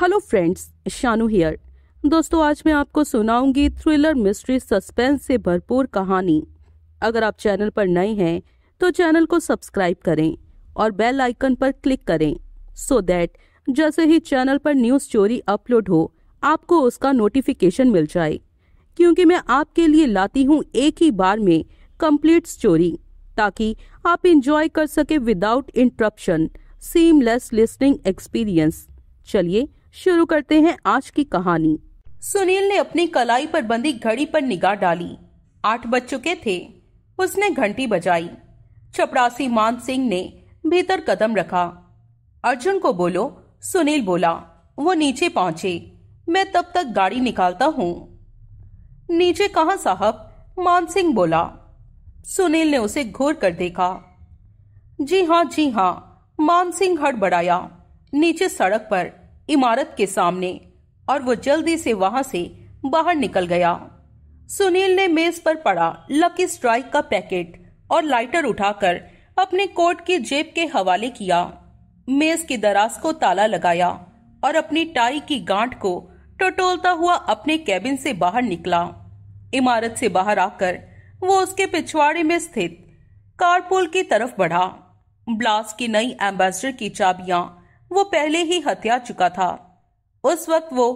Hello friends Shanu here दोस्तों आज मैं आपको सुनाऊंगी थ्रिलर मिस्ट्री सस्पेंस से भरपूर कहानी अगर आप चैनल पर नए हैं तो चैनल को सब्सक्राइब करें और बेल आइकन पर क्लिक करें सो so दैट जैसे ही चैनल पर न्यूज स्टोरी अपलोड हो आपको उसका नोटिफिकेशन मिल जाए क्योंकि मैं आपके लिए लाती हूँ एक ही बार में कंप्लीट स्टोरी ताकि आप इंजॉय कर सके without interruption seamless listening experience चलिए शुरू करते हैं आज की कहानी सुनील ने अपनी कलाई पर बंधी घड़ी पर निगाह डाली आठ बज चुके थे उसने घंटी बजाई चपरासी मान सिंह ने भीतर कदम रखा अर्जुन को बोलो सुनील बोला वो नीचे पहुंचे मैं तब तक गाड़ी निकालता हूँ नीचे कहा साहब मान सिंह बोला सुनील ने उसे घूर कर देखा जी हाँ जी हाँ मान सिंह हड़बड़ाया नीचे सड़क पर इमारत के सामने और वो जल्दी से वहां से बाहर निकल गया सुनील ने मेज पर पड़ा लकी स्ट्राइक का पैकेट और लाइटर उठाकर अपने कोट की जेब के हवाले किया मेज की दराज को ताला लगाया और अपनी टाई की गांठ को टटोलता हुआ अपने कैबिन से बाहर निकला इमारत से बाहर आकर वो उसके पिछवाड़े में स्थित कारपोल की तरफ बढ़ा ब्लास्ट की नई एम्बेसडर की चाबियां वो पहले ही हत्या चुका था उस वक्त वो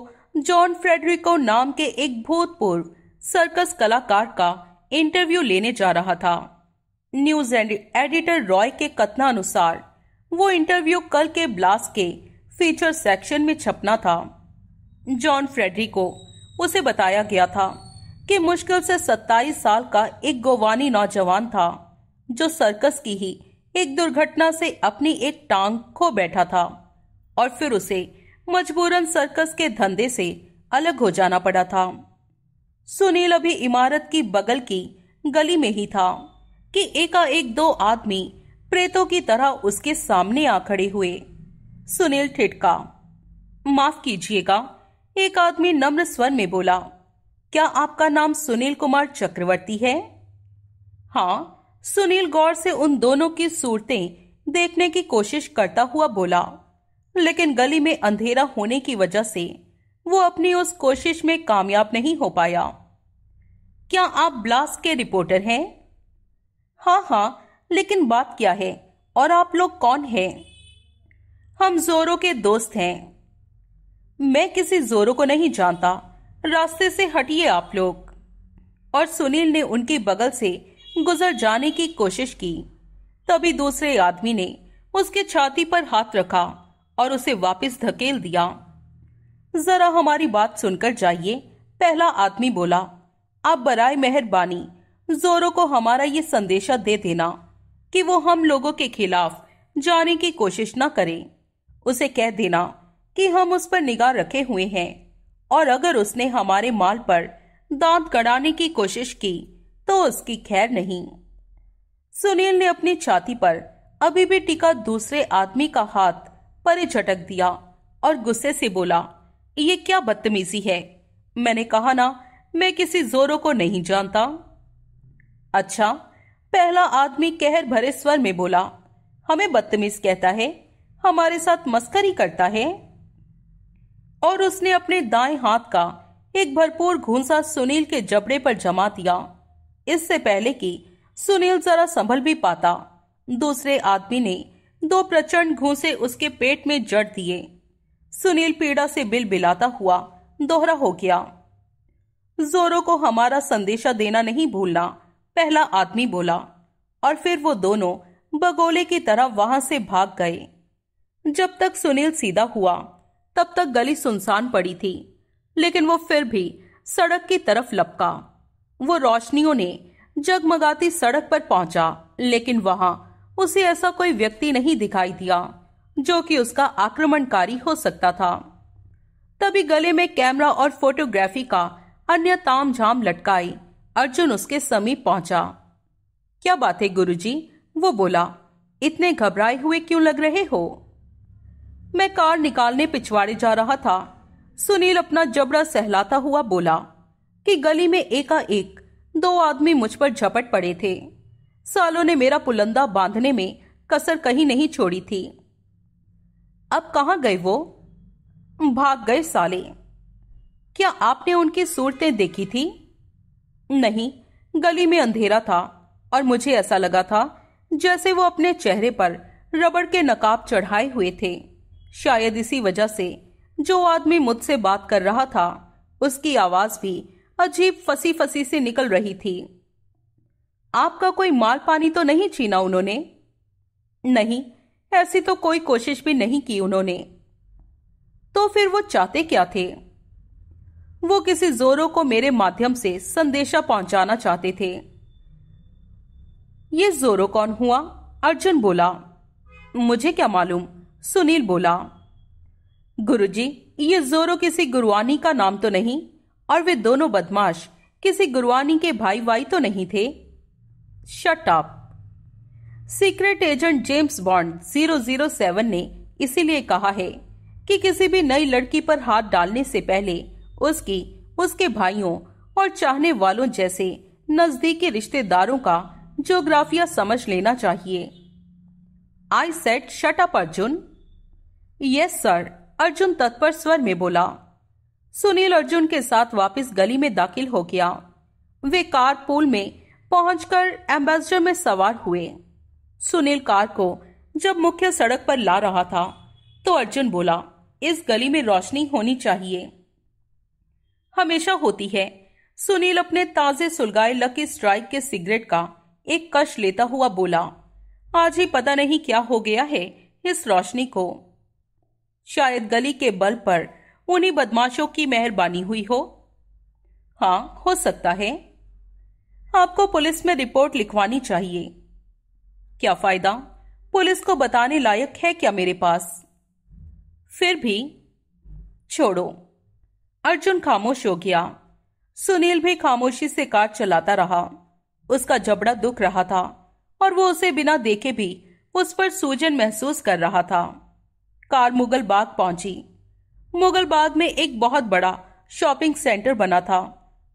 जॉन फ्रेडरिको नाम के एक भूतपूर्व सर्कस कलाकार का इंटरव्यू लेने जा रहा था न्यूज एडिटर रॉय के कथनानुसार वो इंटरव्यू कल के ब्लास्ट के फीचर सेक्शन में छपना था जॉन फ्रेडरिको उसे बताया गया था कि मुश्किल से 27 साल का एक गोवानी नौजवान था जो सर्कस की ही एक दुर्घटना से अपनी एक टांग खो बैठा था और फिर उसे मजबूरन सर्कस के धंधे से अलग हो जाना पड़ा था सुनील अभी इमारत की बगल की गली में ही था कि एकाएक दो आदमी प्रेतों की तरह उसके सामने आ खड़े हुए सुनील ठिटका माफ कीजिएगा एक आदमी नम्र स्वर में बोला क्या आपका नाम सुनील कुमार चक्रवर्ती है हाँ सुनील गौर से उन दोनों की सूरतें देखने की कोशिश करता हुआ बोला लेकिन गली में अंधेरा होने की वजह से वो अपनी उस कोशिश में कामयाब नहीं हो पाया क्या आप ब्लास्ट के रिपोर्टर हैं हाँ हाँ लेकिन बात क्या है और आप लोग कौन हैं हम जोरो के दोस्त हैं मैं किसी जोरो को नहीं जानता रास्ते से हटिए आप लोग और सुनील ने उनके बगल से गुजर जाने की कोशिश की तभी दूसरे आदमी ने उसके छाती पर हाथ रखा और उसे वापस धकेल दिया जरा हमारी बात सुनकर जाइए पहला आदमी बोला आप बराए मेहरबानी जोरो को हमारा ये संदेशा दे देना कि वो हम लोगों के खिलाफ जाने की कोशिश ना करे उसे कह देना कि हम उस पर निगाह रखे हुए हैं और अगर उसने हमारे माल पर दांत गड़ाने की कोशिश की तो उसकी खैर नहीं सुनील ने अपनी छाती पर अभी भी टिका दूसरे आदमी का हाथ परे झटक दिया और गुस्से से बोला ये क्या बदतमीजी है मैंने कहा ना मैं किसी जोरों को नहीं जानता अच्छा पहला आदमी कहर भरे स्वर में बोला हमें बदतमीज कहता है हमारे साथ मस्करी करता है और उसने अपने दाएं हाथ का एक भरपूर घूंसा सुनील के जबड़े पर जमा दिया इससे पहले कि सुनील जरा संभल भी पाता दूसरे आदमी ने दो प्रचंड घूसे उसके पेट में जड़ दिए सुनील पीड़ा से बिल बिलाता हुआ दोहरा हो गया जोरो को हमारा संदेशा देना नहीं भूलना पहला आदमी बोला और फिर वो दोनों बगोले की तरह वहां से भाग गए जब तक सुनील सीधा हुआ तब तक गली सुनसान पड़ी थी लेकिन वो फिर भी सड़क की तरफ लपका वो रोशनियों ने जगमगाती सड़क पर पहुंचा लेकिन वहां उसे ऐसा कोई व्यक्ति नहीं दिखाई दिया जो कि उसका आक्रमणकारी हो सकता था तभी गले में कैमरा और फोटोग्राफी का अन्य ताम झाम लटकाई अर्जुन उसके समीप पहुंचा क्या बात है गुरुजी वो बोला इतने घबराए हुए क्यों लग रहे हो मैं कार निकालने पिछवाड़े जा रहा था सुनील अपना जबड़ा सहलाता हुआ बोला कि गली में एकाएक दो आदमी मुझ पर झपट पड़े थे सालों ने मेरा पुलंदा बांधने में कसर कहीं नहीं छोड़ी थी अब कहा गए वो भाग गए साले क्या आपने उनकी सूरतें देखी थी नहीं गली में अंधेरा था और मुझे ऐसा लगा था जैसे वो अपने चेहरे पर रबड़ के नकाब चढ़ाए हुए थे शायद इसी वजह से जो आदमी मुझसे बात कर रहा था उसकी आवाज भी अजीब फसी फसी से निकल रही थी आपका कोई माल पानी तो नहीं छीना उन्होंने नहीं ऐसी तो कोई कोशिश भी नहीं की उन्होंने तो फिर वो चाहते क्या थे वो किसी जोरों को मेरे माध्यम से संदेशा पहुंचाना चाहते थे ये जोरो कौन हुआ अर्जुन बोला मुझे क्या मालूम सुनील बोला गुरुजी ये जोरो किसी गुरुवानी का नाम तो नहीं और वे दोनों बदमाश किसी गुरुवानी के भाई भाई तो नहीं थे shut up secret agent James Bond 007 ने इसीलिए कहा है कि किसी भी नई लड़की पर हाथ डालने से पहले उसकी उसके भाइयों और चाहने वालों जैसे नजदीकी रिश्तेदारों का जोग्राफिया समझ लेना चाहिए I said shut up Arjun yes sir Arjun तत्पर स्वर में बोला सुनील अर्जुन के साथ वापस गली में दाखिल हो गया वे कार पूल में पहुंचकर एम्बेसडर में सवार हुए सुनील कार को जब मुख्य सड़क पर ला रहा था तो अर्जुन बोला इस गली में रोशनी होनी चाहिए हमेशा होती है सुनील अपने ताजे सुलगाए लकी स्ट्राइक के सिगरेट का एक कश लेता हुआ बोला आज ही पता नहीं क्या हो गया है इस रोशनी को शायद गली के बल पर उन्हीं बदमाशों की मेहरबानी हुई हो हाँ हो सकता है आपको पुलिस में रिपोर्ट लिखवानी चाहिए क्या फायदा पुलिस को बताने लायक है क्या मेरे पास फिर भी छोड़ो अर्जुन खामोश हो गया सुनील भी खामोशी से कार चलाता रहा उसका जबड़ा दुख रहा था और वो उसे बिना देखे भी उस पर सूजन महसूस कर रहा था कार मुगल बाग पहुंची मुगल बाग में एक बहुत बड़ा शॉपिंग सेंटर बना था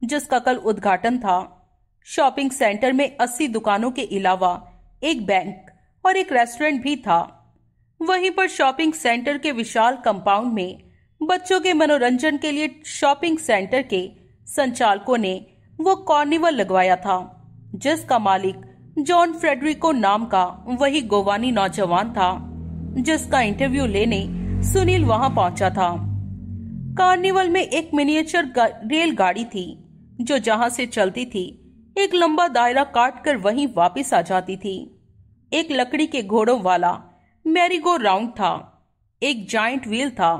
जिसका कल उद्घाटन था शॉपिंग सेंटर में अस्सी दुकानों के अलावा एक बैंक और एक रेस्टोरेंट भी था वहीं पर शॉपिंग सेंटर के विशाल कंपाउंड में बच्चों के मनोरंजन के लिए शॉपिंग सेंटर के संचालकों ने वो कॉर्निवल लगवाया था जिसका मालिक जॉन फ्रेडरिको नाम का वही गोवानी नौजवान था जिसका इंटरव्यू लेने सुनील वहां पहुंचा था कार्निवल में एक मिनिएचर रेलगाड़ी थी जो जहां से चलती थी एक लंबा दायरा काट कर वहीं वापस आ जाती थी एक लकड़ी के घोड़ों वाला मैरीगो राउंड था एक जाइंट व्हील था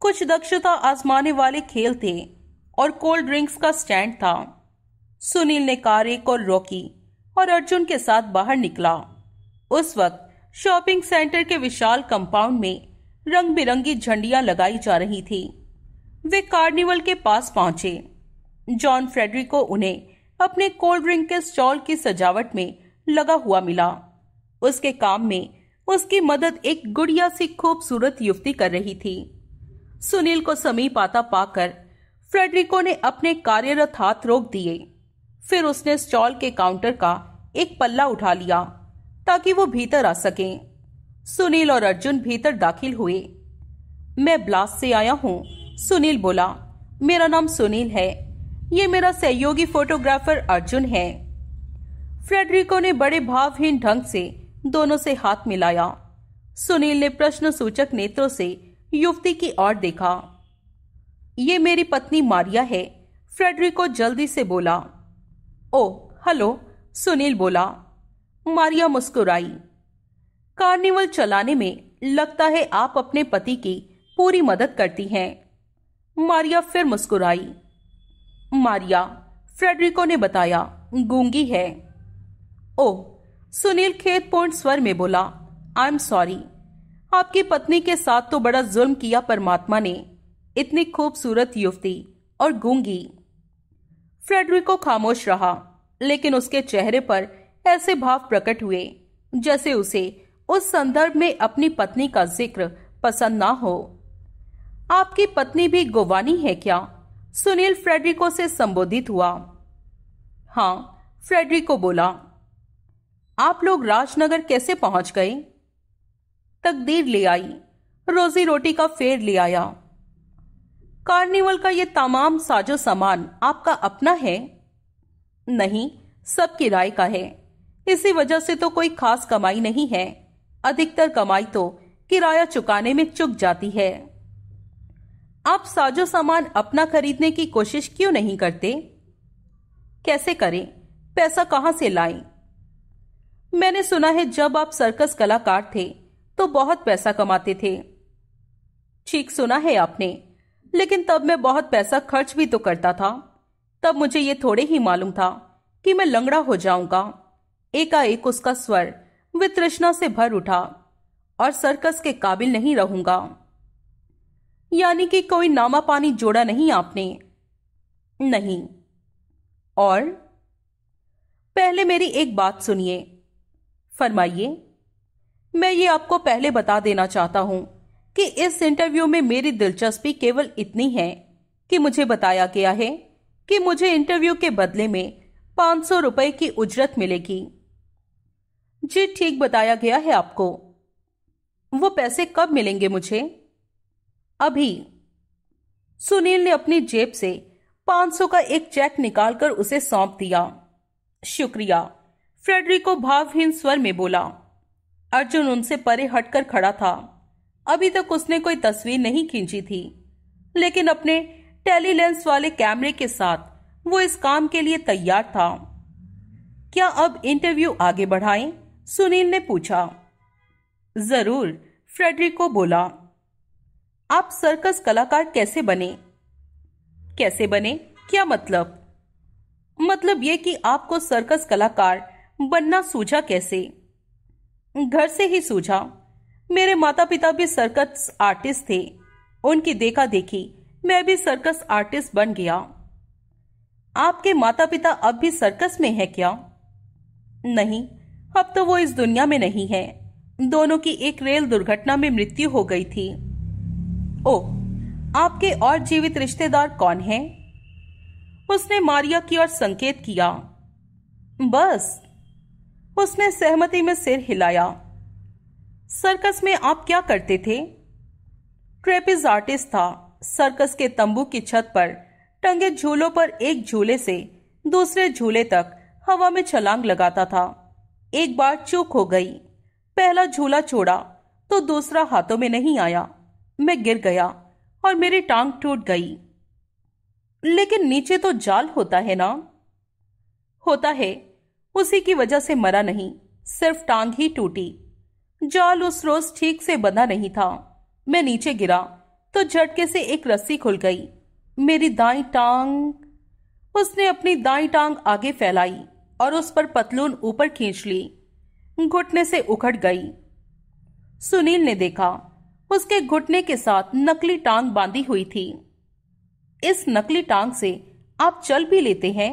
कुछ दक्षता आजमाने वाले खेल थे और कोल्ड ड्रिंक्स का स्टैंड था सुनील ने कार एक और रोकी और अर्जुन के साथ बाहर निकला उस वक्त शॉपिंग सेंटर के विशाल कंपाउंड में रंग बिरंगी झंडियां लगाई जा रही थी वे कार्निवल के पास पहुंचे जॉन फ्रेडरिको उन्हें अपने कोल्ड ड्रिंक के स्टॉल की सजावट में लगा हुआ मिला उसके काम में उसकी मदद एक गुड़िया सी खूबसूरत युवती कर रही थी सुनील को समीप आता पाकर फ्रेडरिको ने अपने कार्यरत हाथ रोक दिए फिर उसने स्टॉल के काउंटर का एक पल्ला उठा लिया ताकि वो भीतर आ सके सुनील और अर्जुन भीतर दाखिल हुए मैं ब्लास्ट से आया हूँ सुनील बोला मेरा नाम सुनील है ये मेरा सहयोगी फोटोग्राफर अर्जुन है फ्रेडरिको ने बड़े भावहीन ढंग से दोनों से हाथ मिलाया सुनील ने प्रश्न सूचक नेत्रों से युवती की ओर देखा ये मेरी पत्नी मारिया है फ्रेडरिको जल्दी से बोला ओ हेलो सुनील बोला मारिया मुस्कुराई कार्निवल चलाने में लगता है आप अपने पति की पूरी मदद करती हैं मारिया फिर मुस्कुराई मारिया फ्रेडरिको ने बताया गूंगी है ओ सुनील खेतपूर्ण स्वर में बोला आई एम सॉरी आपकी पत्नी के साथ तो बड़ा जुल्म किया परमात्मा ने इतनी खूबसूरत युवती और गूंगी फ्रेडरिको खामोश रहा लेकिन उसके चेहरे पर ऐसे भाव प्रकट हुए जैसे उसे उस संदर्भ में अपनी पत्नी का जिक्र पसंद ना हो आपकी पत्नी भी गोवानी है क्या सुनील फ्रेडरिको से संबोधित हुआ हाँ फ्रेडरिको बोला आप लोग राजनगर कैसे पहुंच गए तकदीर ले आई रोजी रोटी का फेर ले आया कार्निवल का ये तमाम साजो सामान आपका अपना है नहीं सब किराए का है इसी वजह से तो कोई खास कमाई नहीं है अधिकतर कमाई तो किराया चुकाने में चुक जाती है आप साजो सामान अपना खरीदने की कोशिश क्यों नहीं करते कैसे करें पैसा कहां से लाएं? मैंने सुना है जब आप सर्कस कलाकार थे तो बहुत पैसा कमाते थे ठीक सुना है आपने लेकिन तब मैं बहुत पैसा खर्च भी तो करता था तब मुझे ये थोड़े ही मालूम था कि मैं लंगड़ा हो जाऊंगा एकाएक उसका स्वर वित्रृष्णा से भर उठा और सर्कस के काबिल नहीं रहूंगा यानी कि कोई नामा पानी जोड़ा नहीं आपने नहीं और पहले मेरी एक बात सुनिए फरमाइए मैं ये आपको पहले बता देना चाहता हूं कि इस इंटरव्यू में मेरी दिलचस्पी केवल इतनी है कि मुझे बताया गया है कि मुझे इंटरव्यू के बदले में पांच सौ रुपए की उजरत मिलेगी जी ठीक बताया गया है आपको वो पैसे कब मिलेंगे मुझे अभी सुनील ने अपनी जेब से 500 का एक चेक निकालकर उसे सौंप दिया शुक्रिया फ्रेडरिको भावहीन स्वर में बोला अर्जुन उनसे परे हटकर खड़ा था अभी तक उसने कोई तस्वीर नहीं खींची थी लेकिन अपने टेलीलेंस वाले कैमरे के साथ वो इस काम के लिए तैयार था क्या अब इंटरव्यू आगे बढ़ाएं? सुनील ने पूछा जरूर फ्रेडरिको बोला आप सर्कस कलाकार कैसे बने कैसे बने क्या मतलब मतलब ये कि आपको सर्कस कलाकार बनना सूझा कैसे घर से ही सूझा मेरे माता पिता भी सर्कस आर्टिस्ट थे उनकी देखा देखी मैं भी सर्कस आर्टिस्ट बन गया आपके माता पिता अब भी सर्कस में है क्या नहीं अब तो वो इस दुनिया में नहीं है दोनों की एक रेल दुर्घटना में मृत्यु हो गई थी ओ आपके और जीवित रिश्तेदार कौन हैं? उसने मारिया की ओर संकेत किया बस उसने सहमति में सिर हिलाया सर्कस में आप क्या करते थे ट्रेपिज आर्टिस्ट था सर्कस के तंबू की छत पर टंगे झूलों पर एक झूले से दूसरे झूले तक हवा में छलांग लगाता था एक बार चूक हो गई पहला झूला छोड़ा तो दूसरा हाथों में नहीं आया मैं गिर गया और मेरी टांग टूट गई लेकिन नीचे तो जाल होता है ना होता है उसी की वजह से मरा नहीं सिर्फ टांग ही टूटी जाल उस रोज ठीक से बंधा नहीं था मैं नीचे गिरा तो झटके से एक रस्सी खुल गई मेरी दाई टांग उसने अपनी दाई टांग आगे फैलाई और उस पर पतलून ऊपर खींच ली घुटने से उखड़ गई सुनील ने देखा उसके घुटने के साथ नकली टांग बांधी हुई थी इस नकली टांग से आप चल भी लेते हैं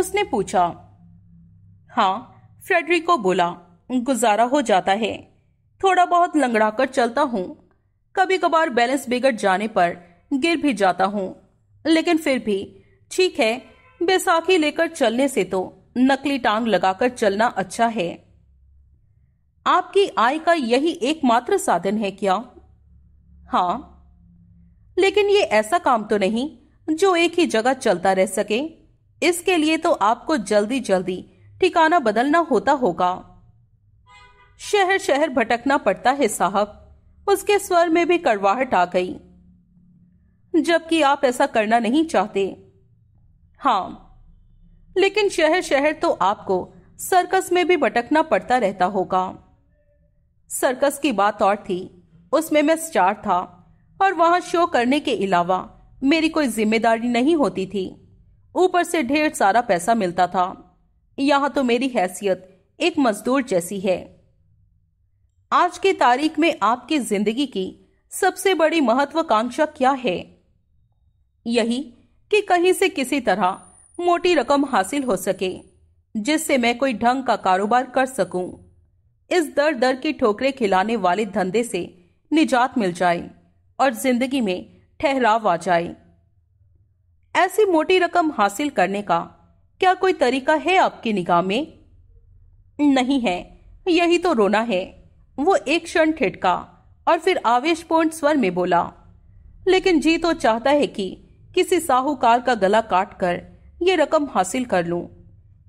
उसने पूछा हाँ फ्रेडरिको बोला गुजारा हो जाता है थोड़ा बहुत लंगड़ा कर चलता हूँ कभी कभार बैलेंस बिगड़ जाने पर गिर भी जाता हूँ लेकिन फिर भी ठीक है बैसाखी लेकर चलने से तो नकली टांग लगाकर चलना अच्छा है आपकी आय का यही एकमात्र साधन है क्या हाँ लेकिन ये ऐसा काम तो नहीं जो एक ही जगह चलता रह सके इसके लिए तो आपको जल्दी जल्दी ठिकाना बदलना होता होगा शहर शहर भटकना पड़ता है साहब उसके स्वर में भी कड़वाहट आ गई जबकि आप ऐसा करना नहीं चाहते हाँ लेकिन शहर शहर तो आपको सर्कस में भी भटकना पड़ता रहता होगा सर्कस की बात और थी उसमें मैं स्टार था और वहां शो करने के अलावा मेरी कोई जिम्मेदारी नहीं होती थी ऊपर से ढेर सारा पैसा मिलता था यहां तो मेरी हैसियत एक मजदूर जैसी है आज की तारीख में आपकी जिंदगी की सबसे बड़ी महत्वाकांक्षा क्या है यही कि कहीं से किसी तरह मोटी रकम हासिल हो सके जिससे मैं कोई ढंग का कारोबार कर सकूं। इस दर दर की ठोकरें खिलाने वाले धंधे से निजात मिल जाए और जिंदगी में ठहराव आ जाए ऐसी मोटी रकम हासिल करने का क्या कोई तरीका है आपकी निगाह में नहीं है यही तो रोना है वो एक क्षण ठिटका और फिर आवेशपूर्ण स्वर में बोला लेकिन जी तो चाहता है कि किसी साहूकार का गला काट कर ये रकम हासिल कर लूं,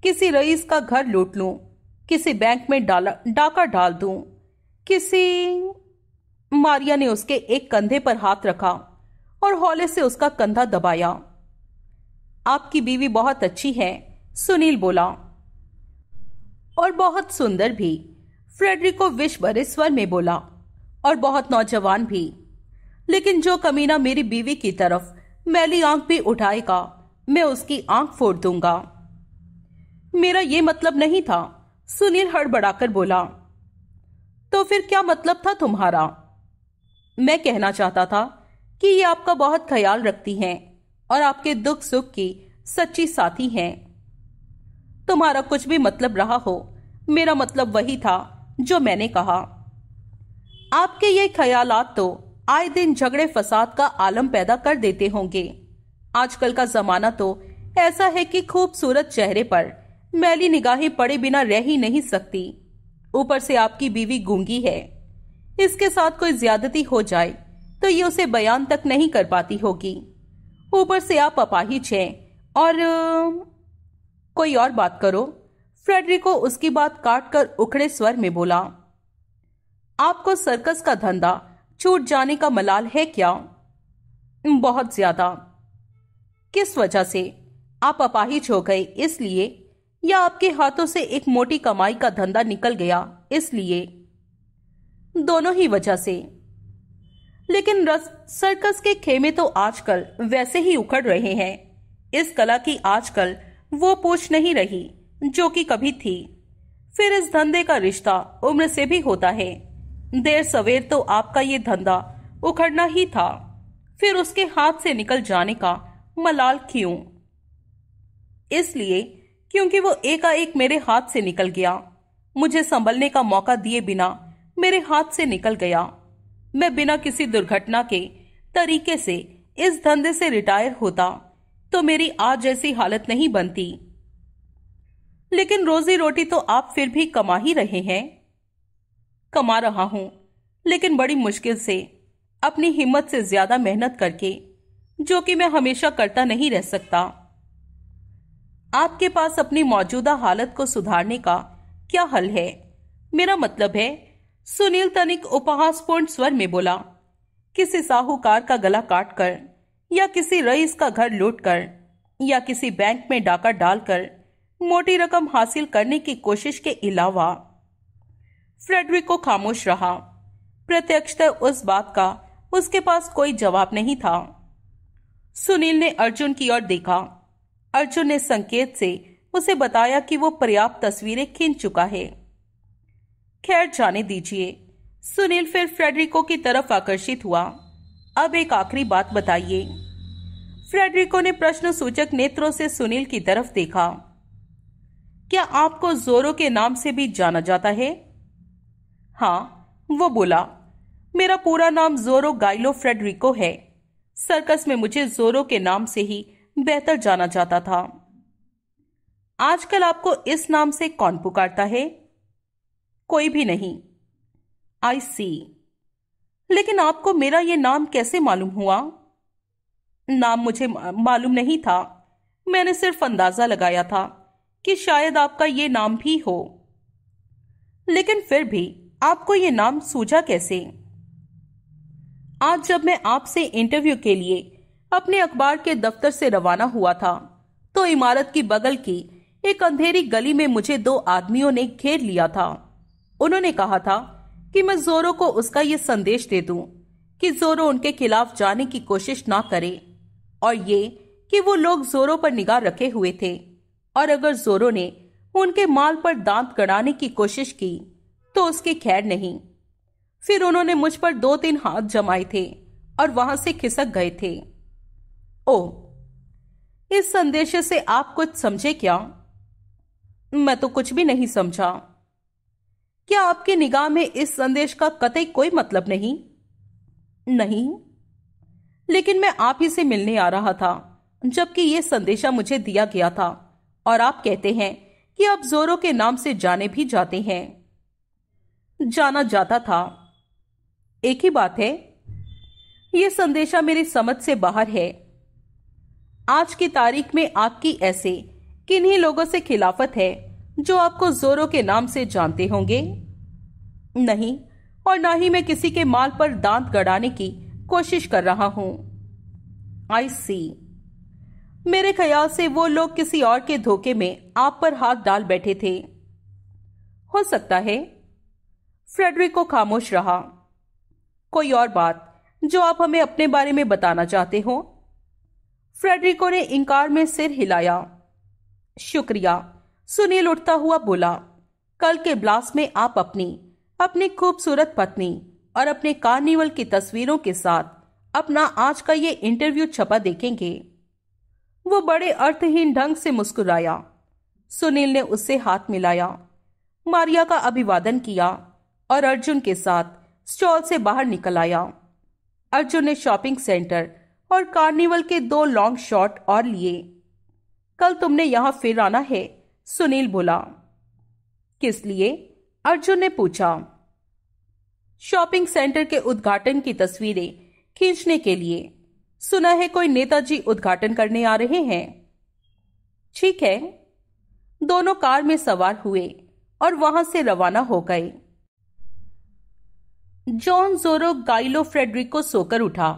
किसी रईस का घर लूट लूं, किसी बैंक में डाला डाका डाल दूं, किसी मारिया ने उसके एक कंधे पर हाथ रखा और हौले से उसका कंधा दबाया आपकी बीवी बहुत अच्छी है सुनील बोला और बहुत सुंदर भी फ्रेडरिको विश भरे स्वर में बोला और बहुत नौजवान भी लेकिन जो कमीना मेरी बीवी की तरफ मैली आंख भी उठाएगा मैं उसकी आंख फोड़ दूंगा मेरा ये मतलब नहीं था सुनील हड़बड़ाकर बोला तो फिर क्या मतलब था तुम्हारा मैं कहना चाहता था कि ये आपका बहुत ख्याल रखती हैं और आपके दुख सुख की सच्ची साथी हैं तुम्हारा कुछ भी मतलब रहा हो मेरा मतलब वही था जो मैंने कहा आपके ये ख्यालात तो आए दिन झगड़े फसाद का आलम पैदा कर देते होंगे आजकल का जमाना तो ऐसा है कि खूबसूरत चेहरे पर मैली निगाहें पड़े बिना रह ही नहीं सकती ऊपर से आपकी बीवी गूंगी है इसके साथ कोई ज्यादती हो जाए तो ये उसे बयान तक नहीं कर पाती होगी ऊपर से आप अपाहिज हैं और कोई और बात करो फ्रेडरिको उसकी बात काट कर उखड़े स्वर में बोला आपको सर्कस का धंधा छूट जाने का मलाल है क्या बहुत ज्यादा किस वजह से आप अपाहिज हो गए इसलिए या आपके हाथों से एक मोटी कमाई का धंधा निकल गया इसलिए दोनों ही वजह से लेकिन रस सर्कस के खेमे तो आजकल वैसे ही उखड़ रहे हैं इस कला की आजकल वो पूछ नहीं रही जो कि कभी थी फिर इस धंधे का रिश्ता उम्र से भी होता है देर सवेर तो आपका ये धंधा उखड़ना ही था फिर उसके हाथ से निकल जाने का मलाल क्यों इसलिए क्योंकि वो एकाएक मेरे हाथ से निकल गया मुझे संभलने का मौका दिए बिना मेरे हाथ से निकल गया मैं बिना किसी दुर्घटना के तरीके से इस धंधे से रिटायर होता तो मेरी आज जैसी हालत नहीं बनती लेकिन रोजी रोटी तो आप फिर भी कमा ही रहे हैं कमा रहा हूं लेकिन बड़ी मुश्किल से अपनी हिम्मत से ज्यादा मेहनत करके जो कि मैं हमेशा करता नहीं रह सकता आपके पास अपनी मौजूदा हालत को सुधारने का क्या हल है मेरा मतलब है सुनील तनिक उपहासपूर्ण स्वर में बोला किसी साहूकार का गला काट कर या किसी रईस का घर लूट कर या किसी बैंक में डाका डालकर मोटी रकम हासिल करने की कोशिश के अलावा फ्रेडरिक को खामोश रहा प्रत्यक्षतः उस बात का उसके पास कोई जवाब नहीं था सुनील ने अर्जुन की ओर देखा अर्जुन ने संकेत से उसे बताया कि वो पर्याप्त तस्वीरें खींच चुका है खैर जाने दीजिए सुनील फिर फ्रेडरिको की तरफ आकर्षित हुआ अब एक आखिरी बात बताइए फ्रेडरिको ने प्रश्न सूचक नेत्रों से सुनील की तरफ देखा क्या आपको जोरो के नाम से भी जाना जाता है हाँ वो बोला मेरा पूरा नाम जोरो गाइलो फ्रेडरिको है सर्कस में मुझे जोरो के नाम से ही बेहतर जाना जाता था आजकल आपको इस नाम से कौन पुकारता है कोई भी नहीं आई सी लेकिन आपको मेरा यह नाम कैसे मालूम हुआ नाम मुझे मालूम नहीं था मैंने सिर्फ अंदाजा लगाया था कि शायद आपका ये नाम भी हो लेकिन फिर भी आपको ये नाम सूझा कैसे आज जब मैं आपसे इंटरव्यू के लिए अपने अखबार के दफ्तर से रवाना हुआ था तो इमारत की बगल की एक अंधेरी गली में मुझे दो आदमियों ने घेर लिया था उन्होंने कहा था कि मैं जोरो को उसका यह संदेश दे दूं कि जोरो उनके खिलाफ जाने की कोशिश ना करे और ये कि वो लोग जोरो पर निगाह रखे हुए थे और अगर जोरो ने उनके माल पर दांत गड़ाने की कोशिश की तो उसके खैर नहीं फिर उन्होंने मुझ पर दो तीन हाथ जमाए थे और वहां से खिसक गए थे ओ इस संदेश से आप कुछ समझे क्या मैं तो कुछ भी नहीं समझा क्या आपकी निगाह में इस संदेश का कतई कोई मतलब नहीं नहीं लेकिन मैं आप ही से मिलने आ रहा था जबकि यह संदेशा मुझे दिया गया था और आप कहते हैं कि आप जोरों के नाम से जाने भी जाते हैं जाना जाता था एक ही बात है यह संदेशा मेरी समझ से बाहर है आज की तारीख में आपकी ऐसे किन्हीं लोगों से खिलाफत है जो आपको जोरो के नाम से जानते होंगे नहीं और ना ही मैं किसी के माल पर दांत गड़ाने की कोशिश कर रहा हूं आई सी मेरे ख्याल से वो लोग किसी और के धोखे में आप पर हाथ डाल बैठे थे हो सकता है फ्रेडरिक को खामोश रहा कोई और बात जो आप हमें अपने बारे में बताना चाहते हो फ्रेडरिको ने इंकार में सिर हिलाया शुक्रिया सुनील उठता हुआ बोला कल के ब्लास्ट में आप अपनी अपनी खूबसूरत पत्नी और अपने कार्निवल की तस्वीरों के साथ अपना आज का ये इंटरव्यू छपा देखेंगे वो बड़े अर्थहीन ढंग से मुस्कुराया सुनील ने उससे हाथ मिलाया मारिया का अभिवादन किया और अर्जुन के साथ स्टॉल से बाहर निकल आया अर्जुन ने शॉपिंग सेंटर और कार्निवल के दो लॉन्ग शॉट और लिए कल तुमने यहां फिर आना है सुनील बोला किस लिए अर्जुन ने पूछा शॉपिंग सेंटर के उद्घाटन की तस्वीरें खींचने के लिए सुना है कोई नेताजी उद्घाटन करने आ रहे हैं ठीक है दोनों कार में सवार हुए और वहां से रवाना हो गए जॉन जोरो गाइलो फ्रेडरिक को सोकर उठा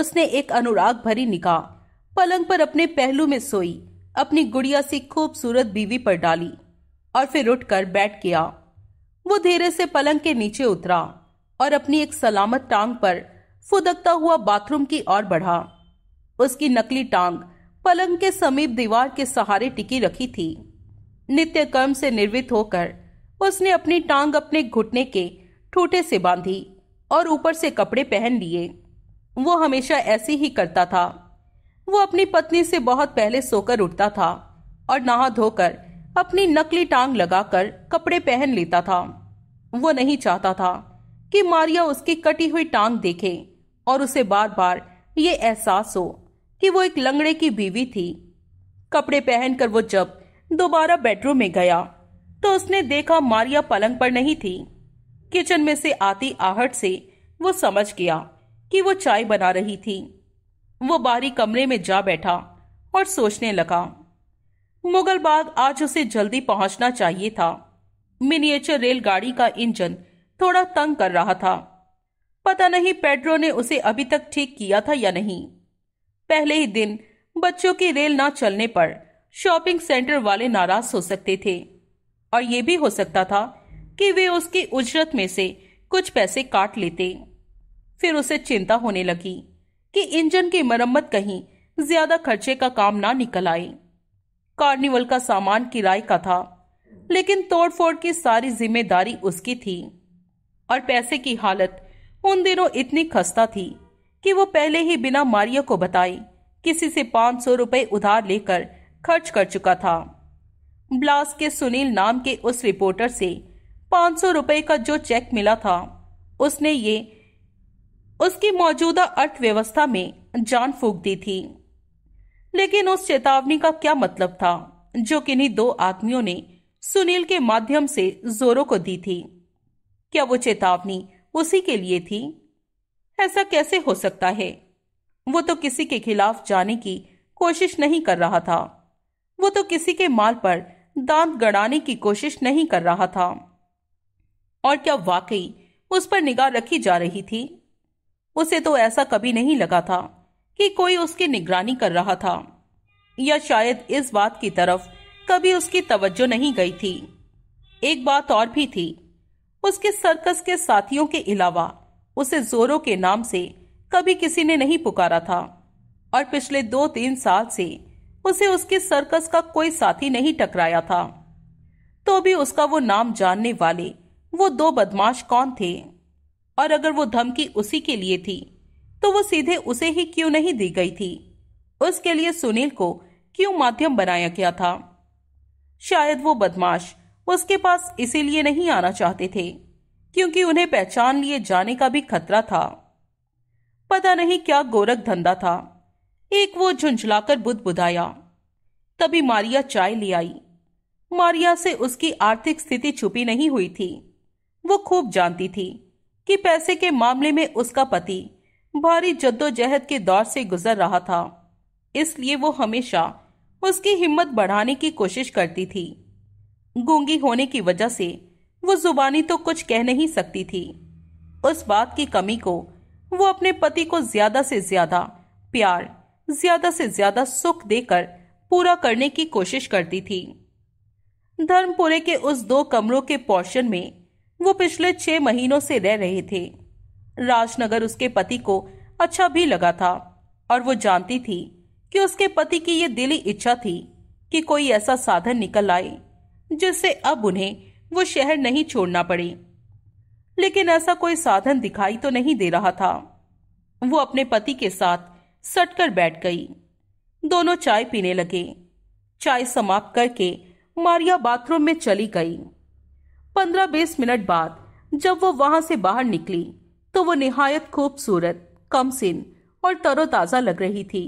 उसने एक अनुराग भरी निकाह पलंग पर अपने पहलू में सोई अपनी गुड़िया सी खूबसूरत बीवी पर डाली और फिर उठकर बैठ गया वो धीरे से पलंग के नीचे उतरा और अपनी एक सलामत टांग पर फुदकता हुआ बाथरूम की ओर बढ़ा उसकी नकली टांग पलंग के समीप दीवार के सहारे टिकी रखी थी नित्य कर्म से निर्वित होकर उसने अपनी टांग अपने घुटने के ठूटे से बांधी और ऊपर से कपड़े पहन लिए वो हमेशा ऐसे ही करता था वो अपनी पत्नी से बहुत पहले सोकर उठता था और नहा धोकर अपनी नकली टांग लगाकर कपड़े पहन लेता था वो नहीं चाहता था कि मारिया उसकी कटी हुई टांग देखे और उसे बार बार ये एहसास हो कि वो एक लंगड़े की बीवी थी कपड़े पहनकर वो जब दोबारा बेडरूम में गया तो उसने देखा मारिया पलंग पर नहीं थी किचन में से आती आहट से वो समझ गया कि वो चाय बना रही थी वो बारी कमरे में जा बैठा और सोचने लगा मुगल बाग आज उसे जल्दी पहुंचना चाहिए था मिनिएचर रेलगाड़ी का इंजन थोड़ा तंग कर रहा था पता नहीं पेड्रो ने उसे अभी तक ठीक किया था या नहीं पहले ही दिन बच्चों की रेल ना चलने पर शॉपिंग सेंटर वाले नाराज हो सकते थे और ये भी हो सकता था कि वे उसकी उजरत में से कुछ पैसे काट लेते फिर उसे चिंता होने लगी कि इंजन की मरम्मत कहीं ज्यादा खर्चे का काम ना निकल आए कार्निवल का सामान किराए का था लेकिन तोड़फोड़ की सारी जिम्मेदारी उसकी थी और पैसे की हालत उन दिनों इतनी खस्ता थी कि वो पहले ही बिना मारिया को बताए किसी से पांच सौ रुपए उधार लेकर खर्च कर चुका था ब्लास के सुनील नाम के उस रिपोर्टर से पांच सौ रुपए का जो चेक मिला था उसने ये उसकी मौजूदा अर्थव्यवस्था में जान फूक दी थी लेकिन उस चेतावनी का क्या मतलब था जो किन्हीं दो आदमियों ने सुनील के माध्यम से जोरों को दी थी क्या वो चेतावनी उसी के लिए थी ऐसा कैसे हो सकता है वो तो किसी के खिलाफ जाने की कोशिश नहीं कर रहा था वो तो किसी के माल पर दांत गड़ाने की कोशिश नहीं कर रहा था और क्या वाकई उस पर निगाह रखी जा रही थी उसे तो ऐसा कभी नहीं लगा था कि कोई उसकी निगरानी कर रहा था या शायद इस बात की तरफ कभी उसकी तवज्जो नहीं गई थी एक बात और भी थी उसके सर्कस के साथियों के अलावा उसे जोरों के नाम से कभी किसी ने नहीं पुकारा था और पिछले दो तीन साल से उसे उसके सर्कस का कोई साथी नहीं टकराया था तो भी उसका वो नाम जानने वाले वो दो बदमाश कौन थे और अगर वो धमकी उसी के लिए थी तो वो सीधे उसे ही क्यों नहीं दी गई थी उसके लिए सुनील को क्यों माध्यम बनाया गया था शायद वो बदमाश उसके पास इसीलिए नहीं आना चाहते थे क्योंकि उन्हें पहचान लिए जाने का भी खतरा था पता नहीं क्या गोरख धंधा था एक वो झुंझलाकर बुद्ध बुधाया तभी मारिया चाय ले आई मारिया से उसकी आर्थिक स्थिति छुपी नहीं हुई थी वो खूब जानती थी कि पैसे के मामले में उसका पति भारी जद्दोजहद के दौर से गुजर रहा था इसलिए वो हमेशा उसकी हिम्मत बढ़ाने की कोशिश करती थी गूंगी होने की वजह से वो जुबानी तो कुछ कह नहीं सकती थी उस बात की कमी को वो अपने पति को ज्यादा से ज्यादा प्यार ज्यादा से ज्यादा सुख देकर पूरा करने की कोशिश करती थी धर्मपुरे के उस दो कमरों के पोर्शन में वो पिछले छह महीनों से रह रहे थे राजनगर उसके पति को अच्छा भी लगा था और वो जानती थी कि उसके पति की ये दिली इच्छा थी कि कोई ऐसा साधन निकल आए जिससे अब उन्हें वो शहर नहीं छोड़ना पड़े लेकिन ऐसा कोई साधन दिखाई तो नहीं दे रहा था वो अपने पति के साथ सटकर बैठ गई दोनों चाय पीने लगे चाय समाप्त करके मारिया बाथरूम में चली गई पंद्रह बीस मिनट बाद जब वो वहां से बाहर निकली तो वो निहायत खूबसूरत कमसिन और तरोताज़ा लग रही थी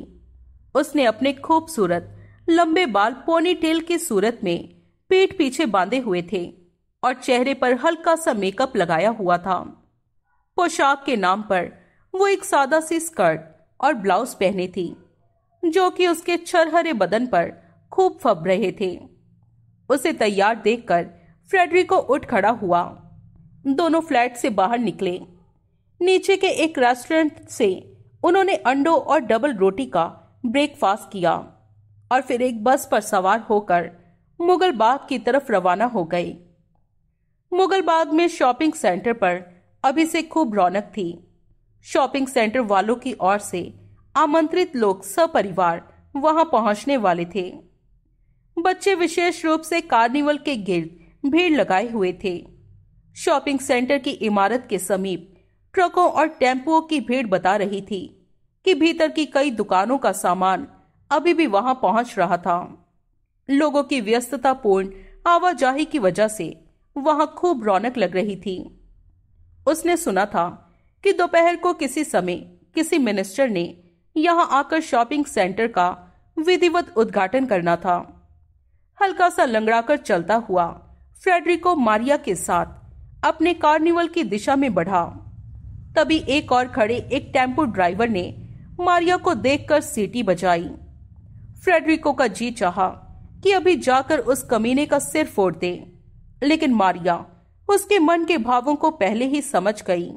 उसने अपने खूबसूरत लंबे बाल पोनीटेल की सूरत में पीठ पीछे बांधे हुए थे और चेहरे पर हल्का सा मेकअप लगाया हुआ था पोशाक के नाम पर वो एक सादा सी स्कर्ट और ब्लाउज पहने थी जो कि उसके छरहरे बदन पर खूब फब रहे थे उसे तैयार देखकर फ्रेडरिको उठ खड़ा हुआ दोनों फ्लैट से बाहर निकले नीचे के एक रेस्टोरेंट से उन्होंने अंडो और डबल रोटी का ब्रेकफास्ट किया और फिर एक बस पर सवार होकर मुगल बाग की तरफ रवाना हो गए मुगल बाग में शॉपिंग सेंटर पर अभी से खूब रौनक थी शॉपिंग सेंटर वालों की ओर से आमंत्रित लोग सपरिवार वहां पहुंचने वाले थे बच्चे विशेष रूप से कार्निवल के गिर्द भीड़ लगाए हुए थे शॉपिंग सेंटर की इमारत के समीप ट्रकों और टेम्पुओं की भीड़ बता रही थी कि भीतर की कई दुकानों का सामान अभी भी वहां पहुंच रहा था लोगों की व्यस्ततापूर्ण आवाजाही की वजह से वहां खूब रौनक लग रही थी उसने सुना था कि दोपहर को किसी समय किसी मिनिस्टर ने यहां आकर शॉपिंग सेंटर का विधिवत उद्घाटन करना था हल्का सा लंगड़ाकर चलता हुआ फ्रेडरिको मारिया के साथ अपने कार्निवल की दिशा में बढ़ा तभी एक और खड़े एक टेम्पो ड्राइवर ने मारिया को देखकर सीटी बजाई फ्रेडरिको का जी चाहा कि अभी जाकर उस कमीने का सिर फोड़ दे लेकिन मारिया उसके मन के भावों को पहले ही समझ गई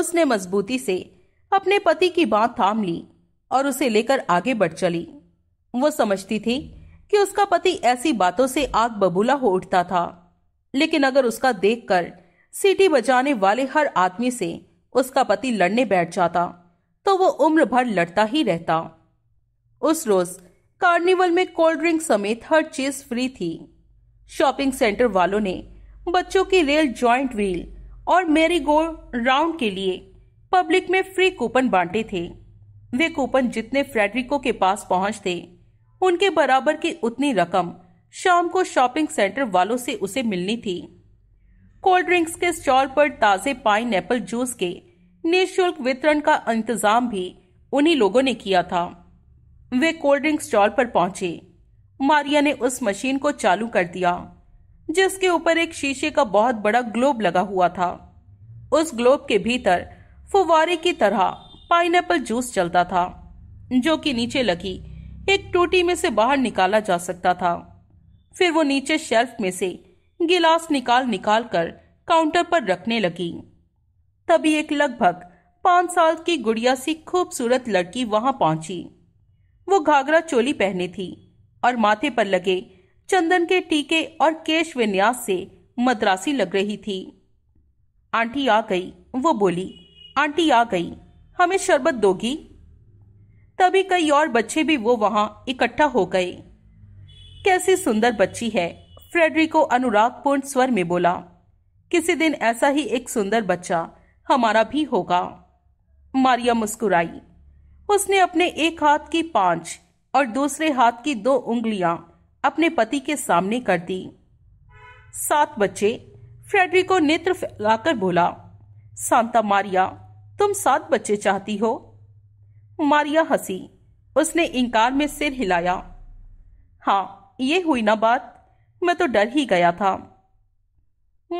उसने मजबूती से अपने पति की बात थाम ली और उसे लेकर आगे बढ़ चली वो समझती थी कि उसका पति ऐसी बातों से आग बबूला हो उठता था लेकिन अगर उसका देखकर सीटी बजाने वाले हर आदमी से उसका पति लड़ने बैठ जाता तो वो उम्र भर लड़ता ही रहता उस रोज कार्निवल में कोल्ड ड्रिंक समेत हर चीज फ्री थी शॉपिंग सेंटर वालों ने बच्चों की रेल जॉइंट व्हील और मेरी गोल राउंड के लिए पब्लिक में फ्री कूपन बांटे थे वे कूपन जितने फ्रेडरिको के पास पहुंचते उनके बराबर की उतनी रकम शाम को शॉपिंग सेंटर वालों से उसे मिलनी थी कोल्ड ड्रिंक्स के स्टॉल पर ताजे पाइन एप्पल जूस के निशुल्क वितरण का इंतजाम भी उन्हीं लोगों ने किया था वे कोल्ड ड्रिंक स्टॉल पर पहुंचे मारिया ने उस मशीन को चालू कर दिया जिसके ऊपर एक शीशे का बहुत बड़ा ग्लोब लगा हुआ था उस ग्लोब के भीतर फुवारे की तरह पाइनएप्पल जूस चलता था जो कि नीचे लगी एक टोटी में से बाहर निकाला जा सकता था फिर वो नीचे शेल्फ में से गिलास निकाल निकाल कर काउंटर पर रखने लगी तभी एक लगभग पांच साल की गुड़िया सी खूबसूरत लड़की वहां पहुंची वो घाघरा चोली पहने थी और माथे पर लगे चंदन के टीके और केश विन्यास से मद्रासी लग रही थी आंटी आ गई वो बोली आंटी आ गई हमें शरबत दोगी तभी कई और बच्चे भी वो वहां इकट्ठा हो गए कैसी सुंदर बच्ची है फ्रेडरिको अनुरागपूर्ण स्वर में बोला किसी दिन ऐसा ही एक सुंदर बच्चा हमारा भी होगा मारिया मुस्कुराई उसने अपने एक हाथ की पांच और दूसरे हाथ की दो उंगलियां अपने पति के सामने कर दी सात बच्चे फ्रेडरिको नेत्र फैलाकर बोला सांता मारिया तुम सात बच्चे चाहती हो मारिया हंसी उसने इंकार में सिर हिलाया हाँ ये हुई ना बात मैं तो डर ही गया था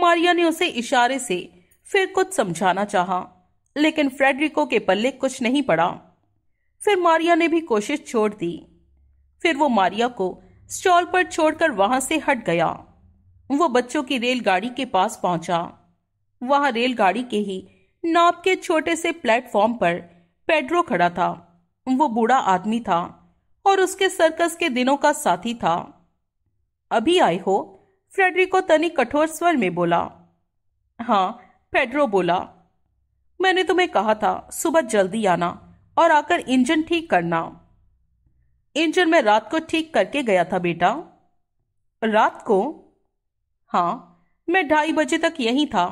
मारिया ने उसे इशारे से फिर कुछ समझाना चाहा, लेकिन फ्रेडरिको के पल्ले कुछ नहीं पड़ा फिर मारिया ने भी कोशिश छोड़ दी फिर वो मारिया को स्टॉल पर छोड़कर वहां से हट गया वो बच्चों की रेलगाड़ी के पास पहुंचा वहां रेलगाड़ी के ही नाप के छोटे से प्लेटफॉर्म पर पेड्रो खड़ा था वो बूढ़ा आदमी था और उसके सर्कस के दिनों का साथी था अभी आई हो फ्रेडरिको तनिक कठोर स्वर में बोला हाँ पेड्रो बोला मैंने तुम्हें कहा था सुबह जल्दी आना और आकर इंजन ठीक करना इंजन में रात को ठीक करके गया था बेटा रात को हाँ मैं ढाई बजे तक यही था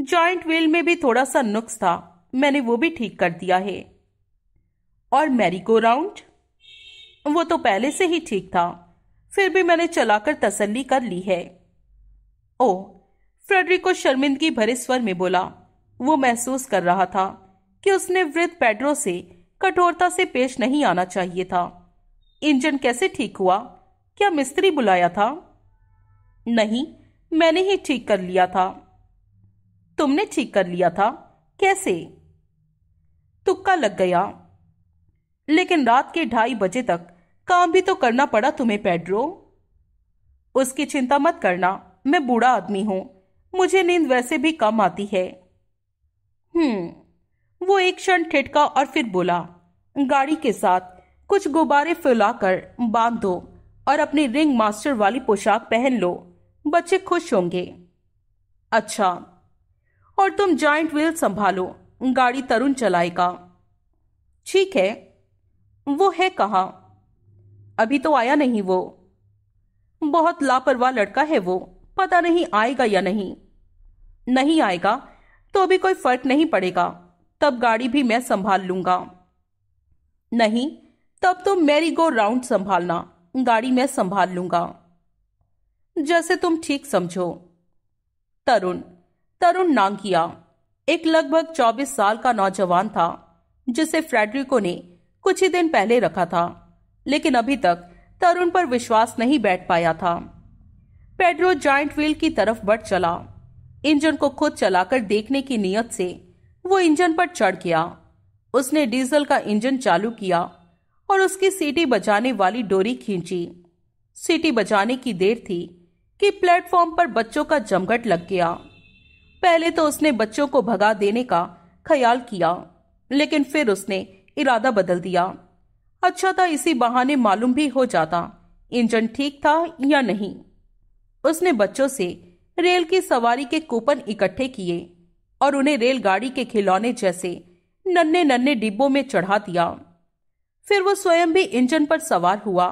जॉइंट व्हील में भी थोड़ा सा नुक्स था मैंने वो भी ठीक कर दिया है और मैरी गो राउंड वो तो पहले से ही ठीक था फिर भी मैंने चलाकर तसल्ली कर ली है ओ फ्रेडरिक को शर्मिंदगी भरे स्वर में बोला वो महसूस कर रहा था कि उसने वृद्ध पेड्रो से कठोरता से पेश नहीं आना चाहिए था इंजन कैसे ठीक हुआ क्या मिस्त्री बुलाया था नहीं मैंने ही ठीक कर लिया था तुमने ठीक कर लिया था कैसे तुक्का लग गया लेकिन रात के ढाई बजे तक काम भी तो करना पड़ा तुम्हें पेड्रो उसकी चिंता मत करना मैं बूढ़ा आदमी हूं मुझे नींद वैसे भी कम आती है हम्म वो एक क्षण ठिटका और फिर बोला गाड़ी के साथ कुछ गुब्बारे फैलाकर बांध दो और अपनी रिंग मास्टर वाली पोशाक पहन लो बच्चे खुश होंगे अच्छा और तुम जॉइंट व्हील संभालो गाड़ी तरुण चलाएगा ठीक है वो है कहा अभी तो आया नहीं वो बहुत लापरवाह लड़का है वो पता नहीं आएगा या नहीं नहीं आएगा तो अभी कोई फर्क नहीं पड़ेगा तब गाड़ी भी मैं संभाल लूंगा नहीं तब तो मेरी गो राउंड संभालना गाड़ी मैं संभाल लूंगा जैसे तुम ठीक समझो तरुण तरुण नांग किया एक लगभग 24 साल का नौजवान था जिसे फ्रेडरिको ने कुछ ही दिन पहले रखा था लेकिन अभी तक तरुण पर विश्वास नहीं बैठ पाया था पेड्रो जॉइंट व्हील की तरफ बढ़ चला इंजन को खुद चलाकर देखने की नीयत से वो इंजन पर चढ़ गया उसने डीजल का इंजन चालू किया और उसकी सीटी बजाने वाली डोरी खींची सीटी बजाने की देर थी कि प्लेटफॉर्म पर बच्चों का जमघट लग गया पहले तो उसने बच्चों को भगा देने का ख्याल किया लेकिन फिर उसने इरादा बदल दिया अच्छा था इसी बहाने मालूम भी हो जाता इंजन ठीक था या नहीं उसने बच्चों से रेल की सवारी के कूपन इकट्ठे किए और उन्हें रेलगाड़ी के खिलौने जैसे नन्हे नन्हे डिब्बों में चढ़ा दिया फिर वो स्वयं भी इंजन पर सवार हुआ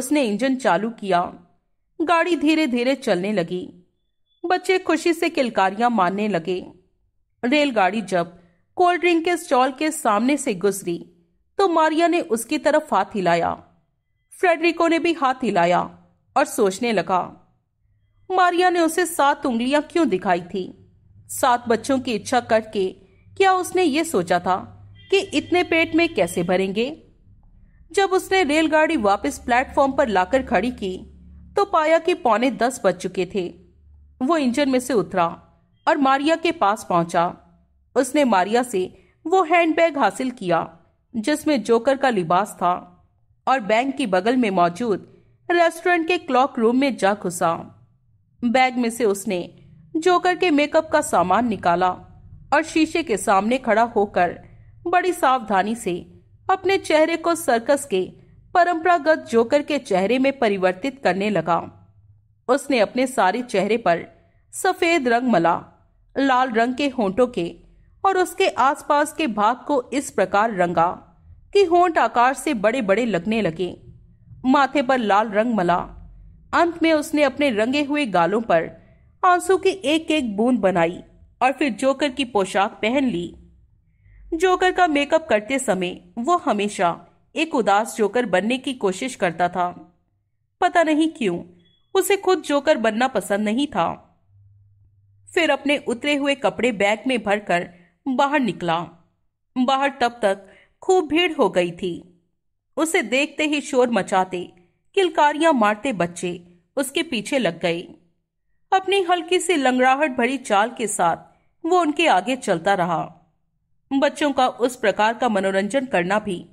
उसने इंजन चालू किया गाड़ी धीरे धीरे चलने लगी बच्चे खुशी से किलकारियां मारने लगे रेलगाड़ी जब कोल्ड ड्रिंक के स्टॉल के सामने से गुजरी तो मारिया ने उसकी तरफ हाथ हिलाया फ्रेडरिको ने भी हाथ हिलाया और सोचने लगा मारिया ने उसे सात उंगलियां क्यों दिखाई थी सात बच्चों की इच्छा करके क्या उसने ये सोचा था कि इतने पेट में कैसे भरेंगे जब उसने रेलगाड़ी वापस प्लेटफॉर्म पर लाकर खड़ी की तो पाया कि पौने दस बज चुके थे वो इंजन में से उतरा और मारिया के पास पहुंचा उसने मारिया से वो हैंडबैग हासिल किया जिसमें जोकर का लिबास था और बैंक के बगल में मौजूद रेस्टोरेंट के क्लॉक रूम में जा घुसा बैग में से उसने जोकर के मेकअप का सामान निकाला और शीशे के सामने खड़ा होकर बड़ी सावधानी से अपने चेहरे को सर्कस के परंपरागत जोकर के चेहरे में परिवर्तित करने लगा उसने अपने सारे चेहरे पर सफ़ेद रंग मला लाल रंग के होंठों के और उसके आसपास के भाग को इस प्रकार रंगा कि होंठ आकार से बड़े बड़े लगने लगे माथे पर लाल रंग मला अंत में उसने अपने रंगे हुए गालों पर आंसू की एक एक बूंद बनाई और फिर जोकर की पोशाक पहन ली जोकर का मेकअप करते समय वो हमेशा एक उदास जोकर बनने की कोशिश करता था पता नहीं क्यों उसे खुद जोकर बनना पसंद नहीं था फिर अपने उतरे हुए कपड़े बैग में भरकर बाहर निकला बाहर तब तक खूब भीड़ हो गई थी उसे देखते ही शोर मचाते किलकारियां मारते बच्चे उसके पीछे लग गए अपनी हल्की सी लंगड़ाहट भरी चाल के साथ वो उनके आगे चलता रहा बच्चों का उस प्रकार का मनोरंजन करना भी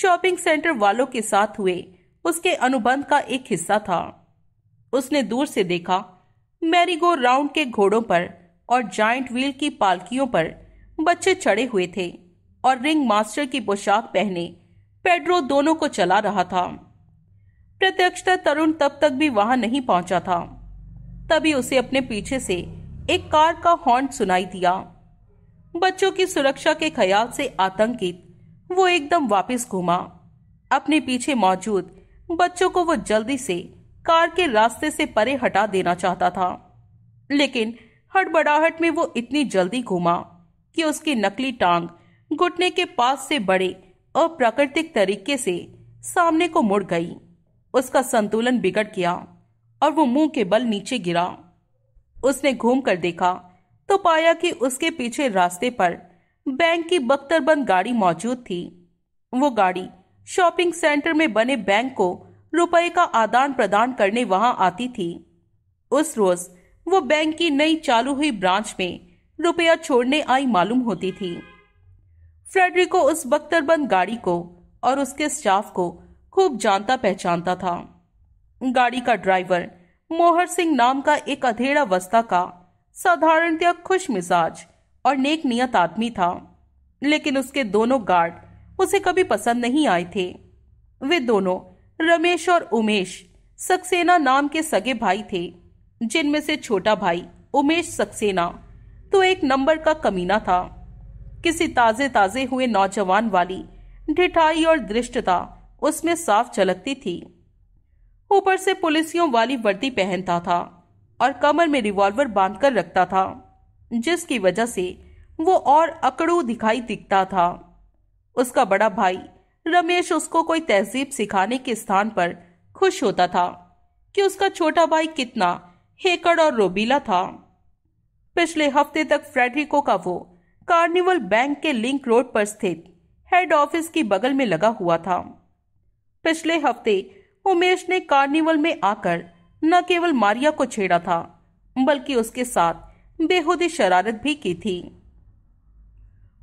शॉपिंग सेंटर वालों के साथ हुए उसके अनुबंध का एक हिस्सा था उसने दूर से देखा मैरीगो राउंड के घोड़ों पर और जॉइंट व्हील की पालकियों पर बच्चे चढ़े हुए थे और रिंग मास्टर की पोशाक पहने पेड्रो दोनों को चला रहा था प्रत्यक्षता तरुण तब तक भी वहां नहीं पहुंचा था तभी उसे अपने पीछे से एक कार का हॉर्न सुनाई दिया बच्चों की सुरक्षा के ख्याल से आतंकित वो एकदम वापस घूमा अपने पीछे मौजूद बच्चों को वो जल्दी से कार के रास्ते से परे हटा देना चाहता था लेकिन हड़बड़ाहट में वो इतनी जल्दी घुमा कि उसकी नकली टांग घुटने के पास से बड़े अप्राकृतिक तरीके से सामने को मुड़ गई उसका संतुलन बिगड़ गया और वो मुंह के बल नीचे गिरा उसने घूम कर देखा तो पाया कि उसके पीछे रास्ते पर बैंक की बख्तरबंद गाड़ी मौजूद थी वो गाड़ी शॉपिंग सेंटर में बने बैंक को रुपए का आदान प्रदान करने वहां आती थी उस रोज वो बैंक की नई चालू हुई ब्रांच में रुपया छोड़ने आई मालूम होती थी फ्रेडरिको उस बख्तरबंद गाड़ी को और उसके स्टाफ को खूब जानता पहचानता था गाड़ी का ड्राइवर मोहर सिंह नाम का एक अधेड़ा वस्ता का साधारणतया खुश मिजाज और नेक नियत आदमी था लेकिन उसके दोनों गार्ड उसे कभी पसंद नहीं आए थे वे दोनों रमेश और उमेश सक्सेना नाम के सगे भाई थे जिनमें से छोटा भाई उमेश सक्सेना तो एक नंबर का कमीना था किसी ताजे ताजे हुए नौजवान वाली ढिठाई और दृष्टता उसमें साफ झलकती थी ऊपर से पुलिसियों वाली वर्दी पहनता था और कमर में रिवॉल्वर बांधकर रखता था जिसकी वजह से वो और अकड़ू दिखाई दिखता था उसका बड़ा भाई रमेश उसको कोई तहजीब सिखाने के स्थान पर खुश होता था कि उसका छोटा भाई कितना हेकड़ और रोबीला था पिछले हफ्ते तक फ्रेडरिको का वो कार्निवल बैंक के लिंक रोड पर स्थित हेड ऑफिस की बगल में लगा हुआ था पिछले हफ्ते उमेश ने कार्निवल में आकर न केवल मारिया को छेड़ा था बल्कि उसके साथ बेहूदी शरारत भी की थी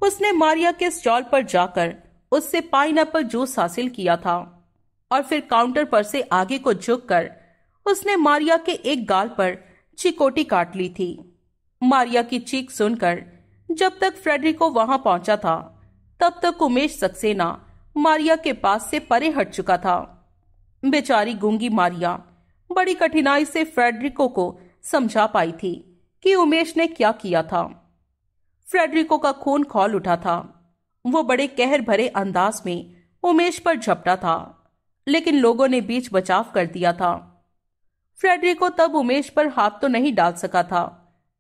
उसने मारिया के स्टॉल पर जाकर उससे पाइन जूस हासिल किया था और फिर काउंटर पर से आगे को झुककर उसने मारिया के एक गाल पर चिकोटी काट ली थी मारिया की चीख सुनकर जब तक फ्रेडरिको वहां पहुंचा था तब तक उमेश सक्सेना मारिया के पास से परे हट चुका था बेचारी गूंगी मारिया बड़ी कठिनाई से फ्रेडरिको को समझा पाई थी कि उमेश ने क्या किया था फ्रेडरिको का खून खोल उठा था वो बड़े कहर भरे अंदाज में उमेश पर झपटा था लेकिन लोगों ने बीच बचाव कर दिया था फ्रेडरिको तब उमेश पर हाथ तो नहीं डाल सका था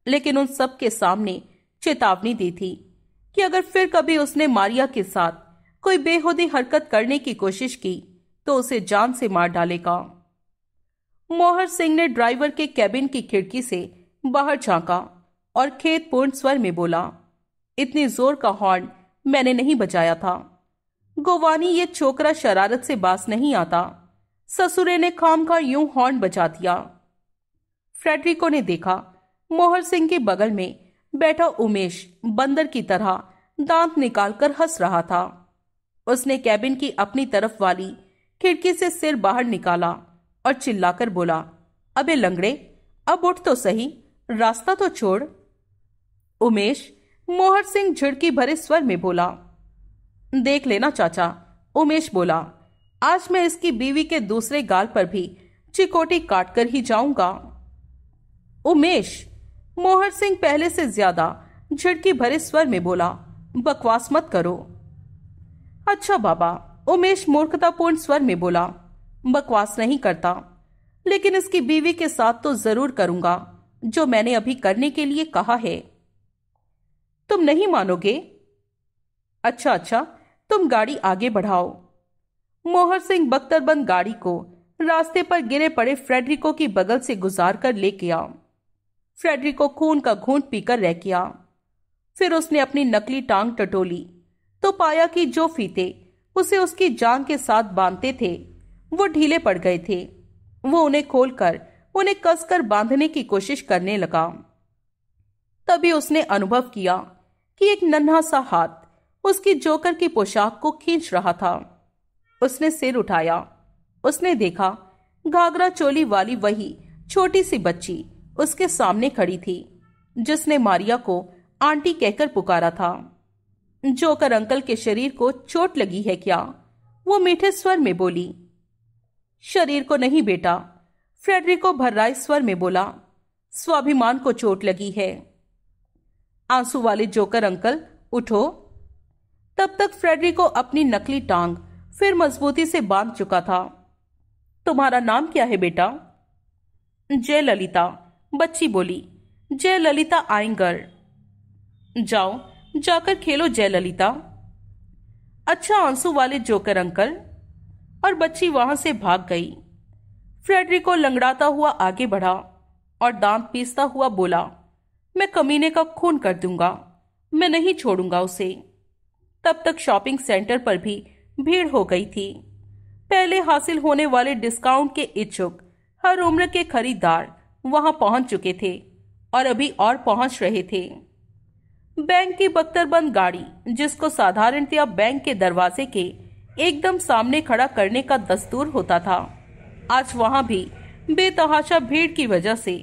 लेकिन उन सब के सामने चेतावनी दी थी कि अगर फिर कभी उसने मारिया के साथ कोई बेहुदी हरकत करने की कोशिश की तो उसे जान से मार डालेगा मोहर सिंह ने ड्राइवर के कैबिन की खिड़की से बाहर झांका और खेत पूर्ण स्वर में बोला इतनी जोर का हॉर्न मैंने नहीं बचाया था गोवानी ये छोकरा शरारत से बास नहीं आता ससुरे ने खाम का यूं हॉर्न बचा दिया फ्रेडरिको ने देखा मोहर सिंह के बगल में बैठा उमेश बंदर की तरह दांत निकालकर हंस रहा था उसने कैबिन की अपनी तरफ वाली खिड़की से सिर बाहर निकाला और चिल्लाकर बोला अबे लंगड़े अब उठ तो सही रास्ता तो छोड़ उमेश मोहर सिंह झिड़की भरे स्वर में बोला देख लेना चाचा उमेश बोला आज मैं इसकी बीवी के दूसरे गाल पर भी चिकोटी काट कर ही जाऊंगा उमेश मोहर सिंह पहले से ज्यादा झिड़की भरे स्वर में बोला बकवास मत करो अच्छा बाबा उमेश मूर्खतापूर्ण स्वर में बोला बकवास नहीं करता लेकिन इसकी बीवी के साथ तो जरूर करूंगा जो मैंने अभी करने के लिए कहा है तुम नहीं मानोगे अच्छा अच्छा तुम गाड़ी आगे बढ़ाओ मोहर सिंह बख्तरबंद गाड़ी को रास्ते पर गिरे पड़े फ्रेडरिको की बगल से गुजार कर ले गया फ्रेडरिको खून का घूंट पीकर रह गया फिर उसने अपनी नकली टांग टटोली तो पाया कि जो फीते उसे उसकी जान के साथ बांधते थे वो ढीले पड़ गए थे वो उन्हें खोलकर उन्हें कसकर बांधने की कोशिश करने लगा तभी उसने अनुभव किया कि एक नन्हा सा हाथ उसकी जोकर की पोशाक को खींच रहा था उसने सिर उठाया उसने देखा घाघरा चोली वाली वही छोटी सी बच्ची उसके सामने खड़ी थी जिसने मारिया को आंटी कहकर पुकारा था जोकर अंकल के शरीर को चोट लगी है क्या वो मीठे स्वर में बोली शरीर को नहीं बेटा फ्रेडरिको भर्राई स्वर में बोला स्वाभिमान को चोट लगी है आंसू वाले जोकर अंकल उठो तब तक को अपनी नकली टांग फिर मजबूती से बांध चुका था तुम्हारा नाम क्या है बेटा जय ललिता बच्ची बोली जय ललिता आएंगर जाओ जाकर खेलो जय ललिता अच्छा आंसू वाले जोकर अंकल और बच्ची वहां से भाग गई को लंगड़ाता हुआ आगे बढ़ा और दांत पीसता हुआ बोला मैं कमीने का खून कर दूंगा मैं नहीं छोड़ूंगा उसे तब तक शॉपिंग सेंटर पर भी भीड़ हो गई थी पहले हासिल होने वाले डिस्काउंट के इच्छुक हर उम्र के खरीदार वहां पहुंच चुके थे और अभी और पहुंच रहे थे बैंक की बख्तरबंद गाड़ी जिसको साधारणतया बैंक के दरवाजे के एकदम सामने खड़ा करने का दस्तूर होता था आज वहां भी बेतहाशा भीड़ की वजह से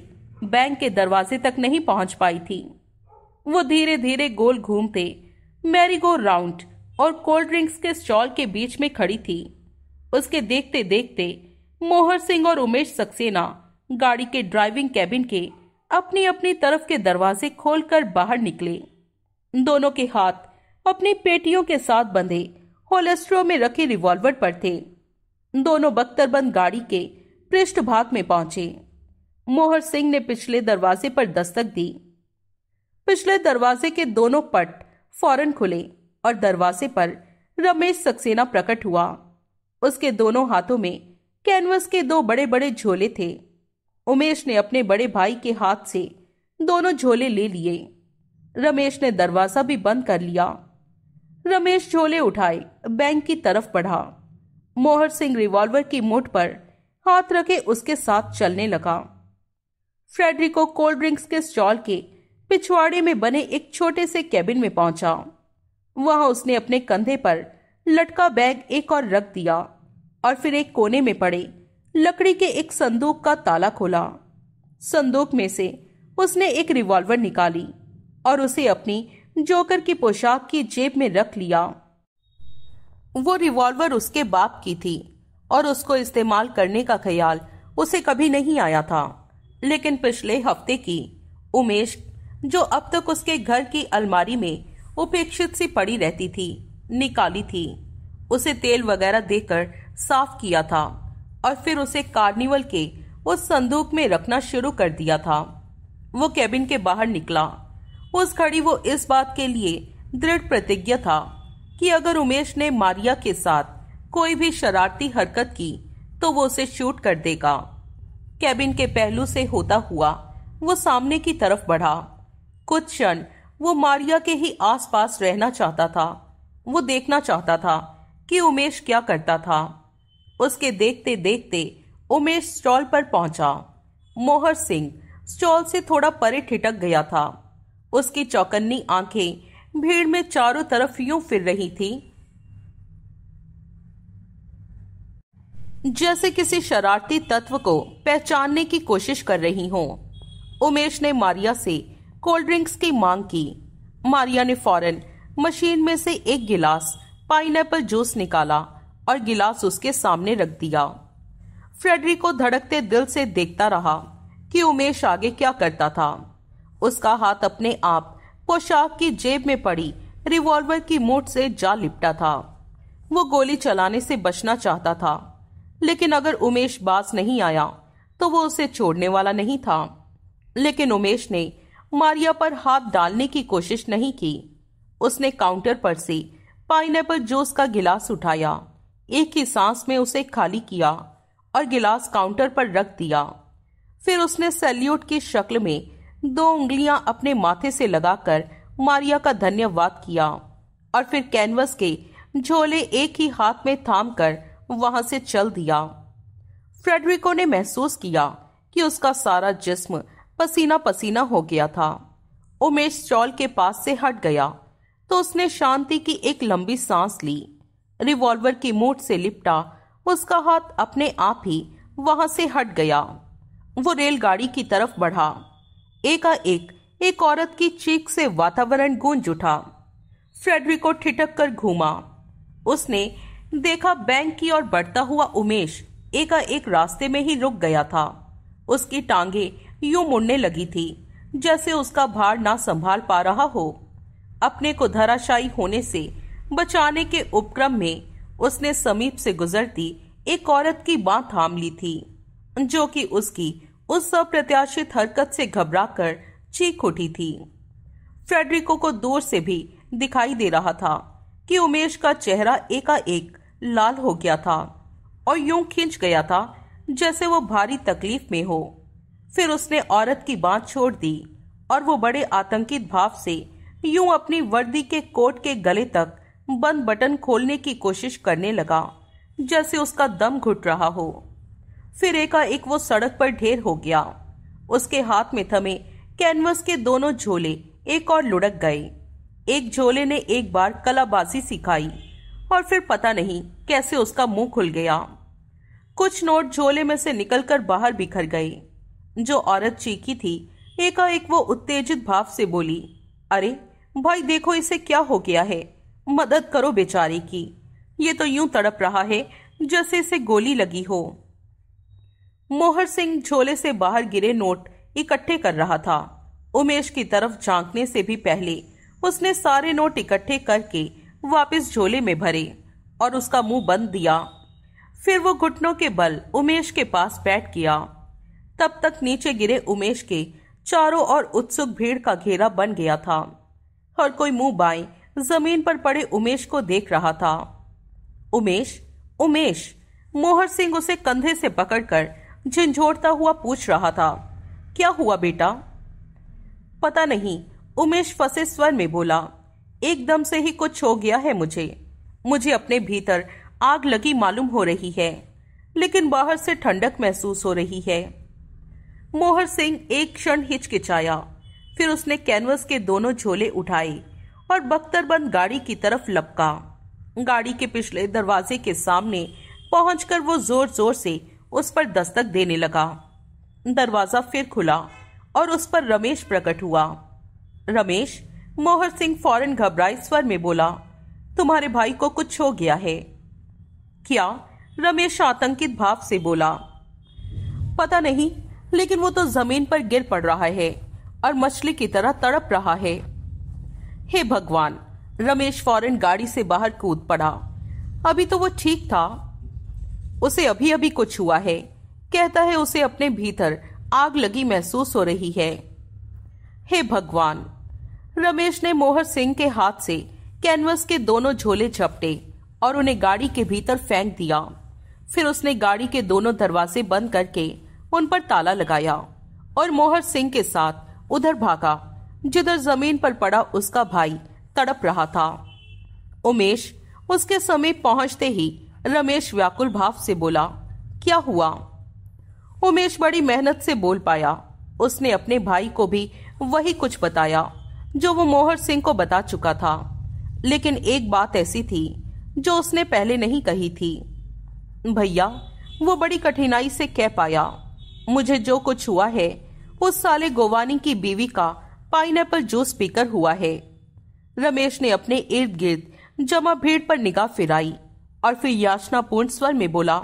बैंक के दरवाजे तक नहीं पहुंच पाई थी वो धीरे धीरे गोल घूमते मैरीगो राउंड और कोल्ड ड्रिंक्स के स्टॉल के बीच में खड़ी थी उसके देखते देखते मोहर सिंह और उमेश सक्सेना गाड़ी के ड्राइविंग कैबिन के अपनी अपनी तरफ के दरवाजे खोलकर बाहर निकले दोनों के हाथ अपनी पेटियों के साथ बंधे होलेस्ट्रो में रखे रिवॉल्वर पर थे दोनों बख्तरबंद गाड़ी के पृष्ठभाग में पहुंचे मोहर सिंह ने पिछले दरवाजे पर दस्तक दी पिछले दरवाजे के दोनों पट फौरन खुले और दरवाजे पर रमेश सक्सेना प्रकट हुआ उसके दोनों हाथों में कैनवस के दो बड़े बड़े झोले थे उमेश ने अपने बड़े भाई के हाथ से दोनों झोले ले लिए रमेश ने दरवाजा भी बंद कर लिया रमेश झोले उठाए बैंक की तरफ बढ़ा मोहर सिंह रिवॉल्वर की मुठ पर हाथ रखे उसके साथ चलने लगा फ्रेडरिको कोल्ड ड्रिंक्स के स्टॉल के पिछवाड़े में बने एक छोटे से कैबिन में पहुंचा वहां उसने अपने कंधे पर लटका बैग एक और रख दिया और फिर एक कोने में पड़े लकड़ी के एक संदूक का ताला खोला संदूक में से उसने एक रिवॉल्वर निकाली और उसे अपनी जोकर की पोशाक की जेब में रख लिया वो रिवॉल्वर उसके बाप की थी और उसको इस्तेमाल करने का ख्याल उसे कभी नहीं आया था लेकिन पिछले हफ्ते की उमेश जो अब तक उसके घर की अलमारी में उपेक्षित सी पड़ी रहती थी निकाली थी उसे तेल वगैरह देकर साफ किया था और फिर उसे कार्निवल के उस संदूक में रखना शुरू कर दिया था वो कैबिन के बाहर निकला उस घड़ी वो इस बात के लिए दृढ़ प्रतिज्ञा था कि अगर उमेश ने मारिया के साथ कोई भी शरारती हरकत की तो वो उसे शूट कर देगा कैबिन के पहलू से होता हुआ वो सामने की तरफ बढ़ा कुछ क्षण वो मारिया के ही आसपास रहना चाहता था वो देखना चाहता था कि उमेश क्या करता था उसके देखते देखते उमेश स्टॉल पर पहुंचा मोहर सिंह स्टॉल से थोड़ा परे ठिटक गया था उसकी चौकन्नी आंखें भीड़ में चारों तरफ यूं फिर रही थी जैसे किसी शरारती तत्व को पहचानने की कोशिश कर रही हो उमेश ने मारिया से कोल्ड ड्रिंक्स की मांग की मारिया ने फौरन मशीन में से एक गिलास पाइन जूस निकाला और गिलास उसके सामने रख दिया फ्रेडरिक को धड़कते दिल से देखता रहा कि उमेश आगे क्या करता था उसका हाथ अपने आप पोशाक की जेब में पड़ी रिवॉल्वर की मोट से जा लिपटा था वो गोली चलाने से बचना चाहता था लेकिन अगर उमेश बास नहीं आया तो वो उसे छोड़ने वाला नहीं था लेकिन उमेश ने मारिया पर हाथ डालने की कोशिश नहीं की उसने काउंटर पर से पाइन जूस का गिलास उठाया एक ही सांस में उसे खाली किया और गिलास काउंटर पर रख दिया फिर उसने सैल्यूट की शक्ल में दो उंगलियां अपने माथे से लगाकर मारिया का धन्यवाद किया और फिर कैनवस के झोले एक ही हाथ में थाम कर वहां से चल दिया फ्रेडरिको ने महसूस किया कि उसका सारा जिस्म पसीना पसीना हो गया था उमेश चौल के पास से हट गया तो उसने शांति की एक लंबी सांस ली रिवॉल्वर की मूठ से लिपटा उसका हाथ अपने आप ही वहां से हट गया वो रेलगाड़ी की तरफ बढ़ा एकाएक एक औरत की चीख से वातावरण गूंज उठा फ्रेडरिको ठिटक कर घूमा उसने देखा बैंक की ओर बढ़ता हुआ उमेश एकाएक रास्ते में ही रुक गया था उसकी टांगे यूं मुड़ने लगी थी जैसे उसका भार ना संभाल पा रहा हो अपने को धराशायी होने से बचाने के उपक्रम में उसने समीप से गुजरती एक औरत की बाह थाम ली थी जो कि उसकी उस अप्रत्याशित हरकत से घबराकर चीख उठी थी फ्रेडरिको को दूर से भी दिखाई दे रहा था कि उमेश का चेहरा एकाएक लाल हो गया था और यूं खिंच गया था जैसे वो भारी तकलीफ में हो फिर उसने औरत की बात छोड़ दी और वो बड़े आतंकित भाव से यूं अपनी वर्दी के कोट के गले तक बंद बटन खोलने की कोशिश करने लगा जैसे उसका दम घुट रहा हो फिर एकाएक वो सड़क पर ढेर हो गया उसके हाथ में थमे कैनवस के दोनों झोले एक और लुढ़क गए एक झोले ने एक बार कलाबाजी सिखाई और फिर पता नहीं कैसे उसका मुंह खुल गया कुछ नोट झोले में से निकलकर बाहर बिखर गए जो औरत चीखी थी एकाएक वो उत्तेजित भाव से बोली अरे भाई देखो इसे क्या हो गया है मदद करो बेचारी की ये तो यूं तड़प रहा है जैसे इसे गोली लगी हो मोहर सिंह झोले से बाहर गिरे नोट इकट्ठे कर रहा था उमेश की तरफ झांकने से भी पहले उसने सारे नोट इकट्ठे करके वापस झोले में भरे और उसका मुंह बंद दिया फिर वो घुटनों के बल उमेश के पास बैठ गया तब तक नीचे गिरे उमेश के चारों ओर उत्सुक भीड़ का घेरा बन गया था और कोई मुंह बाएं जमीन पर पड़े उमेश को देख रहा था उमेश उमेश मोहर सिंह उसे कंधे से पकड़कर झंझोड़ता हुआ पूछ रहा था क्या हुआ बेटा पता नहीं उमेश फंसे स्वर में बोला एकदम से ही कुछ हो गया है मुझे मुझे अपने भीतर आग लगी मालूम हो रही है लेकिन बाहर से ठंडक महसूस हो रही है मोहर सिंह एक क्षण हिचकिचाया फिर उसने कैनवस के दोनों झोले उठाए और बख्तरबंद गाड़ी की तरफ लपका गाड़ी के पिछले दरवाजे के सामने पहुंचकर वो जोर जोर से उस पर दस्तक देने लगा दरवाजा फिर खुला और उस पर रमेश प्रकट हुआ रमेश मोहर सिंह फौरन घबराए स्वर में बोला तुम्हारे भाई को कुछ हो गया है क्या रमेश आतंकित भाव से बोला पता नहीं लेकिन वो तो जमीन पर गिर पड़ रहा है और मछली की तरह तड़प रहा है हे भगवान रमेश फौरन गाड़ी से बाहर कूद पड़ा अभी तो वो ठीक था उसे अभी अभी कुछ हुआ है कहता है उसे अपने भीतर आग लगी महसूस हो रही है हे भगवान रमेश ने मोहर सिंह के हाथ से कैनवस के दोनों झोले झपटे और उन्हें गाड़ी के भीतर फेंक दिया फिर उसने गाड़ी के दोनों दरवाजे बंद करके उन पर ताला लगाया और मोहर सिंह के साथ उधर भागा जिधर जमीन पर पड़ा उसका भाई तड़प रहा था उमेश उसके समीप पहुंचते ही रमेश व्याकुल भाव से बोला क्या हुआ उमेश बड़ी मेहनत से बोल पाया उसने अपने भाई को भी वही कुछ बताया जो वो मोहर सिंह को बता चुका था लेकिन एक बात ऐसी थी जो उसने पहले नहीं कही थी भैया वो बड़ी कठिनाई से कह पाया मुझे जो कुछ हुआ है उस साले गोवानी की बीवी का पाइन जूस पीकर हुआ है रमेश ने अपने इर्द गिर्द जमा भीड़ पर निगाह फिराई और फिर याचनापूर्ण स्वर में बोला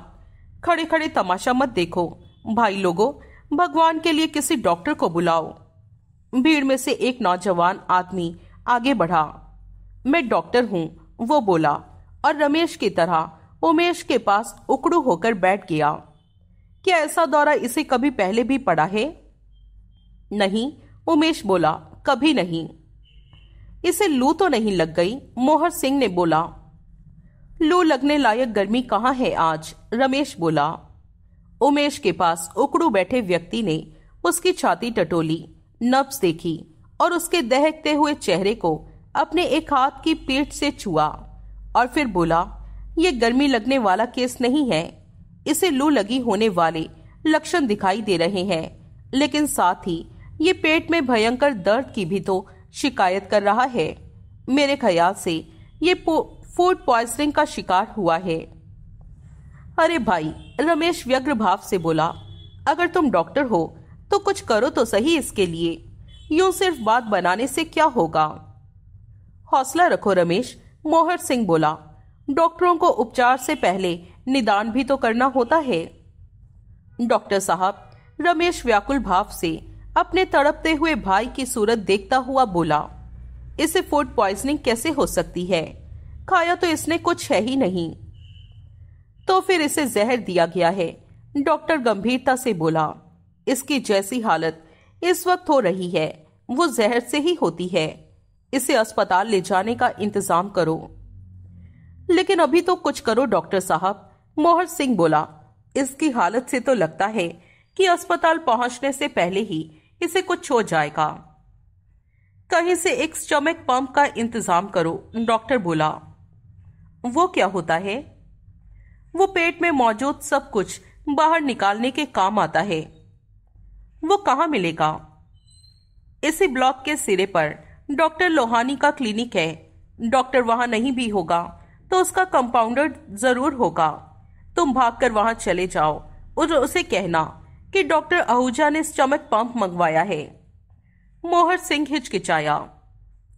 खड़े खड़े तमाशा मत देखो भाई लोगों भगवान के लिए किसी डॉक्टर को बुलाओ भीड़ में से एक नौजवान आदमी आगे बढ़ा मैं डॉक्टर हूँ वो बोला और रमेश की तरह उमेश के पास उकड़ू होकर बैठ गया क्या ऐसा दौरा इसे कभी पहले भी पड़ा है नहीं उमेश बोला कभी नहीं इसे लू तो नहीं लग गई मोहर सिंह ने बोला लू लगने लायक गर्मी कहाँ है आज रमेश बोला उमेश के पास उकड़ू बैठे व्यक्ति ने उसकी छाती टटोली नब्स देखी और उसके दहकते हुए चेहरे को अपने एक हाथ की पीठ से छुआ और फिर बोला ये गर्मी लगने वाला केस नहीं है इसे लू लगी होने वाले लक्षण दिखाई दे रहे हैं लेकिन साथ ही ये पेट में भयंकर दर्द की भी तो शिकायत कर रहा है मेरे ख्याल से ये फूड पॉइजनिंग का शिकार हुआ है अरे भाई रमेश व्यग्र भाव से बोला अगर तुम डॉक्टर हो तो कुछ करो तो सही इसके लिए यूं सिर्फ बात बनाने से क्या होगा हौसला रखो रमेश मोहर सिंह बोला डॉक्टरों को उपचार से पहले निदान भी तो करना होता है डॉक्टर साहब रमेश व्याकुल भाव से अपने तड़पते हुए भाई की सूरत देखता हुआ बोला इसे फूड प्वाइजनिंग कैसे हो सकती है खाया तो इसने कुछ है ही नहीं तो फिर इसे जहर दिया गया है डॉक्टर गंभीरता से बोला इसकी जैसी हालत इस वक्त हो रही है वो जहर से ही होती है इसे अस्पताल ले जाने का इंतजाम करो लेकिन अभी तो कुछ करो डॉक्टर साहब मोहर सिंह बोला इसकी हालत से तो लगता है कि अस्पताल पहुंचने से पहले ही इसे कुछ हो जाएगा कहीं से एक स्टमक पंप का इंतजाम करो डॉक्टर बोला वो क्या होता है वो पेट में मौजूद सब कुछ बाहर निकालने के काम आता है वो कहाँ मिलेगा इसी ब्लॉक के सिरे पर डॉक्टर लोहानी का क्लिनिक है डॉक्टर वहाँ नहीं भी होगा तो उसका कंपाउंडर जरूर होगा तुम भागकर वहाँ चले जाओ और उसे कहना कि डॉक्टर आहूजा ने स्टमक पंप मंगवाया है मोहर सिंह हिचकिचाया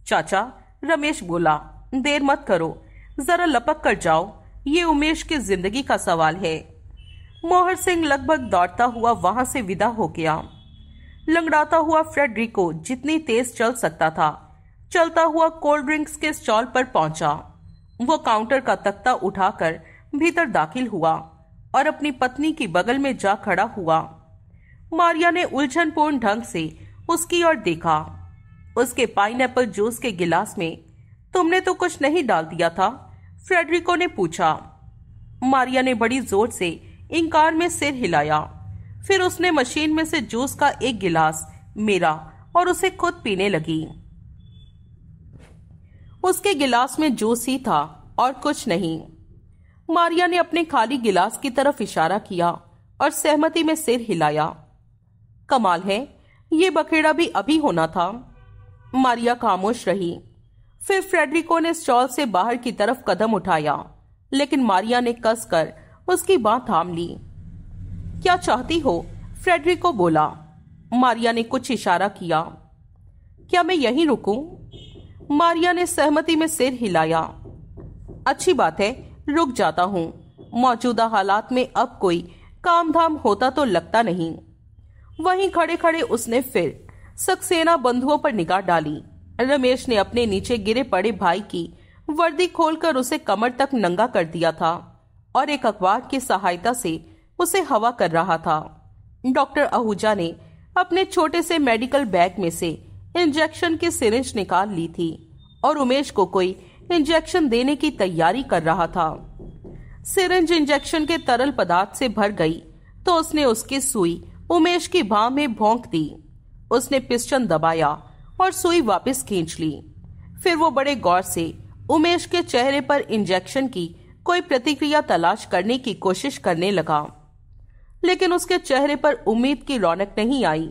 चाचा रमेश बोला देर मत करो जरा लपक कर जाओ ये उमेश की जिंदगी का सवाल है मोहर सिंह लगभग दौड़ता हुआ वहां से विदा हो गया लंगड़ाता हुआ फ्रेडरिको जितनी तेज चल सकता था चलता हुआ कोल्ड ड्रिंक्स के स्टॉल पर पहुंचा वो काउंटर का तख्ता उठाकर भीतर दाखिल हुआ और अपनी पत्नी की बगल में जा खड़ा हुआ मारिया ने उलझनपूर्ण ढंग से उसकी ओर देखा उसके पाइन जूस के गिलास में तुमने तो कुछ नहीं डाल दिया था फ्रेडरिको ने पूछा मारिया ने बड़ी जोर से इंकार में सिर हिलाया फिर उसने मशीन में से जूस का एक गिलास मेरा और उसे खुद पीने लगी उसके गिलास में जूस ही था और कुछ नहीं मारिया ने अपने खाली गिलास की तरफ इशारा किया और सहमति में सिर हिलाया कमाल है ये बखेड़ा भी अभी होना था मारिया खामोश रही फिर फ्रेडरिको ने स्टॉल से बाहर की तरफ कदम उठाया लेकिन मारिया ने कसकर उसकी बात थाम ली क्या चाहती हो फ्रेडरिको बोला मारिया ने कुछ इशारा किया क्या मैं यहीं रुकूं? मारिया ने सहमति में सिर हिलाया अच्छी बात है रुक जाता हूं मौजूदा हालात में अब कोई काम धाम होता तो लगता नहीं वहीं खड़े खड़े उसने फिर सक्सेना बंधुओं पर निगाह डाली रमेश ने अपने नीचे गिरे पड़े भाई की वर्दी खोलकर उसे कमर तक नंगा कर दिया था और एक अखबार की सहायता से उसे हवा कर रहा था डॉक्टर आहूजा ने अपने छोटे से मेडिकल बैग में से इंजेक्शन की सिरिंज निकाल ली थी और उमेश को कोई इंजेक्शन देने की तैयारी कर रहा था सिरिंज इंजेक्शन के तरल पदार्थ से भर गई तो उसने उसकी सुई उमेश की बाह में भोंक दी उसने पिस्टन दबाया और सुई वापस खींच ली फिर वो बड़े गौर से उमेश के चेहरे पर इंजेक्शन की कोई प्रतिक्रिया तलाश करने की कोशिश करने लगा लेकिन उसके चेहरे पर उम्मीद की रौनक नहीं आई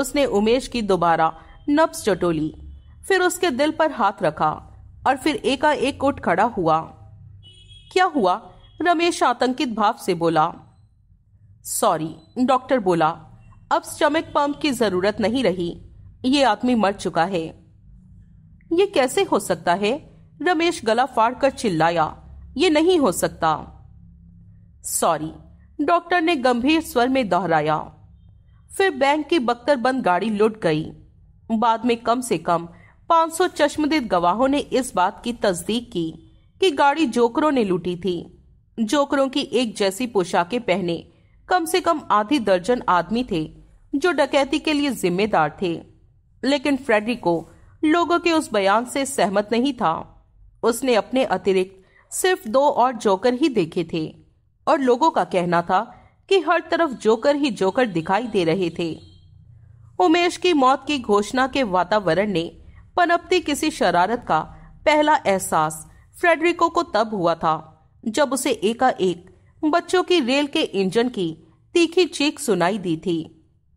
उसने उमेश की दोबारा नब्स चटोली फिर उसके दिल पर हाथ रखा और फिर एकाएक उठ खड़ा हुआ क्या हुआ रमेश आतंकित भाव से बोला सॉरी डॉक्टर बोला अब स्टमक पंप की जरूरत नहीं रही ये आदमी मर चुका है ये कैसे हो सकता है रमेश गला फाड़ कर चिल्लाया ये नहीं हो सकता सॉरी डॉक्टर ने गंभीर स्वर में दोहराया फिर बैंक की बख्तर बंद गाड़ी लुट गई बाद में कम से कम 500 चश्मदीद गवाहों ने इस बात की तस्दीक की कि गाड़ी जोकरों ने लूटी थी जोकरों की एक जैसी पोशाकें पहने कम से कम आधी दर्जन आदमी थे जो डकैती के लिए जिम्मेदार थे लेकिन फ्रेडरिको लोगों के उस बयान से सहमत नहीं था उसने अपने अतिरिक्त सिर्फ दो और जोकर ही देखे थे और लोगों का कहना था कि हर तरफ जोकर ही जोकर दिखाई दे रहे थे उमेश की मौत की घोषणा के वातावरण ने पनपती किसी शरारत का पहला एहसास फ्रेडरिको को तब हुआ था जब उसे एकाएक बच्चों की रेल के इंजन की तीखी चीख सुनाई दी थी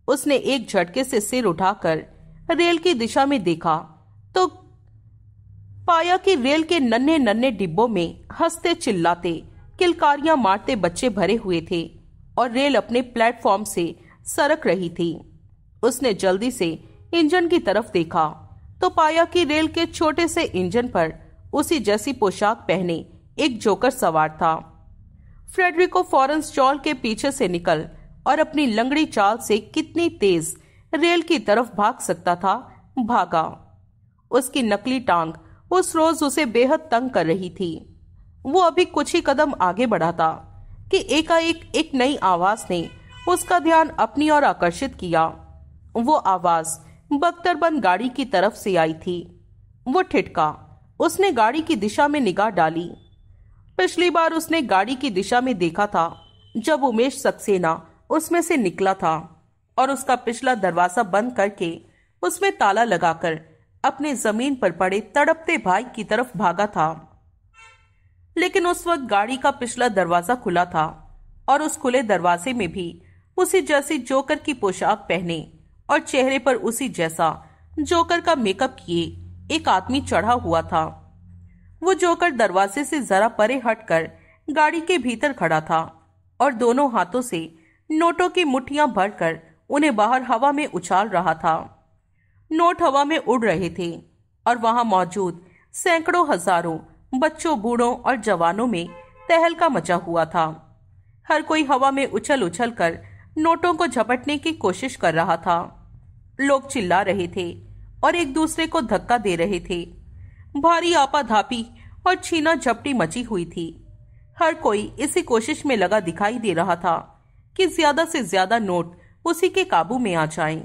उसने एक झटके से सिर उठाकर रेल की दिशा में देखा तो पाया कि रेल के नन्हे नन्हे डिब्बों में हंसते चिल्लाते किलकारियां मारते बच्चे भरे हुए थे और रेल अपने प्लेटफॉर्म से सरक रही थी उसने जल्दी से इंजन की तरफ देखा तो पाया कि रेल के छोटे से इंजन पर उसी जैसी पोशाक पहने एक जोकर सवार था फ्रेडरिको फॉरन स्टॉल के पीछे से निकल और अपनी लंगड़ी चाल से कितनी तेज रेल की तरफ भाग सकता था भागा उसकी नकली टांग उस रोज उसे बेहद तंग कर रही थी वो अभी कुछ ही कदम आगे बढ़ा था कि एकाएक एक, एक नई आवाज ने उसका ध्यान अपनी ओर आकर्षित किया वो आवाज बख्तरबंद गाड़ी की तरफ से आई थी वो ठिटका उसने गाड़ी की दिशा में निगाह डाली पिछली बार उसने गाड़ी की दिशा में देखा था जब उमेश सक्सेना उसमें से निकला था और उसका पिछला दरवाजा बंद करके उसमें ताला लगाकर अपने जमीन पर पड़े तड़पते भाई की तरफ भागा था लेकिन उस वक्त गाड़ी का पिछला दरवाजा खुला था और उस खुले दरवाजे में भी उसी जैसी जोकर की पोशाक पहने और चेहरे पर उसी जैसा जोकर का मेकअप किए एक आदमी चढ़ा हुआ था वो जोकर दरवाजे से जरा परे हटकर गाड़ी के भीतर खड़ा था और दोनों हाथों से नोटों की मुठ्ठियां भरकर उन्हें बाहर हवा में उछाल रहा था नोट हवा में उड़ रहे थे और वहां मौजूद सैकड़ों हजारों बच्चों बूढ़ों और जवानों में तहलका मचा हुआ था हर कोई हवा में उछल उछल कर नोटों को झपटने की कोशिश कर रहा था लोग चिल्ला रहे थे और एक दूसरे को धक्का दे रहे थे भारी आपाधापी और छीना झपटी मची हुई थी हर कोई इसी कोशिश में लगा दिखाई दे रहा था कि ज्यादा से ज्यादा नोट उसी के काबू में आ जाएं।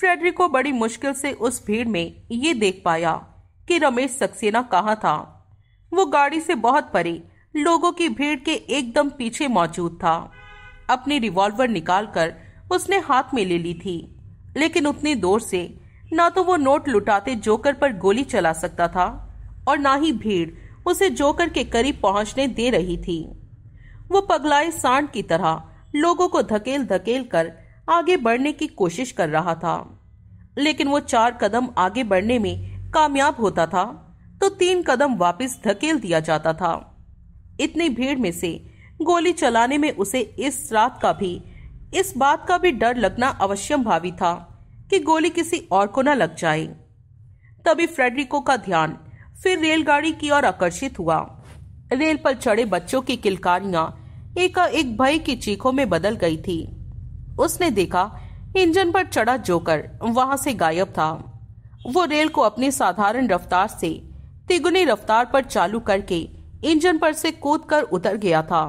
फ्रेडरिको बड़ी मुश्किल से उस भीड़ में ये देख पाया कि रमेश सक्सेना कहाँ था वो गाड़ी से बहुत परे लोगों की भीड़ के एकदम पीछे मौजूद था अपनी रिवॉल्वर निकालकर उसने हाथ में ले ली थी लेकिन उतनी दूर से ना तो वो नोट लुटाते जोकर पर गोली चला सकता था और ना ही भीड़ उसे जोकर के करीब पहुंचने दे रही थी वो पगलाए सांड की तरह लोगों को धकेल धकेल कर आगे बढ़ने की कोशिश कर रहा था लेकिन वो चार कदम आगे बढ़ने में कामयाब होता था तो तीन कदम वापस धकेल दिया जाता था इतनी भीड़ में से गोली चलाने में उसे इस रात का भी इस बात का भी डर लगना अवश्यम भावी था कि गोली किसी और को न लग जाए तभी फ्रेडरिको का ध्यान फिर रेलगाड़ी की ओर आकर्षित हुआ रेल पर चढ़े बच्चों की किलकारियां एकाएक भय की चीखों में बदल गई थी उसने देखा इंजन पर चढ़ा जोकर वहां से गायब था वो रेल को अपनी साधारण रफ्तार से तिगुनी रफ्तार पर चालू करके इंजन पर से कूद कर उतर गया था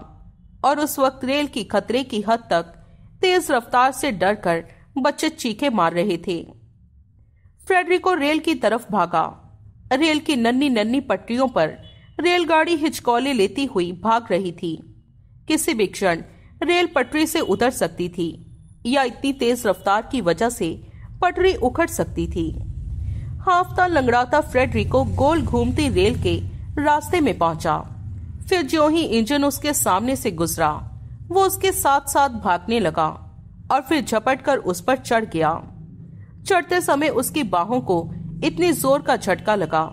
और उस वक्त रेल की खतरे की हद तक तेज रफ्तार से डर कर बच्चे चीखे मार रहे थे फ्रेडरिको रेल की तरफ भागा रेल की नन्नी नन्नी पटरियों पर रेलगाड़ी हिचकौले लेती हुई भाग रही थी किसी भी क्षण रेल पटरी से उतर सकती थी या इतनी तेज रफ्तार की वजह से पटरी उखड़ सकती थी हाफता लंगड़ाता फ्रेडरिको गोल घूमती रेल के रास्ते में पहुंचा फिर जो ही इंजन उसके सामने से गुजरा वो उसके साथ साथ भागने लगा और फिर झपट कर उस पर चढ़ गया चढ़ते समय उसकी बाहों को इतनी जोर का झटका लगा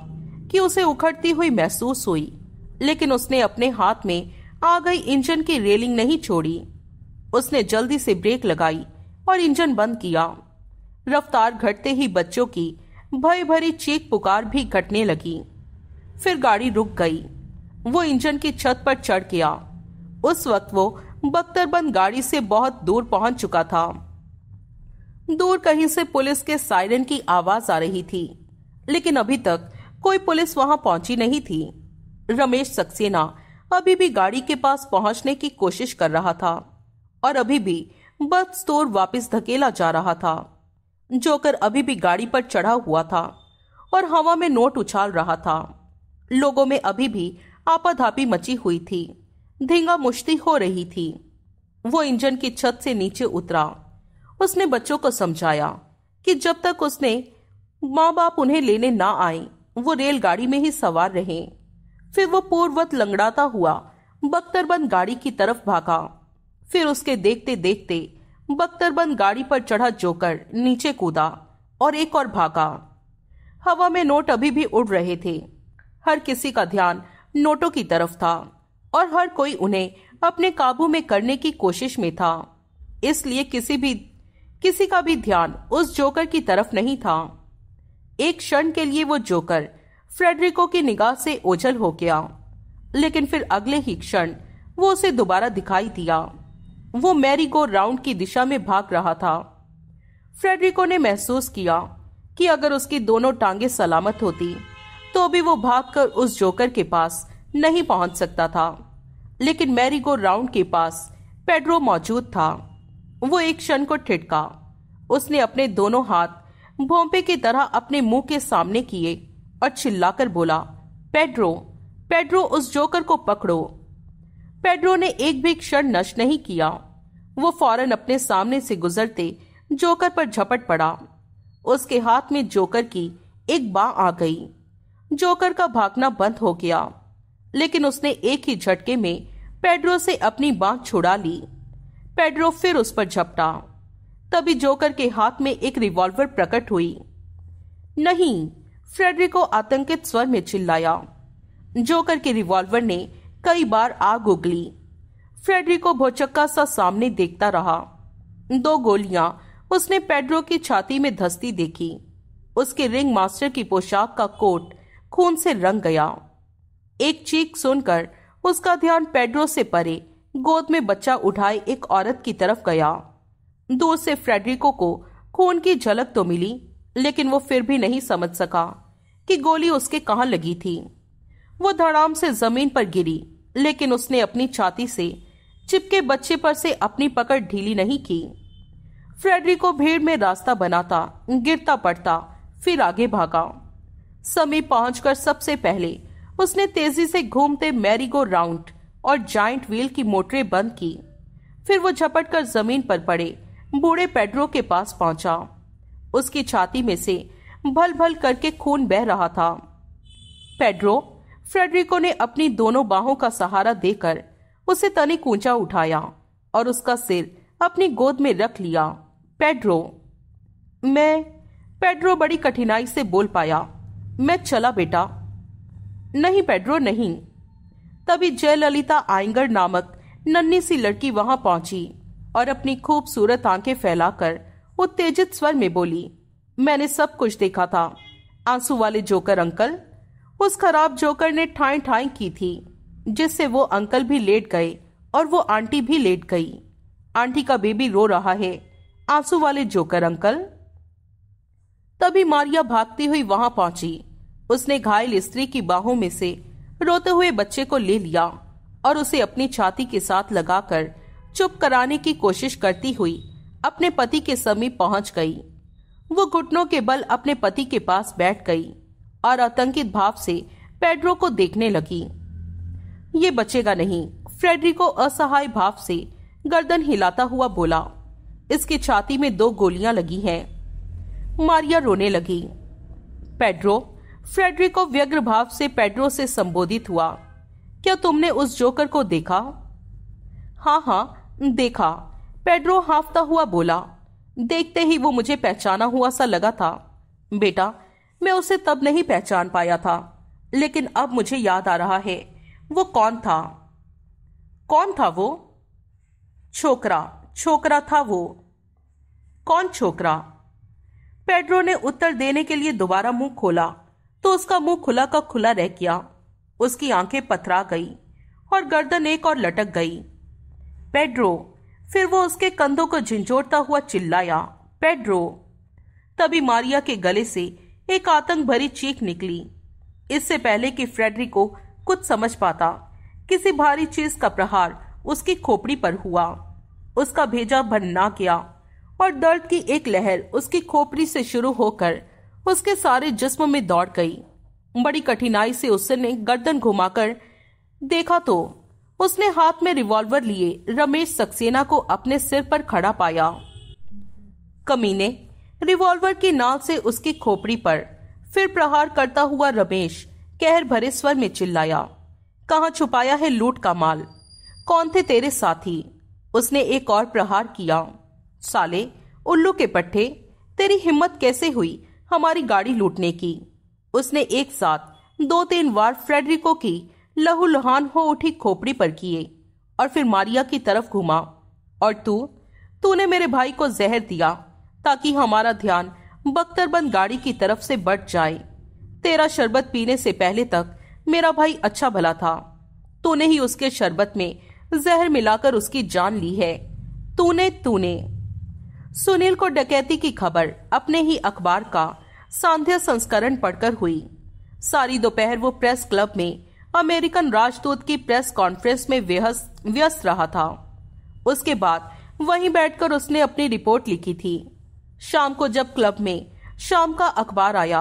कि उसे उखड़ती हुई महसूस हुई लेकिन उसने अपने हाथ में आ गई इंजन की रेलिंग नहीं छोड़ी उसने जल्दी से ब्रेक लगाई और इंजन बंद किया रफ्तार घटते ही बच्चों की भय भरी चीख पुकार भी घटने लगी फिर गाड़ी रुक गई वो इंजन की छत पर चढ़ गया उस वक्त वो बख्तरबंद गाड़ी से बहुत दूर पहुंच चुका था दूर कहीं से पुलिस के सायरन की आवाज आ रही थी लेकिन अभी तक कोई पुलिस वहां पहुंची नहीं थी रमेश सक्सेना अभी भी गाड़ी के पास पहुंचने की कोशिश कर रहा था और अभी भी बस स्टोर वापस धकेला जा रहा था जोकर अभी भी गाड़ी पर चढ़ा हुआ था और हवा में नोट उछाल रहा था लोगों में अभी भी आपाधापी मची हुई थी धींगा मुश्ती हो रही थी वो इंजन की छत से नीचे उतरा उसने बच्चों को समझाया कि जब तक उसने माँ बाप उन्हें लेने ना आए वो रेलगाड़ी में ही सवार रहे फिर वो पूर्वत लंगड़ाता हुआ बख्तरबंद गाड़ी की तरफ भागा फिर उसके देखते देखते बख्तरबंद गाड़ी पर चढ़ा जोकर नीचे कूदा और एक और भागा हवा में नोट अभी भी उड़ रहे थे हर किसी का ध्यान नोटों की तरफ था और हर कोई उन्हें अपने काबू में करने की कोशिश में था इसलिए किसी भी किसी का भी ध्यान उस जोकर की तरफ नहीं था एक क्षण के लिए वो जोकर फ्रेडरिको की निगाह से ओझल हो गया लेकिन फिर अगले ही क्षण वो उसे दोबारा दिखाई दिया वो मैरी गो राउंड की दिशा में भाग रहा था फ्रेडरिको ने महसूस किया कि अगर उसकी दोनों टांगे सलामत होती तो भी वो भागकर उस जोकर के पास नहीं पहुंच सकता था लेकिन मैरी गो राउंड के पास पेड्रो मौजूद था वो एक क्षण को ठिटका उसने अपने दोनों हाथ भोंपे की तरह अपने मुंह के सामने किए और चिल्लाकर बोला पेड्रो पेड्रो उस जोकर को पकड़ो पेड्रो ने एक भी क्षण नष्ट नहीं किया वो फौरन अपने सामने से गुजरते जोकर पर झपट पड़ा उसके हाथ में जोकर की एक बा आ गई जोकर का भागना बंद हो गया लेकिन उसने एक ही झटके में पेड्रो से अपनी बांह छुड़ा ली पेड्रो फिर उस पर झपटा तभी जोकर के हाथ में एक रिवॉल्वर प्रकट हुई नहीं फ्रेडरिको आतंकित स्वर में चिल्लाया जोकर के रिवॉल्वर ने कई बार आग उगली फ्रेडरिको भोचक्का सा सामने देखता रहा दो गोलियां उसने पेड्रो की छाती में धस्ती देखी उसके रिंग मास्टर की पोशाक का कोट खून से रंग गया एक चीख सुनकर उसका ध्यान पेड्रो से परे गोद में बच्चा उठाए एक औरत की तरफ गया दूर से फ्रेडरिको को खून की झलक तो मिली लेकिन वो फिर भी नहीं समझ सका कि गोली उसके कहा लगी थी वो धड़ाम से जमीन पर गिरी लेकिन उसने अपनी छाती से चिपके बच्चे पर से अपनी पकड़ ढीली नहीं की फ्रेडरिको भीड़ में रास्ता बनाता गिरता पड़ता फिर आगे भागा समय पहुंचकर सबसे पहले उसने तेजी से घूमते मैरीगो राउंड और जाइंट व्हील की मोटरें बंद की फिर वो झपट कर जमीन पर पड़े बूढ़े पेड्रो के पास पहुंचा उसकी छाती में से भल भल करके खून बह रहा था पेड्रो फ्रेडरिको ने अपनी दोनों बाहों का सहारा देकर उसे तनिक ऊंचा उठाया और उसका सिर अपनी गोद में रख लिया पेड्रो मैं पेड्रो बड़ी कठिनाई से बोल पाया मैं चला बेटा नहीं पेड्रो नहीं तभी जयललिता आयंगर नामक नन्ही सी लड़की वहां पहुंची और अपनी खूबसूरत आंखें फैलाकर उत्तेजित स्वर में बोली मैंने सब कुछ देखा था आंसू वाले जोकर अंकल उस खराब जोकर ने ठाए ठाए की थी जिससे वो अंकल भी लेट गए और वो आंटी भी लेट गई आंटी का बेबी रो रहा है आंसू वाले जोकर अंकल तभी मारिया भागती हुई वहां पहुंची उसने घायल स्त्री की बाहों में से रोते हुए बच्चे को ले लिया और उसे अपनी छाती के साथ लगाकर चुप कराने की कोशिश करती हुई अपने पति के समीप पहुंच गई वो घुटनों के बल अपने पति के पास बैठ गई और आतंकित भाव से पेड्रो को देखने लगी ये बचेगा नहीं फ्रेडरिको असहाय भाव से गर्दन हिलाता हुआ बोला इसकी छाती में दो गोलियां लगी हैं मारिया रोने लगी पेड्रो फ्रेडरिको व्यग्र भाव से पेड्रो से संबोधित हुआ क्या तुमने उस जोकर को देखा हाँ हाँ देखा पेड्रो हाफता हुआ बोला देखते ही वो मुझे पहचाना हुआ सा लगा था बेटा मैं उसे तब नहीं पहचान पाया था लेकिन अब मुझे याद आ रहा है वो कौन था कौन था वो छोकरा छोकरा था वो कौन छोकरा पेड्रो ने उत्तर देने के लिए दोबारा मुंह खोला तो उसका मुंह खुला का खुला रह गया उसकी आंखें पथरा गई और गर्दन एक और लटक गई पेड्रो फिर वो उसके कंधों को झिंझोड़ता हुआ चिल्लाया पेड्रो तभी मारिया के गले से एक आतंक भरी चीख निकली इससे पहले कि फ्रेडरिक को कुछ समझ पाता किसी भारी चीज का प्रहार उसकी खोपड़ी पर हुआ उसका भेजा भन्ना किया और दर्द की एक लहर उसकी खोपड़ी से शुरू होकर उसके सारे जिस्म में दौड़ गई बड़ी कठिनाई से उसने गर्दन घुमाकर देखा तो उसने हाथ में रिवॉल्वर लिए रमेश सक्सेना को अपने सिर पर खड़ा पाया कमीने रिवॉल्वर के नाक से उसकी खोपड़ी पर फिर प्रहार करता हुआ रमेश कहर भरे स्वर में चिल्लाया कहा छुपाया है लूट का माल कौन थे तेरे साथी उसने एक और प्रहार किया साले उल्लू के पट्टे तेरी हिम्मत कैसे हुई हमारी गाड़ी लूटने की उसने एक साथ दो तीन बार फ्रेडरिको की लहूलुहान हो उठी खोपड़ी पर किए और फिर मारिया की तरफ घुमा और तू तूने मेरे भाई को जहर दिया ताकि हमारा ध्यान बख्तरबंद गाड़ी की तरफ से बढ़ जाए तेरा शरबत पीने से पहले तक मेरा भाई अच्छा भला था तूने ही उसके शरबत में जहर मिलाकर उसकी जान ली है तूने तूने सुनील को डकैती की खबर अपने ही अखबार का सांध्य संस्करण पढ़कर हुई सारी दोपहर वो प्रेस क्लब में अमेरिकन राजदूत की प्रेस कॉन्फ्रेंस में व्यस्त रहा था उसके बाद वहीं बैठकर उसने अपनी रिपोर्ट लिखी थी शाम को जब क्लब में शाम का अखबार आया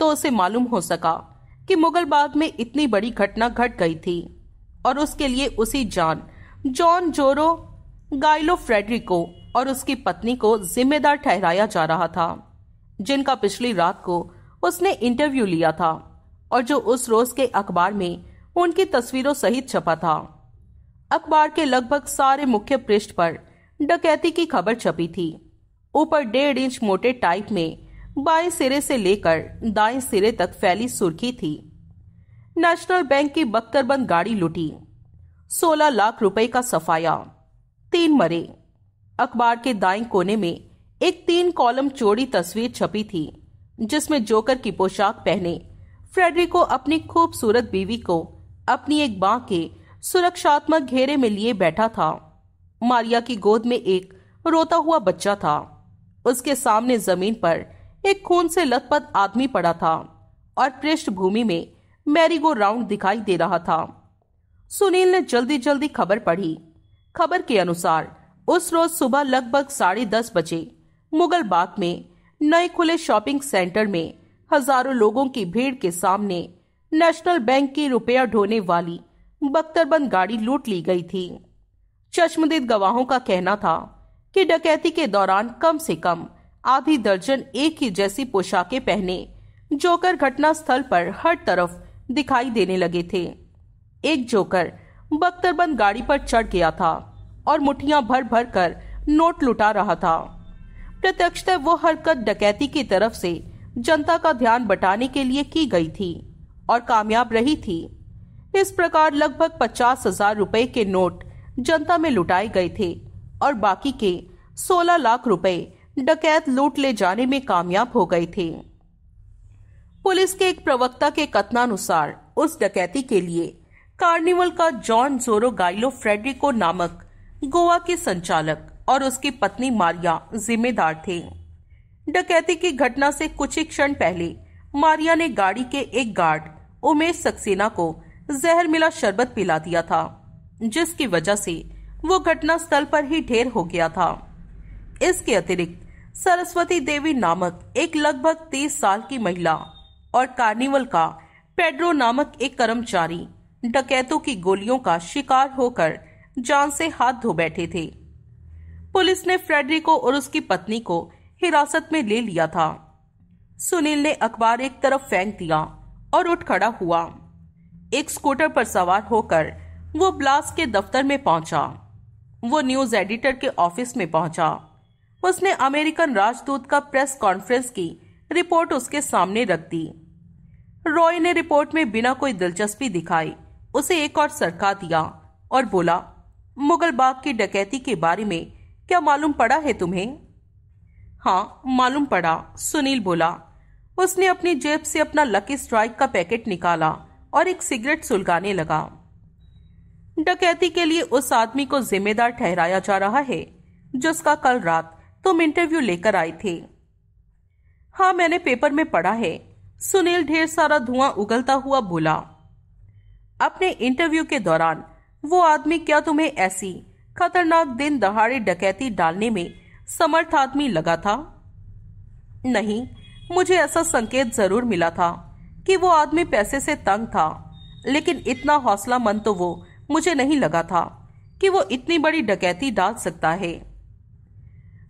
तो उसे मालूम हो सका कि मुगल बाग में इतनी बड़ी घटना घट गई थी और उसके लिए उसी जान जॉन जोरो गाइलो फ्रेडरिको और उसकी पत्नी को जिम्मेदार ठहराया जा रहा था जिनका पिछली रात को उसने इंटरव्यू लिया था और जो उस रोज के अखबार में उनकी तस्वीरों सहित छपा था अखबार के लगभग सारे मुख्य पृष्ठ पर डकैती की खबर छपी थी ऊपर डेढ़ इंच मोटे टाइप में बाएं सिरे से लेकर दाएं सिरे तक फैली सुर्खी थी नेशनल बैंक की बख्तरबंद गाड़ी लुटी सोलह लाख रुपए का सफाया तीन मरे अखबार के दाएं कोने में एक तीन कॉलम चोरी तस्वीर छपी थी जिसमें जोकर की पोशाक पहने फ्रेडरिको अपनी खूबसूरत बीवी को अपनी एक बाँ के सुरक्षात्मक घेरे में लिए बैठा था मारिया की गोद में एक रोता हुआ बच्चा था उसके सामने जमीन पर एक खून से लथपथ आदमी पड़ा था और पृष्ठभूमि में मैरी गो राउंड दिखाई दे रहा था सुनील ने जल्दी जल्दी खबर पढ़ी खबर के अनुसार उस रोज सुबह लगभग साढ़े दस बजे मुगल बाग में नए खुले शॉपिंग सेंटर में हजारों लोगों की भीड़ के सामने नेशनल बैंक की रुपया ढोने वाली बख्तरबंद गाड़ी लूट ली गई थी चश्मदीद गवाहों का कहना था कि डकैती के दौरान कम से कम आधी दर्जन एक ही जैसी पोशाकें पहने जोकर घटना स्थल पर हर तरफ दिखाई देने लगे थे एक जोकर बख्तरबंद गाड़ी पर चढ़ गया था और मुठिया भर भर कर नोट लुटा रहा था प्रत्यक्षतः वो हरकत डकैती की तरफ से जनता का ध्यान बटाने के लिए की गई थी और कामयाब रही थी इस प्रकार लगभग पचास हजार रुपए के नोट जनता में लुटाए गए थे और बाकी के 16 लाख रुपए डकैत लूट ले जाने में कामयाब हो गए थे पुलिस के एक प्रवक्ता के कथनानुसार उस डकैती के लिए कार्निवल का जॉन जोरो गाइलो फ्रेडरिको नामक गोवा के संचालक और उसकी पत्नी मारिया जिम्मेदार थे डकैती की घटना से कुछ ही क्षण पहले मारिया ने गाड़ी के एक गार्ड उमेश सक्सेना को जहर मिला शरबत पिला दिया था जिसकी वजह से वो घटना स्थल पर ही ढेर हो गया था इसके अतिरिक्त सरस्वती देवी नामक एक लगभग तीस साल की महिला और कार्निवल का पेड्रो नामक एक कर्मचारी डकैतों की गोलियों का शिकार होकर जान से हाथ धो बैठे थे पुलिस ने फ्रेडरिको और उसकी पत्नी को हिरासत में ले लिया था सुनील ने अखबार एक तरफ फेंक दिया और उठ खड़ा हुआ एक स्कूटर पर सवार होकर वो ब्लास्ट के दफ्तर में पहुंचा वो न्यूज एडिटर के ऑफिस में पहुंचा उसने अमेरिकन राजदूत का प्रेस कॉन्फ्रेंस की रिपोर्ट उसके सामने रख दी रॉय ने रिपोर्ट में बिना कोई दिलचस्पी दिखाई उसे एक और सरका दिया और बोला मुगल बाग की डकैती के बारे में क्या मालूम पड़ा है तुम्हें हाँ मालूम पड़ा सुनील बोला उसने अपनी जेब से अपना लकी स्ट्राइक का पैकेट निकाला और एक सिगरेट सुलगाने लगा डकैती के लिए उस आदमी को जिम्मेदार ठहराया जा रहा है जिसका कल रात तुम इंटरव्यू लेकर आई थे हाँ मैंने पेपर में पढ़ा है सुनील ढेर सारा धुआं उगलता हुआ बोला अपने इंटरव्यू के दौरान वो आदमी क्या तुम्हें ऐसी खतरनाक दिन दहाड़े डकैती डालने में समर्थ आदमी लगा था नहीं मुझे ऐसा संकेत जरूर मिला था कि वो आदमी पैसे से तंग था लेकिन इतना हौसला मंद तो वो मुझे नहीं लगा था कि वो इतनी बड़ी डकैती डाल सकता है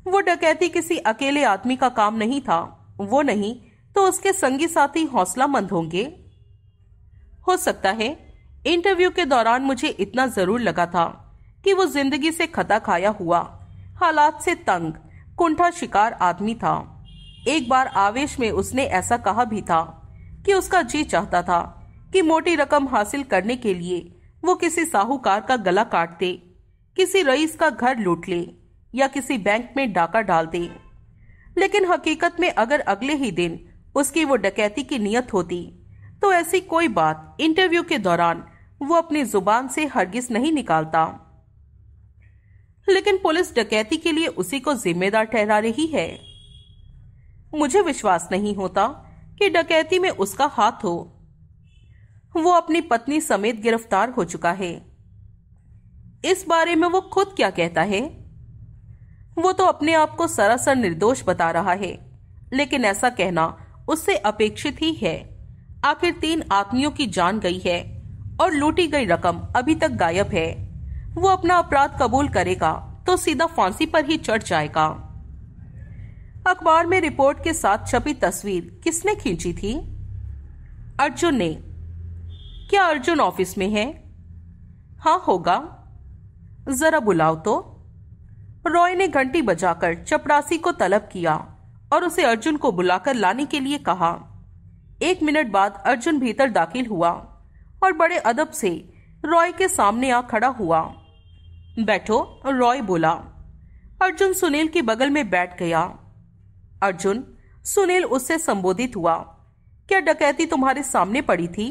वो डकैती किसी अकेले आदमी का काम नहीं था वो नहीं तो उसके संगी साथी हौसला मंद होंगे हो सकता है इंटरव्यू के दौरान मुझे इतना जरूर लगा था कि वो जिंदगी से खता खाया हुआ हालात से तंग कुंठा शिकार आदमी था एक बार आवेश में उसने ऐसा कहा भी था कि उसका जी चाहता था कि मोटी रकम हासिल करने के लिए वो किसी साहूकार का गला काट दे किसी रईस का घर लूट ले या किसी बैंक में डाका डाल दे लेकिन हकीकत में अगर अगले ही दिन उसकी वो डकैती की नीयत होती तो ऐसी कोई बात इंटरव्यू के दौरान वो अपनी जुबान से हरगिज नहीं निकालता लेकिन पुलिस डकैती के लिए उसी को जिम्मेदार ठहरा रही है मुझे विश्वास नहीं होता कि डकैती में उसका हाथ हो वो अपनी पत्नी समेत गिरफ्तार हो चुका है इस बारे में वो खुद क्या कहता है वो तो अपने आप को सरासर निर्दोष बता रहा है लेकिन ऐसा कहना उससे अपेक्षित ही है आखिर तीन आदमियों की जान गई है और लूटी गई रकम अभी तक गायब है वो अपना अपराध कबूल करेगा तो सीधा फांसी पर ही चढ़ जाएगा अखबार में रिपोर्ट के साथ छपी तस्वीर किसने खींची थी अर्जुन ने क्या अर्जुन ऑफिस में है हाँ होगा जरा बुलाओ तो रॉय ने घंटी बजाकर चपरासी को तलब किया और उसे अर्जुन को बुलाकर लाने के लिए कहा एक मिनट बाद अर्जुन भीतर दाखिल हुआ और बड़े अदब से रॉय के सामने आ खड़ा हुआ बैठो रॉय बोला अर्जुन सुनील के बगल में बैठ गया अर्जुन सुनील उससे संबोधित हुआ क्या डकैती तुम्हारे सामने पड़ी थी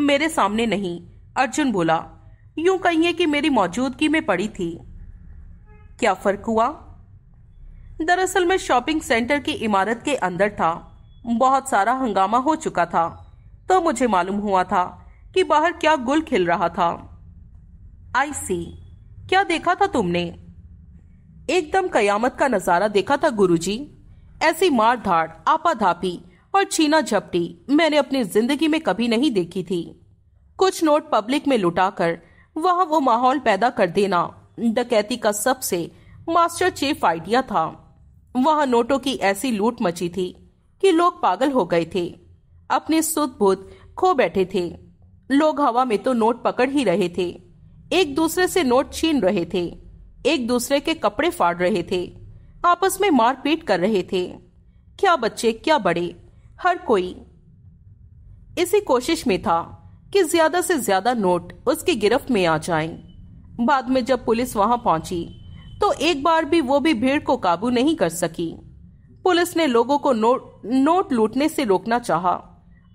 मेरे सामने नहीं अर्जुन बोला यूं कहिए कि मेरी मौजूदगी में पड़ी थी क्या फर्क हुआ दरअसल मैं शॉपिंग सेंटर की इमारत के अंदर था बहुत सारा हंगामा हो चुका था तो मुझे मालूम हुआ था कि बाहर क्या गुल खिल रहा था आई सी क्या देखा था तुमने एकदम कयामत का नजारा देखा था गुरुजी ऐसी मार धाड़ आपाधापी और छीना झपटी मैंने अपनी जिंदगी में कभी नहीं देखी थी कुछ नोट पब्लिक में लुटाकर वहां वो माहौल पैदा कर देना डकैती का सबसे मास्टर चीफ आइडिया था वहां नोटों की ऐसी लूट मची थी कि लोग पागल हो गए थे अपने सुध बुद्ध खो बैठे थे लोग हवा में तो नोट पकड़ ही रहे थे एक दूसरे से नोट छीन रहे थे एक दूसरे के कपड़े फाड़ रहे थे आपस में मारपीट कर रहे थे क्या बच्चे क्या बड़े हर कोई इसी कोशिश में था कि ज्यादा से ज्यादा नोट उसकी गिरफ्त में आ जाएं। बाद में जब पुलिस वहां पहुंची तो एक बार भी वो भी भीड़ को काबू नहीं कर सकी पुलिस ने लोगों को नोट नोट लूटने से रोकना चाहा,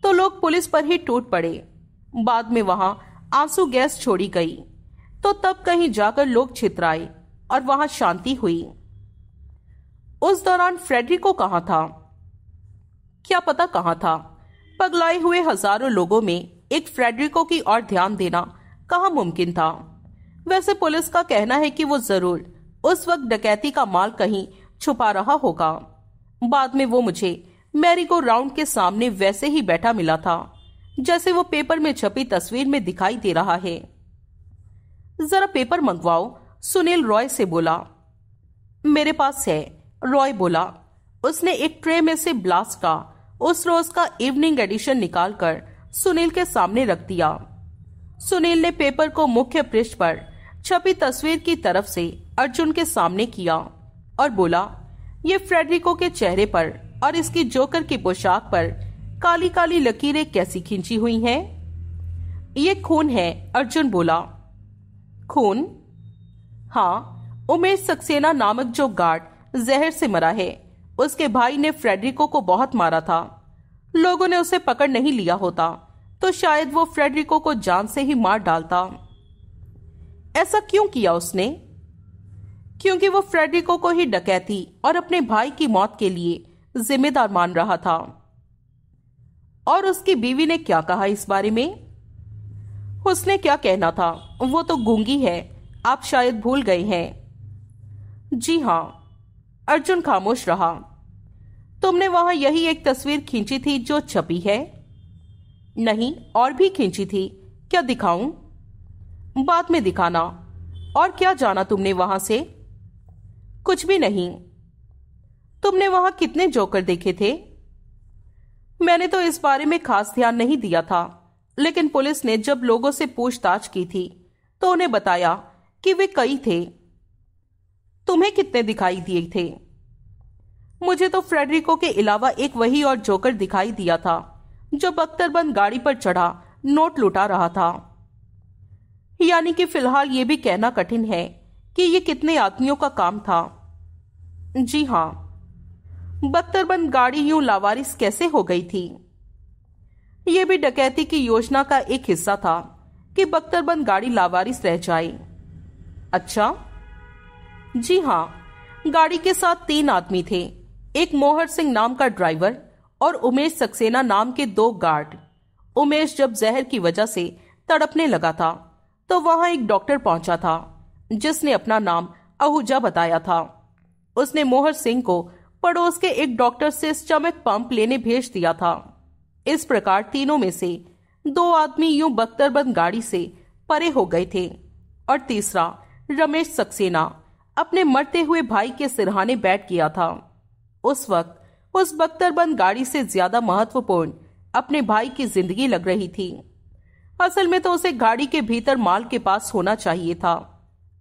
तो लोग पुलिस पर ही टूट पड़े बाद में वहां आंसू गैस छोड़ी गई तो तब कहीं जाकर लोग छितराए और वहां शांति हुई उस दौरान फ्रेडरिको कहा था क्या पता कहाँ था पगलाए हुए हजारों लोगों में एक फ्रेडरिको की ओर ध्यान देना कहा मुमकिन था वैसे पुलिस का कहना है कि वो जरूर उस वक्त डकैती का माल कहीं छुपा रहा होगा बाद में वो मुझे मैरी को राउंड के सामने वैसे ही बैठा मिला था जैसे वो पेपर में छपी तस्वीर में दिखाई दे रहा है जरा पेपर मंगवाओ सुनील रॉय से बोला मेरे पास है रॉय बोला उसने एक ट्रे में से ब्लास्ट का उस रोज का इवनिंग एडिशन निकालकर सुनील के सामने रख दिया सुनील ने पेपर को मुख्य पृष्ठ पर छपी तस्वीर की तरफ से अर्जुन के सामने किया और बोला ये फ्रेडरिको के चेहरे पर और इसकी जोकर की पोशाक पर काली काली लकीरें कैसी खींची हुई हैं? ये खून है अर्जुन बोला खून हाँ उमेश सक्सेना नामक जो गार्ड जहर से मरा है उसके भाई ने फ्रेडरिको को बहुत मारा था लोगों ने उसे पकड़ नहीं लिया होता तो शायद वो फ्रेडरिको को जान से ही मार डालता ऐसा क्यों किया उसने क्योंकि वो फ्रेडरिको को ही डकैती और अपने भाई की मौत के लिए जिम्मेदार मान रहा था और उसकी बीवी ने क्या कहा इस बारे में उसने क्या कहना था वो तो गूंगी है आप शायद भूल गए हैं जी हां अर्जुन खामोश रहा तुमने वहां यही एक तस्वीर खींची थी जो छपी है नहीं और भी खींची थी क्या दिखाऊं बाद में दिखाना और क्या जाना तुमने वहां से कुछ भी नहीं तुमने वहां कितने जोकर देखे थे मैंने तो इस बारे में खास ध्यान नहीं दिया था लेकिन पुलिस ने जब लोगों से पूछताछ की थी तो उन्हें बताया कि वे कई थे तुम्हें कितने दिखाई दिए थे मुझे तो फ्रेडरिको के अलावा एक वही और जोकर दिखाई दिया था जो बख्तरबंद गाड़ी पर चढ़ा नोट लुटा रहा था यानी कि फिलहाल ये भी कहना कठिन है कि ये कितने आदमियों का काम था जी हाँ बख्तरबंद गाड़ी यूं लावारिस कैसे हो गई थी यह भी डकैती की योजना का एक हिस्सा था कि बख्तरबंद गाड़ी लावारिस रह जाए अच्छा जी हाँ गाड़ी के साथ तीन आदमी थे एक मोहर सिंह नाम का ड्राइवर और उमेश सक्सेना नाम के दो गार्ड उमेश जब जहर की वजह से तड़पने लगा था तो वहां एक डॉक्टर पहुंचा था जिसने अपना नाम आहूजा बताया था उसने मोहर सिंह को पड़ोस के एक डॉक्टर से स्टमक पंप लेने भेज दिया था इस प्रकार तीनों में से दो आदमी यूं बख्तरबंद गाड़ी से परे हो गए थे और तीसरा रमेश सक्सेना अपने मरते हुए भाई के सिरहाने बैठ गया था उस वक्त उस बख्तरबंद गाड़ी से ज्यादा महत्वपूर्ण अपने भाई की जिंदगी लग रही थी असल में तो उसे गाड़ी के भीतर माल के पास होना चाहिए था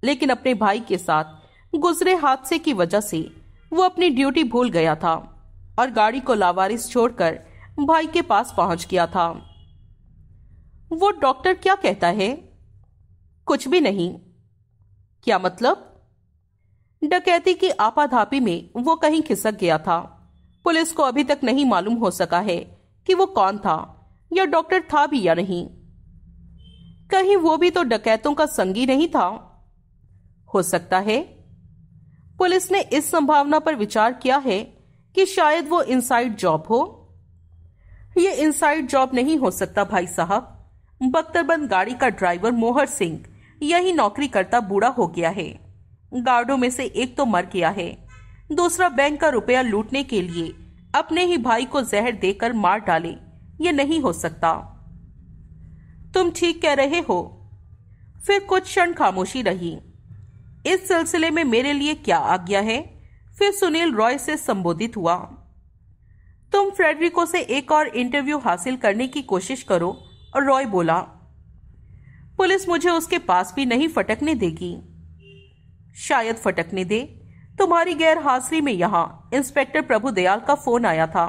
लेकिन अपने भाई के साथ गुजरे हादसे की वजह से वो अपनी ड्यूटी भूल गया था और गाड़ी को लावारिस छोड़कर भाई के पास पहुंच गया था वो डॉक्टर क्या कहता है कुछ भी नहीं क्या मतलब डकैती की आपाधापी में वो कहीं खिसक गया था पुलिस को अभी तक नहीं मालूम हो सका है कि वो कौन था या डॉक्टर था भी या नहीं कहीं वो भी तो डकैतों का संगी नहीं था हो सकता है पुलिस ने इस संभावना पर विचार किया है कि शायद वो इनसाइड जॉब हो ये इनसाइड जॉब नहीं हो सकता भाई साहब बख्तरबंद गाड़ी का ड्राइवर मोहर सिंह यही नौकरी करता बूढ़ा हो गया है गार्डों में से एक तो मर गया है दूसरा बैंक का रुपया लूटने के लिए अपने ही भाई को जहर देकर मार डाले ये नहीं हो सकता तुम ठीक कह रहे हो फिर कुछ क्षण खामोशी रही इस सिलसिले में मेरे लिए क्या आज्ञा है फिर सुनील रॉय से संबोधित हुआ तुम फ्रेडरिको से एक और इंटरव्यू हासिल करने की कोशिश करो और रॉय बोला पुलिस मुझे उसके पास भी नहीं फटकने देगी शायद फटकने दे तुम्हारी गैर हाजिरी में यहाँ इंस्पेक्टर प्रभु दयाल का फोन आया था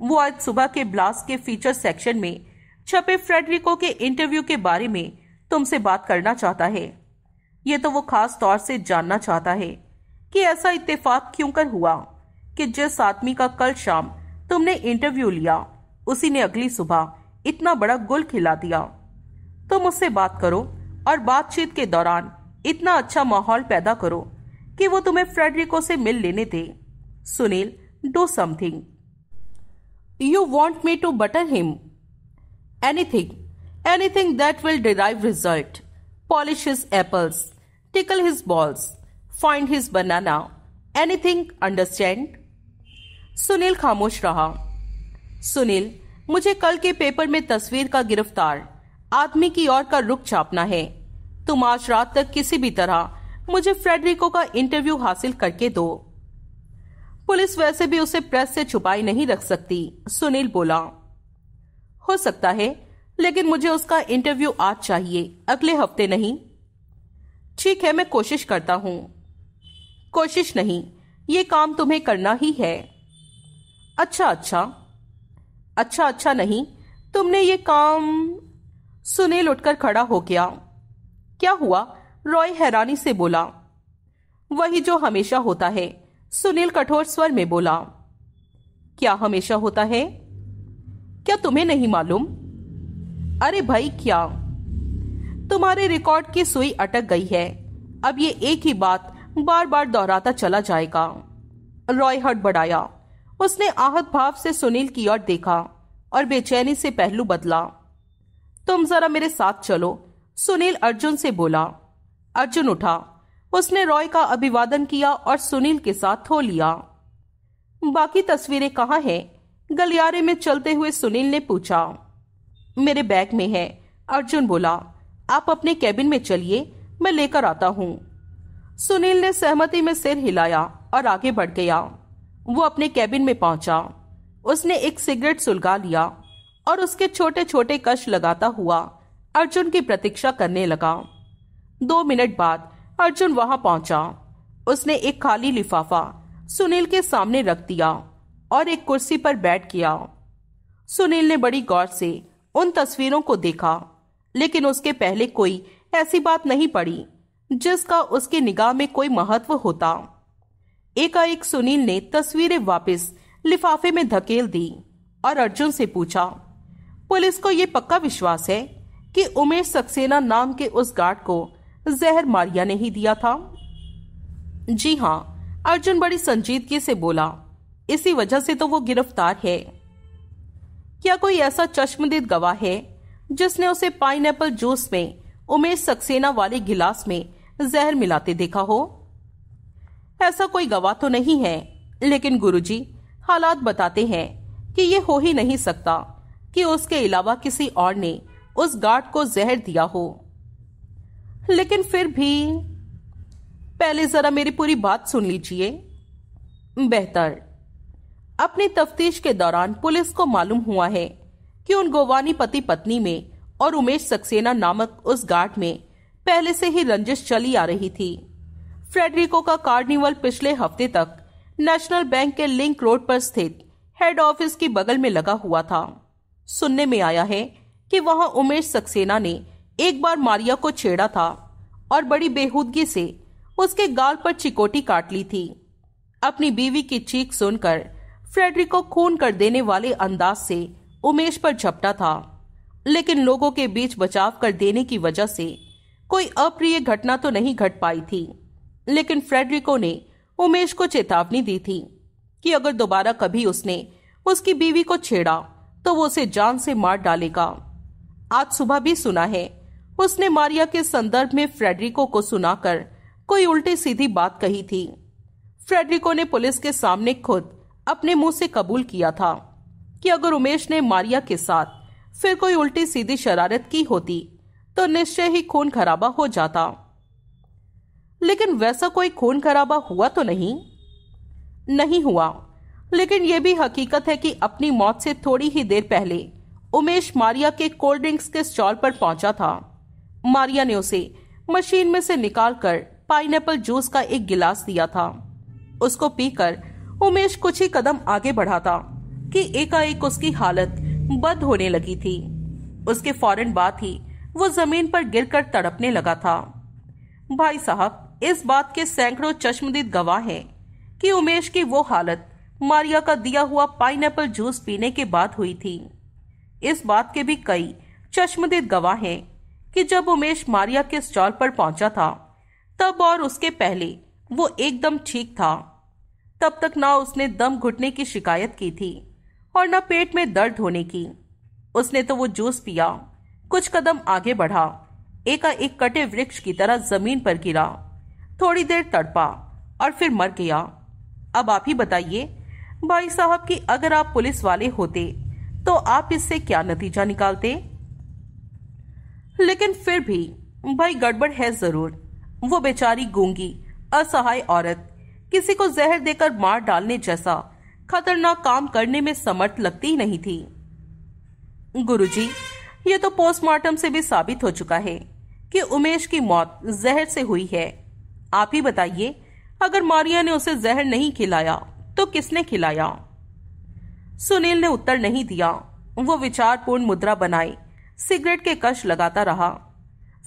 वो आज सुबह के ब्लास्ट के फीचर सेक्शन में छपे फ्रेडरिको के इंटरव्यू के बारे में तुमसे बात करना चाहता है ये तो वो खास तौर से जानना चाहता है कि ऐसा इत्तेफाक क्यों कर हुआ कि जिस आदमी का कल शाम तुमने इंटरव्यू लिया उसी ने अगली सुबह इतना बड़ा गुल खिला दिया तुम उससे बात करो और बातचीत के दौरान इतना अच्छा माहौल पैदा करो कि वो तुम्हें फ्रेडरिको से मिल लेने दे Sunil do something you want me to button him anything anything that will derive result polish his apples tickle his balls find his banana anything understand Sunil खामोश रहा सुनील मुझे कल के पेपर में तस्वीर का गिरफ्तार आदमी की ओर का रुख छापना है तुम तो आज रात तक किसी भी तरह मुझे फ्रेडरिको का इंटरव्यू हासिल करके दो पुलिस वैसे भी उसे प्रेस से छुपाई नहीं रख सकती सुनील बोला हो सकता है लेकिन मुझे उसका इंटरव्यू आज चाहिए अगले हफ्ते नहीं ठीक है मैं कोशिश करता हूं कोशिश नहीं ये काम तुम्हें करना ही है अच्छा अच्छा अच्छा अच्छा नहीं तुमने ये काम सुनील उठकर खड़ा हो गया क्या हुआ रॉय हैरानी से बोला वही जो हमेशा होता है सुनील कठोर स्वर में बोला क्या हमेशा होता है क्या तुम्हें नहीं मालूम अरे भाई क्या तुम्हारे रिकॉर्ड की सुई अटक गई है अब ये एक ही बात बार बार दोहराता चला जाएगा रॉय हट बढ़ाया उसने आहत भाव से सुनील की ओर देखा और बेचैनी से पहलू बदला तुम जरा मेरे साथ चलो सुनील अर्जुन से बोला अर्जुन उठा उसने रॉय का अभिवादन किया और सुनील के साथ हो लिया बाकी तस्वीरें कहाँ हैं गलियारे में चलते हुए सुनील ने पूछा मेरे बैग में है अर्जुन बोला आप अपने कैबिन में चलिए मैं लेकर आता हूँ सुनील ने सहमति में सिर हिलाया और आगे बढ़ गया वो अपने कैबिन में पहुंचा उसने एक सिगरेट सुलगा लिया और उसके छोटे छोटे कश लगाता हुआ अर्जुन की प्रतीक्षा करने लगा दो मिनट बाद अर्जुन वहां पहुंचा उसने एक खाली लिफाफा सुनील के सामने रख दिया और एक कुर्सी पर बैठ गया सुनील ने बड़ी गौर से उन तस्वीरों को देखा लेकिन उसके पहले कोई ऐसी बात नहीं पड़ी जिसका उसके निगाह में कोई महत्व होता एकाएक सुनील ने तस्वीरें वापस लिफाफे में धकेल दी और अर्जुन से पूछा पुलिस को यह पक्का विश्वास है कि उमेश सक्सेना नाम के उस गार्ड को जहर मारिया ने ही दिया था जी हाँ अर्जुन बड़ी संजीदगी से बोला इसी वजह से तो वो गिरफ्तार है क्या कोई ऐसा चश्मदीद गवाह है जिसने उसे पाइन जूस में उमेश सक्सेना वाले गिलास में जहर मिलाते देखा हो ऐसा कोई गवाह तो नहीं है लेकिन गुरुजी हालात बताते हैं कि ये हो ही नहीं सकता कि उसके अलावा किसी और ने उस गार्ड को जहर दिया हो लेकिन फिर भी पहले जरा मेरी पूरी बात सुन लीजिए बेहतर अपनी तफ्तीश के दौरान पुलिस को मालूम हुआ है कि उन गोवानी पति पत्नी में और उमेश सक्सेना नामक उस गार्ड में पहले से ही रंजिश चली आ रही थी फ्रेडरिको का कार्निवल पिछले हफ्ते तक नेशनल बैंक के लिंक रोड पर स्थित हेड ऑफिस की बगल में लगा हुआ था सुनने में आया है कि वहां उमेश सक्सेना ने एक बार मारिया को छेड़ा था और बड़ी बेहूदगी से उसके गाल पर चिकोटी काट ली थी अपनी बीवी की चीख सुनकर फ्रेडरिक को खून कर देने वाले अंदाज से उमेश पर झपटा था लेकिन लोगों के बीच बचाव कर देने की वजह से कोई अप्रिय घटना तो नहीं घट पाई थी लेकिन फ्रेडरिको ने उमेश को चेतावनी दी थी कि अगर दोबारा कभी उसने उसकी बीवी को छेड़ा तो वो उसे जान से मार डालेगा आज सुबह भी सुना है उसने मारिया के संदर्भ में फ्रेडरिको को सुनाकर कोई उल्टी सीधी बात कही थी फ्रेडरिको ने पुलिस के सामने खुद अपने मुंह से कबूल किया था कि अगर उमेश ने मारिया के साथ फिर कोई उल्टी सीधी शरारत की होती तो निश्चय ही खून खराबा हो जाता लेकिन वैसा कोई खून खराबा हुआ तो नहीं नहीं हुआ लेकिन यह भी हकीकत है कि अपनी मौत से थोड़ी ही देर पहले उमेश मारिया के कोल्ड ड्रिंक्स के स्टॉल पर पहुंचा था मारिया ने उसे मशीन में से निकालकर पाइनएपल जूस का एक गिलास दिया था उसको पीकर उमेश कुछ ही कदम आगे बढ़ा था कि एकाएक उसकी हालत बद होने लगी थी उसके फौरन बाद ही वो जमीन पर गिरकर तड़पने लगा था भाई साहब इस बात के सैकड़ों चश्मदीद गवाह हैं कि उमेश की वो हालत मारिया का दिया हुआ पाइनएप्पल जूस पीने के बाद हुई थी इस बात के भी कई चश्मदीद गवाह हैं कि जब उमेश मारिया के स्टॉल पर पहुंचा था तब और उसके पहले वो एकदम ठीक था तब तक ना उसने दम घुटने की शिकायत की थी और न पेट में दर्द होने की उसने तो वो जूस पिया कुछ कदम आगे बढ़ा एकाएक कटे वृक्ष की तरह जमीन पर गिरा थोड़ी देर तड़पा और फिर मर गया अब आप ही बताइए भाई साहब कि अगर आप पुलिस वाले होते तो आप इससे क्या नतीजा निकालते लेकिन फिर भी भाई गड़बड़ है जरूर वो बेचारी गूंगी असहाय औरत किसी को जहर देकर मार डालने जैसा खतरनाक काम करने में समर्थ लगती नहीं थी गुरुजी, ये तो पोस्टमार्टम से भी साबित हो चुका है कि उमेश की मौत जहर से हुई है आप ही बताइए अगर मारिया ने उसे जहर नहीं खिलाया तो किसने खिलाया सुनील ने उत्तर नहीं दिया वो विचारपूर्ण मुद्रा बनाई सिगरेट के कश लगाता रहा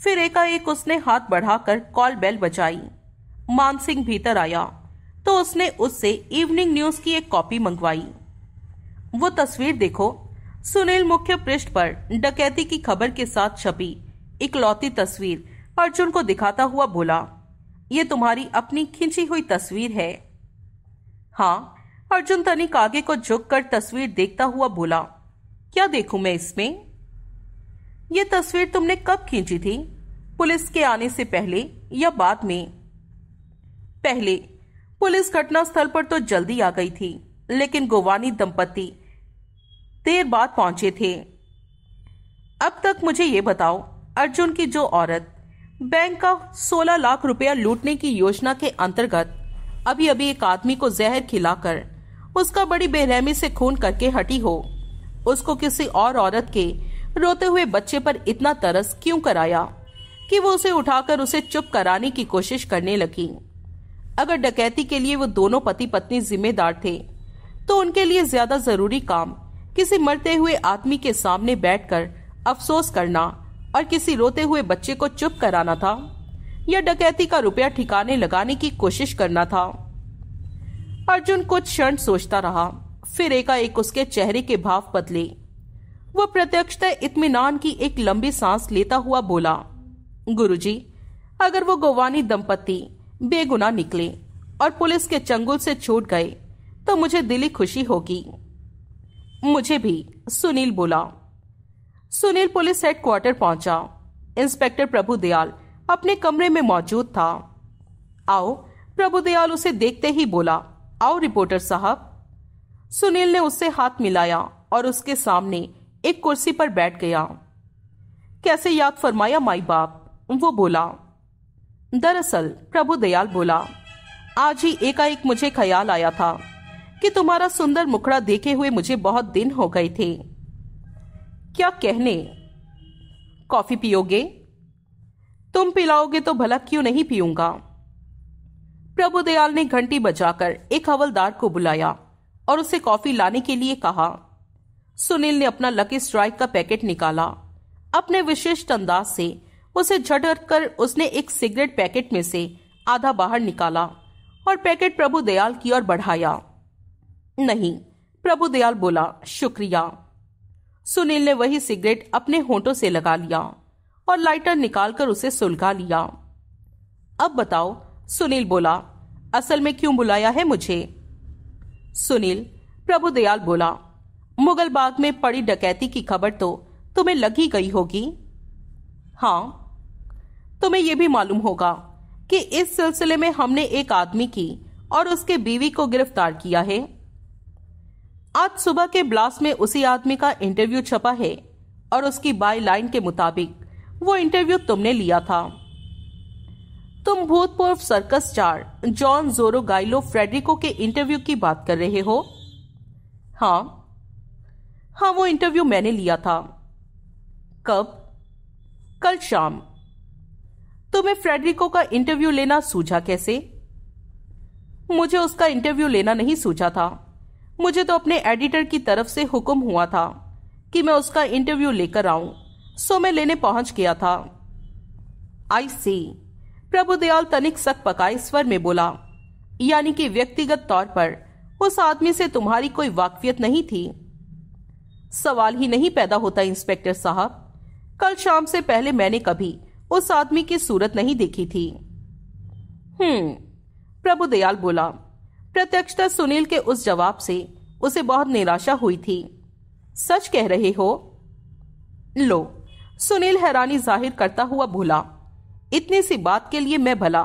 फिर एकाएक उसने हाथ बढ़ाकर कॉल बेल बजाई मानसिंह भीतर आया तो उसने उससे इवनिंग न्यूज की एक कॉपी मंगवाई वो तस्वीर देखो सुनील मुख्य पृष्ठ पर डकैती की खबर के साथ छपी इकलौती तस्वीर अर्जुन को दिखाता हुआ बोला ये तुम्हारी अपनी खींची हुई तस्वीर है हाँ अर्जुन तनिक आगे को झुककर तस्वीर देखता हुआ बोला क्या देखू मैं इसमें यह तस्वीर तुमने कब खींची थी पुलिस के आने से पहले या बाद में पहले पुलिस घटनास्थल पर तो जल्दी आ गई थी लेकिन गोवानी दंपति देर बाद पहुंचे थे अब तक मुझे ये बताओ अर्जुन की जो औरत बैंक का 16 लाख रुपया लूटने की योजना के अंतर्गत अभी अभी एक आदमी को जहर खिलाकर उसका बड़ी बेरहमी से खून करके हटी हो उसको किसी और औरत के रोते हुए बच्चे पर इतना तरस क्यों कराया कि वो उसे उठाकर उसे चुप कराने की कोशिश करने लगी अगर डकैती के लिए वो दोनों पति पत्नी जिम्मेदार थे तो उनके लिए ज्यादा जरूरी काम किसी मरते हुए आदमी के सामने बैठकर अफसोस करना और किसी रोते हुए बच्चे को चुप कराना था या डकैती का रुपया ठिकाने लगाने की कोशिश करना था अर्जुन कुछ क्षण सोचता रहा फिर एकाएक उसके चेहरे के भाव बदले वह प्रत्यक्षतः इत्मीनान की एक लंबी सांस लेता हुआ बोला गुरुजी, अगर वो गोवानी दंपत्ति बेगुना निकले और पुलिस के चंगुल से छूट गए तो मुझे दिली खुशी होगी मुझे भी सुनील बोला सुनील पुलिस हेडक्वार्टर पहुंचा इंस्पेक्टर प्रभु दयाल अपने कमरे में मौजूद था आओ प्रभु दयाल उसे देखते ही बोला आओ रिपोर्टर साहब सुनील ने उससे हाथ मिलाया और उसके सामने एक कुर्सी पर बैठ गया कैसे याद फरमाया माई बाप वो बोला दरअसल प्रभु दयाल बोला आज ही एकाएक मुझे ख्याल आया था कि तुम्हारा सुंदर मुखड़ा देखे हुए मुझे बहुत दिन हो गए थे क्या कहने कॉफी पियोगे तुम पिलाओगे तो भला क्यों नहीं पीऊंगा प्रभु दयाल ने घंटी बजाकर एक हवलदार को बुलाया और उसे कॉफी लाने के लिए कहा सुनील ने अपना लकी स्ट्राइक का पैकेट निकाला अपने विशिष्ट अंदाज से उसे झटर कर उसने एक सिगरेट पैकेट में से आधा बाहर निकाला और पैकेट प्रभु दयाल की ओर बढ़ाया नहीं प्रभु दयाल बोला शुक्रिया सुनील ने वही सिगरेट अपने होठों से लगा लिया और लाइटर निकालकर उसे सुलगा लिया अब बताओ सुनील बोला असल में क्यों बुलाया है मुझे सुनील प्रभु दयाल बोला मुगल बाग में पड़ी डकैती की खबर तो तुम्हें लगी गई होगी हाँ तुम्हें यह भी मालूम होगा कि इस सिलसिले में हमने एक आदमी की और उसके बीवी को गिरफ्तार किया है आज सुबह के ब्लास्ट में उसी आदमी का इंटरव्यू छपा है और उसकी बाई लाइन के मुताबिक वो इंटरव्यू तुमने लिया था तुम भूतपूर्व सर्कस स्टार जॉन जोरो गाइलो फ्रेडरिको के इंटरव्यू की बात कर रहे हो हाँ हाँ वो इंटरव्यू मैंने लिया था कब कल शाम तुम्हें फ्रेडरिको का इंटरव्यू लेना सूझा कैसे मुझे उसका इंटरव्यू लेना नहीं सूझा था मुझे तो अपने एडिटर की तरफ से हुक्म हुआ था कि मैं उसका इंटरव्यू लेकर आऊं सो मैं लेने पहुंच गया था आई सी प्रभुदयाल तनिक सक पकाए स्वर में बोला यानी कि व्यक्तिगत तौर पर उस आदमी से तुम्हारी कोई वाकफियत नहीं थी सवाल ही नहीं पैदा होता इंस्पेक्टर साहब कल शाम से पहले मैंने कभी उस आदमी की सूरत नहीं देखी थी हम्म दयाल बोला प्रत्यक्षता सुनील के उस जवाब से उसे बहुत निराशा हुई थी सच कह रहे हो लो सुनील हैरानी जाहिर करता हुआ भूला इतनी सी बात के लिए मैं भला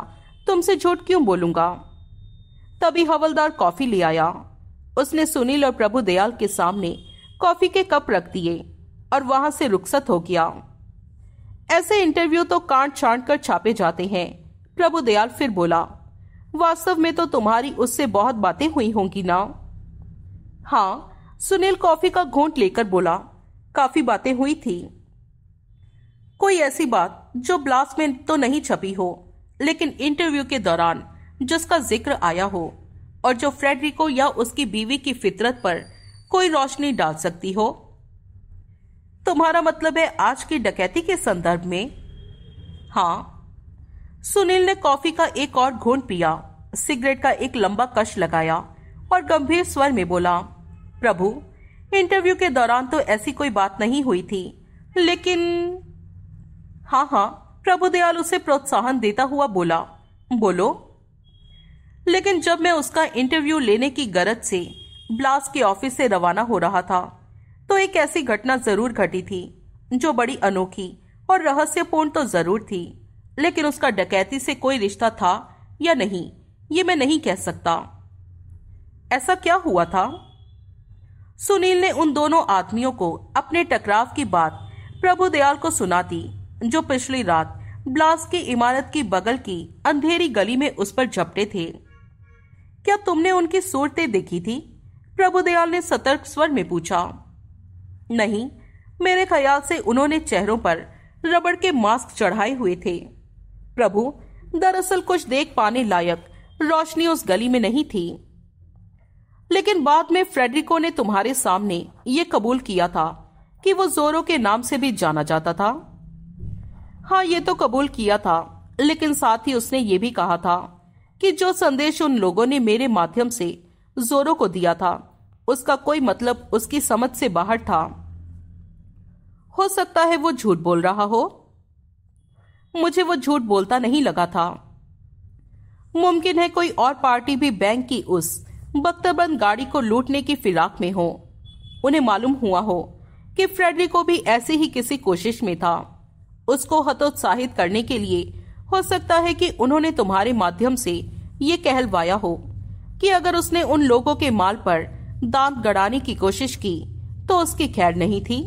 तुमसे झूठ क्यों बोलूंगा तभी हवलदार कॉफी ले आया उसने सुनील और प्रभु दयाल के सामने कॉफी के कप रख दिए और वहां से रुखसत हो गया ऐसे इंटरव्यू तो कांट छांट कर छापे जाते हैं प्रभु दयाल फिर बोला वास्तव में तो तुम्हारी उससे बहुत बातें हुई होंगी ना हाँ सुनील कॉफी का घोंट लेकर बोला काफी बातें हुई थी कोई ऐसी बात जो ब्लास्ट में तो नहीं छपी हो लेकिन इंटरव्यू के दौरान जिसका जिक्र आया हो और जो फ्रेडरिको या उसकी बीवी की फितरत पर कोई रोशनी डाल सकती हो तुम्हारा मतलब है आज की डकैती के संदर्भ में हाँ सुनील ने कॉफी का एक और घूंट पिया सिगरेट का एक लंबा कश लगाया और गंभीर स्वर में बोला प्रभु इंटरव्यू के दौरान तो ऐसी कोई बात नहीं हुई थी लेकिन हाँ हाँ प्रभुदयाल उसे प्रोत्साहन देता हुआ बोला बोलो लेकिन जब मैं उसका इंटरव्यू लेने की गरज से ब्लास के ऑफिस से रवाना हो रहा था तो एक ऐसी घटना जरूर घटी थी जो बड़ी अनोखी और रहस्यपूर्ण तो जरूर थी लेकिन उसका डकैती से कोई रिश्ता था या नहीं ये मैं नहीं कह सकता ऐसा क्या हुआ था सुनील ने उन दोनों आदमियों को अपने टकराव की बात प्रभुदयाल को सुना दी जो पिछली रात ब्लास की इमारत की बगल की अंधेरी गली में उस पर झपटे थे क्या तुमने उनकी सूरतें देखी थी प्रभुदयाल ने सतर्क स्वर में पूछा नहीं मेरे ख्याल से उन्होंने चेहरों पर रबड़ के मास्क चढ़ाए हुए थे प्रभु दरअसल कुछ देख पाने लायक रोशनी उस गली में नहीं थी लेकिन बाद में फ्रेडरिको ने तुम्हारे सामने ये कबूल किया था कि वो जोरों के नाम से भी जाना जाता था हाँ ये तो कबूल किया था लेकिन साथ ही उसने ये भी कहा था कि जो संदेश उन लोगों ने मेरे माध्यम से जोरो को दिया था उसका कोई मतलब उसकी समझ से बाहर था हो सकता है वो झूठ बोल रहा हो मुझे वो झूठ बोलता नहीं लगा था मुमकिन है कोई और पार्टी भी बैंक की उस बख्तरबंद गाड़ी को लूटने की फिराक में हो उन्हें मालूम हुआ हो कि फ्रेडरिको भी ऐसी ही किसी कोशिश में था उसको हतोत्साहित करने के लिए हो सकता है कि उन्होंने तुम्हारे माध्यम से ये कहलवाया हो कि अगर उसने उन लोगों के माल पर दांत गड़ाने की कोशिश की तो उसकी खैर नहीं थी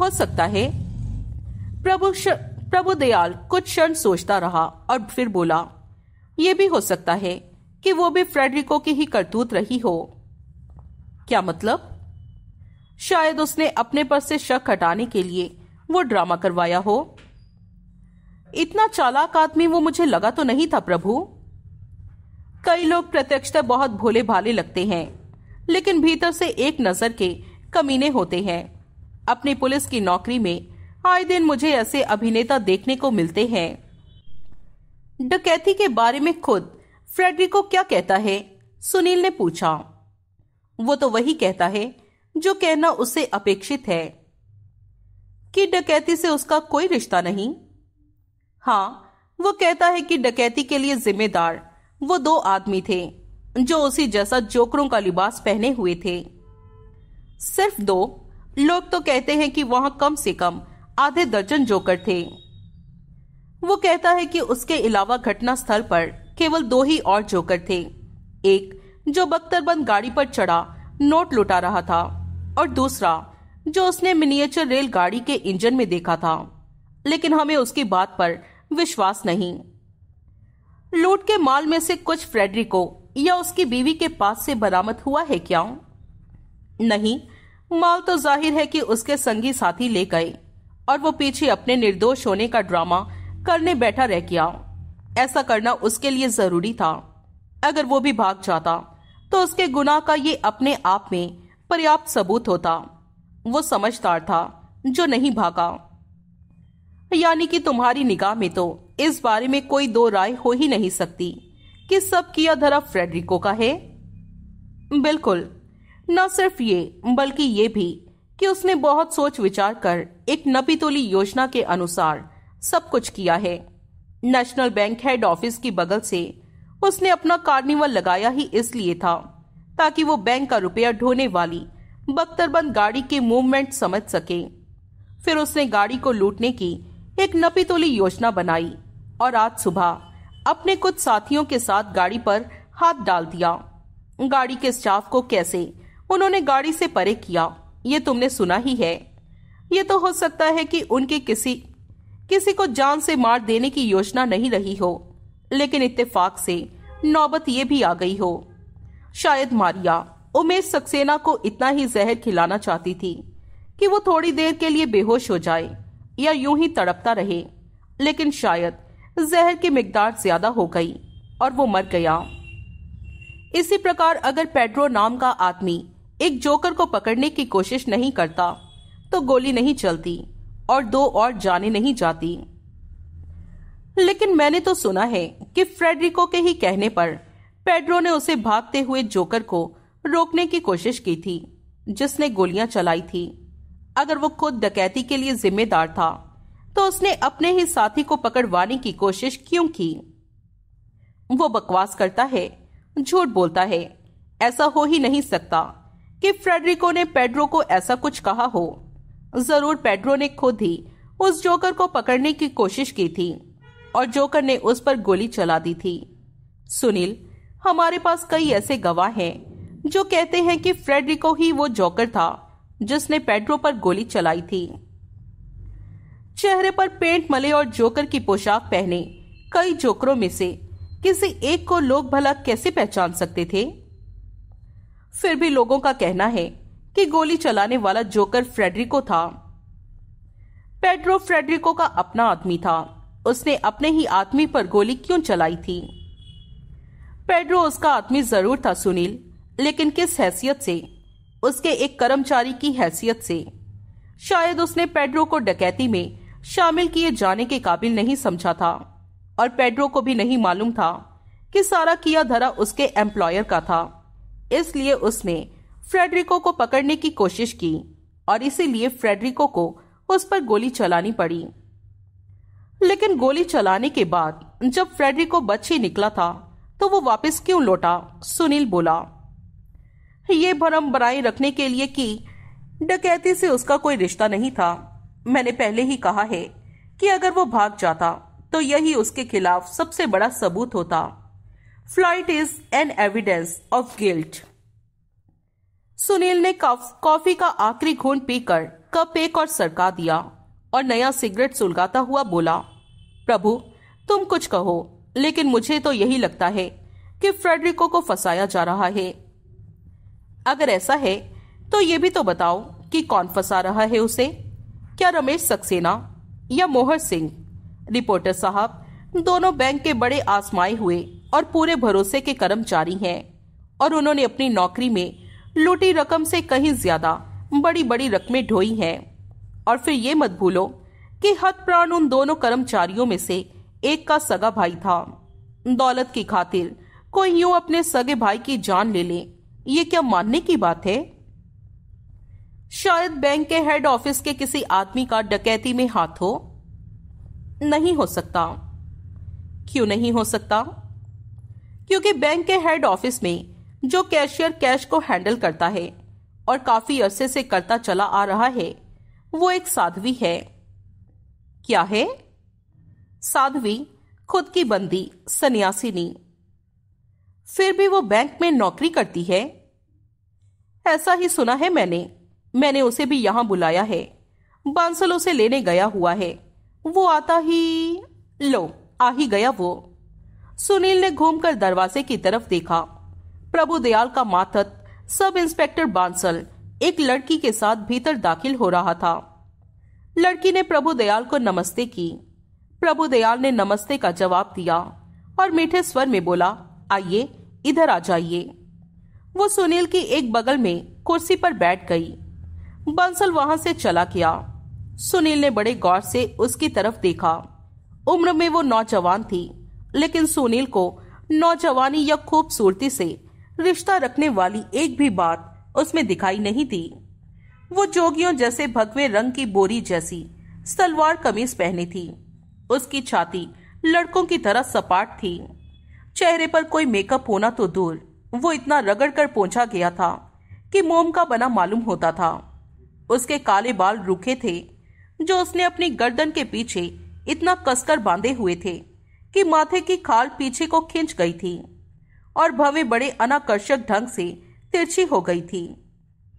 हो सकता है प्रभु श... प्रभु दयाल कुछ क्षण सोचता रहा और फिर बोला यह भी हो सकता है कि वो भी फ्रेडरिको की ही करतूत रही हो क्या मतलब शायद उसने अपने पर से शक हटाने के लिए वो ड्रामा करवाया हो इतना चालाक आदमी वो मुझे लगा तो नहीं था प्रभु कई लोग प्रत्यक्षता बहुत भोले भाले लगते हैं लेकिन भीतर से एक नजर के कमीने होते हैं अपनी पुलिस की नौकरी में आए दिन मुझे ऐसे अभिनेता देखने को मिलते हैं डकैती के बारे में खुद फ्रेडरिको क्या कहता है सुनील ने पूछा वो तो वही कहता है जो कहना उससे अपेक्षित है कि डकैती से उसका कोई रिश्ता नहीं हाँ वो कहता है कि डकैती के लिए जिम्मेदार वो दो आदमी थे जो उसी जैसा जोकरों का लिबास पहने हुए थे सिर्फ दो लोग तो कहते हैं कि वहां कम से कम आधे दर्जन जोकर थे वो कहता है कि उसके अलावा घटना स्थल पर केवल दो ही और जोकर थे एक जो बख्तरबंद गाड़ी पर चढ़ा नोट लुटा रहा था और दूसरा जो उसने मिनिएचर रेलगाड़ी के इंजन में देखा था लेकिन हमें उसकी बात पर विश्वास नहीं लूट के माल में से कुछ फ्रेडरिको या उसकी बीवी के पास से बरामद हुआ है क्या नहीं माल तो जाहिर है कि उसके संगी साथी ले गए और वो पीछे अपने निर्दोष होने का ड्रामा करने बैठा रह गया ऐसा करना उसके लिए जरूरी था अगर वो भी भाग जाता तो उसके गुनाह का ये अपने आप में पर्याप्त सबूत होता वो समझदार था जो नहीं भागा यानी कि तुम्हारी निगाह में तो इस बारे में कोई दो राय हो ही नहीं सकती कि सब किया धरा फ्रेडरिको का है बिल्कुल न सिर्फ ये बल्कि ये भी कि उसने बहुत सोच विचार कर एक नपीतोली योजना के अनुसार सब कुछ किया है नेशनल बैंक हेड ऑफिस की बगल से उसने अपना कार्निवल लगाया ही इसलिए था ताकि वो बैंक का रुपया ढोने वाली बख्तरबंद गाड़ी के मूवमेंट समझ सके फिर उसने गाड़ी को लूटने की एक नपीतोली योजना बनाई और आज सुबह अपने कुछ साथियों के साथ गाड़ी पर हाथ डाल दिया गाड़ी के स्टाफ को कैसे उन्होंने गाड़ी से परे किया ये तुमने सुना ही है ये तो हो सकता है कि उनके किसी किसी को जान से मार देने की योजना नहीं रही हो लेकिन इत्तेफाक से नौबत ये भी आ गई हो शायद मारिया उमेश सक्सेना को इतना ही जहर खिलाना चाहती थी कि वो थोड़ी देर के लिए बेहोश हो जाए या यूं ही तड़पता रहे लेकिन शायद जहर की मिकदार ज्यादा हो गई और वो मर गया इसी प्रकार अगर पेड्रो नाम का आदमी एक जोकर को पकड़ने की कोशिश नहीं करता तो गोली नहीं चलती और दो और जाने नहीं जाती लेकिन मैंने तो सुना है कि फ्रेडरिको के ही कहने पर पेड्रो ने उसे भागते हुए जोकर को रोकने की कोशिश की थी जिसने गोलियां चलाई थी अगर वो खुद डकैती के लिए जिम्मेदार था तो उसने अपने ही साथी को पकड़वाने की कोशिश क्यों की वो बकवास करता है झूठ बोलता है ऐसा हो ही नहीं सकता कि फ्रेडरिको ने पेड्रो को ऐसा कुछ कहा हो जरूर पेड्रो ने खुद ही उस जोकर को पकड़ने की कोशिश की थी और जोकर ने उस पर गोली चला दी थी सुनील हमारे पास कई ऐसे गवाह हैं जो कहते हैं कि फ्रेडरिको ही वो जॉकर था जिसने पेड्रो पर गोली चलाई थी चेहरे पर पेंट मले और जोकर की पोशाक पहने कई जोकरों में से किसी एक को लोग भला कैसे पहचान सकते थे फिर भी लोगों का कहना है कि गोली चलाने वाला जोकर फ्रेडरिको था पेड्रो फ्रेडरिको का अपना आदमी था उसने अपने ही आदमी पर गोली क्यों चलाई थी पेड्रो उसका आदमी जरूर था सुनील लेकिन किस हैसियत से उसके एक कर्मचारी की हैसियत से शायद उसने पेड्रो को डकैती में शामिल किए जाने के काबिल नहीं समझा था और पेड्रो को भी नहीं मालूम था कि सारा किया धरा उसके एम्प्लॉयर का था इसलिए उसने फ्रेडरिको को पकड़ने की कोशिश की और इसीलिए फ्रेडरिको को उस पर गोली चलानी पड़ी लेकिन गोली चलाने के बाद जब फ्रेडरिको बच ही निकला था तो वो वापस क्यों लौटा सुनील बोला ये भरम बनाए रखने के लिए कि डकैती से उसका कोई रिश्ता नहीं था मैंने पहले ही कहा है कि अगर वो भाग जाता तो यही उसके खिलाफ सबसे बड़ा सबूत होता flight is an evidence of guilt Sunil ने कॉफी का आखिरी घूंट पीकर कप एक और सरका दिया और नया सिगरेट सुलगाता हुआ बोला प्रभु तुम कुछ कहो लेकिन मुझे तो यही लगता है कि फ्रेडरिको को फंसाया जा रहा है अगर ऐसा है तो ये भी तो बताओ कि कौन फंसा रहा है उसे क्या रमेश सक्सेना या मोहर सिंह रिपोर्टर साहब दोनों बैंक के बड़े आसमाए हुए और पूरे भरोसे के कर्मचारी हैं और उन्होंने अपनी नौकरी में लूटी रकम से कहीं ज्यादा बड़ी बड़ी रकमें ढोई हैं और फिर ये मत भूलो कि हत प्राण उन दोनों कर्मचारियों में से एक का सगा भाई था दौलत की खातिर कोई यूं अपने सगे भाई की जान ले ले ये क्या मानने की बात है शायद बैंक के हेड ऑफिस के किसी आदमी का डकैती में हाथ हो नहीं हो सकता क्यों नहीं हो सकता क्योंकि बैंक के हेड ऑफिस में जो कैशियर कैश को हैंडल करता है और काफी अरसे से करता चला आ रहा है वो एक साध्वी है क्या है साध्वी खुद की बंदी सन्यासिनी फिर भी वो बैंक में नौकरी करती है ऐसा ही सुना है मैंने मैंने उसे भी यहाँ बुलाया है बांसल उसे लेने गया हुआ है वो आता ही लो आ ही गया वो सुनील ने घूमकर दरवाजे की तरफ देखा प्रभु दयाल का माथत सब इंस्पेक्टर बांसल एक लड़की के साथ भीतर दाखिल हो रहा था लड़की ने प्रभु दयाल को नमस्ते की प्रभु दयाल ने नमस्ते का जवाब दिया और मीठे स्वर में बोला आइए इधर आ जाइए वो सुनील की एक बगल में कुर्सी पर बैठ गई बंसल वहां से चला गया सुनील ने बड़े गौर से उसकी तरफ देखा उम्र में वो नौजवान थी लेकिन सुनील को नौजवानी या खूबसूरती से रिश्ता रखने वाली एक भी बात उसमें दिखाई नहीं थी वो जोगियों जैसे भगवे रंग की बोरी जैसी सलवार कमीज पहनी थी उसकी छाती लड़कों की तरह सपाट थी चेहरे पर कोई मेकअप होना तो दूर वो इतना रगड़ कर पहुंचा गया था कि मोम का बना मालूम होता था उसके काले बाल रूखे थे जो उसने अपनी गर्दन के पीछे इतना कसकर बांधे हुए थे कि माथे की खाल पीछे को खींच गई थी और भवे बड़े अनाकर्षक ढंग से तिरछी हो गई थी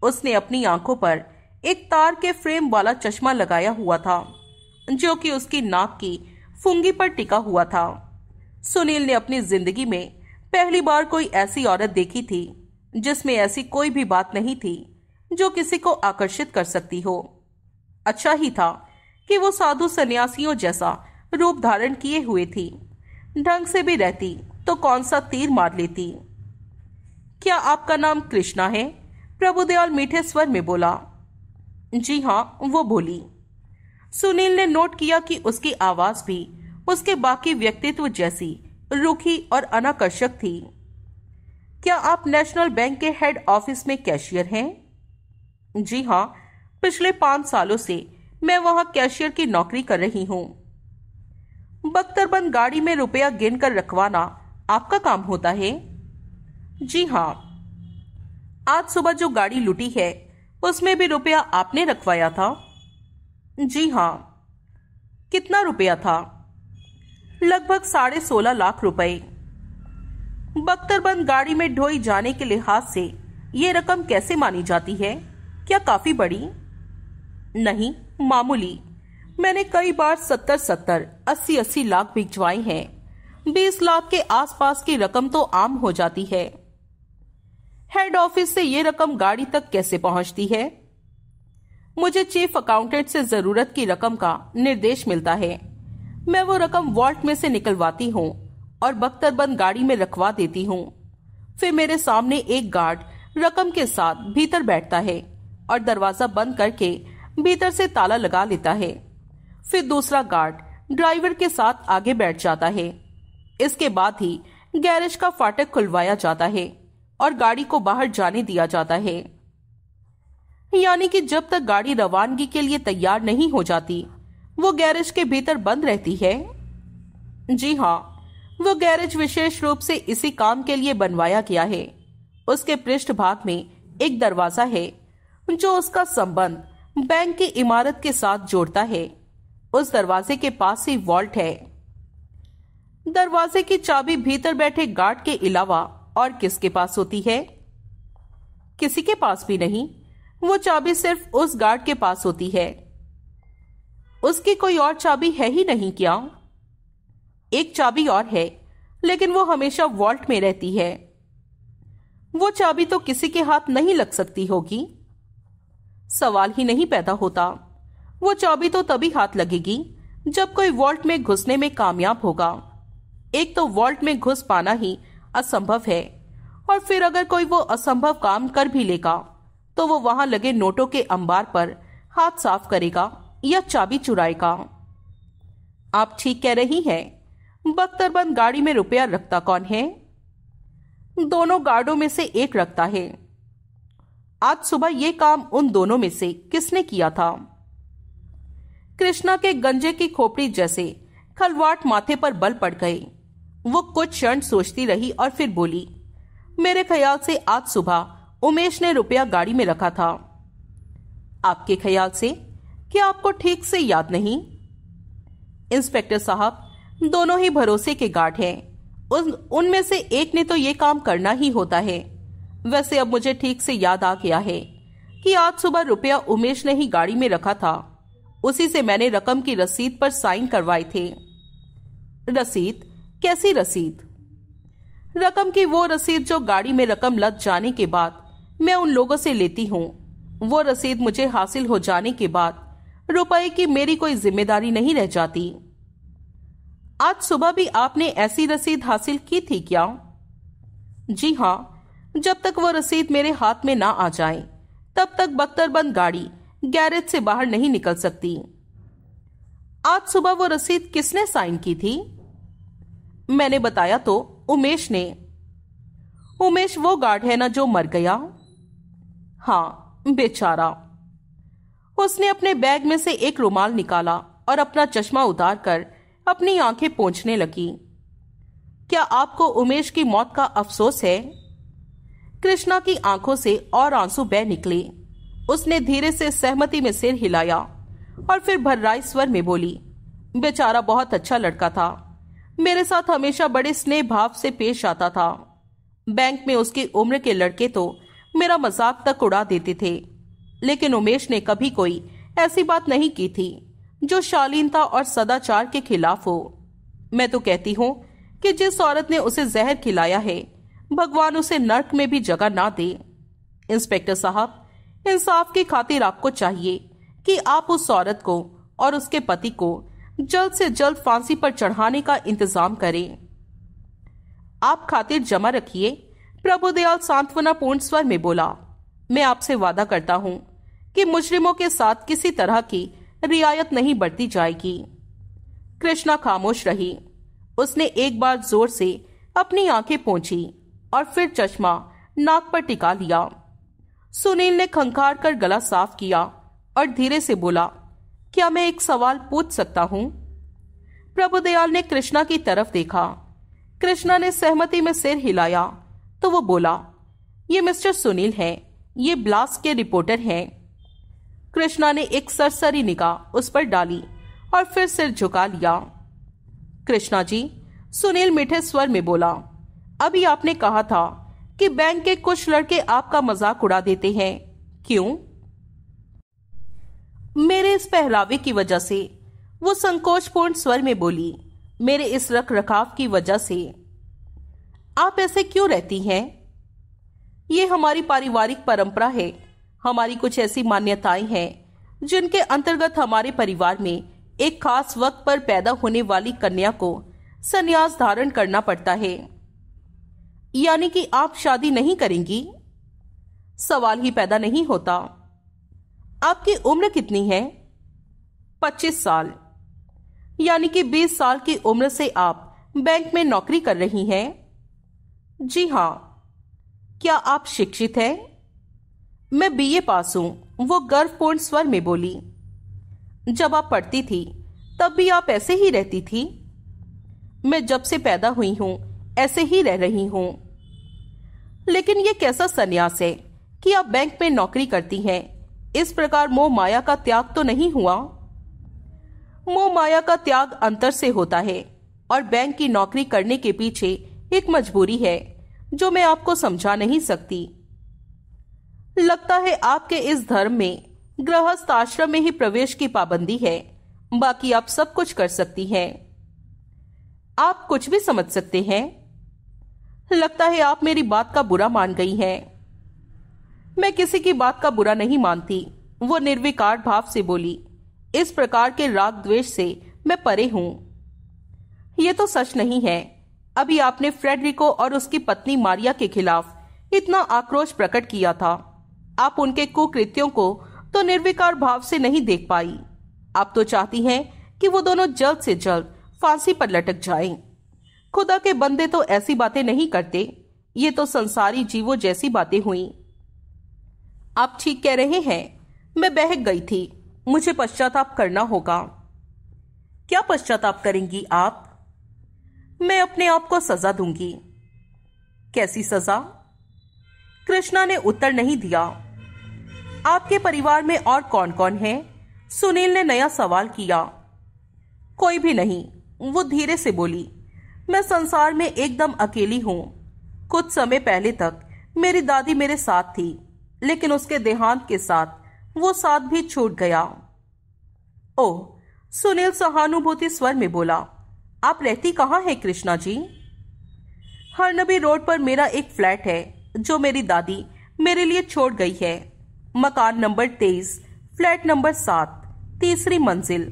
उसने अपनी आंखों पर एक तार के फ्रेम वाला चश्मा लगाया हुआ था जो कि उसकी नाक की फुंगी पर टिका हुआ था सुनील ने अपनी जिंदगी में पहली बार कोई ऐसी औरत देखी थी जिसमें ऐसी कोई भी बात नहीं थी जो किसी को आकर्षित कर सकती हो अच्छा ही था कि वो साधु सन्यासियों जैसा रूप धारण किए हुए थी ढंग से भी रहती तो कौन सा तीर मार लेती क्या आपका नाम कृष्णा है प्रभुदयाल मीठे स्वर में बोला जी हाँ वो बोली सुनील ने नोट किया कि उसकी आवाज भी उसके बाकी व्यक्तित्व जैसी रुखी और अनाकर्षक थी क्या आप नेशनल बैंक के हेड ऑफिस में कैशियर हैं जी हाँ पिछले पांच सालों से मैं वहां कैशियर की नौकरी कर रही हूं बख्तरबंद गाड़ी में रुपया गिन कर रखवाना आपका काम होता है जी हाँ आज सुबह जो गाड़ी लुटी है उसमें भी रुपया आपने रखवाया था जी हाँ कितना रुपया था लगभग साढ़े सोलह लाख रुपए बख्तरबंद गाड़ी में ढोई जाने के लिहाज से ये रकम कैसे मानी जाती है क्या काफी बड़ी नहीं मामूली मैंने कई बार सत्तर सत्तर अस्सी अस्सी लाख भिजवाए हैं बीस लाख के आसपास की रकम तो आम हो जाती है हेड ऑफिस से ये रकम गाड़ी तक कैसे पहुंचती है मुझे चीफ अकाउंटेंट से जरूरत की रकम का निर्देश मिलता है मैं वो रकम वॉल्ट में से निकलवाती हूँ और बख्तरबंद गाड़ी में रखवा देती हूँ फिर मेरे सामने एक गार्ड रकम के साथ भीतर बैठता है और दरवाजा बंद करके भीतर से ताला लगा लेता है फिर दूसरा गार्ड ड्राइवर के साथ आगे बैठ जाता है इसके बाद ही गैरेज का फाटक खुलवाया जाता है और गाड़ी को बाहर जाने दिया जाता है यानी कि जब तक गाड़ी रवानगी के लिए तैयार नहीं हो जाती वो गैरेज के भीतर बंद रहती है जी हाँ वो गैरेज विशेष रूप से इसी काम के लिए बनवाया गया है उसके पृष्ठ भाग में एक दरवाजा है जो उसका संबंध बैंक की इमारत के साथ जोड़ता है उस दरवाजे के पास ही वॉल्ट है दरवाजे की चाबी भीतर बैठे गार्ड के अलावा और किसके पास होती है किसी के पास भी नहीं वो चाबी सिर्फ उस गार्ड के पास होती है उसकी कोई और चाबी है ही नहीं क्या एक चाबी और है लेकिन वो हमेशा वॉल्ट में रहती है वो चाबी तो किसी के हाथ नहीं लग सकती होगी सवाल ही नहीं पैदा होता वो चाबी तो तभी हाथ लगेगी जब कोई वॉल्ट में घुसने में कामयाब होगा एक तो वॉल्ट में घुस पाना ही असंभव है और फिर अगर कोई वो असंभव काम कर भी लेगा तो वो वहां लगे नोटों के अंबार पर हाथ साफ करेगा या चाबी चुराएगा आप ठीक कह रही हैं बख्तरबंद गाड़ी में रुपया रखता कौन है दोनों गार्डों में से एक रखता है आज सुबह यह काम उन दोनों में से किसने किया था कृष्णा के गंजे की खोपड़ी जैसे खलवाट माथे पर बल पड़ गए वो कुछ क्षण सोचती रही और फिर बोली मेरे ख्याल से आज सुबह उमेश ने रुपया गाड़ी में रखा था आपके ख्याल से कि आपको ठीक से याद नहीं इंस्पेक्टर साहब दोनों ही भरोसे के गार्ड हैं उन उनमें से एक ने तो ये काम करना ही होता है वैसे अब मुझे ठीक से याद आ गया है कि आज सुबह रुपया उमेश ने ही गाड़ी में रखा था उसी से मैंने रकम की रसीद पर साइन करवाए थे रसीद कैसी रसीद रकम की वो रसीद जो गाड़ी में रकम लद जाने के बाद मैं उन लोगों से लेती हूँ वो रसीद मुझे हासिल हो जाने के बाद रुपए की मेरी कोई जिम्मेदारी नहीं रह जाती आज सुबह भी आपने ऐसी रसीद हासिल की थी क्या जी हाँ जब तक वो रसीद मेरे हाथ में ना आ जाए तब तक बख्तरबंद गाड़ी गैरेज से बाहर नहीं निकल सकती आज सुबह वो रसीद किसने साइन की थी मैंने बताया तो उमेश ने उमेश वो गार्ड है ना जो मर गया हाँ बेचारा उसने अपने बैग में से एक रुमाल निकाला और अपना चश्मा उतार कर अपनी आंखें पहुंचने लगी क्या आपको उमेश की मौत का अफसोस है कृष्णा की आंखों से और आंसू बह निकले उसने धीरे से सहमति में सिर हिलाया और फिर भर्राई स्वर में बोली बेचारा बहुत अच्छा लड़का था मेरे साथ हमेशा बड़े स्नेह भाव से पेश आता था बैंक में उसकी उम्र के लड़के तो मेरा मजाक तक उड़ा देते थे लेकिन उमेश ने कभी कोई ऐसी बात नहीं की थी जो शालीनता और सदाचार के खिलाफ हो मैं तो कहती हूँ कि जिस औरत ने उसे जहर खिलाया है भगवान उसे नर्क में भी जगह ना दे इंस्पेक्टर साहब इंसाफ की खातिर आपको चाहिए कि आप उस औरत को और उसके पति को जल्द से जल्द फांसी पर चढ़ाने का इंतजाम करें आप खातिर जमा रखिए प्रभुदयाल सांत्वना पूर्ण स्वर में बोला मैं आपसे वादा करता हूँ कि मुजरिमों के साथ किसी तरह की रियायत नहीं बरती जाएगी कृष्णा खामोश रही उसने एक बार जोर से अपनी आंखें पहुंची और फिर चश्मा नाक पर टिका लिया सुनील ने खंखार कर गला साफ किया और धीरे से बोला क्या मैं एक सवाल पूछ सकता हूं प्रभुदयाल ने कृष्णा की तरफ देखा कृष्णा ने सहमति में सिर हिलाया तो वो बोला ये मिस्टर सुनील हैं ये ब्लास्ट के रिपोर्टर हैं कृष्णा ने एक सरसरी निगाह उस पर डाली और फिर सिर झुका लिया कृष्णा जी सुनील मीठे स्वर में बोला अभी आपने कहा था कि बैंक के कुछ लड़के आपका मजाक उड़ा देते हैं क्यों मेरे इस पहरावे की वजह से वो संकोचपूर्ण स्वर में बोली मेरे इस रख रखाव की वजह से आप ऐसे क्यों रहती हैं ये हमारी पारिवारिक परंपरा है हमारी कुछ ऐसी मान्यताएं हैं जिनके अंतर्गत हमारे परिवार में एक खास वक्त पर पैदा होने वाली कन्या को संन्यास धारण करना पड़ता है यानी कि आप शादी नहीं करेंगी सवाल ही पैदा नहीं होता आपकी उम्र कितनी है 25 साल यानी कि 20 साल की उम्र से आप बैंक में नौकरी कर रही हैं जी हां क्या आप शिक्षित हैं मैं बीए पास हूँ वो गर्वपूर्ण स्वर में बोली जब आप पढ़ती थी तब भी आप ऐसे ही रहती थी मैं जब से पैदा हुई हूँ ऐसे ही रह रही हूँ लेकिन ये कैसा संन्यास है कि आप बैंक में नौकरी करती हैं इस प्रकार मोह माया का त्याग तो नहीं हुआ मोह माया का त्याग अंतर से होता है और बैंक की नौकरी करने के पीछे एक मजबूरी है जो मैं आपको समझा नहीं सकती लगता है आपके इस धर्म में गृहस्थ आश्रम में ही प्रवेश की पाबंदी है बाकी आप सब कुछ कर सकती हैं आप कुछ भी समझ सकते हैं लगता है आप मेरी बात का बुरा मान गई हैं मैं किसी की बात का बुरा नहीं मानती वो निर्विकार भाव से बोली इस प्रकार के राग द्वेष से मैं परे हूं यह तो सच नहीं है अभी आपने फ्रेडरिको और उसकी पत्नी मारिया के खिलाफ इतना आक्रोश प्रकट किया था आप उनके कुकृत्यों को तो निर्विकार भाव से नहीं देख पाई आप तो चाहती हैं कि वो दोनों जल्द से जल्द फांसी पर लटक जाएं। खुदा के बंदे तो ऐसी बातें नहीं करते ये तो संसारी जीवों जैसी बातें हुई आप ठीक कह रहे हैं मैं बहक गई थी मुझे पश्चाताप करना होगा क्या पश्चाताप करेंगी आप मैं अपने आप को सजा दूंगी कैसी सजा कृष्णा ने उत्तर नहीं दिया आपके परिवार में और कौन कौन है सुनील ने नया सवाल किया कोई भी नहीं वो धीरे से बोली मैं संसार में एकदम अकेली हूं कुछ समय पहले तक मेरी दादी मेरे साथ थी लेकिन उसके देहांत के साथ वो साथ भी छूट गया ओह सुनील सहानुभूति स्वर में बोला आप रहती कहाँ है कृष्णा जी हरनबी रोड पर मेरा एक फ्लैट है जो मेरी दादी मेरे लिए छोड़ गई है मकान नंबर तेईस फ्लैट नंबर सात तीसरी मंजिल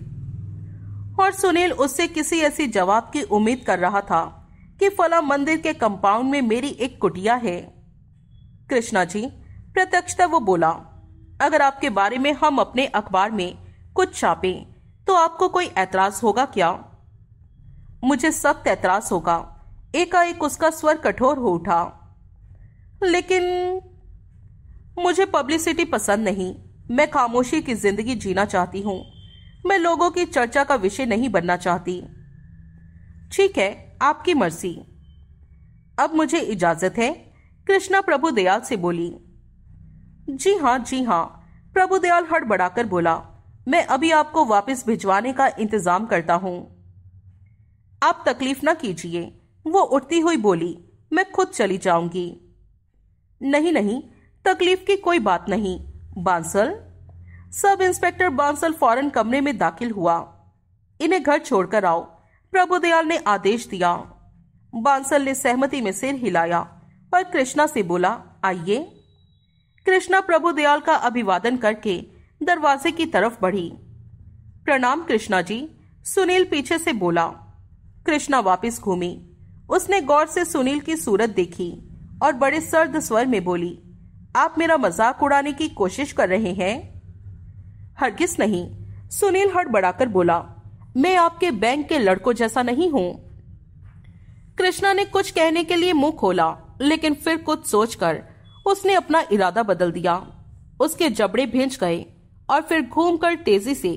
और सुनील उससे किसी ऐसी जवाब की उम्मीद कर रहा था कि फला मंदिर के कंपाउंड में मेरी एक कुटिया है कृष्णा जी प्रत्यक्षता वो बोला अगर आपके बारे में हम अपने अखबार में कुछ छापे तो आपको कोई ऐतराज होगा क्या मुझे सख्त ऐतराज होगा एकाएक उसका स्वर कठोर हो उठा लेकिन मुझे पब्लिसिटी पसंद नहीं मैं खामोशी की जिंदगी जीना चाहती हूँ मैं लोगों की चर्चा का विषय नहीं बनना चाहती ठीक है आपकी मर्जी अब मुझे इजाजत है कृष्णा प्रभु दयाल से बोली जी हाँ जी हाँ प्रभु दयाल हड़बड़ाकर बोला मैं अभी आपको वापस भिजवाने का इंतजाम करता हूं आप तकलीफ ना कीजिए वो उठती हुई बोली मैं खुद चली जाऊंगी नहीं नहीं तकलीफ की कोई बात नहीं बांसल सब इंस्पेक्टर बांसल फौरन कमरे में दाखिल हुआ इन्हें घर छोड़कर आओ प्रभुदयाल ने आदेश दिया बांसल ने सहमति में सिर हिलाया और कृष्णा से बोला आइए कृष्णा प्रभुदयाल का अभिवादन करके दरवाजे की तरफ बढ़ी प्रणाम कृष्णा जी सुनील पीछे से बोला कृष्णा वापस घूमी उसने गौर से सुनील की सूरत देखी और बड़े सर्द स्वर में बोली आप मेरा मजाक उड़ाने की कोशिश कर रहे हैं हरगिस नहीं सुनील हड़बड़ाकर बोला मैं आपके बैंक के लड़कों जैसा नहीं हूं कृष्णा ने कुछ कहने के लिए मुंह खोला लेकिन फिर कुछ सोचकर उसने अपना इरादा बदल दिया उसके जबड़े भेज गए और फिर घूमकर तेजी से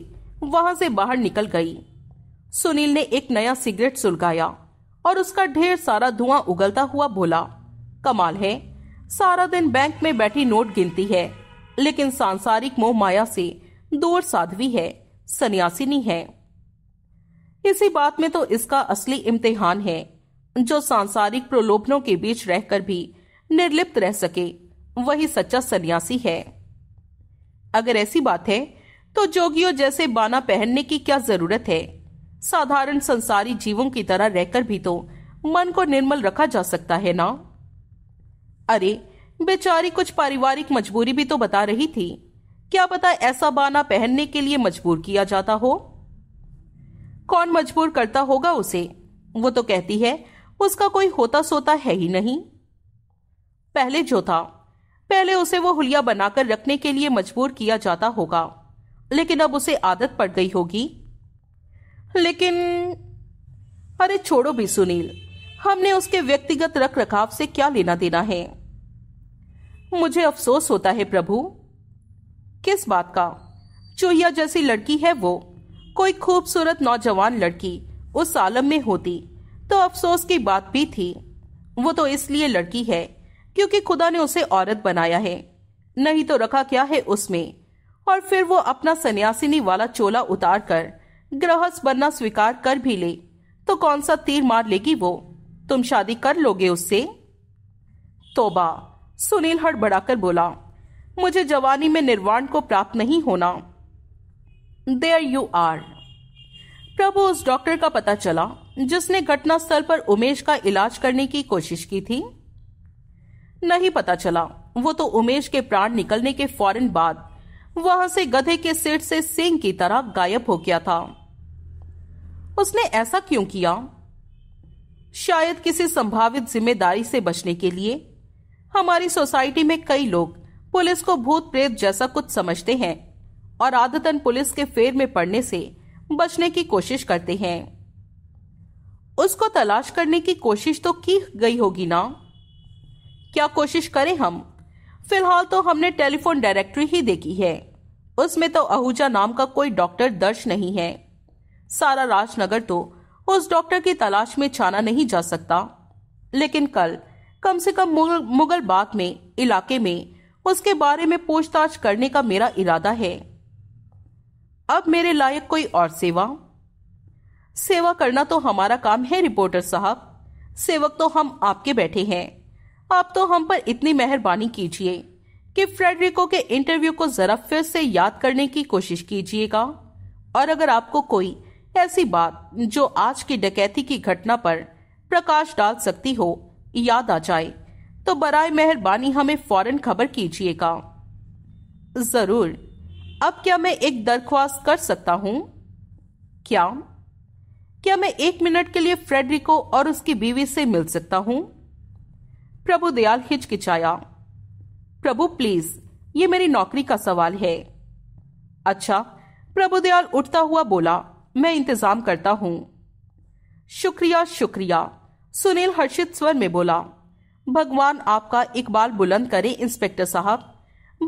वहां से बाहर निकल गई सुनील ने एक नया सिगरेट सुलगाया और उसका ढेर सारा धुआं उगलता हुआ बोला कमाल है सारा दिन बैंक में बैठी नोट गिनती है लेकिन सांसारिक मोह माया से दूर साध्वी है सन्यासिनी है इसी बात में तो इसका असली इम्तिहान है जो सांसारिक प्रलोभनों के बीच रहकर भी निर्लिप्त रह सके वही सच्चा सन्यासी है अगर ऐसी बात है तो जोगियों जैसे बाना पहनने की क्या जरूरत है साधारण संसारी जीवों की तरह रहकर भी तो मन को निर्मल रखा जा सकता है ना अरे बेचारी कुछ पारिवारिक मजबूरी भी तो बता रही थी क्या पता ऐसा बाना पहनने के लिए मजबूर किया जाता हो कौन मजबूर करता होगा उसे वो तो कहती है उसका कोई होता सोता है ही नहीं पहले जो था पहले उसे वो हुलिया बनाकर रखने के लिए मजबूर किया जाता होगा लेकिन अब उसे आदत पड़ गई होगी लेकिन अरे छोड़ो भी सुनील हमने उसके व्यक्तिगत रख रखाव से क्या लेना देना है मुझे अफसोस होता है प्रभु किस बात का चोहिया जैसी लड़की है वो कोई खूबसूरत नौजवान लड़की उस आलम में होती तो अफसोस की बात भी थी वो तो इसलिए लड़की है क्योंकि खुदा ने उसे औरत बनाया है नहीं तो रखा क्या है उसमें और फिर वो अपना सन्यासिनी वाला चोला उतार कर ग्रहस बनना स्वीकार कर भी ले तो कौन सा तीर मार लेगी वो तुम शादी कर लोगे उससे तोबा सुनील हड़बड़ाकर बोला मुझे जवानी में निर्वाण को प्राप्त नहीं होना देयर यू आर प्रभु उस डॉक्टर का पता चला जिसने घटनास्थल पर उमेश का इलाज करने की कोशिश की थी नहीं पता चला वो तो उमेश के प्राण निकलने के फौरन बाद वहां से गधे के सिर से सिंह की तरह गायब हो गया था उसने ऐसा क्यों किया शायद किसी संभावित जिम्मेदारी से बचने के लिए हमारी सोसाइटी में कई लोग पुलिस को भूत प्रेत जैसा कुछ समझते हैं और आदतन पुलिस के फेर में पड़ने से बचने की कोशिश करते हैं उसको तलाश करने की कोशिश तो की गई होगी ना क्या कोशिश करें हम फिलहाल तो हमने टेलीफोन डायरेक्टरी ही देखी है उसमें तो आहूजा नाम का कोई डॉक्टर दर्ज नहीं है सारा राजनगर तो उस डॉक्टर की तलाश में छाना नहीं जा सकता लेकिन कल कम से कम मुगल मुगल बाग में इलाके में उसके बारे में पूछताछ करने का मेरा इरादा है अब मेरे लायक कोई और सेवा सेवा करना तो हमारा काम है रिपोर्टर साहब सेवक तो हम आपके बैठे हैं आप तो हम पर इतनी मेहरबानी कीजिए कि फ्रेडरिको के इंटरव्यू को जरा फिर से याद करने की कोशिश कीजिएगा और अगर आपको कोई ऐसी बात जो आज की डकैती की घटना पर प्रकाश डाल सकती हो याद आ जाए तो बरए मेहरबानी हमें फौरन खबर कीजिएगा ज़रूर अब क्या मैं एक दरख्वास्त कर सकता हूं क्या क्या मैं एक मिनट के लिए फ्रेडरिको और उसकी बीवी से मिल सकता हूं प्रभु दयाल हिचकिचाया प्रभु प्लीज ये मेरी नौकरी का सवाल है अच्छा प्रभुदयाल उठता हुआ बोला मैं इंतजाम करता हूं शुक्रिया शुक्रिया सुनील हर्षित स्वर में बोला भगवान आपका इकबाल बुलंद करे इंस्पेक्टर साहब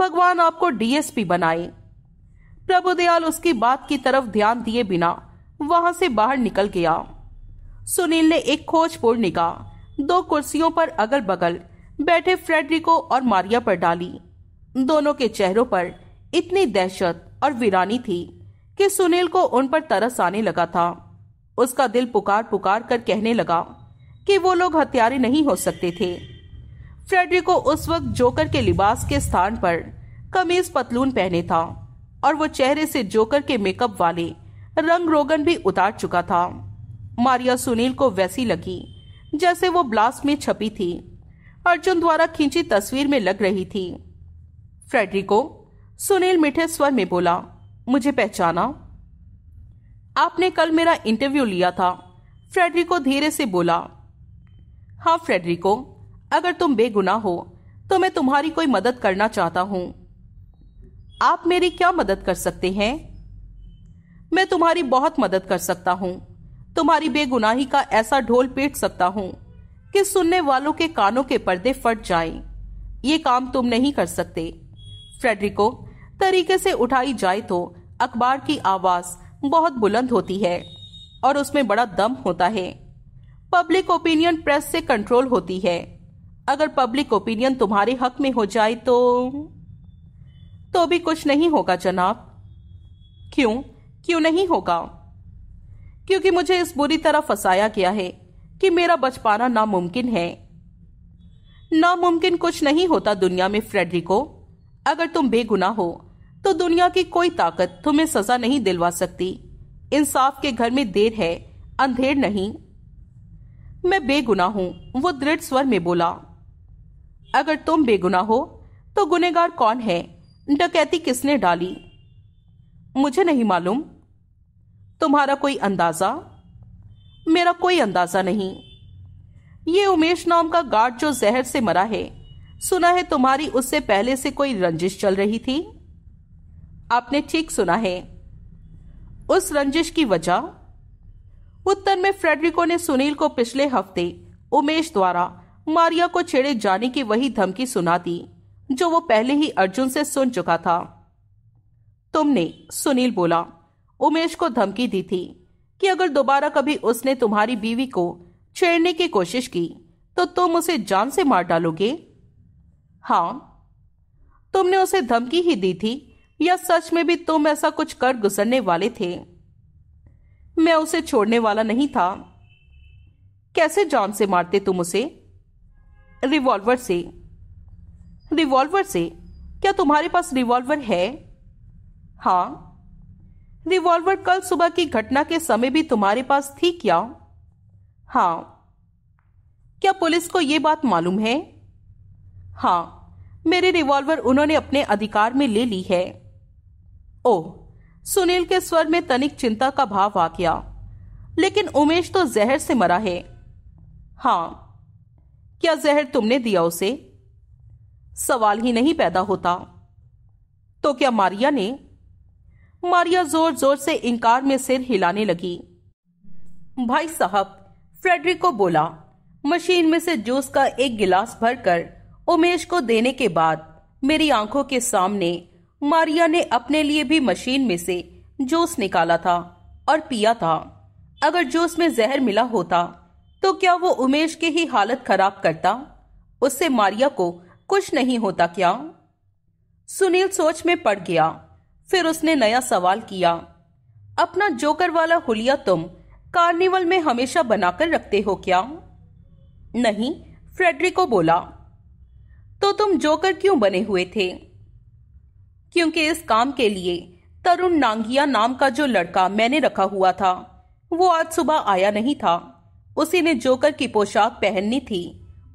भगवान आपको डीएसपी बनाए प्रभुदयाल उसकी बात की तरफ ध्यान दिए बिना वहां से बाहर निकल गया सुनील ने एक खोजपूर्ण निगाह दो कुर्सियों पर अगल बगल बैठे फ्रेडरिको और मारिया पर डाली दोनों के चेहरों पर इतनी दहशत और वीरानी थी कि सुनील को उन पर तरस आने लगा था उसका दिल पुकार पुकार कर कहने लगा कि वो लोग हत्यारे नहीं हो सकते थे फ्रेडरिको उस वक्त जोकर के लिबास के स्थान पर कमीज पतलून पहने था और वो चेहरे से जोकर के मेकअप वाले रंग रोगन भी उतार चुका था मारिया सुनील को वैसी लगी जैसे वो ब्लास्ट में छपी थी अर्जुन द्वारा खींची तस्वीर में लग रही थी फ्रेडरिको सुनील मीठे स्वर में बोला मुझे पहचाना आपने कल मेरा इंटरव्यू लिया था फ्रेडरिको धीरे से बोला हाँ फ्रेडरिको अगर तुम बेगुनाह हो तो मैं तुम्हारी कोई मदद करना चाहता हूं आप मेरी क्या मदद कर सकते हैं मैं तुम्हारी बहुत मदद कर सकता हूं तुम्हारी बेगुनाही का ऐसा ढोल पीट सकता हूं कि सुनने वालों के कानों के पर्दे फट जाएं। ये काम तुम नहीं कर सकते फ्रेडरिको तरीके से उठाई जाए तो अखबार की आवाज बहुत बुलंद होती है और उसमें बड़ा दम होता है पब्लिक ओपिनियन प्रेस से कंट्रोल होती है अगर पब्लिक ओपिनियन तुम्हारे हक में हो जाए तो तो भी कुछ नहीं होगा जनाब क्यों क्यों नहीं होगा क्योंकि मुझे इस बुरी तरह फंसाया गया है कि मेरा बच पाना नामुमकिन है नामुमकिन कुछ नहीं होता दुनिया में फ्रेडरिको अगर तुम बेगुनाह हो तो दुनिया की कोई ताकत तुम्हें सजा नहीं दिलवा सकती इंसाफ के घर में देर है अंधेर नहीं मैं बेगुना हूं वो दृढ़ स्वर में बोला अगर तुम बेगुना हो तो गुनेगार कौन है डकैती किसने डाली मुझे नहीं मालूम तुम्हारा कोई अंदाजा मेरा कोई अंदाजा नहीं ये उमेश नाम का गार्ड जो जहर से मरा है सुना है तुम्हारी उससे पहले से कोई रंजिश चल रही थी आपने ठीक सुना है उस रंजिश की वजह उत्तर में फ्रेडरिको ने सुनील को पिछले हफ्ते उमेश द्वारा मारिया को छेड़े जाने की वही धमकी सुना दी जो वो पहले ही अर्जुन से सुन चुका था तुमने सुनील बोला उमेश को धमकी दी थी कि अगर दोबारा कभी उसने तुम्हारी बीवी को छेड़ने की कोशिश की तो तुम उसे जान से मार डालोगे हाँ तुमने उसे धमकी ही दी थी या सच में भी तुम ऐसा कुछ कर गुजरने वाले थे मैं उसे छोड़ने वाला नहीं था कैसे जान से मारते तुम उसे रिवॉल्वर से रिवॉल्वर से क्या तुम्हारे पास रिवॉल्वर है हाँ रिवॉल्वर कल सुबह की घटना के समय भी तुम्हारे पास थी क्या हाँ क्या पुलिस को यह बात मालूम है हाँ मेरे रिवॉल्वर उन्होंने अपने अधिकार में ले ली है ओह सुनील के स्वर में तनिक चिंता का भाव आ गया लेकिन उमेश तो जहर से मरा है हाँ क्या जहर तुमने दिया उसे सवाल ही नहीं पैदा होता तो क्या मारिया ने मारिया जोर जोर से इंकार में सिर हिलाने लगी भाई साहब फ्रेडरिक को बोला मशीन में से जूस का एक गिलास भरकर उमेश को देने के बाद मेरी आंखों के सामने मारिया ने अपने लिए भी मशीन में से जूस निकाला था और पिया था अगर जूस में जहर मिला होता तो क्या वो उमेश की ही हालत खराब करता उससे मारिया को कुछ नहीं होता क्या सुनील सोच में पड़ गया फिर उसने नया सवाल किया अपना जोकर वाला हुलिया तुम कार्निवल में हमेशा बनाकर रखते हो क्या नहीं फ्रेडरिको बोला तो तुम जोकर क्यों बने हुए थे क्योंकि इस काम के लिए तरुण नांगिया नाम का जो लड़का मैंने रखा हुआ था वो आज सुबह आया नहीं था उसी ने जोकर की पोशाक पहननी थी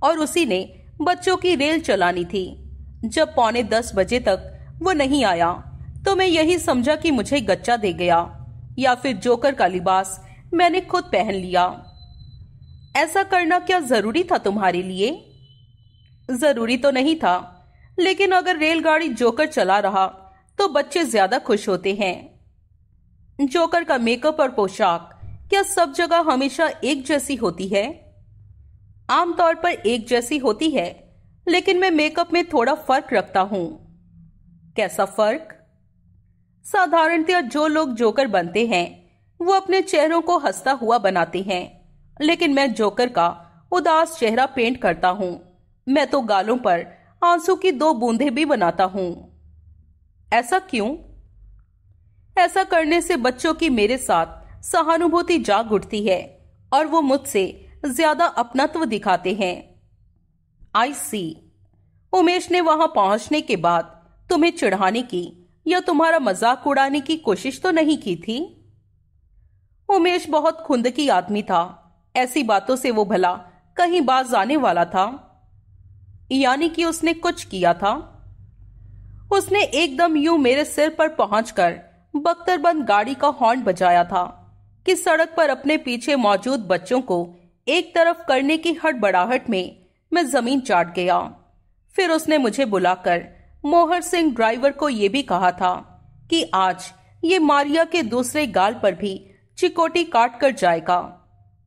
और उसी ने बच्चों की रेल चलानी थी जब पौने दस बजे तक वो नहीं आया तो मैं यही समझा कि मुझे गच्चा दे गया या फिर जोकर का लिबास मैंने खुद पहन लिया ऐसा करना क्या जरूरी था तुम्हारे लिए जरूरी तो नहीं था लेकिन अगर रेलगाड़ी जोकर चला रहा तो बच्चे ज्यादा खुश होते हैं जोकर का मेकअप और पोशाक क्या सब जगह हमेशा एक जैसी होती है आमतौर पर एक जैसी होती है लेकिन मैं मेकअप में थोड़ा फर्क रखता हूं कैसा फर्क साधारणतया जो लोग जोकर बनते हैं वो अपने चेहरों को हंसता हुआ बनाते हैं लेकिन मैं जोकर का उदास चेहरा पेंट करता हूँ मैं तो गालों पर आंसू की दो बूंदें भी बनाता हूं ऐसा क्यों ऐसा करने से बच्चों की मेरे साथ सहानुभूति जाग उठती है और वो मुझसे ज्यादा अपनत्व दिखाते हैं आई सी उमेश ने वहां पहुंचने के बाद तुम्हें चिढ़ाने की या तुम्हारा मजाक उड़ाने की कोशिश तो नहीं की थी उमेश बहुत खुंदकी आदमी था ऐसी बातों से वो भला कहीं बाज आने वाला था यानी कि उसने कुछ किया था उसने एकदम यूं मेरे सिर पर पहुंचकर बख्तरबंद गाड़ी का हॉर्न बजाया था कि सड़क पर अपने पीछे मौजूद बच्चों को एक तरफ करने की हड़बड़ाहट में मैं जमीन चाट गया फिर उसने मुझे बुलाकर मोहर सिंह ड्राइवर को यह भी कहा था कि आज ये मारिया के दूसरे गाल पर भी चिकोटी काट कर जाएगा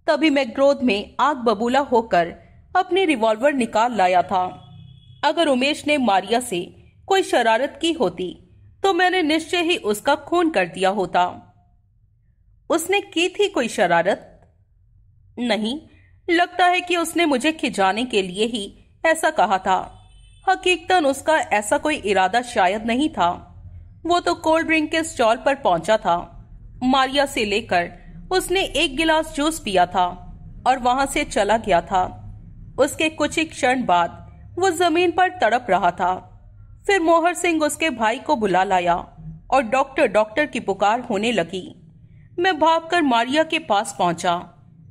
तभी मैं क्रोध में आग बबूला होकर अपने रिवॉल्वर निकाल लाया था अगर उमेश ने मारिया से कोई शरारत की होती तो मैंने निश्चय ही उसका खून कर दिया होता उसने की थी कोई शरारत नहीं लगता है कि उसने मुझे खिजाने के लिए ही ऐसा कहा था हकीकतन उसका ऐसा कोई इरादा शायद नहीं था वो तो कोल्ड ड्रिंक के स्टॉल पर पहुंचा था मारिया से लेकर उसने एक गिलास जूस पिया था और वहां से चला गया था उसके कुछ ही क्षण बाद वो जमीन पर तड़प रहा था फिर मोहर सिंह उसके भाई को बुला लाया और डॉक्टर डॉक्टर की पुकार होने लगी मैं भागकर मारिया के पास पहुंचा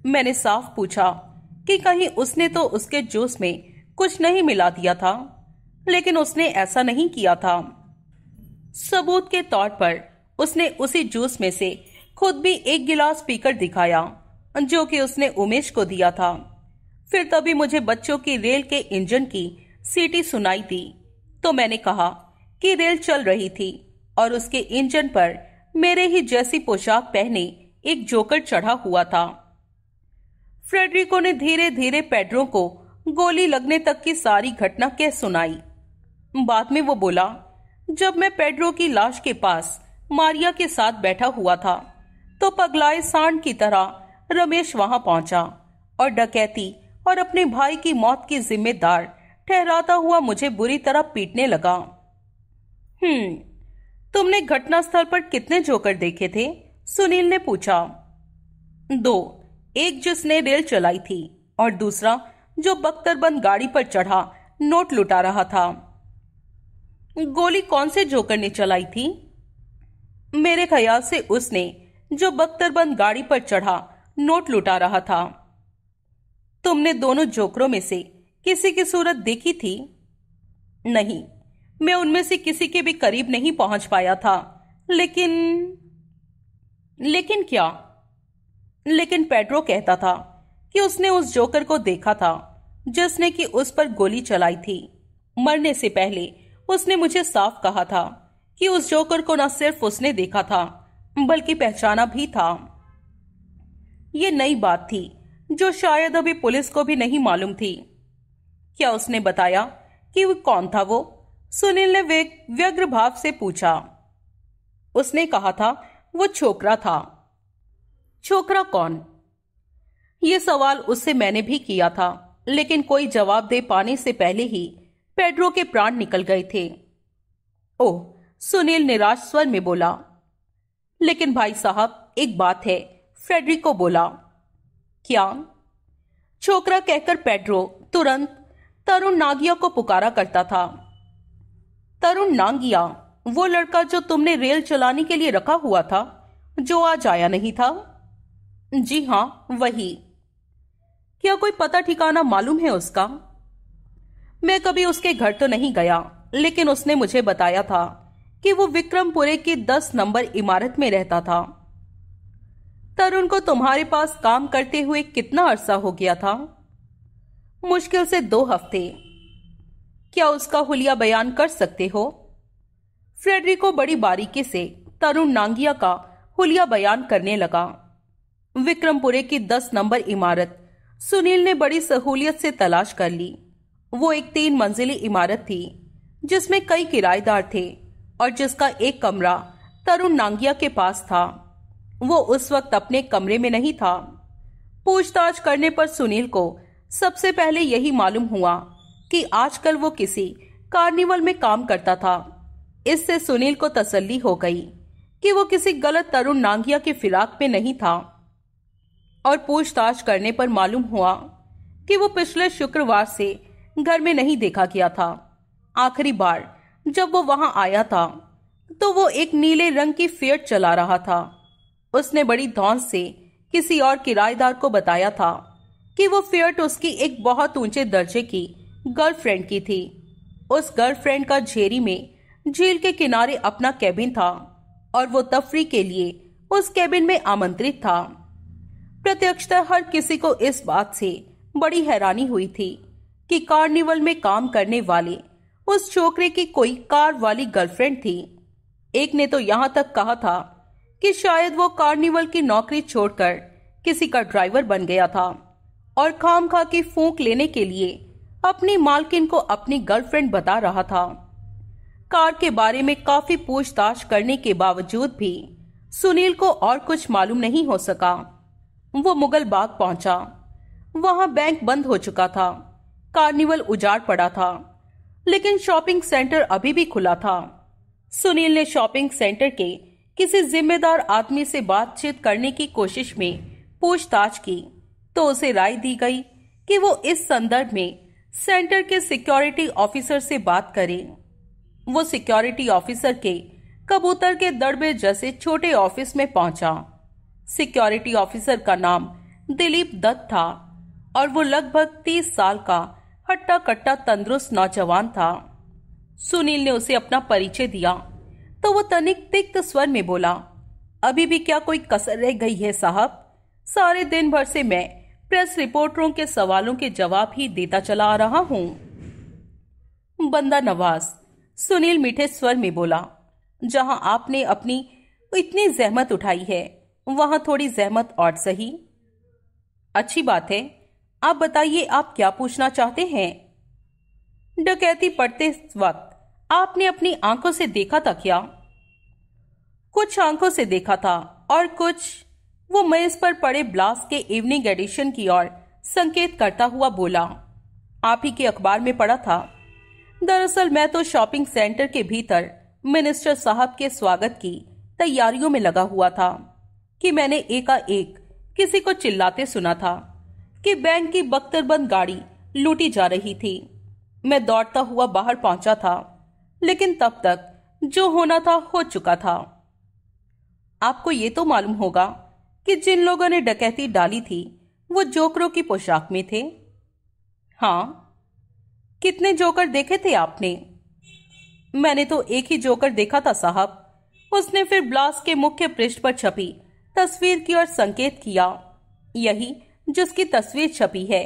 मैंने साफ पूछा कि कहीं उसने तो उसके जूस में कुछ नहीं मिला दिया था लेकिन उसने ऐसा नहीं किया था सबूत के तौर पर उसने उसी जूस में से खुद भी एक गिलास पीकर दिखाया जो कि उसने उमेश को दिया था फिर तभी मुझे बच्चों की रेल के इंजन की सीटी सुनाई दी तो मैंने कहा कि रेल चल रही थी और उसके इंजन पर मेरे ही जैसी पोशाक पहने एक जोकर चढ़ा हुआ था फ्रेडरिको ने धीरे धीरे पेड्रो को गोली लगने तक की सारी घटना कह सुनाई बाद में वो बोला जब मैं पेड्रो की लाश के पास मारिया के साथ बैठा हुआ था तो पगलाए सांड की तरह रमेश वहां पहुंचा और डकैती और अपने भाई की मौत की जिम्मेदार ठहराता हुआ मुझे बुरी तरह पीटने लगा हम्म तुमने घटनास्थल पर कितने जोकर देखे थे सुनील ने पूछा दो एक जिसने रेल चलाई थी और दूसरा जो बख्तरबंद गाड़ी पर चढ़ा नोट लुटा रहा था गोली कौन से जोकर ने चलाई थी मेरे ख्याल से उसने जो बख्तरबंद गाड़ी पर चढ़ा नोट लुटा रहा था तुमने दोनों जोकरों में से किसी की सूरत देखी थी नहीं मैं उनमें से किसी के भी करीब नहीं पहुंच पाया था लेकिन लेकिन क्या लेकिन पेड्रो कहता था कि उसने उस जोकर को देखा था जिसने कि उस पर गोली चलाई थी मरने से पहले उसने मुझे साफ कहा था कि उस जोकर को न सिर्फ उसने देखा था बल्कि पहचाना भी था ये नई बात थी जो शायद अभी पुलिस को भी नहीं मालूम थी क्या उसने बताया कि वो कौन था वो सुनील ने व्यग्र भाव से पूछा उसने कहा था वो छोकरा था छोकरा कौन ये सवाल उससे मैंने भी किया था लेकिन कोई जवाब दे पाने से पहले ही पेड्रो के प्राण निकल गए थे ओह सुनील निराश स्वर में बोला लेकिन भाई साहब एक बात है फ्रेडरिको बोला क्या छोकरा कहकर पेड्रो तुरंत तरुण नागिया को पुकारा करता था तरुण नांगिया वो लड़का जो तुमने रेल चलाने के लिए रखा हुआ था जो आज आया नहीं था जी हाँ वही क्या कोई पता ठिकाना मालूम है उसका मैं कभी उसके घर तो नहीं गया लेकिन उसने मुझे बताया था कि वो विक्रमपुरे की दस नंबर इमारत में रहता था तरुण को तुम्हारे पास काम करते हुए कितना अरसा हो गया था मुश्किल से दो हफ्ते क्या उसका हुलिया बयान कर सकते हो फ्रेडरिको बड़ी बारीकी से तरुण नांगिया का हुलिया बयान करने लगा विक्रमपुरे की दस नंबर इमारत सुनील ने बड़ी सहूलियत से तलाश कर ली वो एक तीन मंजिली इमारत थी जिसमें कई किराएदार थे और जिसका एक कमरा तरुण नांगिया के पास था वो उस वक्त अपने कमरे में नहीं था पूछताछ करने पर सुनील को सबसे पहले यही मालूम हुआ कि आजकल वो किसी कार्निवल में काम करता था इससे सुनील को तसल्ली हो गई कि वो किसी गलत तरुण नांगिया के फिराक में नहीं था और पूछताछ करने पर मालूम हुआ कि वो पिछले शुक्रवार से घर में नहीं देखा गया था आखिरी बार जब वो वहां आया था तो वो एक नीले रंग की फेट चला रहा था उसने बड़ी धौंस से किसी और किराएदार को बताया था कि वो फियर्ट उसकी एक बहुत ऊंचे दर्जे की गर्लफ्रेंड की थी उस गर्लफ्रेंड का झेरी में झील के किनारे अपना कैबिन था और वो तफरी के लिए उस कैबिन में आमंत्रित था प्रत्यक्षतः हर किसी को इस बात से बड़ी हैरानी हुई थी कि कार्निवल में काम करने वाले उस छोकरे की कोई कार वाली गर्लफ्रेंड थी एक ने तो यहां तक कहा था कि शायद वो कार्निवल की नौकरी छोड़कर किसी का ड्राइवर बन गया था और खाम खा की फूक लेने के लिए अपनी मालकिन को अपनी गर्लफ्रेंड बता रहा था कार के बारे में काफी पूछताछ करने के बावजूद भी सुनील को और कुछ मालूम नहीं हो सका वो मुगल बाग पहुंचा वहां बैंक बंद हो चुका था कार्निवल उजाड़ पड़ा था लेकिन शॉपिंग सेंटर अभी भी खुला था सुनील ने शॉपिंग सेंटर के किसी जिम्मेदार आदमी से बातचीत करने की कोशिश में पूछताछ की तो उसे राय दी गई कि वो इस संदर्भ में सेंटर के सिक्योरिटी ऑफिसर से बात करे वो सिक्योरिटी ऑफिसर के कबूतर के दड़बे जैसे छोटे ऑफिस में पहुंचा सिक्योरिटी ऑफिसर का नाम दिलीप दत्त था और वो लगभग तीस साल का हट्टा कट्टा तंदुरुस्त नौजवान था सुनील ने उसे अपना परिचय दिया तो वो तनिक तिक्त स्वर में बोला अभी भी क्या कोई कसर रह गई है साहब सारे दिन भर से मैं प्रेस रिपोर्टरों के सवालों के जवाब ही देता चला आ रहा हूं बंदा नवाज सुनील मीठे स्वर में बोला जहां आपने अपनी इतनी जहमत उठाई है वहां थोड़ी जहमत और सही अच्छी बात है आप बताइए आप क्या पूछना चाहते हैं डकैती पड़ते वक्त आपने अपनी आंखों से देखा था क्या कुछ आंखों से देखा था और कुछ वो मेज पर पड़े ब्लास्ट के इवनिंग एडिशन की ओर संकेत करता हुआ बोला आप ही के अखबार में पढ़ा था दरअसल मैं तो शॉपिंग सेंटर के भीतर मिनिस्टर साहब के स्वागत की तैयारियों में लगा हुआ था कि मैंने एकाएक किसी को चिल्लाते सुना था कि बैंक की बख्तरबंद गाड़ी लूटी जा रही थी मैं दौड़ता हुआ बाहर पहुंचा था लेकिन तब तक जो होना था हो चुका था आपको ये तो मालूम होगा कि जिन लोगों ने डकैती डाली थी वो जोकरों की पोशाक में थे हाँ कितने जोकर देखे थे आपने मैंने तो एक ही जोकर देखा था साहब उसने फिर ब्लास के मुख्य पृष्ठ पर छपी तस्वीर की ओर संकेत किया यही जिसकी तस्वीर छपी है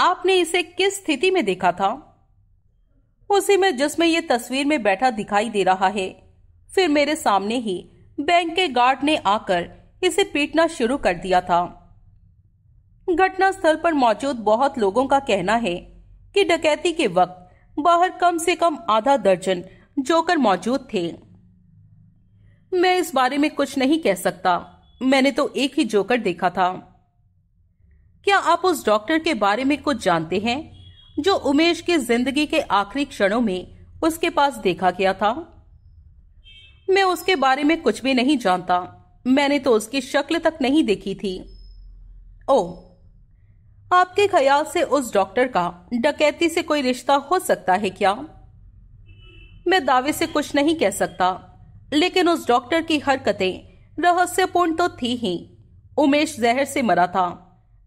आपने इसे किस स्थिति में देखा था उसी में जिसमें ये तस्वीर में बैठा दिखाई दे रहा है फिर मेरे सामने ही बैंक के गार्ड ने आकर इसे पीटना शुरू कर दिया था घटना स्थल पर मौजूद बहुत लोगों का कहना है कि डकैती के वक्त बाहर कम से कम आधा दर्जन जोकर मौजूद थे मैं इस बारे में कुछ नहीं कह सकता मैंने तो एक ही जोकर देखा था क्या आप उस डॉक्टर के बारे में कुछ जानते हैं जो उमेश की जिंदगी के आखिरी क्षणों में उसके पास देखा गया था मैं उसके बारे में कुछ भी नहीं जानता मैंने तो उसकी शक्ल तक नहीं देखी थी ओ आपके ख्याल से उस डॉक्टर का डकैती से कोई रिश्ता हो सकता है क्या मैं दावे से कुछ नहीं कह सकता लेकिन उस डॉक्टर की हरकतें रहस्यपूर्ण तो थी ही उमेश जहर से मरा था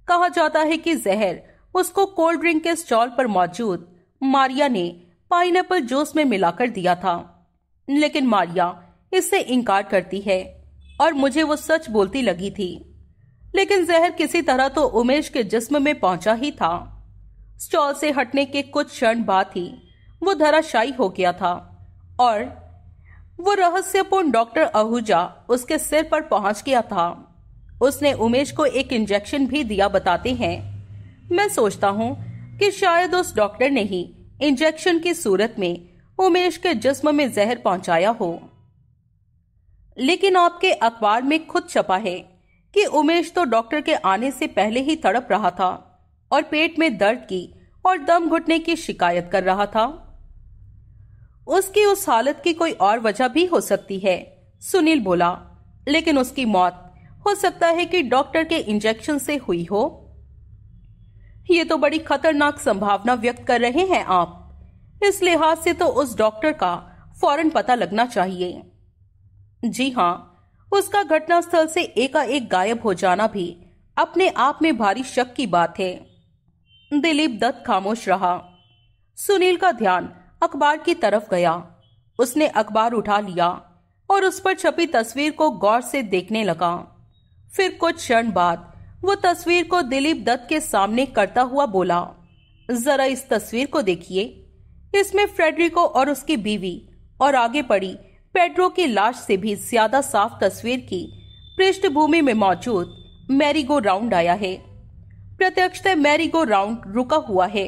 कहा जाता है कि जहर उसको कोल्ड ड्रिंक के स्टॉल पर मौजूद मारिया ने पाइन जूस में मिलाकर दिया था लेकिन मारिया इससे इनकार करती है और मुझे वो सच बोलती लगी थी लेकिन जहर किसी तरह तो उमेश के जिस्म में पहुंचा ही था स्टॉल से हटने के कुछ क्षण बाद ही वो धराशायी हो गया था और वो रहस्यपूर्ण डॉक्टर आहूजा उसके सिर पर पहुंच गया था उसने उमेश को एक इंजेक्शन भी दिया बताते हैं मैं सोचता हूँ कि शायद उस डॉक्टर ने ही इंजेक्शन की सूरत में उमेश के जिस्म में जहर पहुंचाया हो लेकिन आपके अखबार में खुद छपा है कि उमेश तो डॉक्टर के आने से पहले ही तड़प रहा था और पेट में दर्द की और दम घुटने की शिकायत कर रहा था उसकी उस हालत की कोई और वजह भी हो सकती है सुनील बोला लेकिन उसकी मौत हो सकता है कि डॉक्टर के इंजेक्शन से हुई हो ये तो बड़ी खतरनाक संभावना व्यक्त कर रहे हैं आप इस लिहाज से तो उस डॉक्टर का फौरन पता लगना चाहिए जी हाँ उसका घटनास्थल से एकाएक गायब हो जाना भी अपने आप में भारी शक की बात है दिलीप दत्त खामोश रहा सुनील का ध्यान अखबार की तरफ गया उसने अखबार उठा लिया और उस पर छपी तस्वीर को गौर से देखने लगा फिर कुछ क्षण बाद वो तस्वीर को दिलीप दत्त के सामने करता हुआ बोला जरा इस तस्वीर को देखिए इसमें फ्रेडरिको और उसकी बीवी और आगे पड़ी पेड्रो की लाश से भी ज्यादा साफ तस्वीर की पृष्ठभूमि में मौजूद मैरीगो राउंड आया है प्रत्यक्षतः मैरीगो राउंड रुका हुआ है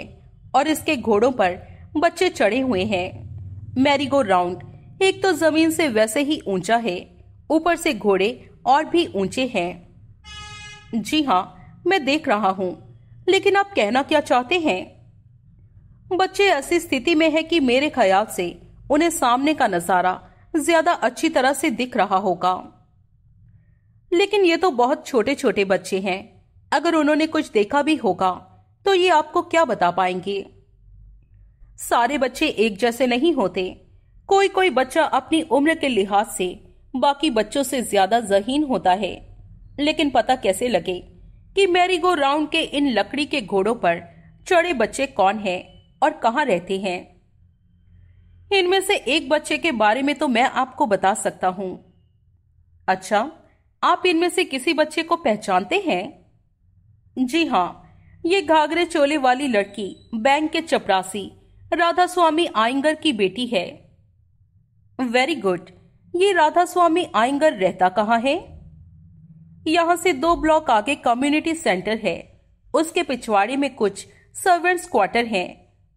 और इसके घोड़ों पर बच्चे चढ़े हुए हैं मैरीगो राउंड एक तो जमीन से वैसे ही ऊंचा है ऊपर से घोड़े और भी ऊंचे हैं जी हाँ मैं देख रहा हूँ लेकिन आप कहना क्या चाहते हैं बच्चे ऐसी स्थिति में है कि मेरे ख्याल से उन्हें सामने का नजारा ज्यादा अच्छी तरह से दिख रहा होगा लेकिन ये तो बहुत छोटे छोटे बच्चे हैं अगर उन्होंने कुछ देखा भी होगा तो ये आपको क्या बता पाएंगे सारे बच्चे एक जैसे नहीं होते कोई कोई बच्चा अपनी उम्र के लिहाज से बाकी बच्चों से ज्यादा जहीन होता है लेकिन पता कैसे लगे कि गो राउंड के इन लकड़ी के घोड़ों पर चढ़े बच्चे कौन हैं और कहाँ रहते हैं इनमें से एक बच्चे के बारे में तो मैं आपको बता सकता हूँ अच्छा आप इनमें से किसी बच्चे को पहचानते हैं जी हाँ ये घाघरे चोले वाली लड़की बैंक के चपरासी राधा स्वामी आयंगर की बेटी है वेरी गुड ये राधा स्वामी आयंगर रहता कहाँ है यहाँ से दो ब्लॉक आगे कम्युनिटी सेंटर है उसके पिछवाड़े में कुछ सर्वेंट्स क्वार्टर हैं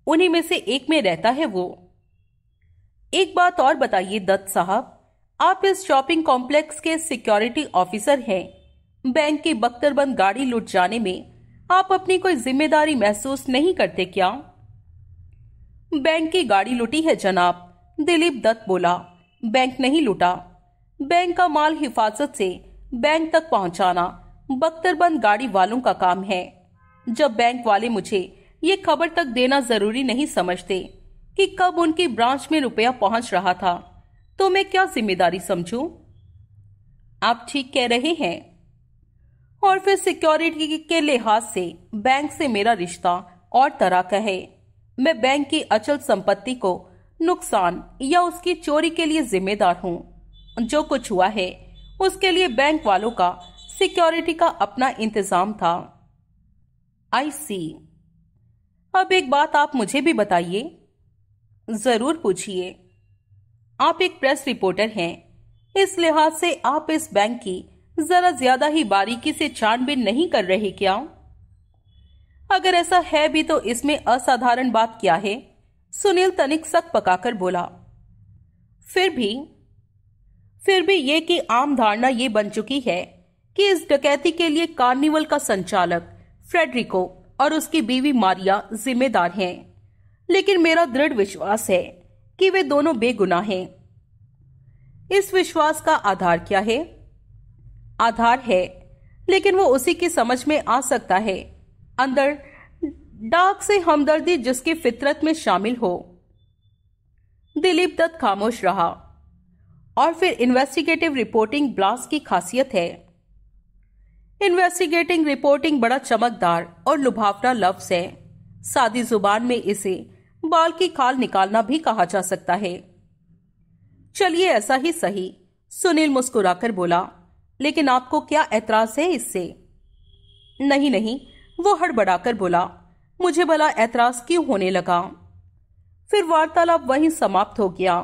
उन्हीं में से एक में रहता है वो एक बात और बताइए दत्त साहब आप इस शॉपिंग कॉम्प्लेक्स के सिक्योरिटी ऑफिसर हैं बैंक की बख्तरबंद गाड़ी लुट जाने में आप अपनी कोई जिम्मेदारी महसूस नहीं करते क्या बैंक की गाड़ी लुटी है जनाब दिलीप दत्त बोला बैंक नहीं लुटा बैंक का माल हिफाजत से बैंक तक पहुंचाना बख्तरबंद गाड़ी वालों का काम है जब बैंक वाले मुझे ये खबर तक देना जरूरी नहीं समझते कि कब उनकी ब्रांच में रुपया पहुंच रहा था तो मैं क्या जिम्मेदारी समझू आप ठीक कह रहे हैं और फिर सिक्योरिटी के लिहाज से बैंक से मेरा रिश्ता और तरह का है मैं बैंक की अचल संपत्ति को नुकसान या उसकी चोरी के लिए जिम्मेदार हूँ जो कुछ हुआ है उसके लिए बैंक वालों का सिक्योरिटी का अपना इंतजाम था आई सी अब एक बात आप मुझे भी बताइए जरूर पूछिए आप एक प्रेस रिपोर्टर हैं इस लिहाज से आप इस बैंक की जरा ज्यादा ही बारीकी से छानबीन नहीं कर रहे क्या अगर ऐसा है भी तो इसमें असाधारण बात क्या है सुनील तनिक सक पकाकर बोला फिर भी फिर भी ये कि आम धारणा ये बन चुकी है कि इस डकैती के लिए कार्निवल का संचालक फ्रेडरिको और उसकी बीवी मारिया जिम्मेदार हैं लेकिन मेरा दृढ़ विश्वास है कि वे दोनों बेगुनाह हैं इस विश्वास का आधार क्या है आधार है लेकिन वो उसी की समझ में आ सकता है अंदर डाक से हमदर्दी जिसकी फितरत में शामिल हो दिलीप दत्त खामोश रहा और फिर इन्वेस्टिगेटिव रिपोर्टिंग ब्लास्ट की खासियत है इन्वेस्टिगेटिंग रिपोर्टिंग बड़ा चमकदार और लुभावना लफ्ज है सादी जुबान में इसे बाल की खाल निकालना भी कहा जा सकता है चलिए ऐसा ही सही सुनील मुस्कुराकर बोला लेकिन आपको क्या एतराज है इससे नहीं नहीं वो हड़बड़ाकर बोला मुझे भला एतराज क्यों होने लगा फिर वार्तालाप वहीं समाप्त हो गया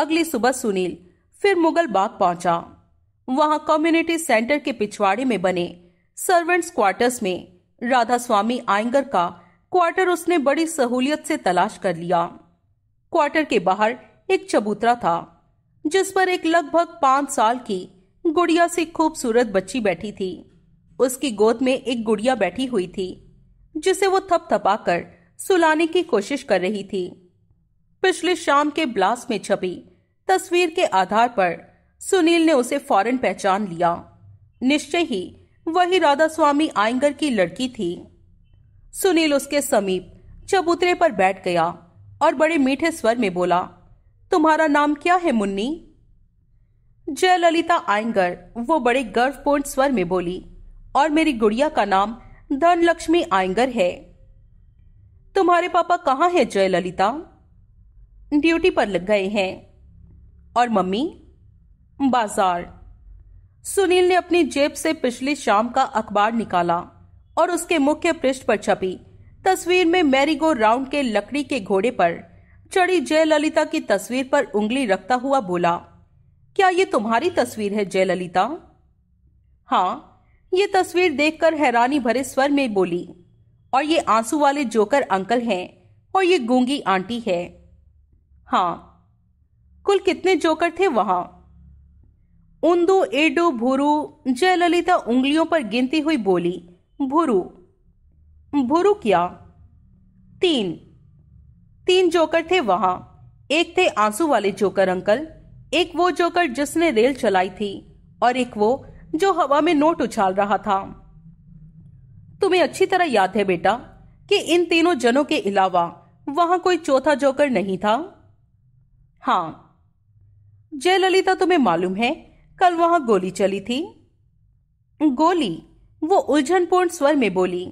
अगली सुबह सुनील फिर मुगल बाग पहुंचा वहां कम्युनिटी सेंटर के पिछवाड़े में बने सर्वेंट्स क्वार्टर्स में राधा स्वामी आयंगर का क्वार्टर उसने बड़ी सहूलियत से तलाश कर लिया क्वार्टर के बाहर एक चबूतरा था जिस पर एक लगभग पांच साल की गुड़िया से खूबसूरत बच्ची बैठी थी उसकी गोद में एक गुड़िया बैठी हुई थी जिसे वो थपथपाकर सुलाने की कोशिश कर रही थी पिछले शाम के ब्लास्ट में छपी तस्वीर के आधार पर सुनील ने उसे फौरन पहचान लिया निश्चय ही वही राधा स्वामी आयंगर की लड़की थी सुनील उसके समीप चबूतरे पर बैठ गया और बड़े मीठे स्वर में बोला तुम्हारा नाम क्या है मुन्नी जयललिता आयंगर वो बड़े गर्वपूर्ण स्वर में बोली और मेरी गुड़िया का नाम धनलक्ष्मी आयंगर है तुम्हारे पापा कहाँ हैं जयललिता ड्यूटी पर लग गए हैं और मम्मी बाजार सुनील ने अपनी जेब से पिछली शाम का अखबार निकाला और उसके मुख्य पृष्ठ पर छपी तस्वीर में मैरीगो राउंड के लकड़ी के घोड़े पर चढ़ी जयललिता की तस्वीर पर उंगली रखता हुआ बोला क्या ये तुम्हारी तस्वीर है जयललिता हाँ ये तस्वीर देखकर हैरानी भरे स्वर में बोली और ये आंसू वाले जोकर अंकल हैं और ये गूंगी आंटी है हाँ कुल कितने जोकर थे वहां उन्दु एडो भूरु जयललिता उंगलियों पर गिनती हुई बोली भूरु भूरु क्या तीन तीन जोकर थे वहां एक थे आंसू वाले जोकर अंकल एक वो जोकर जिसने रेल चलाई थी और एक वो जो हवा में नोट उछाल रहा था तुम्हें अच्छी तरह याद है बेटा कि इन तीनों जनों के अलावा वहां कोई चौथा जोकर नहीं था हाँ जयललिता तुम्हें मालूम है कल वहां गोली चली थी गोली वो उलझनपूर्ण स्वर में बोली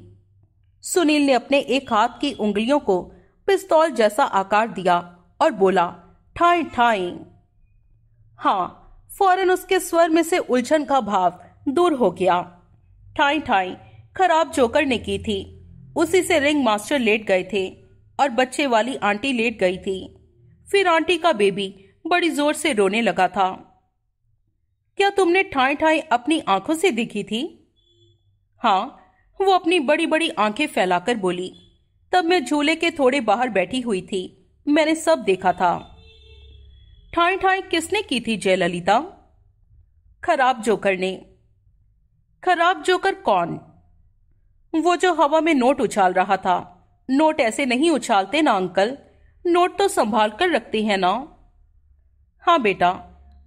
सुनील ने अपने एक हाथ की उंगलियों को पिस्तौल जैसा आकार दिया और बोला ठाए ठाए हाँ फौरन उसके स्वर में से उलझन का भाव दूर हो गया ठाई ठाई खराब जोकर ने की थी उसी से रिंग मास्टर लेट गए थे और बच्चे वाली आंटी लेट गई थी फिर आंटी का बेबी बड़ी जोर से रोने लगा था क्या तुमने ठाई ठाई अपनी आंखों से देखी थी हाँ वो अपनी बड़ी बड़ी आंखें फैलाकर बोली तब मैं झूले के थोड़े बाहर बैठी हुई थी मैंने सब देखा था ठाई ठाई किसने की थी जयललिता खराब जोकर ने खराब जोकर कौन वो जो हवा में नोट उछाल रहा था नोट ऐसे नहीं उछालते ना अंकल नोट तो संभाल कर रखते हैं ना हाँ बेटा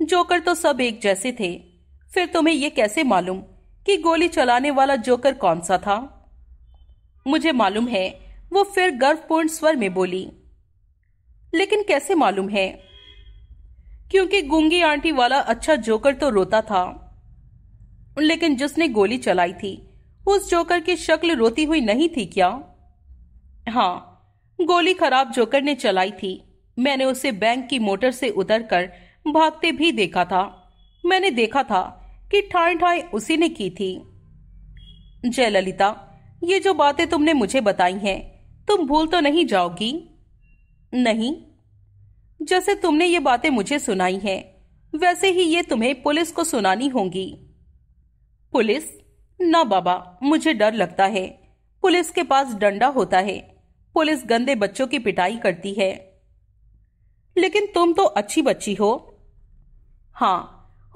जोकर तो सब एक जैसे थे फिर तुम्हें यह कैसे मालूम कि गोली चलाने वाला जोकर कौन सा था मुझे मालूम है वो फिर गर्वपूर्ण स्वर में बोली लेकिन कैसे मालूम है क्योंकि गुंगी आंटी वाला अच्छा जोकर तो रोता था लेकिन जिसने गोली चलाई थी उस जोकर की शक्ल रोती हुई नहीं थी क्या हाँ गोली खराब जोकर ने चलाई थी मैंने उसे बैंक की मोटर से उतरकर भागते भी देखा था मैंने देखा था कि ठाई ठाई उसी ने की थी जयललिता ये जो बातें तुमने मुझे बताई हैं तुम भूल तो नहीं जाओगी नहीं जैसे तुमने ये बातें मुझे सुनाई हैं वैसे ही ये तुम्हें पुलिस को सुनानी होंगी पुलिस ना बाबा मुझे डर लगता है पुलिस के पास डंडा होता है पुलिस गंदे बच्चों की पिटाई करती है लेकिन तुम तो अच्छी बच्ची हो हाँ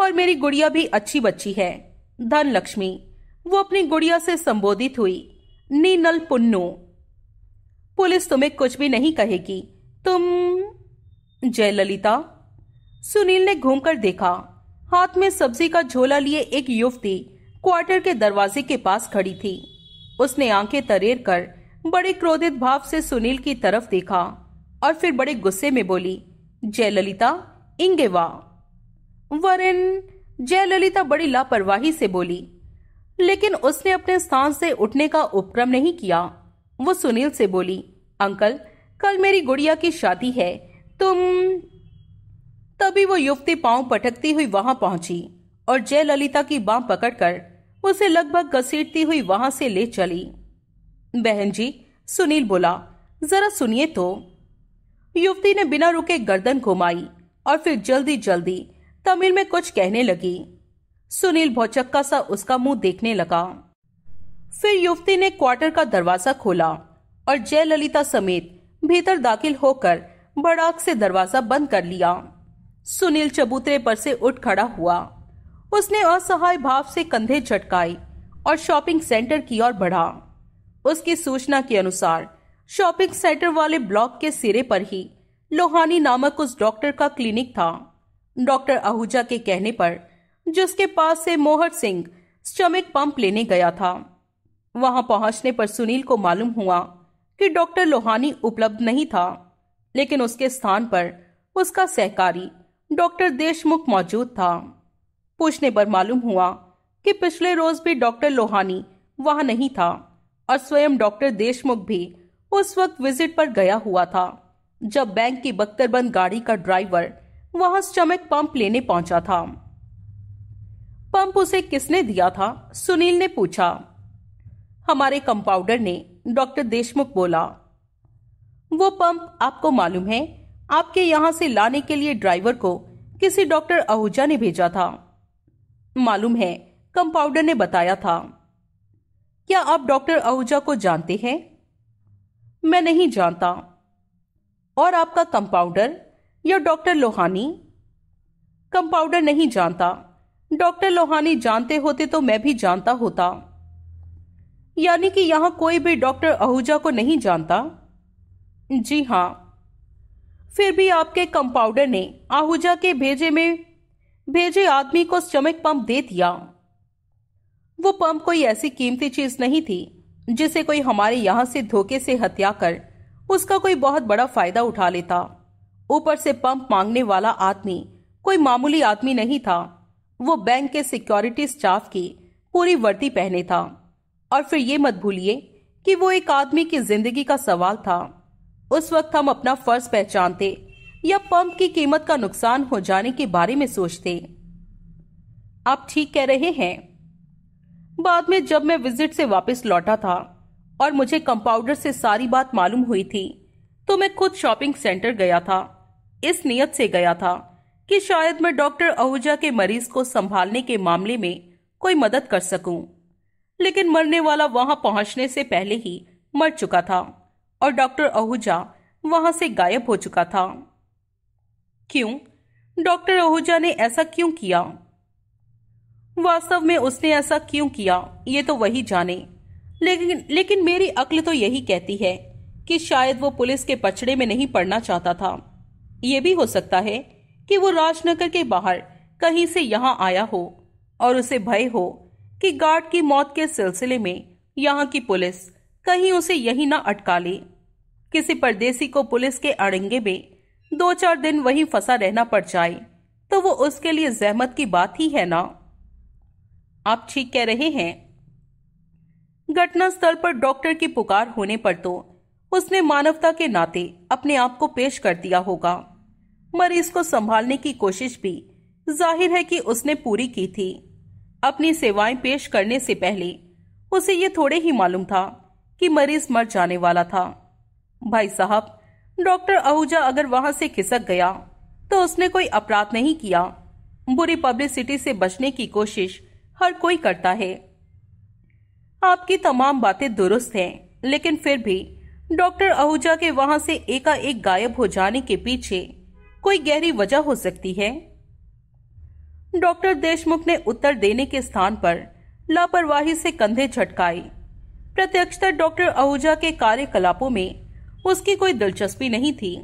और मेरी गुड़िया भी अच्छी बच्ची है धन लक्ष्मी वो अपनी गुड़िया से संबोधित हुई नीनल पुन्नु पुलिस तुम्हें कुछ भी नहीं कहेगी तुम जयललिता सुनील ने घूमकर देखा हाथ में सब्जी का झोला लिए एक युवती क्वार्टर के दरवाजे के पास खड़ी थी उसने आंखें तरेर कर बड़े क्रोधित भाव से सुनील की तरफ देखा और फिर बड़े गुस्से में बोली जयललिता इंगेवा वरिन जयललिता बड़ी लापरवाही से बोली लेकिन उसने अपने स्थान से उठने का उपक्रम नहीं किया वो सुनील से बोली अंकल कल मेरी गुड़िया की शादी है तुम तभी वो युवती पांव पटकती हुई वहां पहुंची और जयललिता की बांह पकड़कर उसे लगभग घसीटती हुई वहां से ले चली बहन जी सुनील बोला जरा सुनिए तो युवती ने बिना रुके गर्दन घुमाई और फिर जल्दी जल्दी तमिल में कुछ कहने लगी सुनील भौचक्का सा उसका मुंह देखने लगा फिर युवती ने क्वार्टर का दरवाजा खोला और जयललिता समेत भीतर दाखिल होकर बड़ाक से दरवाजा बंद कर लिया सुनील चबूतरे पर से उठ खड़ा हुआ उसने असहाय भाव से कंधे झटकाए और शॉपिंग सेंटर की ओर बढ़ा उसकी सूचना के अनुसार शॉपिंग सेंटर वाले ब्लॉक के सिरे पर ही लोहानी नामक उस डॉक्टर का क्लिनिक था डॉक्टर आहूजा के कहने पर जिसके पास से मोहर सिंह स्टमिक पंप लेने गया था वहां पहुंचने पर सुनील को मालूम हुआ कि डॉक्टर लोहानी उपलब्ध नहीं था लेकिन उसके स्थान पर उसका सहकारी डॉक्टर देशमुख मौजूद था पूछने पर मालूम हुआ कि पिछले रोज भी डॉक्टर लोहानी वहां नहीं था और स्वयं डॉक्टर देशमुख भी उस वक्त विजिट पर गया हुआ था जब बैंक की बख्तरबंद गाड़ी का ड्राइवर वहां चमक पंप लेने पहुंचा था पंप उसे किसने दिया था सुनील ने पूछा हमारे कंपाउंडर ने डॉक्टर देशमुख बोला वो पंप आपको मालूम है आपके यहां से लाने के लिए ड्राइवर को किसी डॉक्टर आहूजा ने भेजा था मालूम है कंपाउंडर ने बताया था क्या आप डॉक्टर आहूजा को जानते हैं मैं नहीं जानता और आपका कंपाउंडर या डॉक्टर लोहानी कंपाउंडर नहीं जानता डॉक्टर लोहानी जानते होते तो मैं भी जानता होता यानी कि यहां कोई भी डॉक्टर आहूजा को नहीं जानता जी हां फिर भी आपके कंपाउंडर ने आहूजा के भेजे में भेजे आदमी को स्टमक पंप दे दिया वो पंप कोई ऐसी कीमती चीज नहीं थी जिसे कोई हमारे यहाँ से धोखे से हत्या कर उसका कोई बहुत बड़ा फायदा उठा लेता ऊपर से पंप मांगने वाला आदमी कोई मामूली आदमी नहीं था वो बैंक के सिक्योरिटी स्टाफ की पूरी वर्दी पहने था और फिर ये मत भूलिए कि वो एक आदमी की जिंदगी का सवाल था उस वक्त हम अपना फर्ज पहचानते या पंप की कीमत का नुकसान हो जाने के बारे में सोचते आप ठीक कह रहे हैं बाद में जब मैं विजिट से वापस लौटा था और मुझे कंपाउंडर से सारी बात मालूम हुई थी तो मैं खुद शॉपिंग सेंटर गया था इस नियत से गया था कि शायद मैं डॉक्टर आहूजा के मरीज को संभालने के मामले में कोई मदद कर सकूं। लेकिन मरने वाला वहां पहुंचने से पहले ही मर चुका था और डॉक्टर आहूजा वहां से गायब हो चुका था क्यों डॉक्टर आहूजा ने ऐसा क्यों किया वास्तव में उसने ऐसा क्यों किया ये तो वही जाने लेकिन लेकिन मेरी अक्ल तो यही कहती है कि शायद वो पुलिस के पचड़े में नहीं पड़ना चाहता था ये भी हो सकता है कि वो राजनगर के बाहर कहीं से यहाँ आया हो और उसे भय हो कि गार्ड की मौत के सिलसिले में यहाँ की पुलिस कहीं उसे यही ना अटका ले किसी परदेसी को पुलिस के अड़ंगे में दो चार दिन वहीं फंसा रहना पड़ जाए तो वो उसके लिए जहमत की बात ही है ना आप ठीक कह रहे हैं घटनास्थल पर डॉक्टर की पुकार होने पर तो उसने मानवता के नाते अपने आप को पेश कर दिया होगा मरीज को संभालने की कोशिश भी जाहिर है कि उसने पूरी की थी अपनी सेवाएं पेश करने से पहले उसे ये थोड़े ही मालूम था कि मरीज मर जाने वाला था भाई साहब डॉक्टर आहूजा अगर वहां से खिसक गया तो उसने कोई अपराध नहीं किया बुरी पब्लिसिटी से बचने की कोशिश हर कोई करता है आपकी तमाम बातें दुरुस्त हैं लेकिन फिर भी डॉक्टर आहूजा के वहां से एकाएक गायब हो जाने के पीछे कोई गहरी वजह हो सकती है डॉक्टर देशमुख ने उत्तर देने के स्थान पर लापरवाही से कंधे झटकाए प्रत्यक्षतः डॉक्टर आहूजा के कार्यकलापों में उसकी कोई दिलचस्पी नहीं थी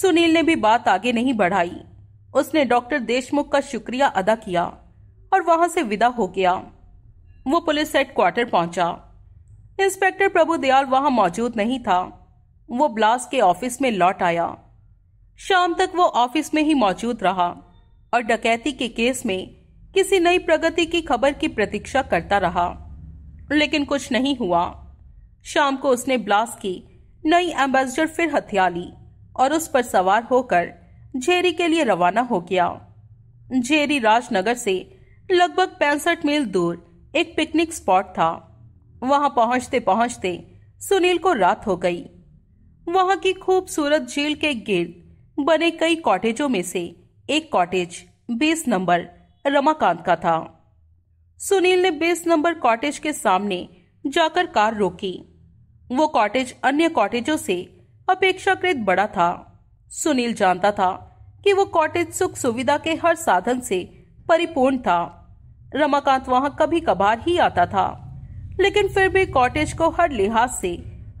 सुनील ने भी बात आगे नहीं बढ़ाई उसने डॉक्टर देशमुख का शुक्रिया अदा किया और वहां से विदा हो गया वो पुलिस हेडक्वार्टर पहुंचा इंस्पेक्टर प्रभु दयाल वहां मौजूद नहीं था वो ब्लास के ऑफिस में लौट आया शाम तक वो ऑफिस में ही मौजूद रहा और डकैती के केस में किसी नई प्रगति की खबर की प्रतीक्षा करता रहा लेकिन कुछ नहीं हुआ शाम को उसने ब्लास की नई एम्बेसडर फिर हथिया ली और उस पर सवार होकर झेरी के लिए रवाना हो गया झेरी राजनगर से लगभग पैंसठ मील दूर एक पिकनिक स्पॉट था वहां पहुंचते पहुंचते सुनील को रात हो गई वहां की खूबसूरत झील के गिर्द बने कई कॉटेजों में से एक कॉटेज बीस नंबर रमाकांत का था सुनील ने बीस नंबर कॉटेज के सामने जाकर कार रोकी वो कॉटेज अन्य कॉटेजों से अपेक्षाकृत बड़ा था सुनील जानता था कि वो कॉटेज सुख सुविधा के हर साधन से परिपूर्ण था रमाकांत वहां कभी कभार ही आता था लेकिन फिर भी कॉटेज को हर लिहाज से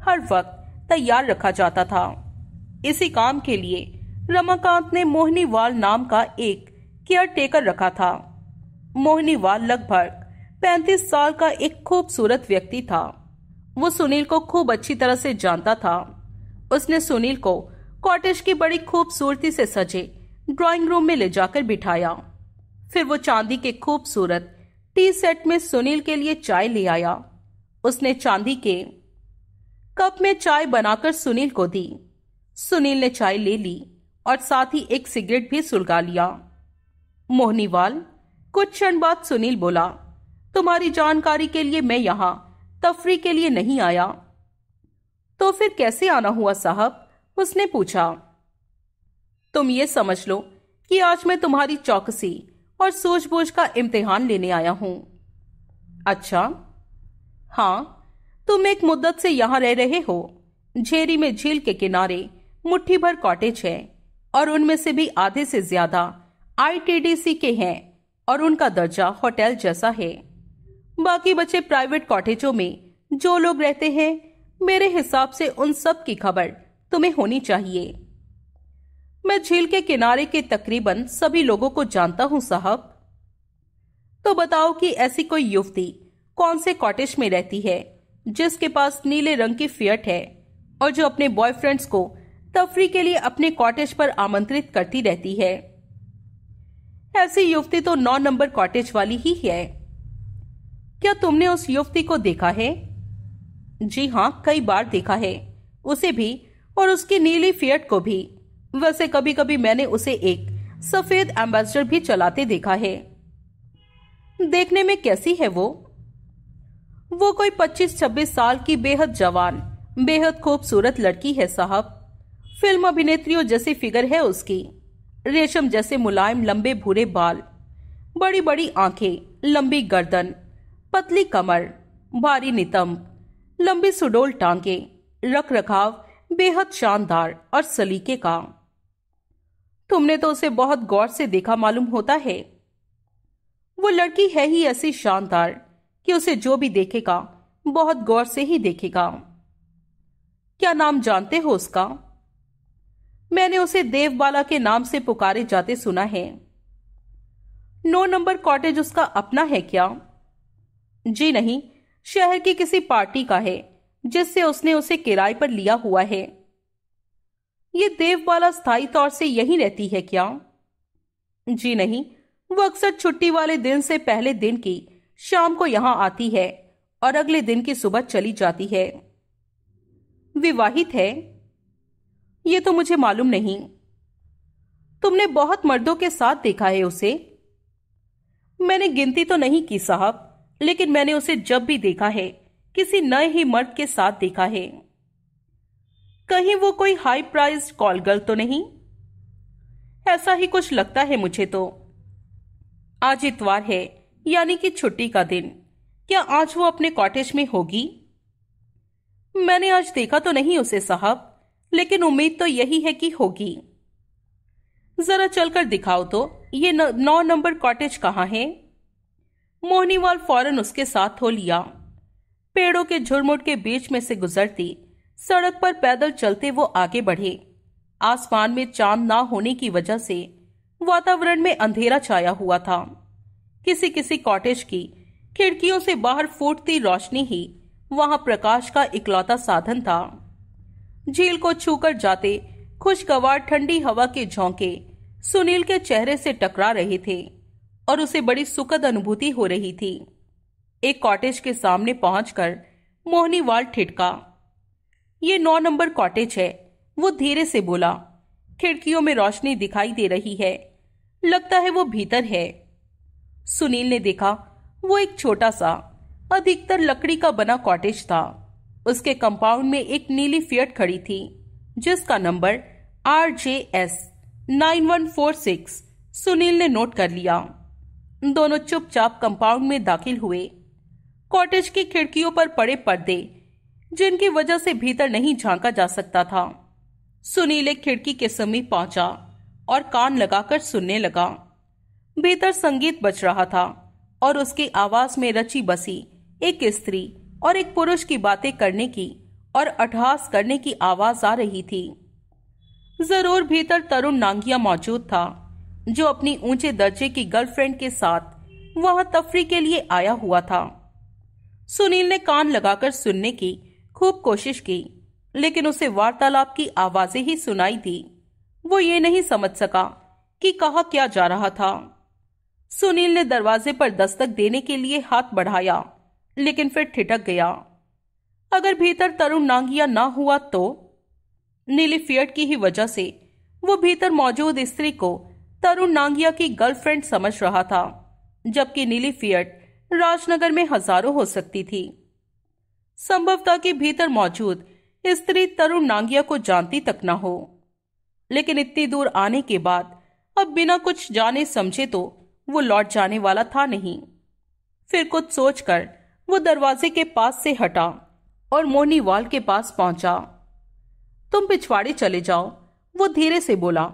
हर वक्त तैयार रखा जाता था इसी काम के लिए रमाकांत ने वाल नाम का एक केयर टेकर रखा था मोहनी वाल लगभग पैंतीस साल का एक खूबसूरत व्यक्ति था वो सुनील को खूब अच्छी तरह से जानता था उसने सुनील को कॉटेज की बड़ी खूबसूरती से सजे ड्राइंग रूम में ले जाकर बिठाया फिर वो चांदी के खूबसूरत टी सेट में सुनील के लिए चाय ले आया उसने चांदी के कप में चाय बनाकर सुनील को दी सुनील ने चाय ले ली और साथ ही एक सिगरेट भी सुलगा लिया मोहनीवाल कुछ क्षण बाद सुनील बोला तुम्हारी जानकारी के लिए मैं यहाँ तफरी के लिए नहीं आया तो फिर कैसे आना हुआ साहब उसने पूछा तुम ये समझ लो कि आज मैं तुम्हारी चौकसी और सूझबूझ का इम्तिहान लेने आया हूं अच्छा हाँ तुम एक मुद्दत से यहां रह रहे हो झेरी में झील के किनारे मुट्ठी भर कॉटेज है और उनमें से भी आधे से ज्यादा आईटीडीसी के हैं और उनका दर्जा होटल जैसा है बाकी बचे प्राइवेट कॉटेजों में जो लोग रहते हैं मेरे हिसाब से उन सब की खबर तुम्हें होनी चाहिए मैं झील के किनारे के तकरीबन सभी लोगों को जानता हूं साहब तो बताओ कि ऐसी कोई युवती कौन से कॉटेज में रहती है जिसके पास नीले रंग की फियट है और जो अपने बॉयफ्रेंड्स को तफरी के लिए अपने कॉटेज पर आमंत्रित करती रहती है ऐसी युवती तो नौ नंबर कॉटेज वाली ही है क्या तुमने उस युवती को देखा है जी हाँ कई बार देखा है उसे भी और उसकी नीली फियट को भी वैसे कभी कभी मैंने उसे एक सफेद एम्बेसडर भी चलाते देखा है देखने में कैसी है वो वो कोई 25-26 साल की बेहद जवान बेहद खूबसूरत लड़की है साहब फिल्म अभिनेत्रियों जैसी फिगर है उसकी रेशम जैसे मुलायम लंबे भूरे बाल बड़ी बड़ी आंखें लंबी गर्दन पतली कमर भारी नितंब लंबी सुडोल टांगे रख रखाव बेहद शानदार और सलीके का तुमने तो उसे बहुत गौर से देखा मालूम होता है वो लड़की है ही ऐसी शानदार कि उसे जो भी देखेगा बहुत गौर से ही देखेगा क्या नाम जानते हो उसका मैंने उसे देवबाला के नाम से पुकारे जाते सुना है नौ नंबर कॉटेज उसका अपना है क्या जी नहीं शहर की किसी पार्टी का है जिससे उसने उसे किराए पर लिया हुआ है ये देवबाला स्थायी तौर से यहीं रहती है क्या जी नहीं वो अक्सर छुट्टी वाले दिन से पहले दिन की शाम को यहाँ आती है और अगले दिन की सुबह चली जाती है विवाहित है ये तो मुझे मालूम नहीं तुमने बहुत मर्दों के साथ देखा है उसे मैंने गिनती तो नहीं की साहब लेकिन मैंने उसे जब भी देखा है किसी नए ही मर्द के साथ देखा है कहीं वो कोई हाई प्राइज कॉल गर्ल तो नहीं ऐसा ही कुछ लगता है मुझे तो आज इतवार है यानी कि छुट्टी का दिन क्या आज वो अपने कॉटेज में होगी मैंने आज देखा तो नहीं उसे साहब लेकिन उम्मीद तो यही है कि होगी जरा चलकर दिखाओ तो ये नौ नंबर कॉटेज कहाँ है मोहनीवाल फौरन उसके साथ हो लिया पेड़ों के झुरमुट के बीच में से गुजरती सड़क पर पैदल चलते वो आगे बढ़े आसमान में चांद ना होने की वजह से वातावरण में अंधेरा छाया हुआ था किसी किसी कॉटेज की खिड़कियों से बाहर फूटती रोशनी ही वहां प्रकाश का इकलौता साधन था झील को छूकर जाते खुशगवार ठंडी हवा के झोंके सुनील के चेहरे से टकरा रहे थे और उसे बड़ी सुखद अनुभूति हो रही थी एक कॉटेज के सामने पहुंचकर मोहनीवाल ठिटका ये नौ नंबर कॉटेज है वो धीरे से बोला खिड़कियों में रोशनी दिखाई दे रही है लगता है वो भीतर है सुनील ने देखा वो एक छोटा सा अधिकतर लकड़ी का बना कॉटेज था उसके कंपाउंड में एक नीली फियट खड़ी थी जिसका number R J S nine one four six Sunil ने नोट कर लिया दोनों चुपचाप कंपाउंड में दाखिल हुए कॉटेज की खिड़कियों पर पड़े पर्दे जिनकी वजह से भीतर नहीं झांका जा सकता था सुनील एक खिड़की के समीप पहुंचा और कान लगाकर सुनने लगा भीतर संगीत बज रहा था और उसकी आवाज में रची बसी एक स्त्री और एक पुरुष की बातें करने की और अठहास करने की आवाज आ रही थी जरूर भीतर तरुण नांगिया मौजूद था जो अपनी ऊंचे दर्जे की गर्लफ्रेंड के साथ वह तफरी के लिए आया हुआ था सुनील ने कान लगाकर सुनने की खूब कोशिश की लेकिन उसे वार्तालाप की आवाजें ही सुनाई दी वो ये नहीं समझ सका कि कहा क्या जा रहा था सुनील ने दरवाजे पर दस्तक देने के लिए हाथ बढ़ाया लेकिन फिर ठिटक गया अगर भीतर तरुण नांगिया ना हुआ तो नीली फियट की ही वजह से वो भीतर मौजूद स्त्री को तरुण नांगिया की गर्लफ्रेंड समझ रहा था जबकि नीली फियट राजनगर में हजारों हो सकती थी संभवता के भीतर मौजूद स्त्री तरुण नांगिया को जानती तक न हो लेकिन इतनी दूर आने के बाद अब बिना कुछ जाने समझे तो वो लौट जाने वाला था नहीं फिर कुछ सोचकर वो दरवाजे के पास से हटा और वाल के पास पहुंचा तुम पिछवाड़े चले जाओ वो धीरे से बोला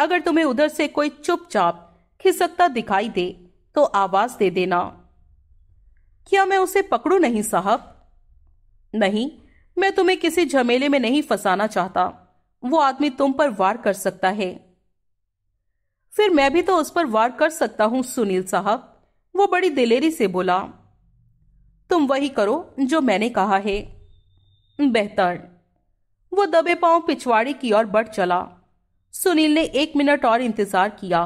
अगर तुम्हें उधर से कोई चुपचाप खिसकता दिखाई दे तो आवाज दे देना क्या मैं उसे पकड़ू नहीं साहब नहीं मैं तुम्हें किसी झमेले में नहीं फंसाना चाहता वो आदमी तुम पर वार कर सकता है फिर मैं भी तो उस पर वार कर सकता हूं सुनील साहब वो बड़ी दिलेरी से बोला तुम वही करो जो मैंने कहा है बेहतर वो दबे पांव पिछवाड़े की ओर बढ़ चला सुनील ने एक मिनट और इंतजार किया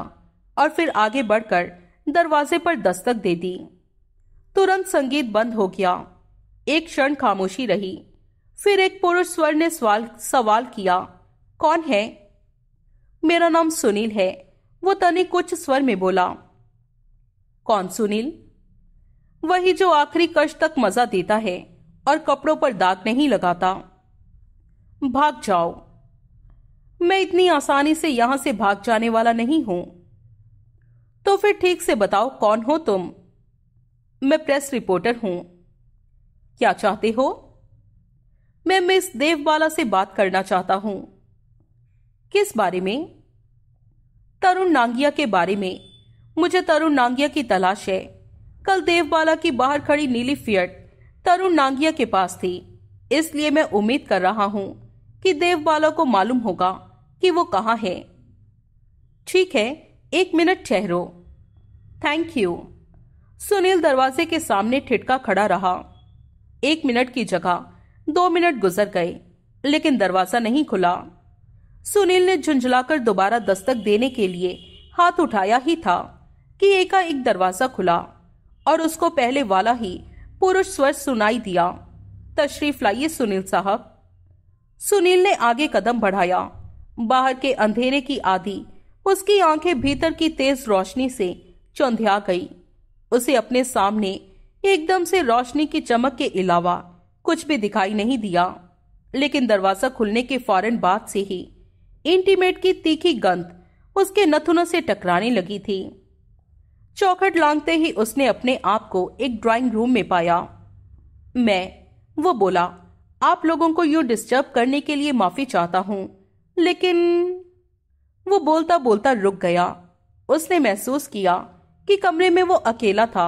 और फिर आगे बढ़कर दरवाजे पर दस्तक दे दी तुरंत संगीत बंद हो गया एक क्षण खामोशी रही फिर एक पुरुष स्वर ने सवाल सवाल किया कौन है मेरा नाम सुनील है वो तने कुछ स्वर में बोला कौन सुनील वही जो आखिरी कष्ट तक मजा देता है और कपड़ों पर दाग नहीं लगाता भाग जाओ मैं इतनी आसानी से यहां से भाग जाने वाला नहीं हूं तो फिर ठीक से बताओ कौन हो तुम मैं प्रेस रिपोर्टर हूं क्या चाहते हो मैं मिस देवबाला से बात करना चाहता हूं किस बारे में तरुण नांगिया के बारे में मुझे तरुण नांगिया की तलाश है कल देवबाला की बाहर खड़ी नीली फियट तरुण नांगिया के पास थी इसलिए मैं उम्मीद कर रहा हूं कि देवबाला को मालूम होगा कि वो कहाँ है ठीक है एक मिनट ठहरो थैंक यू सुनील दरवाजे के सामने ठिटका खड़ा रहा एक मिनट की जगह दो मिनट गुजर गए लेकिन दरवाजा नहीं खुला सुनील ने झुंझलाकर दोबारा दस्तक देने के लिए हाथ उठाया ही था कि एकाएक दरवाजा खुला और उसको पहले वाला ही पुरुष स्वर सुनाई दिया तशरीफ लाइए सुनील साहब सुनील ने आगे कदम बढ़ाया बाहर के अंधेरे की आधी उसकी आंखें भीतर की तेज रोशनी से चौंधिया गई उसे अपने सामने एकदम से रोशनी की चमक के अलावा कुछ भी दिखाई नहीं दिया लेकिन दरवाजा खुलने के फौरन बाद से ही इंटीमेट की तीखी गंध उसके नथुनों से टकराने लगी थी चौखट लांगते ही उसने अपने आप को एक ड्राइंग रूम में पाया मैं वो बोला आप लोगों को यू डिस्टर्ब करने के लिए माफी चाहता हूं लेकिन वो बोलता बोलता रुक गया उसने महसूस किया कि कमरे में वो अकेला था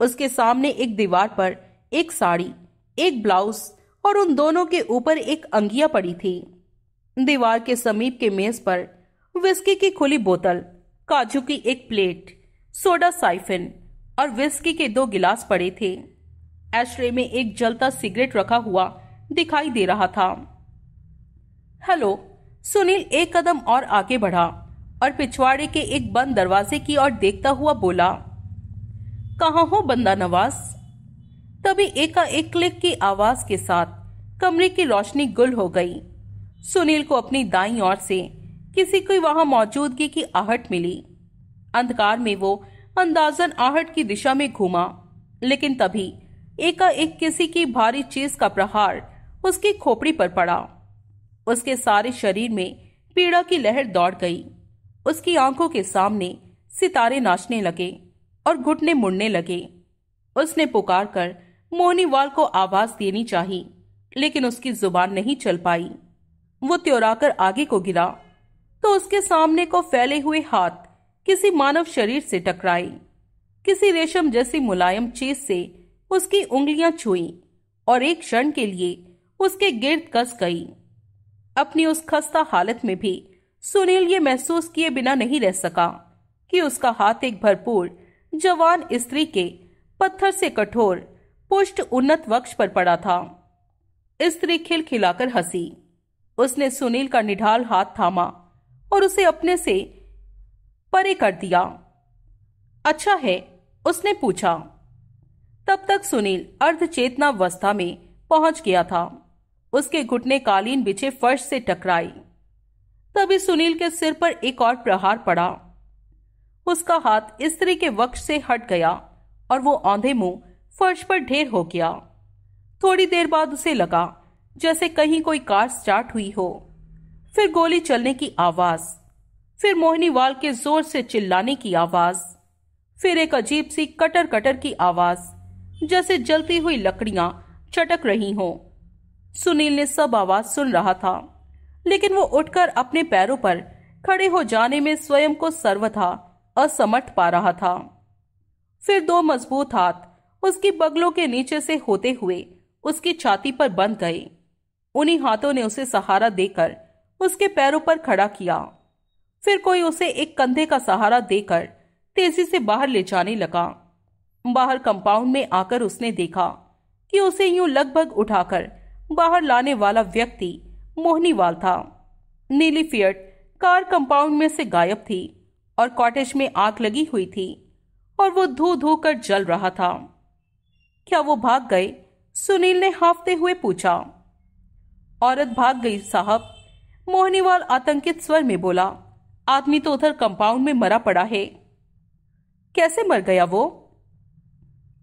उसके सामने एक दीवार पर एक साड़ी एक ब्लाउज और उन दोनों के ऊपर एक अंगिया पड़ी थी दीवार के समीप के मेज पर विस्की की खुली बोतल काजू की एक प्लेट सोडा साइफिन और विस्की के दो गिलास पड़े थे एश्रे में एक जलता सिगरेट रखा हुआ दिखाई दे रहा था हेलो सुनील एक कदम और आगे बढ़ा और पिछवाड़े के एक बंद दरवाजे की ओर देखता हुआ बोला कहा हो बंदा नवाज तभी एकाएक क्लिक की आवाज के साथ कमरे की रोशनी गुल हो गई सुनील को अपनी दाई ओर से किसी की वहां मौजूदगी की आहट मिली अंधकार में वो अंदाजन आहट की दिशा में घूमा लेकिन तभी एकाएक किसी की भारी चीज का प्रहार उसकी खोपड़ी पर पड़ा उसके सारे शरीर में पीड़ा की लहर दौड़ गई उसकी आंखों के सामने सितारे नाचने लगे और घुटने मुड़ने लगे उसने पुकार कर मोहनीवाल को आवाज देनी चाही लेकिन उसकी जुबान नहीं चल पाई वो त्योराकर आगे को गिरा तो उसके सामने को फैले हुए हाथ किसी मानव शरीर से टकराए किसी रेशम जैसी मुलायम चीज से उसकी उंगलियां छुई और एक क्षण के लिए उसके गिर्द कस गई अपनी उस खस्ता हालत में भी सुनील ये महसूस किए बिना नहीं रह सका कि उसका हाथ एक भरपूर जवान स्त्री के पत्थर से कठोर पुष्ट उन्नत वक्ष पर पड़ा था स्त्री खिलखिलाकर हंसी उसने सुनील का निढाल हाथ थामा और उसे अपने से परे कर दिया अच्छा है उसने पूछा तब तक सुनील अर्धचेतनावस्था में पहुंच गया था उसके घुटने कालीन बिछे फर्श से टकराई तभी सुनील के सिर पर एक और प्रहार पड़ा उसका हाथ स्त्री के वक्ष से हट गया और वो आंधे मुंह फर्श पर ढेर हो गया थोड़ी देर बाद उसे लगा जैसे कहीं कोई कार स्टार्ट हुई हो फिर गोली चलने की आवाज फिर मोहिनी वाल के जोर से चिल्लाने की आवाज फिर एक अजीब सी कटर कटर की आवाज जैसे जलती हुई लकड़ियां चटक रही हो सुनील ने सब आवाज सुन रहा था लेकिन वो उठकर अपने पैरों पर खड़े हो जाने में स्वयं को सर्व था असमट पा रहा था फिर दो मजबूत हाथ उसकी बगलों के नीचे से होते हुए उसकी छाती पर बंद गए उन्हीं हाथों ने उसे सहारा देकर उसके पैरों पर खड़ा किया फिर कोई उसे एक कंधे का सहारा देकर तेजी से बाहर ले जाने लगा बाहर कंपाउंड में आकर उसने देखा कि उसे यूं लगभग उठाकर बाहर लाने वाला व्यक्ति मोहनीवाल था नीली फियट कार कंपाउंड में से गायब थी और कॉटेज में आग लगी हुई थी और वो धो धो कर जल रहा था क्या वो भाग गए सुनील ने हाफते हुए पूछा औरत भाग गई साहब मोहनीवाल आतंकित स्वर में बोला आदमी तो उधर कंपाउंड में मरा पड़ा है कैसे मर गया वो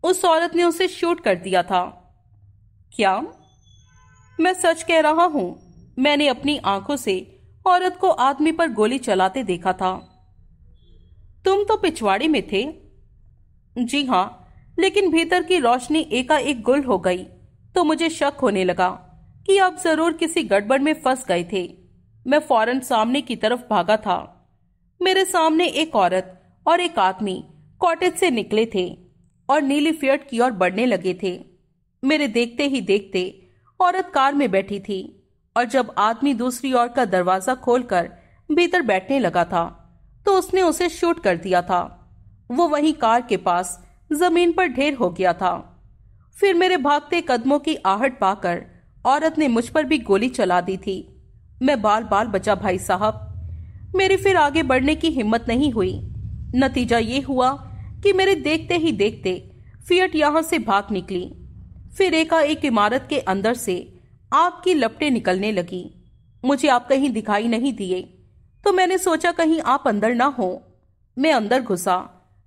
उस औरत ने उसे शूट कर दिया था क्या मैं सच कह रहा हूं मैंने अपनी आंखों से औरत को आदमी पर गोली चलाते देखा था तुम तो पिछवाड़े में थे जी हाँ लेकिन भीतर की रोशनी एकाएक गुल हो गई तो मुझे शक होने लगा कि अब जरूर किसी गड़बड़ में फंस गए थे मैं फौरन सामने की तरफ भागा था मेरे सामने एक औरत और एक आदमी कॉटेज से निकले थे और नीली फियट की ओर बढ़ने लगे थे मेरे देखते ही देखते औरत कार में बैठी थी और जब आदमी दूसरी ओर का दरवाजा खोलकर भीतर बैठने लगा था तो उसने उसे शूट कर दिया था वो वही कार के पास जमीन पर ढेर हो गया था फिर मेरे भागते कदमों की आहट पाकर औरत ने मुझ पर भी गोली चला दी थी मैं बाल बाल बचा भाई साहब मेरी फिर आगे बढ़ने की हिम्मत नहीं हुई नतीजा ये हुआ कि मेरे देखते ही देखते फियट यहां से भाग निकली फिर एकाएक इमारत के अंदर से आग की लपटें निकलने लगी मुझे आप कहीं दिखाई नहीं दिए तो मैंने सोचा कहीं आप अंदर ना हो मैं अंदर घुसा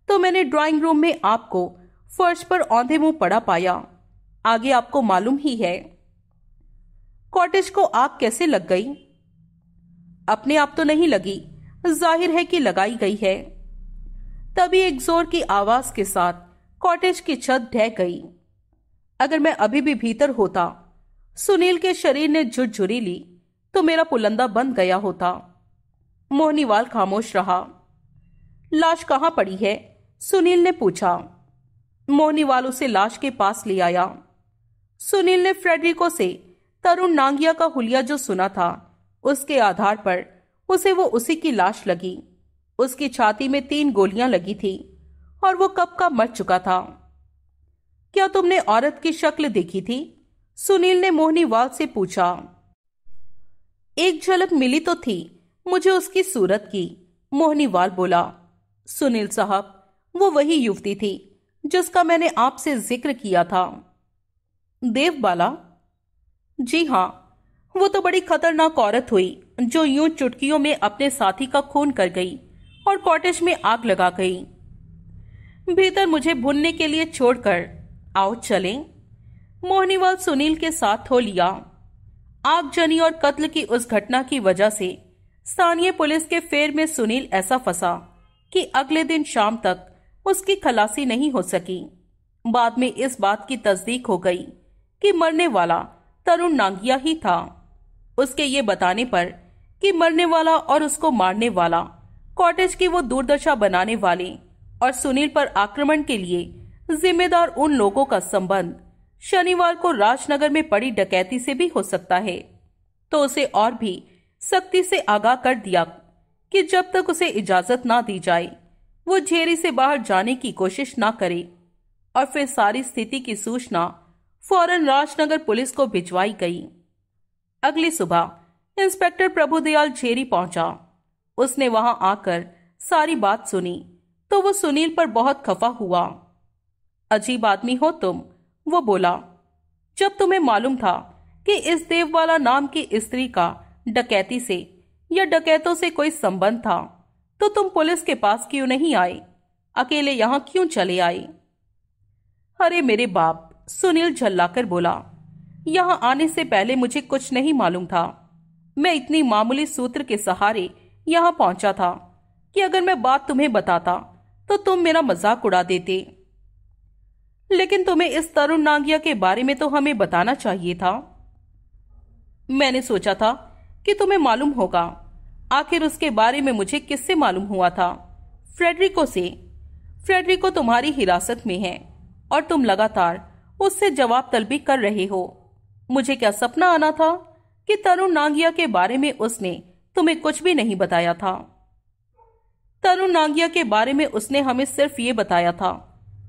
तो मैंने ड्राइंग रूम में आपको फर्श पर औंधे मुंह पड़ा पाया आगे आपको मालूम ही है कॉटेज को आग कैसे लग गई अपने आप तो नहीं लगी जाहिर है कि लगाई गई है तभी एक जोर की आवाज के साथ कॉटेज की छत ढह गई अगर मैं अभी भी भीतर होता सुनील के शरीर ने झुरझुरी ली तो मेरा पुलंदा बन गया होता मोहनीवाल खामोश रहा लाश कहाँ पड़ी है सुनील ने पूछा मोहनीवाल उसे लाश के पास ले आया सुनील ने फ्रेडरिको से तरुण नांगिया का हुलिया जो सुना था उसके आधार पर उसे वो उसी की लाश लगी उसकी छाती में तीन गोलियां लगी थी और वो कब का मर चुका था क्या तुमने औरत की शक्ल देखी थी सुनील ने मोहनीवाल से पूछा एक झलक मिली तो थी मुझे उसकी सूरत की मोहनीवाल बोला सुनील साहब वो वही युवती थी जिसका मैंने आपसे जिक्र किया था देव बाला जी हाँ वो तो बड़ी खतरनाक औरत हुई जो यूं चुटकियों में अपने साथी का खून कर गई और कॉटेज में आग लगा गई भीतर मुझे भुनने के लिए छोड़कर आओ चले मोहनीवाल सुनील के साथ हो लिया आगजनी और कत्ल की उस घटना की वजह से स्थानीय पुलिस के फेर में सुनील ऐसा फंसा कि अगले दिन शाम तक उसकी खलासी नहीं हो सकी बाद में इस बात की तस्दीक हो गई कि मरने वाला तरुण नांगिया ही था उसके ये बताने पर कि मरने वाला और उसको मारने वाला कॉटेज की वो दुर्दशा बनाने वाले और सुनील पर आक्रमण के लिए जिम्मेदार उन लोगों का संबंध शनिवार को राजनगर में पड़ी डकैती से भी हो सकता है तो उसे और भी सख्ती से आगाह कर दिया कि जब तक उसे इजाजत ना दी जाए वो झेरी से बाहर जाने की कोशिश ना करे और फिर सारी स्थिति की सूचना फौरन राजनगर पुलिस को भिजवाई गई अगली सुबह इंस्पेक्टर प्रभुदयाल झेरी पहुंचा उसने वहां आकर सारी बात सुनी तो वो सुनील पर बहुत खफा हुआ अजीब आदमी हो तुम वो बोला जब तुम्हें मालूम था कि इस देववाला नाम की स्त्री का डकैती से या डकैतों से कोई संबंध था तो तुम पुलिस के पास क्यों नहीं आए अकेले यहां क्यों चले आए अरे मेरे बाप सुनील झल्लाकर बोला यहां आने से पहले मुझे कुछ नहीं मालूम था मैं इतनी मामूली सूत्र के सहारे यहां पहुंचा था कि अगर मैं बात तुम्हें बताता तो तुम मेरा मजाक उड़ा देते लेकिन तुम्हें इस तरुण नांगिया के बारे में तो हमें बताना चाहिए था मैंने सोचा था कि तुम्हें मालूम होगा आखिर उसके बारे में मुझे किससे मालूम हुआ था फ्रेडरिको से फ्रेडरिको तुम्हारी हिरासत में है और तुम लगातार उससे जवाब तलबी कर रहे हो मुझे क्या सपना आना था कि तरुण नांगिया के बारे में उसने तुम्हें कुछ भी नहीं बताया था तरुण नांगिया के बारे में उसने हमें सिर्फ ये बताया था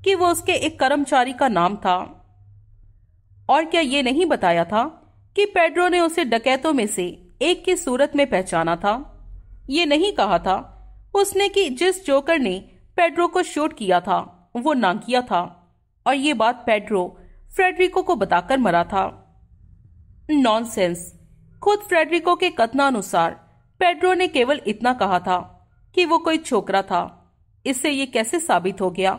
कि वो उसके एक कर्मचारी का नाम था और क्या ये नहीं बताया था कि पेड्रो ने उसे डकैतों में से एक की सूरत में पहचाना था ये नहीं कहा था उसने कि जिस जोकर ने पेड्रो को शूट किया था वो किया था और ये बात पेड्रो फ्रेडरिको को बताकर मरा था नॉनसेंस खुद फ्रेडरिको के कथनानुसार पेड्रो ने केवल इतना कहा था कि वो कोई छोकरा था इससे ये कैसे साबित हो गया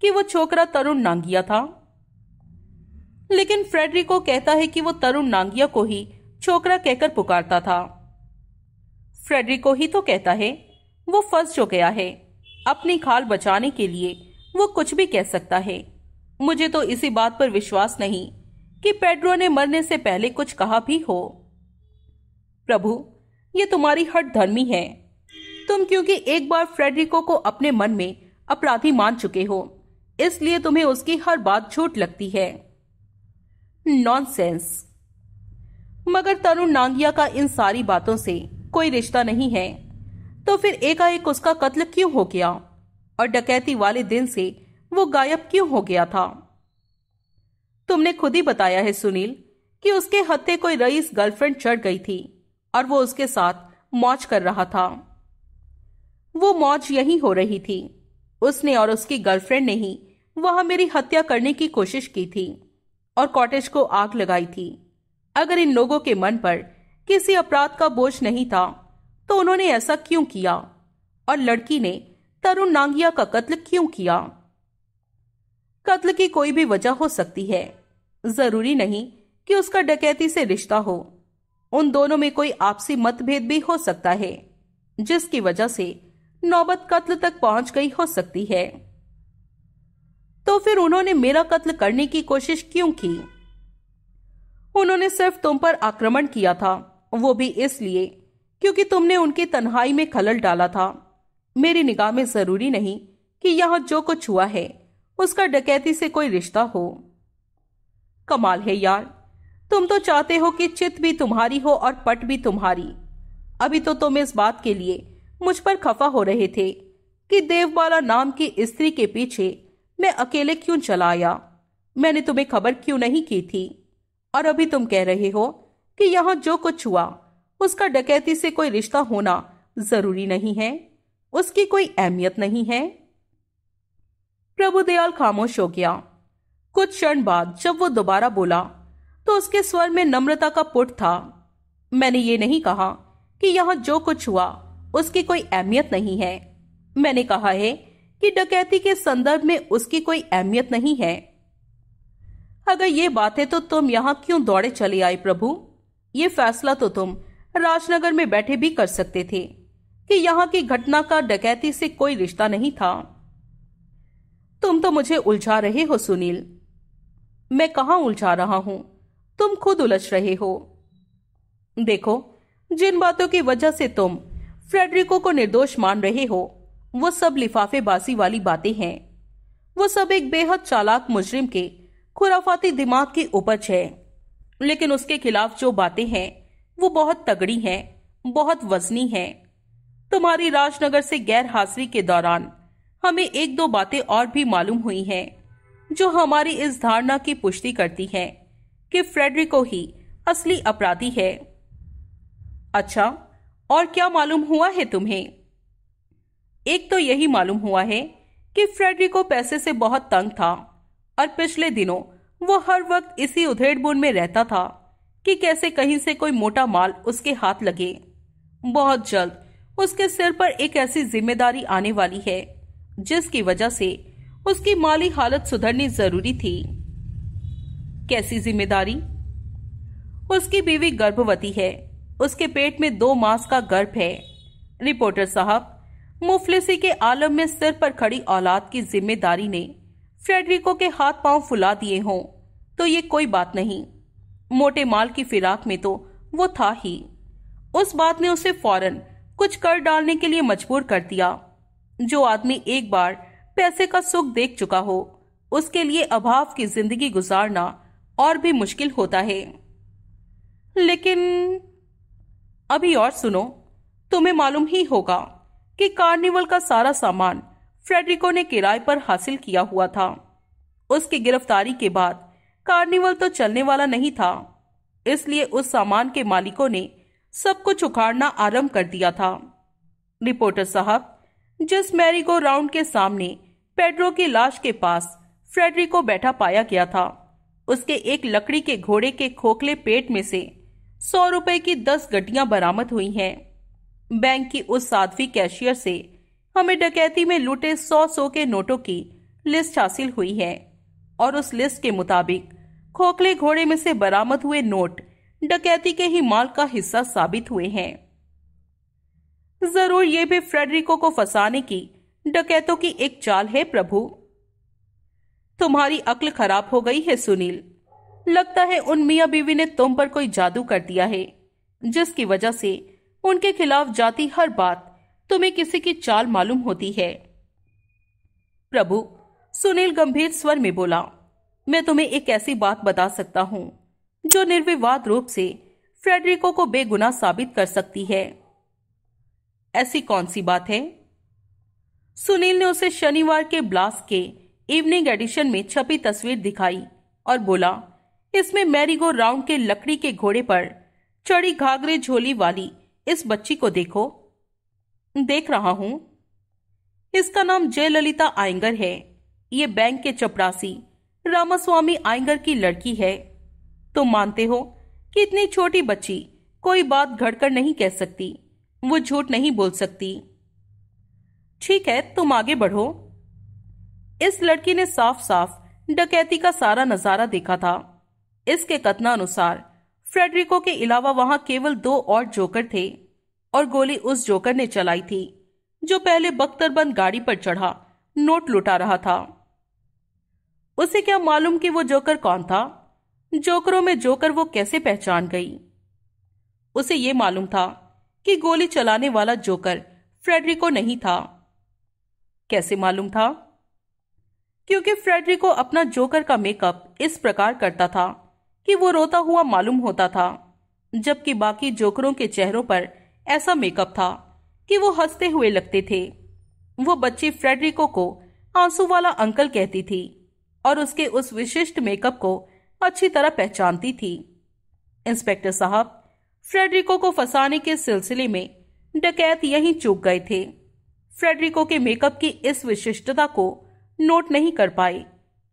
कि वो छोकरा तरुण नांगिया था लेकिन फ्रेडरिको कहता है कि वो तरुण नांगिया को ही छोकरा कहकर पुकारता था फ्रेडरिको ही तो कहता है वो फंस जो गया है अपनी खाल बचाने के लिए वो कुछ भी कह सकता है मुझे तो इसी बात पर विश्वास नहीं कि पेड्रो ने मरने से पहले कुछ कहा भी हो प्रभु ये तुम्हारी हट धर्मी है तुम क्योंकि एक बार फ्रेडरिको को अपने मन में अपराधी मान चुके हो इसलिए तुम्हें उसकी हर बात झूठ लगती है नॉनसेंस मगर तरुण नांगिया का इन सारी बातों से कोई रिश्ता नहीं है तो फिर एकाएक उसका कत्ल क्यों हो गया और डकैती वाले दिन से वो गायब क्यों हो गया था तुमने खुद ही बताया है सुनील कि उसके हत्थे कोई रईस गर्लफ्रेंड चढ़ गई थी और वो उसके साथ मौज कर रहा था वो मौज यही हो रही थी उसने और उसकी गर्लफ्रेंड ने ही वहां मेरी हत्या करने की कोशिश की थी और कॉटेज को आग लगाई थी अगर इन लोगों के मन पर किसी अपराध का बोझ नहीं था तो उन्होंने ऐसा क्यों किया और लड़की ने तरुण नांगिया का कत्ल क्यों किया कत्ल की कोई भी वजह हो सकती है जरूरी नहीं कि उसका डकैती से रिश्ता हो उन दोनों में कोई आपसी मतभेद भी हो सकता है जिसकी वजह से नौबत कत्ल तक पहुंच गई हो सकती है तो फिर उन्होंने मेरा कत्ल करने की कोशिश क्यों की उन्होंने सिर्फ तुम पर आक्रमण किया था वो भी इसलिए क्योंकि तुमने उनकी तन्हाई में खलल डाला था मेरी निगाह में जरूरी नहीं कि यहाँ जो कुछ हुआ है उसका डकैती से कोई रिश्ता हो कमाल है यार तुम तो चाहते हो कि चित भी तुम्हारी हो और पट भी तुम्हारी अभी तो तुम इस बात के लिए मुझ पर खफा हो रहे थे कि देवबाला नाम की स्त्री के पीछे मैं अकेले क्यों चला आया मैंने तुम्हें खबर क्यों नहीं की थी और अभी तुम कह रहे हो कि यहाँ जो कुछ हुआ उसका डकैती से कोई रिश्ता होना जरूरी नहीं है उसकी कोई अहमियत नहीं है प्रभुदयाल खामोश हो गया कुछ क्षण बाद जब वो दोबारा बोला तो उसके स्वर में नम्रता का पुट था मैंने ये नहीं कहा कि यहाँ जो कुछ हुआ उसकी कोई अहमियत नहीं है मैंने कहा है कि डकैती के संदर्भ में उसकी कोई अहमियत नहीं है अगर ये बात है तो तुम यहाँ क्यों दौड़े चले आए प्रभु ये फैसला तो तुम राजनगर में बैठे भी कर सकते थे कि यहाँ की घटना का डकैती से कोई रिश्ता नहीं था तुम तो मुझे उलझा रहे हो सुनील मैं कहा उलझा रहा हूं तुम खुद उलझ रहे हो देखो जिन बातों की वजह से तुम फ्रेडरिको को निर्दोष मान रहे हो वो सब लिफाफेबाजी वाली बातें हैं वो सब एक बेहद चालाक मुजरिम के खुराफाती दिमाग की उपज है लेकिन उसके खिलाफ जो बातें हैं वो बहुत तगड़ी हैं बहुत वजनी हैं तुम्हारी राजनगर से गैर हाजिरी के दौरान हमें एक दो बातें और भी मालूम हुई हैं जो हमारी इस धारणा की पुष्टि करती हैं कि फ्रेडरिको ही असली अपराधी है अच्छा और क्या मालूम हुआ है तुम्हें एक तो यही मालूम हुआ है कि फ्रेडरिको पैसे से बहुत तंग था और पिछले दिनों वो हर वक्त इसी उधेड़बुन में रहता था कि कैसे कहीं से कोई मोटा माल उसके हाथ लगे बहुत जल्द उसके सिर पर एक ऐसी जिम्मेदारी आने वाली है जिसकी वजह से उसकी माली हालत सुधरनी जरूरी थी कैसी जिम्मेदारी उसकी बीवी गर्भवती है उसके पेट में दो मास का गर्भ है रिपोर्टर साहब मुफलिसी के आलम में सिर पर खड़ी औलाद की जिम्मेदारी ने फ्रेडरिको के हाथ पांव फुला दिए हों तो ये कोई बात नहीं मोटे माल की फिराक में तो वो था ही उस बात ने उसे फौरन कुछ कर डालने के लिए मजबूर कर दिया जो आदमी एक बार पैसे का सुख देख चुका हो उसके लिए अभाव की जिंदगी गुजारना और भी मुश्किल होता है लेकिन अभी और सुनो तुम्हें मालूम ही होगा कि कार्निवल का सारा सामान फ्रेडरिको ने किराए पर हासिल किया हुआ था उसकी गिरफ्तारी के बाद कार्निवल तो चलने वाला नहीं था इसलिए उस सामान के मालिकों ने सब कुछ उखाड़ना आरंभ कर दिया था रिपोर्टर साहब जिस मैरीगो राउंड के सामने पेड्रो की लाश के पास फ्रेडरिको बैठा पाया गया था उसके एक लकड़ी के घोड़े के खोखले पेट में से सौ रुपए की दस गड्डियां बरामद हुई हैं बैंक की उस साध्वी कैशियर से हमें डकैती में लूटे सौ सौ के नोटों की लिस्ट हासिल हुई है और उस लिस्ट के मुताबिक खोखले घोड़े में से बरामद हुए नोट डकैती के ही माल का हिस्सा साबित हुए हैं जरूर यह भी फ्रेडरिको को फंसाने की डकैतों की एक चाल है प्रभु तुम्हारी अक्ल खराब हो गई है सुनील लगता है उन मिया बीवी ने तुम पर कोई जादू कर दिया है जिसकी वजह से उनके खिलाफ जाती हर बात तुम्हें किसी की चाल मालूम होती है प्रभु सुनील गंभीर स्वर में बोला मैं तुम्हें एक ऐसी बात बता सकता हूं जो निर्विवाद रूप से फ्रेडरिको को बेगुनाह साबित कर सकती है ऐसी कौन सी बात है सुनील ने उसे शनिवार के ब्लास्ट के इवनिंग एडिशन में छपी तस्वीर दिखाई और बोला इसमें मैरीगो राउंड के लकड़ी के घोड़े पर चढ़ी घाघरे झोली वाली इस बच्ची को देखो देख रहा हूं इसका नाम जयललिता आयंगर है ये बैंक के चपरासी रामास्वामी आयंगर की लड़की है तुम मानते हो कि इतनी छोटी बच्ची कोई बात घड़कर नहीं कह सकती वो झूठ नहीं बोल सकती ठीक है तुम आगे बढ़ो इस लड़की ने साफ साफ डकैती का सारा नजारा देखा था इसके कथनानुसार फ्रेडरिको के अलावा वहां केवल दो और जोकर थे और गोली उस जोकर ने चलाई थी जो पहले बख्तरबंद गाड़ी पर चढ़ा नोट लुटा रहा था उसे क्या मालूम कि वो जोकर कौन था जोकरों में जोकर वो कैसे पहचान गई उसे यह मालूम था कि गोली चलाने वाला जोकर फ्रेडरिको नहीं था कैसे मालूम था क्योंकि फ्रेडरिको अपना जोकर का मेकअप इस प्रकार करता था कि वो रोता हुआ मालूम होता था जबकि बाकी जोकरों के चेहरों पर ऐसा मेकअप था कि वो हंसते हुए लगते थे वो बच्ची फ्रेडरिको को आंसू वाला अंकल कहती थी और उसके उस विशिष्ट मेकअप को अच्छी तरह पहचानती थी इंस्पेक्टर साहब फ्रेडरिको को फंसाने के सिलसिले में डकैत यहीं चूक गए थे फ्रेडरिको के मेकअप की इस विशिष्टता को नोट नहीं कर पाए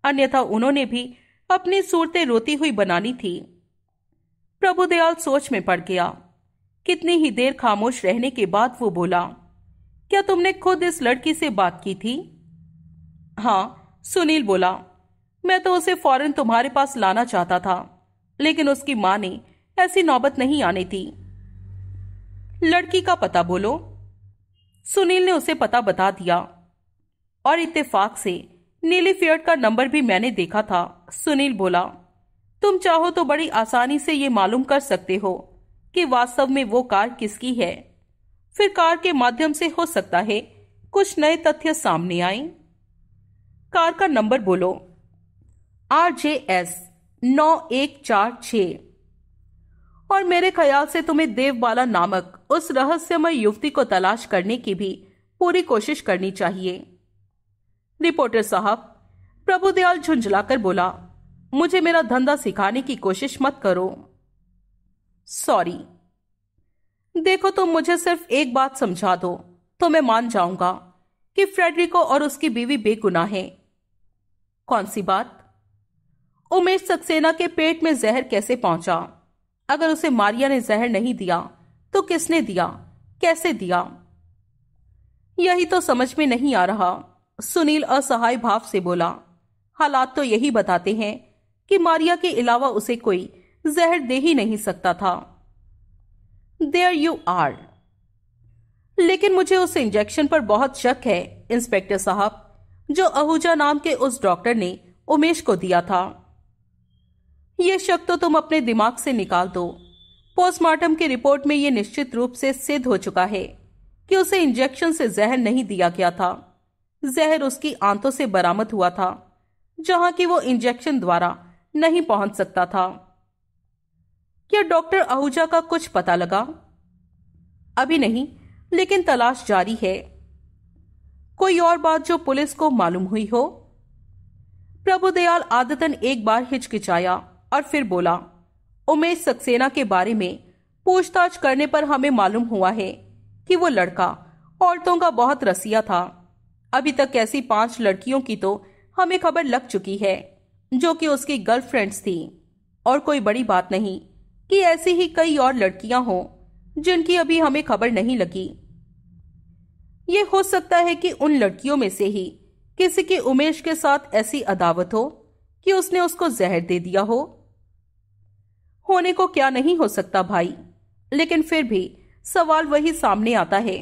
अन्यथा उन्होंने भी अपनी सूरतें रोती हुई बनानी थी प्रभुदयाल सोच में पड़ गया कितनी ही देर खामोश रहने के बाद वो बोला क्या तुमने खुद इस लड़की से बात की थी हाँ सुनील बोला मैं तो उसे फौरन तुम्हारे पास लाना चाहता था लेकिन उसकी माँ ने ऐसी नौबत नहीं आने थी लड़की का पता बोलो सुनील ने उसे पता बता दिया और इत्तेफाक से नीली फियर्ट का नंबर भी मैंने देखा था सुनील बोला तुम चाहो तो बड़ी आसानी से ये मालूम कर सकते हो कि वास्तव में वो कार किसकी है फिर कार के माध्यम से हो सकता है कुछ नए तथ्य सामने आए कार का नंबर बोलो आर जे एस नौ एक चार छ और मेरे ख्याल से तुम्हें देवबाला नामक उस रहस्यमय युवती को तलाश करने की भी पूरी कोशिश करनी चाहिए रिपोर्टर साहब प्रभुदयाल झुंझलाकर बोला मुझे मेरा धंधा सिखाने की कोशिश मत करो सॉरी देखो तुम तो मुझे सिर्फ एक बात समझा दो तो मैं मान जाऊंगा कि फ्रेडरिको और उसकी बीवी बेगुना है कौन सी बात उमेश सक्सेना के पेट में जहर कैसे पहुंचा अगर उसे मारिया ने जहर नहीं दिया तो किसने दिया कैसे दिया यही तो समझ में नहीं आ रहा सुनील असहाय भाव से बोला हालात तो यही बताते हैं कि मारिया के अलावा उसे कोई जहर दे ही नहीं सकता था देयर यू आर लेकिन मुझे उस इंजेक्शन पर बहुत शक है इंस्पेक्टर साहब जो अहूजा नाम के उस डॉक्टर ने उमेश को दिया था यह शक तो तुम अपने दिमाग से निकाल दो पोस्टमार्टम की रिपोर्ट में यह निश्चित रूप से सिद्ध हो चुका है कि उसे इंजेक्शन से जहर नहीं दिया गया था जहर उसकी आंतों से बरामद हुआ था जहां कि वो इंजेक्शन द्वारा नहीं पहुंच सकता था क्या डॉक्टर आहूजा का कुछ पता लगा अभी नहीं लेकिन तलाश जारी है कोई और बात जो पुलिस को मालूम हुई हो प्रभुदयाल आदतन एक बार हिचकिचाया और फिर बोला उमेश सक्सेना के बारे में पूछताछ करने पर हमें मालूम हुआ है कि वो लड़का औरतों का बहुत रसिया था अभी तक ऐसी पांच लड़कियों की तो हमें खबर लग चुकी है जो कि उसकी गर्लफ्रेंड्स थी और कोई बड़ी बात नहीं कि ऐसी ही कई और लड़कियां हों जिनकी अभी हमें खबर नहीं लगी ये हो सकता है कि उन लड़कियों में से ही किसी की उमेश के साथ ऐसी अदावत हो कि उसने उसको जहर दे दिया हो होने को क्या नहीं हो सकता भाई लेकिन फिर भी सवाल वही सामने आता है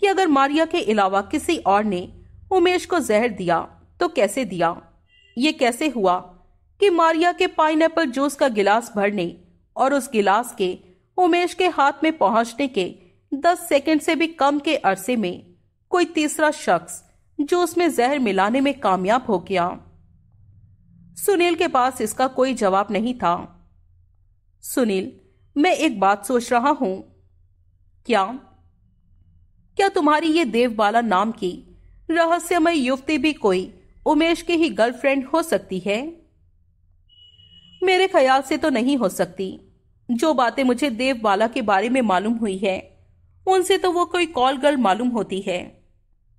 कि अगर मारिया के अलावा किसी और ने उमेश को जहर दिया तो कैसे दिया ये कैसे हुआ कि मारिया के पाइनएप्पल जूस का गिलास भरने और उस गिलास के उमेश के हाथ में पहुंचने के दस सेकंड से भी कम के अरसे में कोई तीसरा शख्स जो उसमें जहर मिलाने में कामयाब हो गया सुनील के पास इसका कोई जवाब नहीं था सुनील मैं एक बात सोच रहा हूं क्या क्या तुम्हारी ये देवबाला नाम की रहस्यमय युवती भी कोई उमेश की ही गर्लफ्रेंड हो सकती है मेरे ख्याल से तो नहीं हो सकती जो बातें मुझे देव बाला के बारे में मालूम हुई है उनसे तो वो कोई कॉल गर्ल मालूम होती है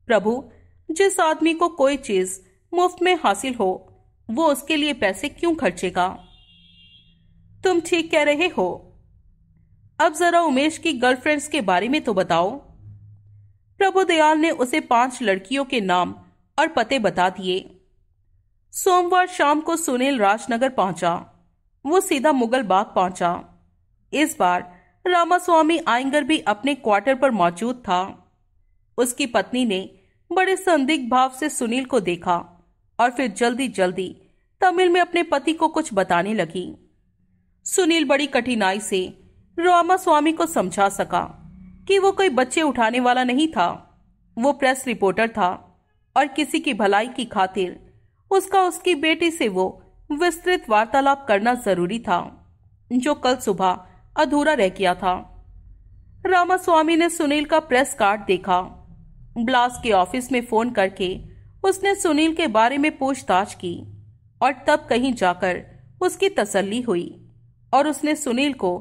प्रभु जिस आदमी को कोई चीज मुफ्त में हासिल हो वो उसके लिए पैसे क्यों खर्चेगा तुम ठीक कह रहे हो अब जरा उमेश की गर्लफ्रेंड्स के बारे में तो बताओ प्रभु दयाल ने उसे पांच लड़कियों के नाम और पते बता दिए सोमवार शाम को सुनील राजनगर पहुंचा वो सीधा मुगल बाग पहुंचा इस बार रामास्वामी आयंगर भी अपने क्वार्टर पर मौजूद था उसकी पत्नी ने बड़े संदिग्ध भाव से सुनील को देखा और फिर जल्दी जल्दी तमिल में अपने पति को कुछ बताने लगी सुनील बड़ी कठिनाई से रामास्वामी को समझा सका कि वो कोई बच्चे उठाने वाला नहीं था वो प्रेस रिपोर्टर था और किसी की भलाई की खातिर उसका उसकी बेटी से वो विस्तृत वार्तालाप करना जरूरी था जो कल सुबह अधूरा रह गया था रामास्वामी ने सुनील का प्रेस कार्ड देखा ब्लास के ऑफिस में फोन करके उसने सुनील के बारे में पूछताछ की और तब कहीं जाकर उसकी तसल्ली हुई और उसने सुनील को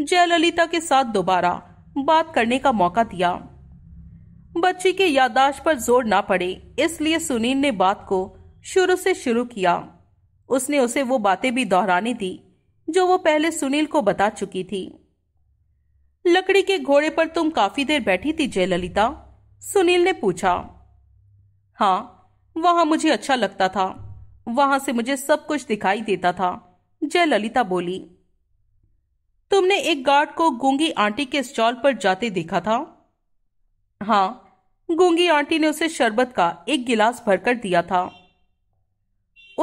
जयललिता के साथ दोबारा बात करने का मौका दिया बच्ची के यादाश्त पर जोर ना पड़े इसलिए सुनील ने बात को शुरू से शुरू किया उसने उसे वो बातें भी दोहराने दी जो वो पहले सुनील को बता चुकी थी लकड़ी के घोड़े पर तुम काफी देर बैठी थी जयललिता सुनील ने पूछा हाँ वहां मुझे अच्छा लगता था वहां से मुझे सब कुछ दिखाई देता था जयललिता बोली तुमने एक गार्ड को गूंगी आंटी के स्टॉल पर जाते देखा था हाँ गूंगी आंटी ने उसे शरबत का एक गिलास भरकर दिया था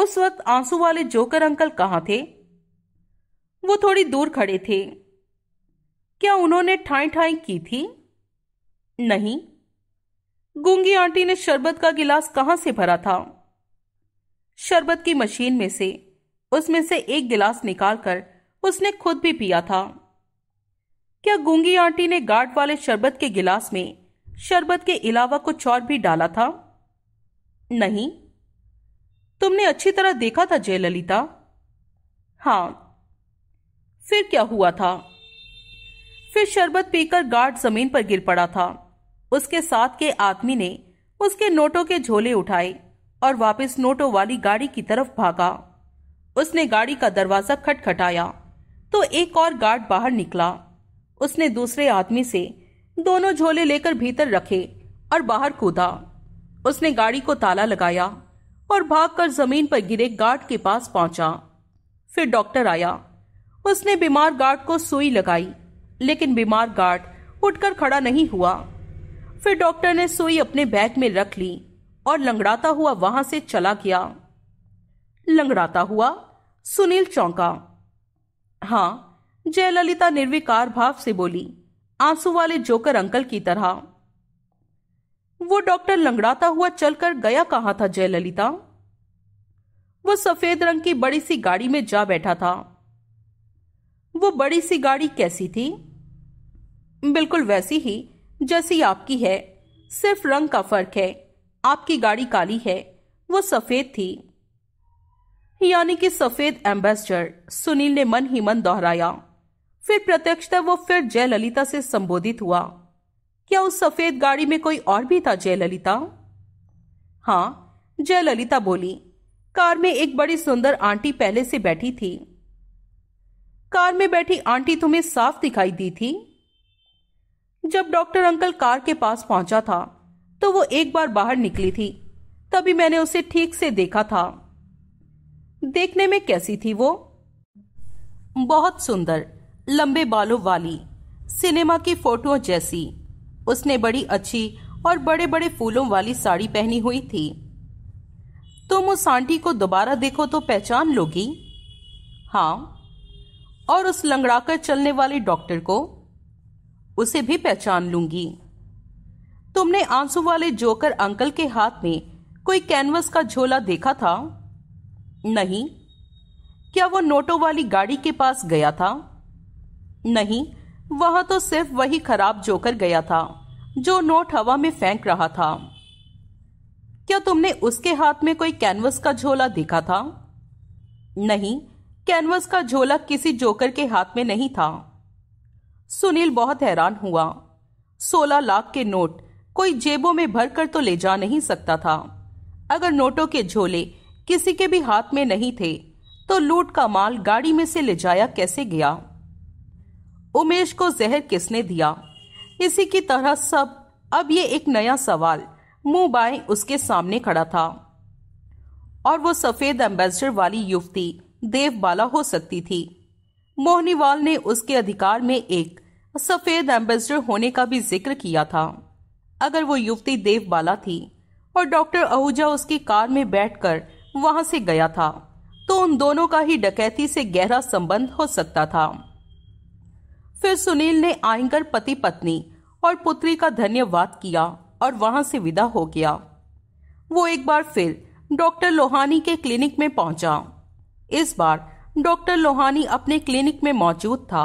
उस वक्त आंसू वाले जोकर अंकल कहा थे वो थोड़ी दूर खड़े थे क्या उन्होंने ठाई ठाई की थी नहीं गूंगी आंटी ने शरबत का गिलास कहां से भरा था शरबत की मशीन में से उसमें से एक गिलास निकालकर उसने खुद भी पिया था क्या गूंगी आंटी ने गार्ड वाले शरबत के गिलास में शरबत के अलावा कुछ और भी डाला था नहीं तुमने अच्छी तरह देखा था जयललिता हां फिर क्या हुआ था फिर शरबत पीकर गार्ड जमीन पर गिर पड़ा था उसके साथ के आदमी ने उसके नोटों के झोले उठाए और वापस नोटों वाली गाड़ी की तरफ भागा उसने गाड़ी का दरवाजा खटखटाया तो एक और गार्ड बाहर निकला उसने दूसरे आदमी से दोनों झोले लेकर भीतर रखे और बाहर कूदा उसने गाड़ी को ताला लगाया और भागकर जमीन पर गिरे गार्ड के पास पहुंचा फिर डॉक्टर आया उसने बीमार गार्ड को सुई लगाई लेकिन बीमार गार्ड उठकर खड़ा नहीं हुआ फिर डॉक्टर ने सुई अपने बैग में रख ली और लंगड़ाता हुआ वहां से चला गया लंगड़ाता हुआ सुनील चौंका हाँ जयललिता निर्विकार भाव से बोली आंसू वाले जोकर अंकल की तरह वो डॉक्टर लंगड़ाता हुआ चलकर गया कहा था जयललिता वो सफेद रंग की बड़ी सी गाड़ी में जा बैठा था वो बड़ी सी गाड़ी कैसी थी बिल्कुल वैसी ही जैसी आपकी है सिर्फ रंग का फर्क है आपकी गाड़ी काली है वो सफेद थी यानी कि सफेद एम्बेसडर सुनील ने मन ही मन दोहराया फिर प्रत्यक्षता वो फिर जयललिता से संबोधित हुआ क्या उस सफेद गाड़ी में कोई और भी था जयललिता हाँ जयललिता बोली कार में एक बड़ी सुंदर आंटी पहले से बैठी थी कार में बैठी आंटी तुम्हें साफ दिखाई दी थी जब डॉक्टर अंकल कार के पास पहुंचा था तो वो एक बार बाहर निकली थी तभी मैंने उसे ठीक से देखा था देखने में कैसी थी वो बहुत सुंदर लंबे बालों वाली सिनेमा की फोटो जैसी उसने बड़ी अच्छी और बड़े बड़े फूलों वाली साड़ी पहनी हुई थी तुम उस आंटी को दोबारा देखो तो पहचान लोगी हाँ और उस लंगड़ाकर चलने वाले डॉक्टर को उसे भी पहचान लूंगी तुमने आंसू वाले जोकर अंकल के हाथ में कोई कैनवस का झोला देखा था नहीं क्या वो नोटों वाली गाड़ी के पास गया था नहीं वह तो सिर्फ वही खराब जोकर गया था जो नोट हवा में फेंक रहा था क्या तुमने उसके हाथ में कोई कैनवस का झोला देखा था नहीं कैनवस का झोला किसी जोकर के हाथ में नहीं था सुनील बहुत हैरान हुआ सोलह लाख के नोट कोई जेबों में भरकर तो ले जा नहीं सकता था अगर नोटों के झोले किसी के भी हाथ में नहीं थे तो लूट का माल गाड़ी में से ले जाया कैसे गया उमेश को जहर किसने दिया इसी की तरह सब अब ये एक नया सवाल मुंह बाएं उसके सामने खड़ा था और वो सफेद एम्बेसडर वाली युवती देवबाला हो सकती थी मोहनीवाल ने उसके अधिकार में एक सफेद एम्बेसडर होने का भी जिक्र किया था अगर वो युवती देवबाला थी और डॉक्टर आहूजा उसकी कार में बैठकर वहां से गया था तो उन दोनों का ही डकैती से गहरा संबंध हो सकता था फिर सुनील ने आयकर पति पत्नी और पुत्री का धन्यवाद किया और वहां से विदा हो गया वो एक बार फिर डॉक्टर लोहानी के क्लिनिक में पहुंचा इस बार डॉक्टर लोहानी अपने क्लिनिक में मौजूद था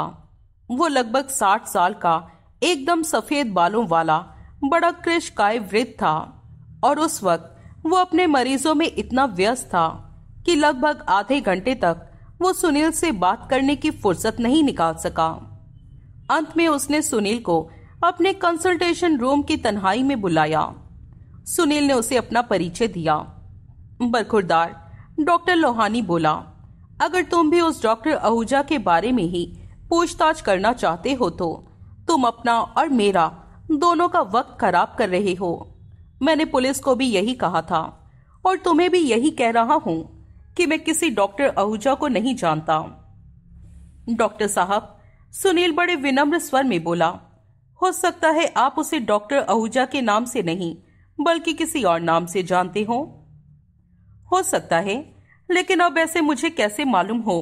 वो लगभग साठ साल का एकदम सफेद बालों वाला बड़ा कृषकाय वृद्ध था और उस वक्त वो अपने मरीजों में इतना व्यस्त था कि लगभग आधे घंटे तक वो सुनील से बात करने की फुर्सत नहीं निकाल सका अंत में उसने सुनील को अपने कंसल्टेशन रूम की तन्हाई में बुलाया सुनील ने उसे अपना परिचय दिया बरखुरदार डॉक्टर लोहानी बोला अगर तुम भी उस डॉक्टर आहूजा के बारे में ही पूछताछ करना चाहते हो तो तुम अपना और मेरा दोनों का वक्त खराब कर रहे हो मैंने पुलिस को भी यही कहा था और तुम्हें भी यही कह रहा हूं कि मैं किसी डॉक्टर आहूजा को नहीं जानता डॉक्टर साहब सुनील बड़े विनम्र स्वर में बोला हो सकता है आप उसे डॉक्टर आहूजा के नाम से नहीं बल्कि किसी और नाम से जानते हो हो सकता है लेकिन अब ऐसे मुझे कैसे मालूम हो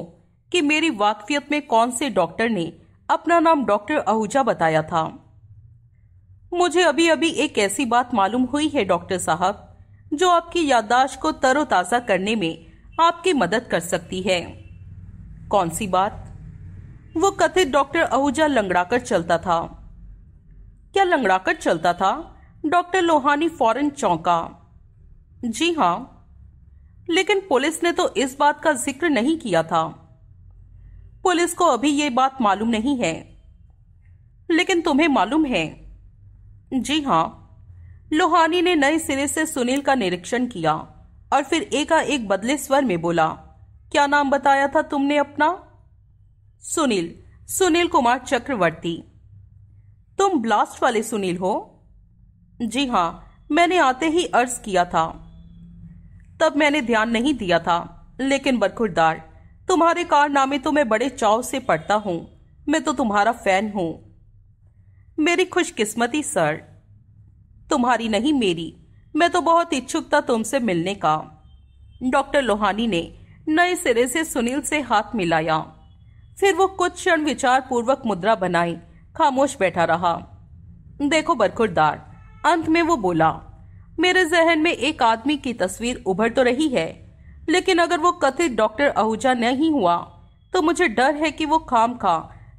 कि मेरी वाकफियत में कौन से डॉक्टर ने अपना नाम डॉक्टर आहूजा बताया था मुझे अभी अभी एक ऐसी बात मालूम हुई है डॉक्टर साहब जो आपकी याददाश्त को तरोताज़ा करने में आपकी मदद कर सकती है कौन सी बात वो कथित डॉक्टर आहूजा लंगड़ाकर चलता था क्या लंगड़ाकर चलता था डॉक्टर लोहानी फौरन चौंका जी हाँ लेकिन पुलिस ने तो इस बात का जिक्र नहीं किया था पुलिस को अभी ये बात मालूम नहीं है लेकिन तुम्हें मालूम है जी हाँ लोहानी ने नए सिरे से सुनील का निरीक्षण किया और फिर एकाएक बदले स्वर में बोला क्या नाम बताया था तुमने अपना सुनील सुनील कुमार चक्रवर्ती तुम ब्लास्ट वाले सुनील हो जी हाँ मैंने आते ही अर्ज किया था तब मैंने ध्यान नहीं दिया था लेकिन बरखुरदार तुम्हारे कारनामे तो मैं बड़े चाव से पढ़ता हूँ मैं तो तुम्हारा फैन हूं मेरी खुशकिस्मती सर तुम्हारी नहीं मेरी मैं तो बहुत इच्छुक था तुमसे मिलने का डॉक्टर लोहानी ने नए सिरे से सुनील से हाथ मिलाया फिर वो कुछ क्षण विचार पूर्वक मुद्रा बनाई खामोश बैठा रहा देखो बरखुरदार अंत में वो बोला मेरे जहन में एक आदमी की तस्वीर उभर तो रही है लेकिन अगर वो कथित डॉक्टर आहूजा नहीं हुआ तो मुझे डर है कि वो खाम खा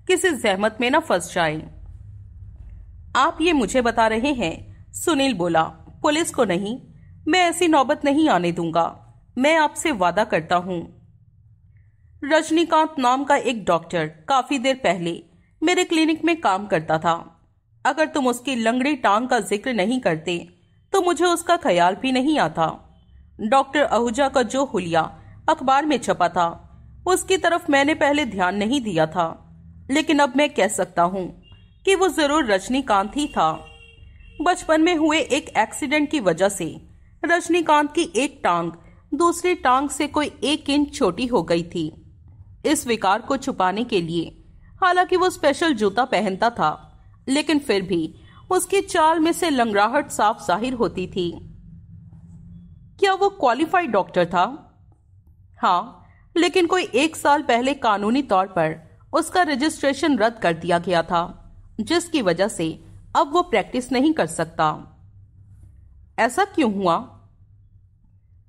किसी जहमत में न फंस जाए आप ये मुझे बता रहे हैं सुनील बोला पुलिस को नहीं मैं ऐसी नौबत नहीं आने दूंगा मैं आपसे वादा करता हूँ रजनीकांत नाम का एक डॉक्टर काफी देर पहले मेरे क्लिनिक में काम करता था अगर तुम उसकी लंगड़ी टांग का जिक्र नहीं करते तो मुझे उसका ख्याल भी नहीं आता डॉक्टर आहूजा का जो हुलिया अखबार में छपा था उसकी तरफ मैंने पहले ध्यान नहीं दिया था लेकिन अब मैं कह सकता हूँ कि वो जरूर रजनीकांत ही था बचपन में हुए एक एक्सीडेंट की वजह से रजनीकांत की एक टांग दूसरी टांग से कोई एक इंच छोटी हो गई थी इस विकार को छुपाने के लिए हालांकि वो स्पेशल जूता पहनता था लेकिन फिर भी उसकी चाल में से लंगराहट साफ जाहिर होती थी क्या वो क्वालिफाइड डॉक्टर था हाँ लेकिन कोई एक साल पहले कानूनी तौर पर उसका रजिस्ट्रेशन रद्द कर दिया गया था जिसकी वजह से अब वो प्रैक्टिस नहीं कर सकता ऐसा क्यों हुआ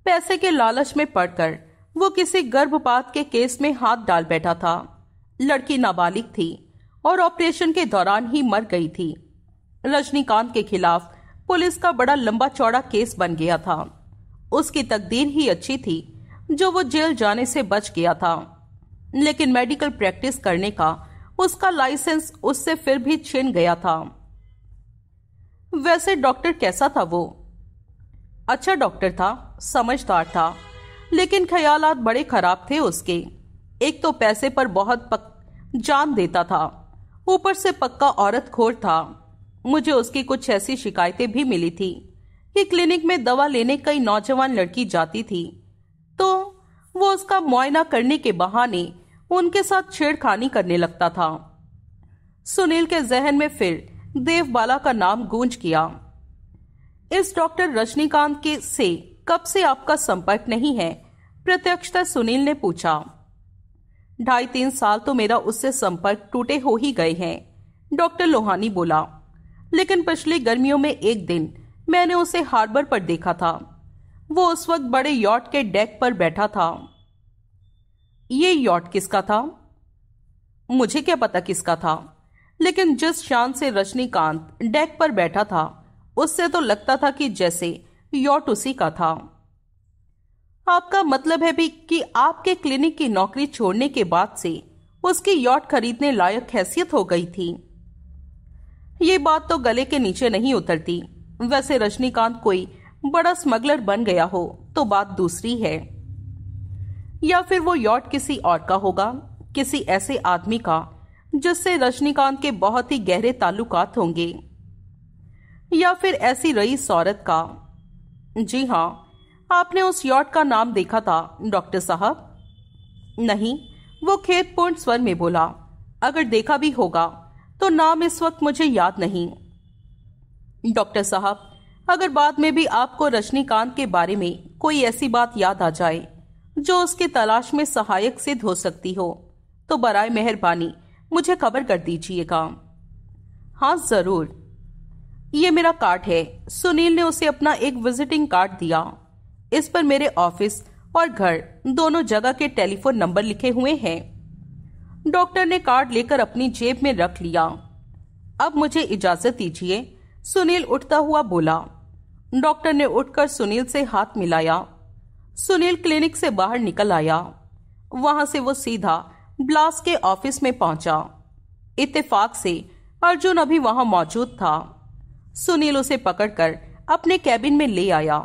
पैसे के लालच में पड़कर वो किसी गर्भपात के केस में हाथ डाल बैठा था लड़की नाबालिग थी और ऑपरेशन के दौरान ही मर गई थी रजनीकांत के खिलाफ पुलिस का बड़ा लंबा चौड़ा केस बन गया था उसकी तकदीर ही अच्छी थी जो वो जेल जाने से बच गया था लेकिन मेडिकल प्रैक्टिस करने का उसका लाइसेंस उससे फिर भी छिन गया था वैसे डॉक्टर कैसा था वो अच्छा डॉक्टर था समझदार था लेकिन ख्यालात बड़े खराब थे उसके एक तो पैसे पर बहुत पक जान देता था ऊपर से पक्का औरत खोर था मुझे उसकी कुछ ऐसी शिकायतें भी मिली थी कि क्लिनिक में दवा लेने कई नौजवान लड़की जाती थी तो वो उसका मुआयना करने के बहाने उनके साथ छेड़खानी करने लगता था सुनील के जहन में फिर देवबाला का नाम गूंज किया इस डॉक्टर रजनीकांत के से कब से आपका संपर्क नहीं है प्रत्यक्षता सुनील ने पूछा ढाई तीन साल तो मेरा उससे संपर्क टूटे हो ही गए हैं डॉक्टर लोहानी बोला लेकिन पिछली गर्मियों में एक दिन मैंने उसे हार्बर पर देखा था वो उस वक्त बड़े यॉट के डेक पर बैठा था ये यॉट किसका था मुझे क्या पता किसका था लेकिन जिस शान से रजनीकांत डेक पर बैठा था उससे तो लगता था कि जैसे यॉट उसी का था आपका मतलब है भी कि आपके क्लिनिक की नौकरी छोड़ने के बाद से उसकी यॉट खरीदने लायक हैसियत हो गई थी ये बात तो गले के नीचे नहीं उतरती वैसे रजनीकांत कोई बड़ा स्मगलर बन गया हो तो बात दूसरी है या फिर वो यॉट किसी और का होगा किसी ऐसे आदमी का जिससे रजनीकांत के बहुत ही गहरे ताल्लुकात होंगे या फिर ऐसी रईस औरत का जी हाँ आपने उस यॉट का नाम देखा था डॉक्टर साहब नहीं वो खेतपूर्ण स्वर में बोला अगर देखा भी होगा तो नाम इस वक्त मुझे याद नहीं डॉक्टर साहब अगर बाद में भी आपको रजनीकांत के बारे में कोई ऐसी बात याद आ जाए जो उसके तलाश में सहायक सिद्ध हो सकती हो तो बरए मेहरबानी मुझे खबर कर दीजिएगा हाँ जरूर ये मेरा कार्ड है सुनील ने उसे अपना एक विजिटिंग कार्ड दिया इस पर मेरे ऑफिस और घर दोनों जगह के टेलीफोन नंबर लिखे हुए हैं डॉक्टर ने कार्ड लेकर अपनी जेब में रख लिया अब मुझे इजाजत दीजिए सुनील उठता हुआ बोला डॉक्टर ने उठकर सुनील से हाथ मिलाया सुनील क्लिनिक से बाहर निकल आया वहां से वो सीधा ब्लास्ट के ऑफिस में पहुंचा इत्तेफाक से अर्जुन अभी वहां मौजूद था सुनील उसे पकड़कर अपने कैबिन में ले आया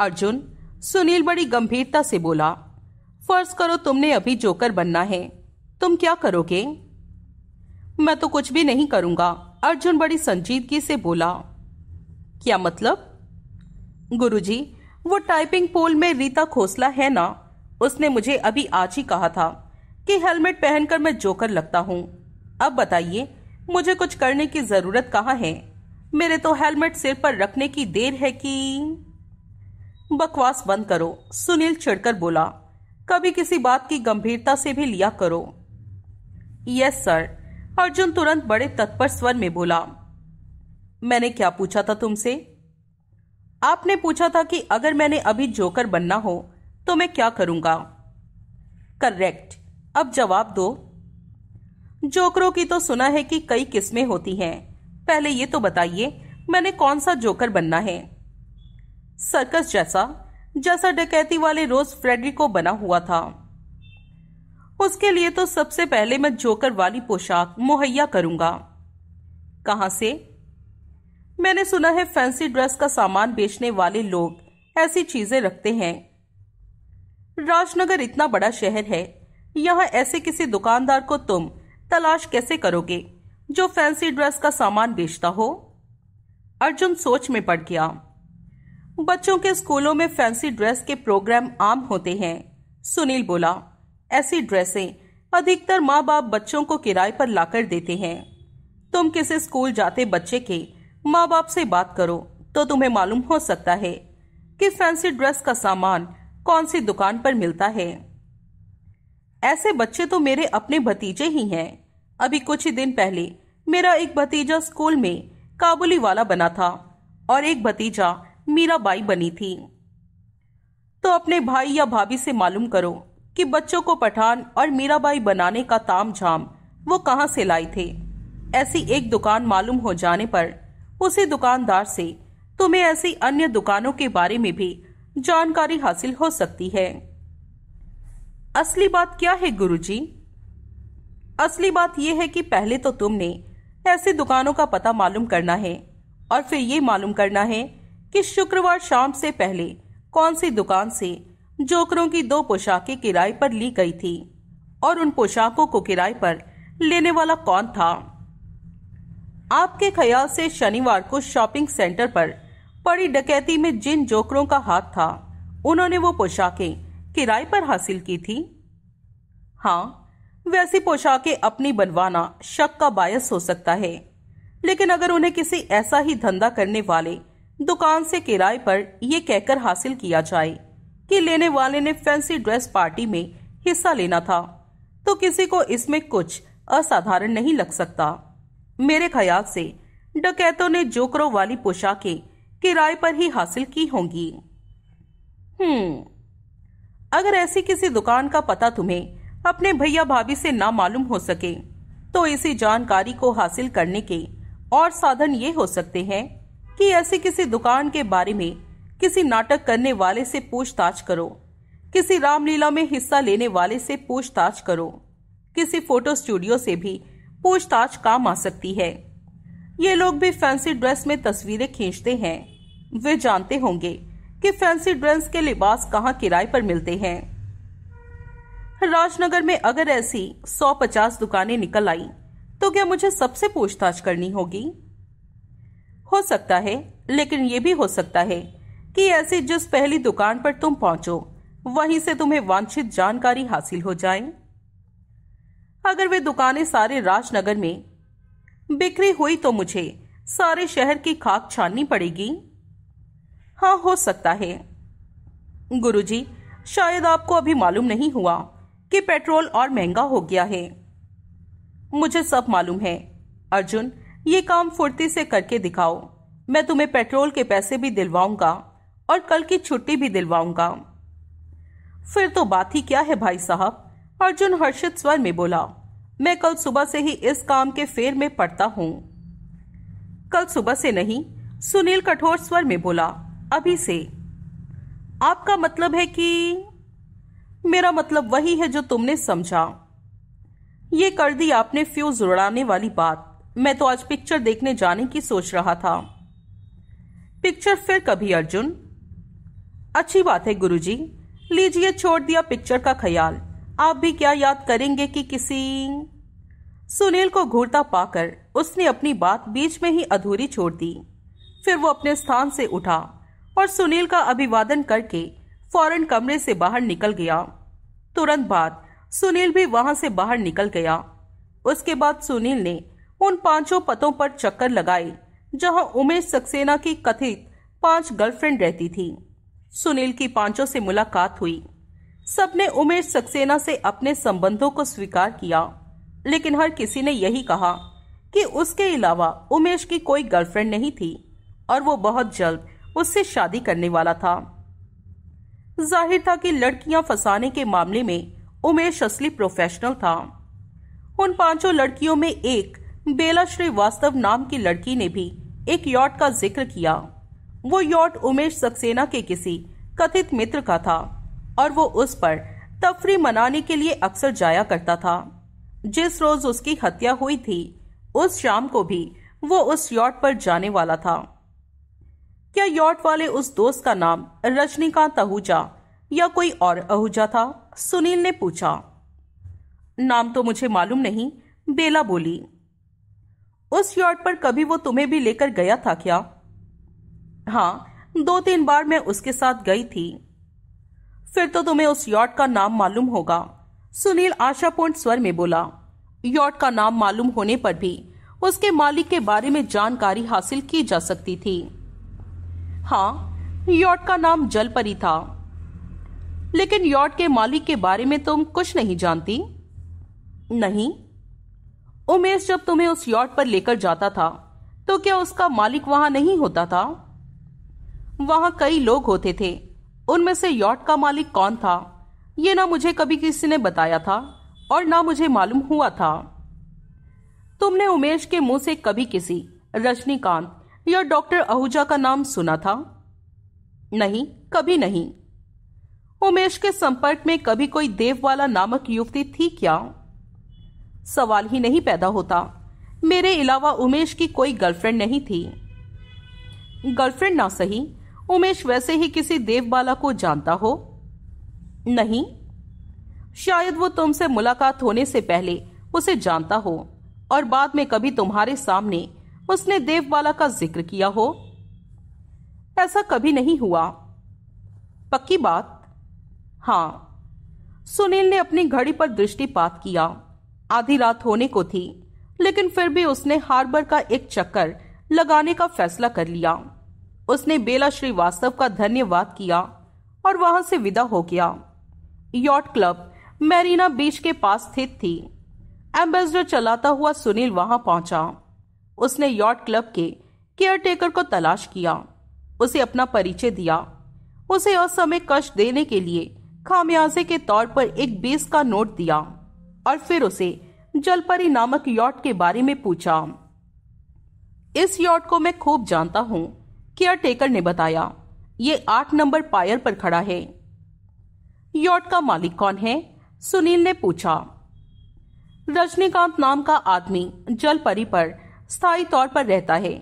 अर्जुन सुनील बड़ी गंभीरता से बोला फर्ज करो तुमने अभी जोकर बनना है तुम क्या करोगे मैं तो कुछ भी नहीं करूंगा अर्जुन बड़ी संजीदगी से बोला क्या मतलब गुरुजी वो टाइपिंग पोल में रीता खोसला है ना उसने मुझे अभी आज ही कहा था कि हेलमेट पहनकर मैं जोकर लगता हूँ अब बताइए मुझे कुछ करने की जरूरत कहाँ है मेरे तो हेलमेट सिर पर रखने की देर है कि बकवास बंद करो सुनील चिड़कर बोला कभी किसी बात की गंभीरता से भी लिया करो यस सर अर्जुन तुरंत बड़े तत्पर स्वर में बोला मैंने क्या पूछा था तुमसे आपने पूछा था कि अगर मैंने अभी जोकर बनना हो तो मैं क्या करूंगा करेक्ट अब जवाब दो जोकरों की तो सुना है कि कई किस्में होती हैं पहले ये तो बताइए मैंने कौन सा जोकर बनना है सर्कस जैसा जैसा डकैती वाले रोज फ्रेडरिको बना हुआ था उसके लिए तो सबसे पहले मैं जोकर वाली पोशाक मुहैया करूंगा कहां से मैंने सुना है फैंसी ड्रेस का सामान बेचने वाले लोग ऐसी चीजें रखते हैं राजनगर इतना बड़ा शहर है यहाँ ऐसे किसी दुकानदार को तुम तलाश कैसे करोगे जो फैंसी ड्रेस का सामान बेचता हो अर्जुन सोच में पड़ गया बच्चों के स्कूलों में फैंसी ड्रेस के प्रोग्राम आम होते हैं सुनील बोला ऐसी ड्रेसें अधिकतर माँ बाप बच्चों को किराए पर लाकर देते हैं तुम किसी स्कूल जाते बच्चे के माँ बाप से बात करो तो तुम्हें मालूम हो सकता है कि फैंसी ड्रेस का सामान कौन सी दुकान पर मिलता है ऐसे बच्चे तो मेरे अपने भतीजे ही हैं अभी कुछ ही दिन पहले मेरा एक भतीजा स्कूल में काबुली वाला बना था और एक भतीजा मीरा बाई बनी थी तो अपने भाई या भाभी से मालूम करो कि बच्चों को पठान और मीराबाई बनाने का ताम झाम वो कहाँ से लाए थे ऐसी एक दुकान मालूम हो जाने पर उसी दुकानदार से तुम्हें ऐसी अन्य दुकानों के बारे में भी जानकारी हासिल हो सकती है असली बात क्या है गुरुजी? असली बात यह है कि पहले तो तुमने ऐसी दुकानों का पता मालूम करना है और फिर ये मालूम करना है कि शुक्रवार शाम से पहले कौन सी दुकान से जोकरों की दो पोशाकें किराए पर ली गई थी और उन पोशाकों को किराए पर लेने वाला कौन था आपके ख्याल से शनिवार को शॉपिंग सेंटर पर पड़ी डकैती में जिन जोकरों का हाथ था उन्होंने वो पोशाकें किराए पर हासिल की थी हाँ वैसी पोशाकें अपनी बनवाना शक का बायस हो सकता है लेकिन अगर उन्हें किसी ऐसा ही धंधा करने वाले दुकान से किराए पर यह कहकर हासिल किया जाए कि लेने वाले ने फैंसी ड्रेस पार्टी में हिस्सा लेना था तो किसी को इसमें कुछ असाधारण नहीं लग सकता मेरे ख्याल से डकैतों ने जोकरों वाली पोशाकें किराए पर ही हासिल की होंगी हम्म अगर ऐसी किसी दुकान का पता तुम्हें अपने भैया भाभी से ना मालूम हो सके तो इसी जानकारी को हासिल करने के और साधन ये हो सकते हैं कि ऐसी किसी दुकान के बारे में किसी नाटक करने वाले से पूछताछ करो किसी रामलीला में हिस्सा लेने वाले से पूछताछ करो किसी फोटो स्टूडियो से भी पूछताछ काम आ सकती है ये लोग भी फैंसी ड्रेस में तस्वीरें खींचते हैं वे जानते होंगे कि फैंसी ड्रेस के लिबास कहाँ किराए पर मिलते हैं राजनगर में अगर ऐसी 150 दुकानें निकल आई तो क्या मुझे सबसे पूछताछ करनी होगी हो सकता है लेकिन ये भी हो सकता है कि ऐसे जिस पहली दुकान पर तुम पहुंचो वहीं से तुम्हें वांछित जानकारी हासिल हो जाए अगर वे दुकानें सारे राजनगर में बिक्री हुई तो मुझे सारे शहर की खाक छाननी पड़ेगी हाँ हो सकता है गुरुजी शायद आपको अभी मालूम नहीं हुआ कि पेट्रोल और महंगा हो गया है मुझे सब मालूम है अर्जुन ये काम फुर्ती से करके दिखाओ मैं तुम्हें पेट्रोल के पैसे भी दिलवाऊंगा और कल की छुट्टी भी दिलवाऊंगा फिर तो बात ही क्या है भाई साहब अर्जुन हर्षित स्वर में बोला मैं कल सुबह से ही इस काम के फेर में पड़ता हूँ कल सुबह से नहीं सुनील कठोर स्वर में बोला अभी से आपका मतलब है कि मेरा मतलब वही है जो तुमने समझा ये कर दी आपने फ्यूज उड़ाने वाली बात मैं तो आज पिक्चर देखने जाने की सोच रहा था पिक्चर फिर कभी अर्जुन अच्छी बात है गुरुजी। लीजिए छोड़ दिया पिक्चर का ख्याल आप भी क्या याद करेंगे कि किसी सुनील को घूरता पाकर उसने अपनी बात बीच में ही अधूरी छोड़ दी फिर वो अपने स्थान से उठा और सुनील का अभिवादन करके फौरन कमरे से बाहर निकल गया तुरंत बाद सुनील भी वहां से बाहर निकल गया उसके बाद सुनील ने उन पांचों पतों पर चक्कर लगाए जहां उमेश सक्सेना की कथित पांच गर्लफ्रेंड रहती थी सुनील की पांचों से मुलाकात हुई सबने उमेश सक्सेना से अपने संबंधों को स्वीकार किया लेकिन हर किसी ने यही कहा कि उसके अलावा उमेश की कोई गर्लफ्रेंड नहीं थी और वो बहुत जल्द उससे शादी करने वाला था जाहिर था कि लड़कियां फंसाने के मामले में उमेश असली प्रोफेशनल था उन पांचों लड़कियों में एक बेला श्रीवास्तव नाम की लड़की ने भी एक यॉट का जिक्र किया वो यॉट उमेश सक्सेना के किसी कथित मित्र का था और वो उस पर तफरी मनाने के लिए अक्सर जाया करता था जिस रोज उसकी हत्या हुई थी उस शाम को भी वो उस यॉट पर जाने वाला था क्या यॉट वाले उस दोस्त का नाम रजनीकांत आहूजा या कोई और आहूजा था सुनील ने पूछा नाम तो मुझे मालूम नहीं बेला बोली उस यॉट पर कभी वो तुम्हें भी लेकर गया था क्या हाँ दो तीन बार मैं उसके साथ गई थी फिर तो तुम्हें उस यॉट का नाम मालूम होगा सुनील आशापूर्ण स्वर में बोला यॉट का नाम मालूम होने पर भी उसके मालिक के बारे में जानकारी हासिल की जा सकती थी हाँ यॉट का नाम जलपरी था लेकिन यॉट के मालिक के बारे में तुम कुछ नहीं जानती नहीं उमेश जब तुम्हें उस यॉट पर लेकर जाता था तो क्या उसका मालिक वहां नहीं होता था वहां कई लोग होते थे उनमें से यॉट का मालिक कौन था ये ना मुझे कभी किसी ने बताया था और ना मुझे मालूम हुआ था तुमने उमेश के मुंह से कभी किसी रजनीकांत या डॉक्टर आहूजा का नाम सुना था नहीं कभी नहीं उमेश के संपर्क में कभी कोई देव वाला नामक युवती थी क्या सवाल ही नहीं पैदा होता मेरे अलावा उमेश की कोई गर्लफ्रेंड नहीं थी गर्लफ्रेंड ना सही उमेश वैसे ही किसी देवबाला को जानता हो नहीं शायद वो तुमसे मुलाकात होने से पहले उसे जानता हो और बाद में कभी तुम्हारे सामने उसने देवबाला का जिक्र किया हो ऐसा कभी नहीं हुआ पक्की बात हां सुनील ने अपनी घड़ी पर दृष्टिपात किया आधी रात होने को थी लेकिन फिर भी उसने हार्बर का एक चक्कर लगाने का फैसला कर लिया उसने बेला श्रीवास्तव का धन्यवाद किया और वहां से विदा हो गया यॉट क्लब मैरीना बीच के पास स्थित थी एम्बेसडर चलाता हुआ सुनील वहां पहुंचा उसने यॉट क्लब के केयरटेकर को तलाश किया उसे अपना परिचय दिया उसे असमय कष्ट देने के लिए खामियाजे के तौर पर एक बेस का नोट दिया और फिर उसे जलपरी नामक यॉट के बारे में पूछा इस यॉट को मैं खूब जानता हूँ केयर टेकर ने बताया ये आठ नंबर पायल पर खड़ा है यॉट का मालिक कौन है सुनील ने पूछा रजनीकांत नाम का आदमी जलपरी पर स्थायी तौर पर रहता है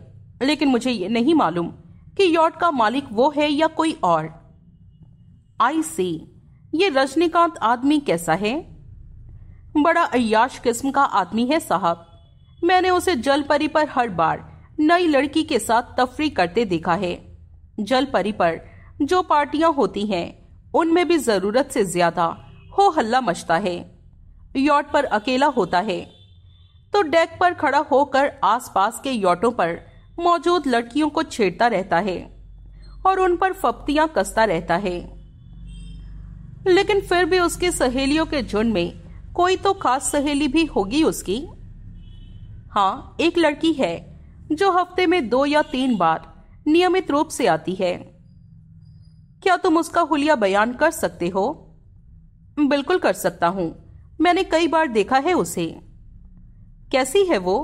लेकिन मुझे ये नहीं मालूम कि यॉट का मालिक वो है या कोई और आई सी ये रजनीकांत आदमी कैसा है बड़ा अयाश किस्म का आदमी है साहब मैंने उसे जलपरी पर हर बार नई लड़की के साथ तफरी करते देखा है जल परी पर जो पार्टियां होती हैं उनमें भी जरूरत से ज्यादा हो हल्ला मचता है यॉट पर अकेला होता है तो डेक पर खड़ा होकर आसपास के यॉटों पर मौजूद लड़कियों को छेड़ता रहता है और उन पर फप्तियां कसता रहता है लेकिन फिर भी उसकी सहेलियों के झुंड में कोई तो खास सहेली भी होगी उसकी हाँ एक लड़की है जो हफ्ते में दो या तीन बार नियमित रूप से आती है क्या तुम उसका हुलिया बयान कर सकते हो बिल्कुल कर सकता हूं मैंने कई बार देखा है उसे कैसी है वो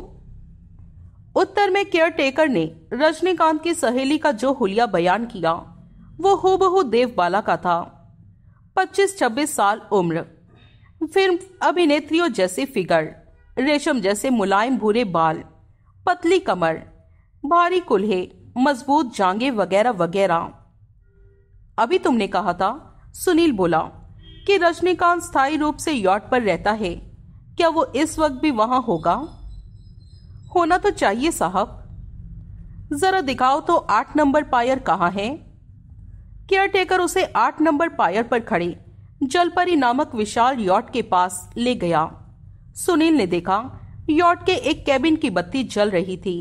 उत्तर में केयर टेकर ने रजनीकांत की सहेली का जो हुलिया बयान किया वो हूबहू देवबाला का था 25-26 साल उम्र फिल्म अभिनेत्रियों जैसे फिगर रेशम जैसे मुलायम भूरे बाल पतली कमर भारी कुल्हे मजबूत जांगे वगैरह वगैरह अभी तुमने कहा था सुनील बोला कि रजनीकांत स्थायी रूप से यॉट पर रहता है क्या वो इस वक्त भी वहां होगा होना तो चाहिए साहब जरा दिखाओ तो आठ नंबर पायर कहाँ है केयरटेकर उसे आठ नंबर पायर पर खड़े जलपरी नामक विशाल यॉट के पास ले गया सुनील ने देखा यॉट के एक कैबिन की बत्ती जल रही थी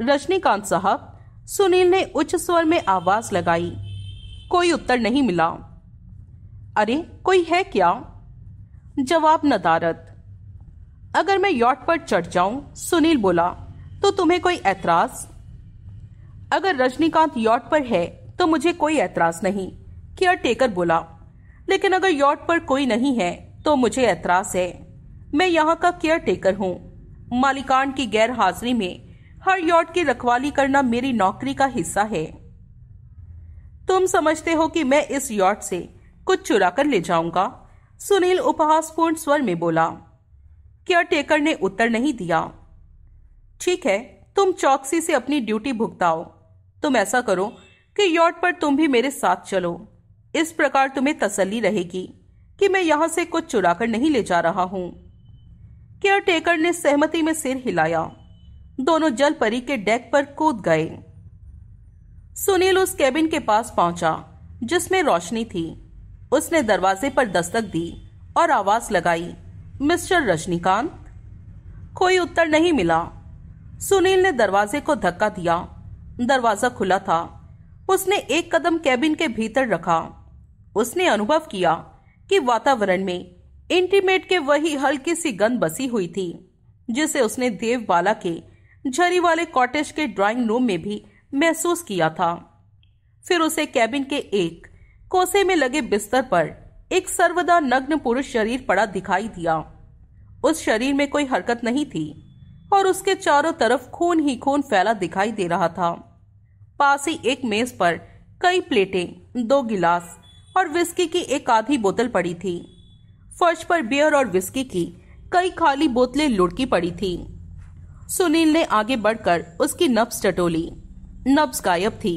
रजनीकांत साहब सुनील ने उच्च स्वर में आवाज लगाई कोई उत्तर नहीं मिला अरे कोई है क्या जवाब नदारत अगर मैं यॉट पर चढ़ जाऊं सुनील बोला तो तुम्हें कोई ऐतराज अगर रजनीकांत यॉट पर है तो मुझे कोई ऐतराज नहीं केयर टेकर बोला लेकिन अगर यॉट पर कोई नहीं है तो मुझे ऐतराज है मैं यहाँ का केयर टेकर हूँ मालिकान की गैर हाजिरी में हर यॉट की रखवाली करना मेरी नौकरी का हिस्सा है तुम समझते हो कि मैं इस यॉट से कुछ चुरा कर ले जाऊंगा सुनील उपहासपूर्ण स्वर में बोला केयर टेकर ने उत्तर नहीं दिया ठीक है तुम चौकसी से अपनी ड्यूटी भुगताओ तुम ऐसा करो कि यॉट पर तुम भी मेरे साथ चलो इस प्रकार तुम्हें तसल्ली रहेगी कि मैं यहाँ से कुछ चुरा कर नहीं ले जा रहा हूँ केयरटेकर ने सहमति में सिर हिलाया दोनों जल परी के डेक पर कूद गए सुनील उस केबिन के पास पहुंचा जिसमें रोशनी थी उसने दरवाजे पर दस्तक दी और आवाज लगाई मिस्टर रजनीकांत कोई उत्तर नहीं मिला सुनील ने दरवाजे को धक्का दिया दरवाजा खुला था उसने एक कदम कैबिन के भीतर रखा उसने अनुभव किया कि वातावरण में इंटीमेट के वही हल्की सी गंद बसी हुई थी जिसे उसने देव बाला के झरी वाले कॉटेज के ड्राइंग रूम में भी महसूस किया था फिर उसे कैबिन के एक कोसे में लगे बिस्तर पर एक सर्वदा नग्न पुरुष शरीर पड़ा दिखाई दिया उस शरीर में कोई हरकत नहीं थी और उसके चारों तरफ खून ही खून फैला दिखाई दे रहा था पास ही एक मेज पर कई प्लेटें दो गिलास और विस्की की एक आधी बोतल पड़ी थी फर्श पर बियर और विस्की की कई खाली बोतलें लुढ़की पड़ी थी सुनील ने आगे बढ़कर उसकी नब्स टटोली नब्स गायब थी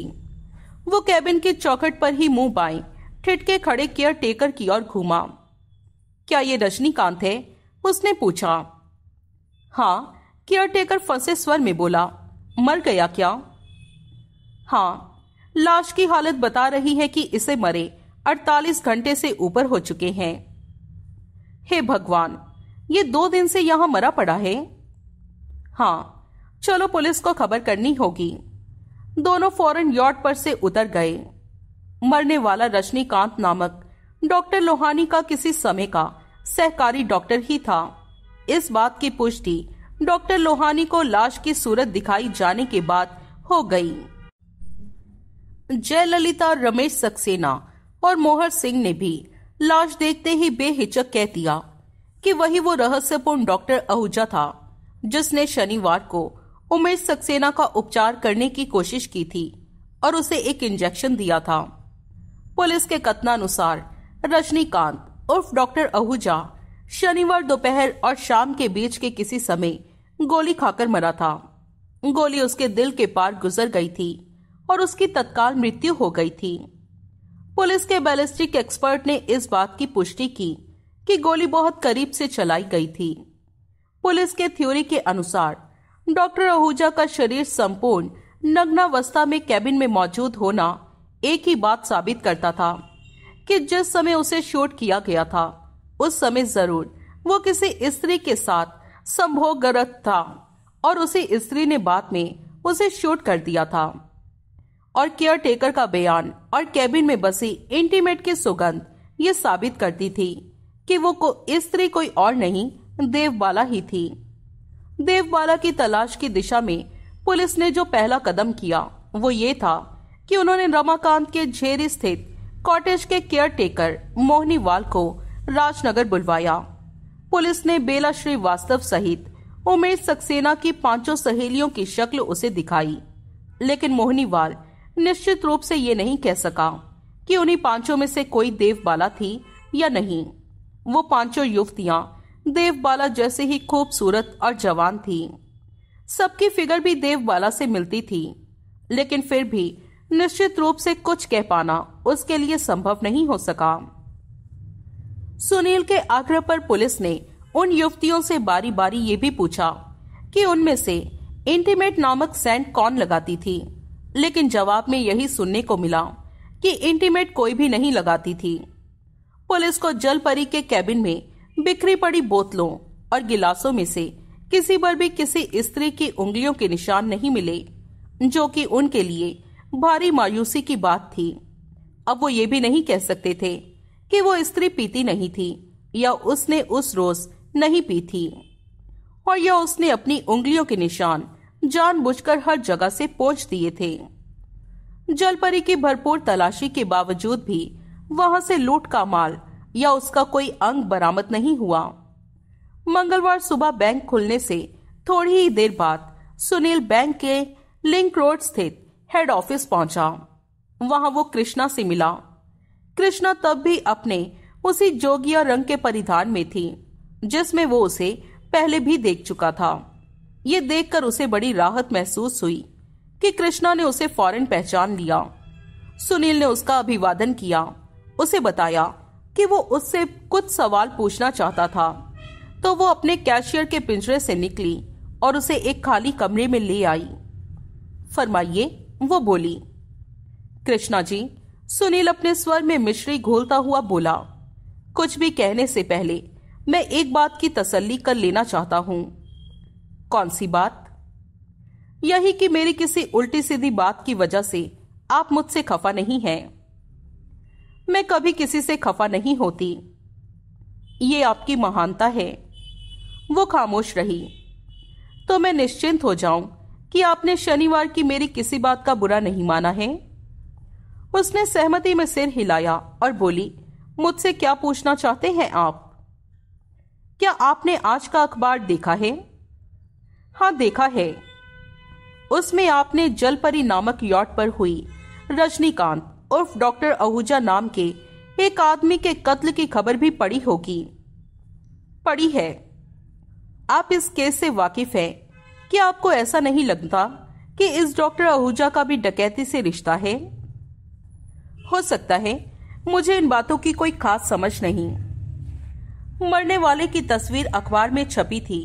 वो कैबिन के चौखट पर ही मुंह पाई ठिटके खड़े केयर टेकर की ओर घूमा क्या ये रजनीकांत है उसने पूछा हाँ केयर टेकर फंसे स्वर में बोला मर गया क्या हाँ लाश की हालत बता रही है कि इसे मरे 48 घंटे से ऊपर हो चुके हैं हे भगवान ये दो दिन से यहां मरा पड़ा है हाँ चलो पुलिस को खबर करनी होगी दोनों फौरन यॉट पर से उतर गए मरने वाला रजनीकांत नामक डॉक्टर लोहानी का किसी समय का सहकारी डॉक्टर ही था इस बात की पुष्टि डॉक्टर लोहानी को लाश की सूरत दिखाई जाने के बाद हो गई जयललिता रमेश सक्सेना और मोहर सिंह ने भी लाश देखते ही बेहिचक कह दिया कि वही वो रहस्यपूर्ण डॉक्टर अहूजा था जिसने शनिवार को उमेश सक्सेना का उपचार करने की कोशिश की थी और उसे एक इंजेक्शन दिया था पुलिस के कथनानुसार रजनीकांत उर्फ डॉक्टर अहूजा शनिवार दोपहर और शाम के बीच के किसी समय गोली खाकर मरा था गोली उसके दिल के पार गुजर गई थी और उसकी तत्काल मृत्यु हो गई थी पुलिस के बैलिस्टिक एक्सपर्ट ने इस बात की पुष्टि की कि गोली बहुत करीब से चलाई गई थी पुलिस के थ्योरी के अनुसार डॉक्टर आहूजा का शरीर संपूर्ण नग्नावस्था में कैबिन में मौजूद होना एक ही बात साबित करता था कि जिस समय उसे शूट किया गया था उस समय जरूर वो किसी स्त्री के साथ संभोगरत था और उसी स्त्री ने बाद में उसे शूट कर दिया था और केयर टेकर का बयान और कैबिन में बसी इंटीमेट की सुगंध ये साबित करती थी कि वो को स्त्री कोई और नहीं देवबाला ही थी देवबाला की तलाश की दिशा में पुलिस ने जो पहला कदम किया वो ये था कि उन्होंने रमाकांत के झेरी स्थित कॉटेज के केयर टेकर मोहनीवाल को राजनगर बुलवाया पुलिस ने बेला श्रीवास्तव सहित उमेश सक्सेना की पांचों सहेलियों की शक्ल उसे दिखाई लेकिन मोहनीवाल निश्चित रूप से ये नहीं कह सका कि उन्हीं पांचों में से कोई देवबाला थी या नहीं वो पांचों युवतियां देवबाला जैसे ही खूबसूरत और जवान थी सबकी फिगर भी देवबाला से मिलती थी लेकिन फिर भी निश्चित रूप से कुछ कह पाना उसके लिए संभव नहीं हो सका सुनील के आग्रह पर पुलिस ने उन युवतियों से बारी बारी ये भी पूछा कि उनमें से इंटीमेट नामक सेंट कौन लगाती थी लेकिन जवाब में यही सुनने को मिला कि इंटीमेट कोई भी नहीं लगाती थी पुलिस को जलपरी के कैबिन में बिखरी पड़ी बोतलों और गिलासों में से किसी पर भी किसी स्त्री की उंगलियों के निशान नहीं मिले जो कि उनके लिए भारी मायूसी की बात थी अब वो ये भी नहीं कह सकते थे कि वो स्त्री पीती नहीं थी या उसने उस रोज नहीं पी थी और या उसने अपनी उंगलियों के निशान जानबूझकर हर जगह से पोच दिए थे जलपरी की भरपूर तलाशी के बावजूद भी वहां से लूट का माल या उसका कोई अंग बरामद नहीं हुआ मंगलवार सुबह बैंक खुलने से थोड़ी ही देर बाद सुनील बैंक के लिंक रोड स्थित हेड ऑफिस पहुंचा वहां वो कृष्णा से मिला कृष्णा तब भी अपने उसी जोगिया रंग के परिधान में थी जिसमें वो उसे पहले भी देख चुका था ये देखकर उसे बड़ी राहत महसूस हुई कि कृष्णा ने उसे फौरन पहचान लिया सुनील ने उसका अभिवादन किया उसे बताया कि वो उससे कुछ सवाल पूछना चाहता था तो वो अपने कैशियर के पिंजरे से निकली और उसे एक खाली कमरे में ले आई फरमाइए वो बोली कृष्णा जी सुनील अपने स्वर में मिश्री घोलता हुआ बोला कुछ भी कहने से पहले मैं एक बात की तसल्ली कर लेना चाहता हूं कौन सी बात यही कि मेरी किसी उल्टी सीधी बात की वजह से आप मुझसे खफा नहीं हैं मैं कभी किसी से खफा नहीं होती ये आपकी महानता है वो खामोश रही तो मैं निश्चिंत हो जाऊं कि आपने शनिवार की मेरी किसी बात का बुरा नहीं माना है उसने सहमति में सिर हिलाया और बोली मुझसे क्या पूछना चाहते हैं आप क्या आपने आज का अखबार देखा है हाँ देखा है उसमें आपने जलपरी नामक यॉट पर हुई रजनीकांत उर्फ डॉक्टर अहूजा नाम के एक आदमी के कत्ल की खबर भी पड़ी होगी पड़ी है आप इस केस से वाकिफ है कि आपको ऐसा नहीं लगता कि इस डॉक्टर आहूजा का भी डकैती से रिश्ता है हो सकता है मुझे इन बातों की कोई खास समझ नहीं मरने वाले की तस्वीर अखबार में छपी थी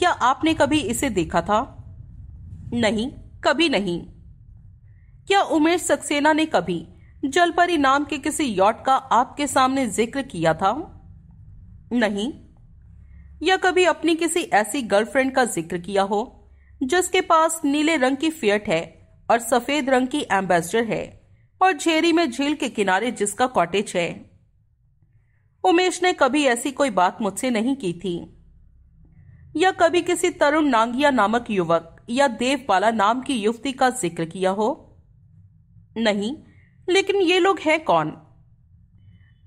क्या आपने कभी इसे देखा था नहीं कभी नहीं क्या उमेश सक्सेना ने कभी जलपरी नाम के किसी यॉट का आपके सामने जिक्र किया था नहीं या कभी अपनी किसी ऐसी गर्लफ्रेंड का जिक्र किया हो जिसके पास नीले रंग की फियट है और सफेद रंग की एम्बेसडर है और झेरी में झील के किनारे जिसका कॉटेज है उमेश ने कभी ऐसी कोई बात मुझसे नहीं की थी या कभी किसी तरुण नांगिया नामक युवक या देवपाला नाम की युवती का जिक्र किया हो नहीं लेकिन ये लोग हैं कौन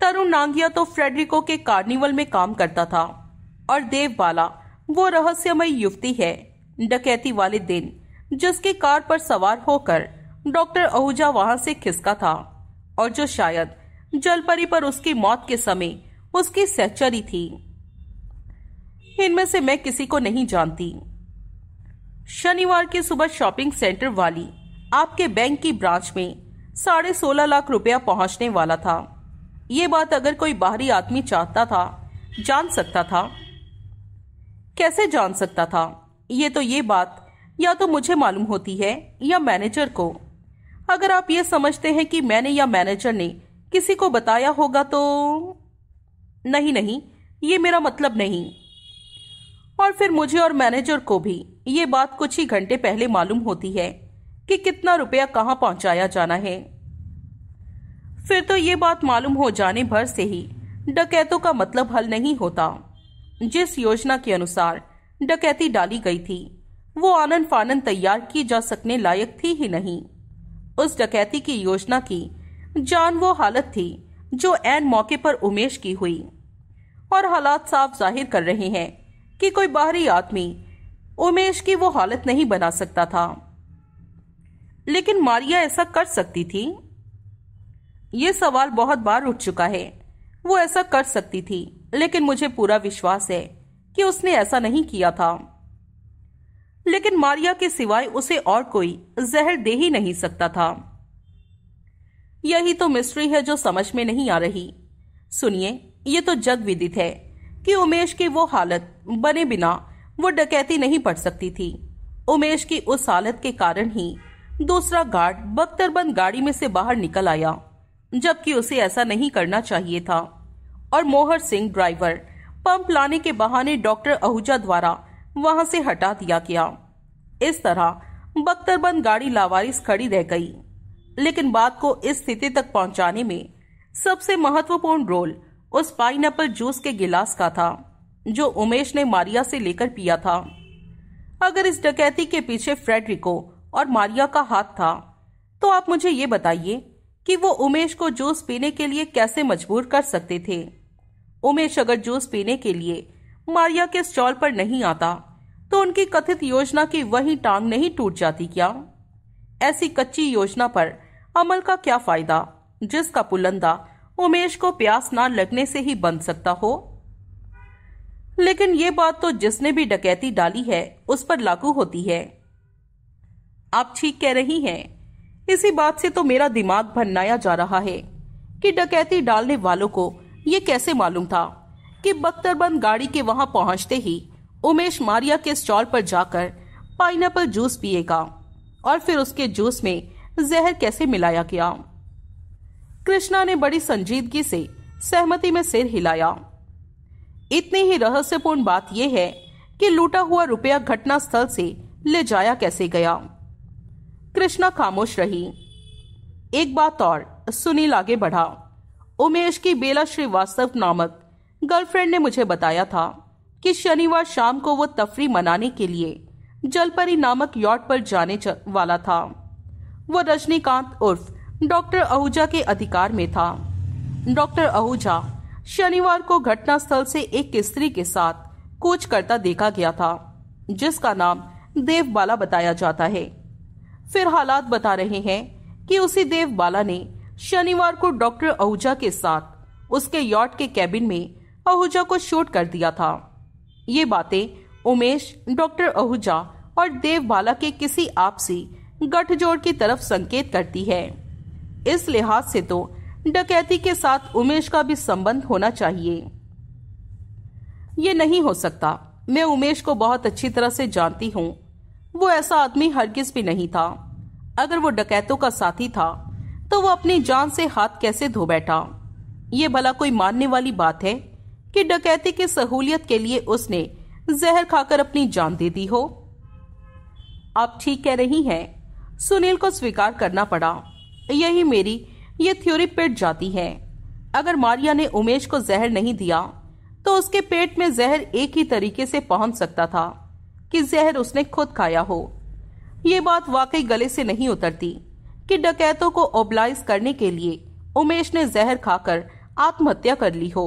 तरुण नांगिया तो फ्रेडरिको के कार्निवल में काम करता था और देवबाला वो रहस्यमय युवती है डकैती वाले दिन जिसकी कार पर सवार होकर डॉक्टर आहूजा वहां से खिसका था और जो शायद जलपरी पर उसकी मौत के समय उसकी सहचरी थी इनमें से मैं किसी को नहीं जानती शनिवार की सुबह शॉपिंग सेंटर वाली आपके बैंक की ब्रांच में साढ़े सोलह लाख रुपया पहुंचने वाला था ये बात अगर कोई बाहरी आदमी चाहता था जान सकता था कैसे जान सकता था ये तो ये बात या तो मुझे मालूम होती है या मैनेजर को अगर आप ये समझते हैं कि मैंने या मैनेजर ने किसी को बताया होगा तो नहीं नहीं ये मेरा मतलब नहीं और फिर मुझे और मैनेजर को भी ये बात कुछ ही घंटे पहले मालूम होती है कि कितना रुपया कहाँ पहुंचाया जाना है फिर तो ये बात मालूम हो जाने भर से ही डकैतों का मतलब हल नहीं होता जिस योजना के अनुसार डकैती डाली गई थी वो आनंद फानन तैयार की जा सकने लायक थी ही नहीं उस डकैती की योजना की जान वो हालत थी जो एन मौके पर उमेश की हुई और हालात साफ जाहिर कर रहे हैं कि कोई बाहरी आदमी उमेश की वो हालत नहीं बना सकता था लेकिन मारिया ऐसा कर सकती थी ये सवाल बहुत बार उठ चुका है वो ऐसा कर सकती थी लेकिन मुझे पूरा विश्वास है कि उसने ऐसा नहीं किया था लेकिन मारिया के सिवाय उसे और कोई जहर दे ही नहीं सकता था यही तो मिस्ट्री है जो समझ में नहीं आ रही सुनिए ये तो जग विदित है कि उमेश की वो हालत बने बिना वो डकैती नहीं पड़ सकती थी उमेश की उस हालत के कारण ही दूसरा गार्ड बख्तरबंद गाड़ी में से बाहर निकल आया जबकि उसे ऐसा नहीं करना चाहिए था और मोहर सिंह ड्राइवर पंप लाने के बहाने डॉक्टर आहूजा द्वारा वहां से हटा दिया गया इस तरह बख्तरबंद गाड़ी लावारिस खड़ी रह गई लेकिन बात को इस स्थिति तक पहुंचाने में सबसे महत्वपूर्ण रोल उस पाइन जूस के गिलास का था जो उमेश ने मारिया से लेकर पिया था अगर इस डकैती के पीछे फ्रेडरिको और मारिया का हाथ था तो आप मुझे ये बताइए कि वो उमेश को जूस पीने के लिए कैसे मजबूर कर सकते थे उमेश अगर जूस पीने के लिए मारिया के स्टॉल पर नहीं आता तो उनकी कथित योजना की वही टांग नहीं टूट जाती क्या ऐसी कच्ची योजना पर अमल का क्या फायदा जिसका पुलंदा उमेश को प्यास ना लगने से ही बन सकता हो लेकिन ये बात तो जिसने भी डकैती डाली है उस पर लागू होती है आप ठीक कह रही हैं इसी बात से तो मेरा दिमाग भन्नाया जा रहा है कि डकैती डालने वालों को ये कैसे मालूम था कि बख्तरबंद गाड़ी के वहां पहुंचते ही उमेश मारिया के स्टॉल पर जाकर पाइन जूस पिएगा और फिर उसके जूस में जहर कैसे मिलाया गया कृष्णा ने बड़ी संजीदगी से सहमति में सिर हिलाया इतनी ही रहस्यपूर्ण बात यह है कि लूटा हुआ रुपया घटना स्थल से ले जाया कैसे गया कृष्णा खामोश रही एक बात और सुनील आगे बढ़ा उमेश की बेला श्रीवास्तव नामक गर्लफ्रेंड ने मुझे बताया था कि शनिवार शाम को वो तफरी मनाने के लिए जलपरी नामक यॉट पर जाने वाला था वो रजनीकांत उर्फ डॉक्टर आहूजा के अधिकार में था डॉक्टर आहूजा शनिवार को घटनास्थल से एक स्त्री के साथ कूच करता देखा गया था जिसका नाम देवबाला बताया जाता है फिर हालात बता रहे हैं कि उसी देवबाला ने शनिवार को डॉक्टर आहूजा के साथ उसके यॉट के कैबिन में आहूजा को शूट कर दिया था ये बातें उमेश डॉक्टर आहूजा और देवबाला के किसी आपसी गठजोड़ की तरफ संकेत करती है इस लिहाज से तो डकैती के साथ उमेश का भी संबंध होना चाहिए ये नहीं हो सकता मैं उमेश को बहुत अच्छी तरह से जानती हूँ वो ऐसा आदमी हरगिज भी नहीं था अगर वो डकैतों का साथी था तो वो अपनी जान से हाथ कैसे धो बैठा ये भला कोई मानने वाली बात है कि डकैती की सहूलियत के लिए उसने जहर खाकर अपनी जान दे दी हो आप ठीक कह रही हैं सुनील को स्वीकार करना पड़ा यही मेरी ये थ्योरी पिट जाती है अगर मारिया ने उमेश को जहर नहीं दिया तो उसके पेट में जहर एक ही तरीके से पहुंच सकता था कि जहर उसने खुद खाया हो ये बात वाकई गले से नहीं उतरती कि डकैतों को ओबलाइज करने के लिए उमेश ने जहर खाकर आत्महत्या कर ली हो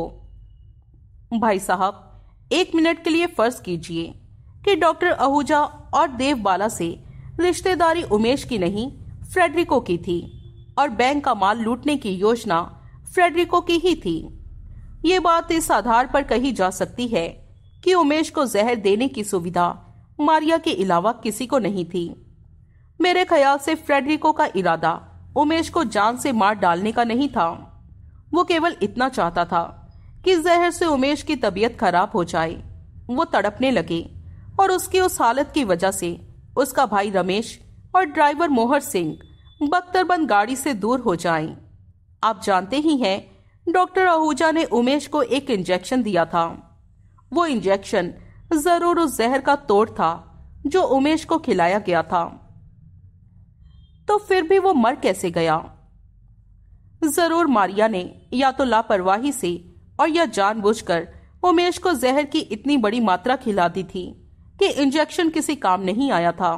भाई साहब एक मिनट के लिए फर्ज कीजिए कि डॉक्टर आहूजा और देवबाला से रिश्तेदारी उमेश की नहीं फ्रेडरिको की थी और बैंक का माल लूटने की योजना फ्रेडरिको की ही थी ये बात इस आधार पर कही जा सकती है कि उमेश को जहर देने की सुविधा मारिया के अलावा किसी को नहीं थी मेरे ख्याल से फ्रेडरिको का इरादा उमेश को जान से मार डालने का नहीं था वो केवल इतना चाहता था कि जहर से उमेश की तबीयत खराब हो जाए वो तड़पने लगे और उसकी उस हालत की वजह से उसका भाई रमेश और ड्राइवर मोहर सिंह बख्तरबंद गाड़ी से दूर हो जाएं। आप जानते ही हैं डॉक्टर आहूजा ने उमेश को एक इंजेक्शन दिया था वो इंजेक्शन जरूर उस जहर का तोड़ था जो उमेश को खिलाया गया था तो फिर भी वो मर कैसे गया जरूर मारिया ने या तो लापरवाही से और या जानबूझकर उमेश को जहर की इतनी बड़ी मात्रा खिला दी थी कि इंजेक्शन किसी काम नहीं आया था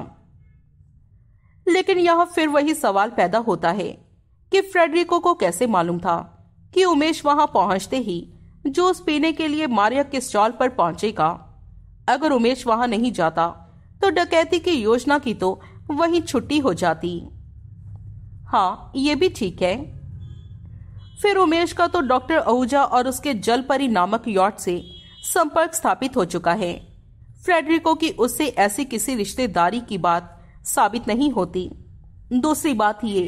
लेकिन यह फिर वही सवाल पैदा होता है कि फ्रेडरिको को कैसे मालूम था कि उमेश वहां पहुंचते ही जूस पीने के लिए मारिया के स्टॉल पर पहुंचेगा अगर उमेश वहां नहीं जाता तो डकैती की योजना की तो वही छुट्टी हो जाती हाँ ये भी ठीक है फिर उमेश का तो डॉक्टर आहूजा और उसके जलपरी नामक यॉट से संपर्क स्थापित हो चुका है फ्रेडरिको की उससे ऐसी किसी रिश्तेदारी की बात साबित नहीं होती दूसरी बात ये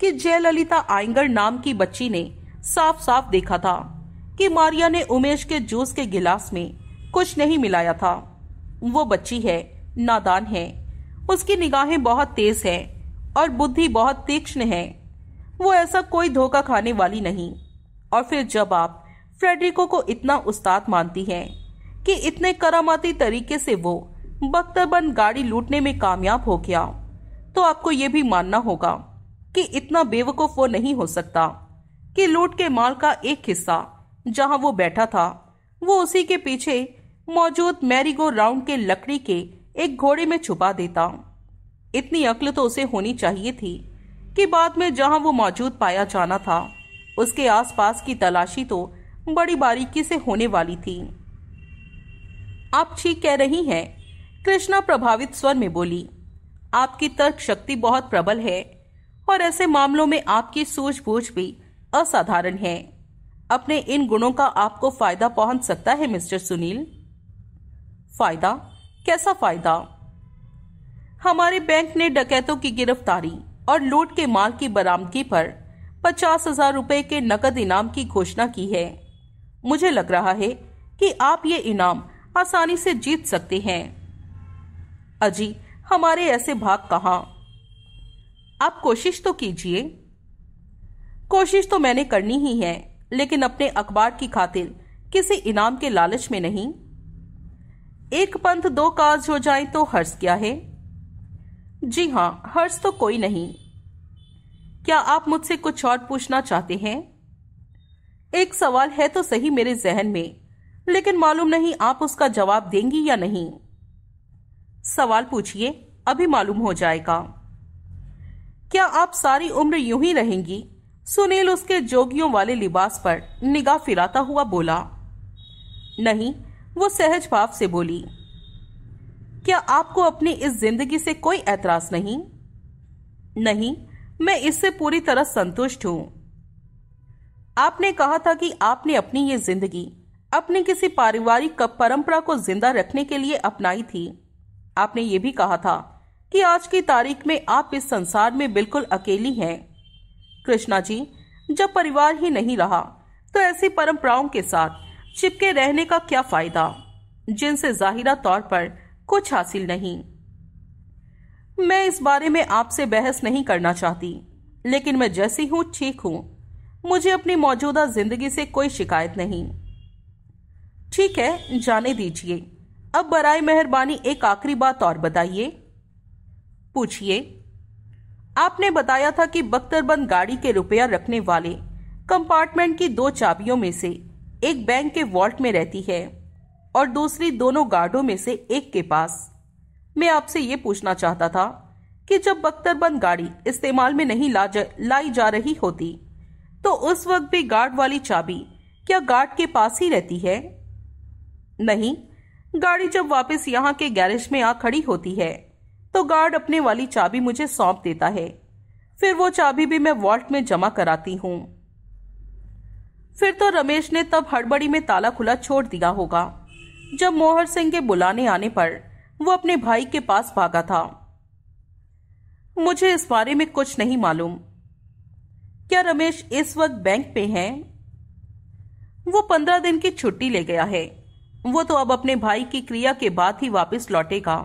कि जयललिता आयंगर नाम की बच्ची ने साफ साफ देखा था कि मारिया ने उमेश के जूस के गिलास में कुछ नहीं मिलाया था वो बच्ची है नादान है उसकी निगाहें बहुत तेज हैं और बुद्धि बहुत तीक्ष्ण है वो ऐसा कोई धोखा खाने वाली नहीं और फिर जब आप फ्रेडरिको को इतना उस्ताद मानती हैं कि इतने करामाती तरीके से वो बख्तरबंद गाड़ी लूटने में कामयाब हो गया तो आपको ये भी मानना होगा कि इतना बेवकूफ वो नहीं हो सकता कि लूट के माल का एक हिस्सा जहां वो बैठा था वो उसी के पीछे मौजूद मैरीगो राउंड के लकड़ी के एक घोड़े में छुपा देता इतनी अक्ल तो उसे होनी चाहिए थी कि बाद में जहां वो मौजूद पाया जाना था उसके आसपास की तलाशी तो बड़ी बारीकी से होने वाली थी आप ठीक कह रही हैं कृष्णा प्रभावित स्वर में बोली आपकी तर्क शक्ति बहुत प्रबल है और ऐसे मामलों में आपकी सूझबूझ भी असाधारण है अपने इन गुणों का आपको फायदा पहुंच सकता है मिस्टर सुनील फायदा कैसा फायदा हमारे बैंक ने डकैतों की गिरफ्तारी और लूट के माल की बरामदगी पर पचास हजार रूपए के नकद इनाम की घोषणा की है मुझे लग रहा है कि आप ये इनाम आसानी से जीत सकते हैं अजी हमारे ऐसे भाग कहाँ आप कोशिश तो कीजिए कोशिश तो मैंने करनी ही है लेकिन अपने अखबार की खातिर किसी इनाम के लालच में नहीं एक पंथ दो काज हो जाए तो हर्ष क्या है जी हां हर्ष तो कोई नहीं क्या आप मुझसे कुछ और पूछना चाहते हैं एक सवाल है तो सही मेरे जहन में लेकिन मालूम नहीं आप उसका जवाब देंगी या नहीं सवाल पूछिए अभी मालूम हो जाएगा क्या आप सारी उम्र यूं ही रहेंगी सुनील उसके जोगियों वाले लिबास पर निगाह फिराता हुआ बोला नहीं वो सहज भाव से बोली क्या आपको अपनी इस जिंदगी से कोई ऐतराज नहीं नहीं मैं इससे पूरी तरह संतुष्ट हूं आपने कहा था कि आपने अपनी ये जिंदगी अपने किसी पारिवारिक परंपरा को जिंदा रखने के लिए अपनाई थी आपने ये भी कहा था कि आज की तारीख में आप इस संसार में बिल्कुल अकेली हैं कृष्णा जी जब परिवार ही नहीं रहा तो ऐसी परंपराओं के साथ चिपके रहने का क्या फायदा जिनसे जाहिरा तौर पर कुछ हासिल नहीं मैं इस बारे में आपसे बहस नहीं करना चाहती लेकिन मैं जैसी हूं ठीक हूं मुझे अपनी मौजूदा जिंदगी से कोई शिकायत नहीं ठीक है जाने दीजिए अब बराए मेहरबानी एक आखिरी बात और बताइए पूछिए आपने बताया था कि बख्तरबंद गाड़ी के रुपया रखने वाले कंपार्टमेंट की दो चाबियों में से एक बैंक के वॉल्ट में रहती है और दूसरी दोनों गार्डों में से एक के पास मैं आपसे ये पूछना चाहता था कि जब बख्तरबंद गाड़ी इस्तेमाल में नहीं ला जा, लाई जा रही होती तो उस वक्त भी गार्ड वाली चाबी क्या गार्ड के पास ही रहती है नहीं गाड़ी जब वापस यहाँ के गैरेज में आ खड़ी होती है तो गार्ड अपने वाली चाबी मुझे सौंप देता है फिर वो चाबी भी मैं वॉल्ट में जमा कराती हूँ फिर तो रमेश ने तब हड़बड़ी में ताला खुला छोड़ दिया होगा जब मोहर सिंह के बुलाने आने पर वो अपने भाई के पास भागा था मुझे इस बारे में कुछ नहीं मालूम क्या रमेश इस वक्त बैंक पे है वो पंद्रह दिन की छुट्टी ले गया है वो तो अब अपने भाई की क्रिया के बाद ही वापस लौटेगा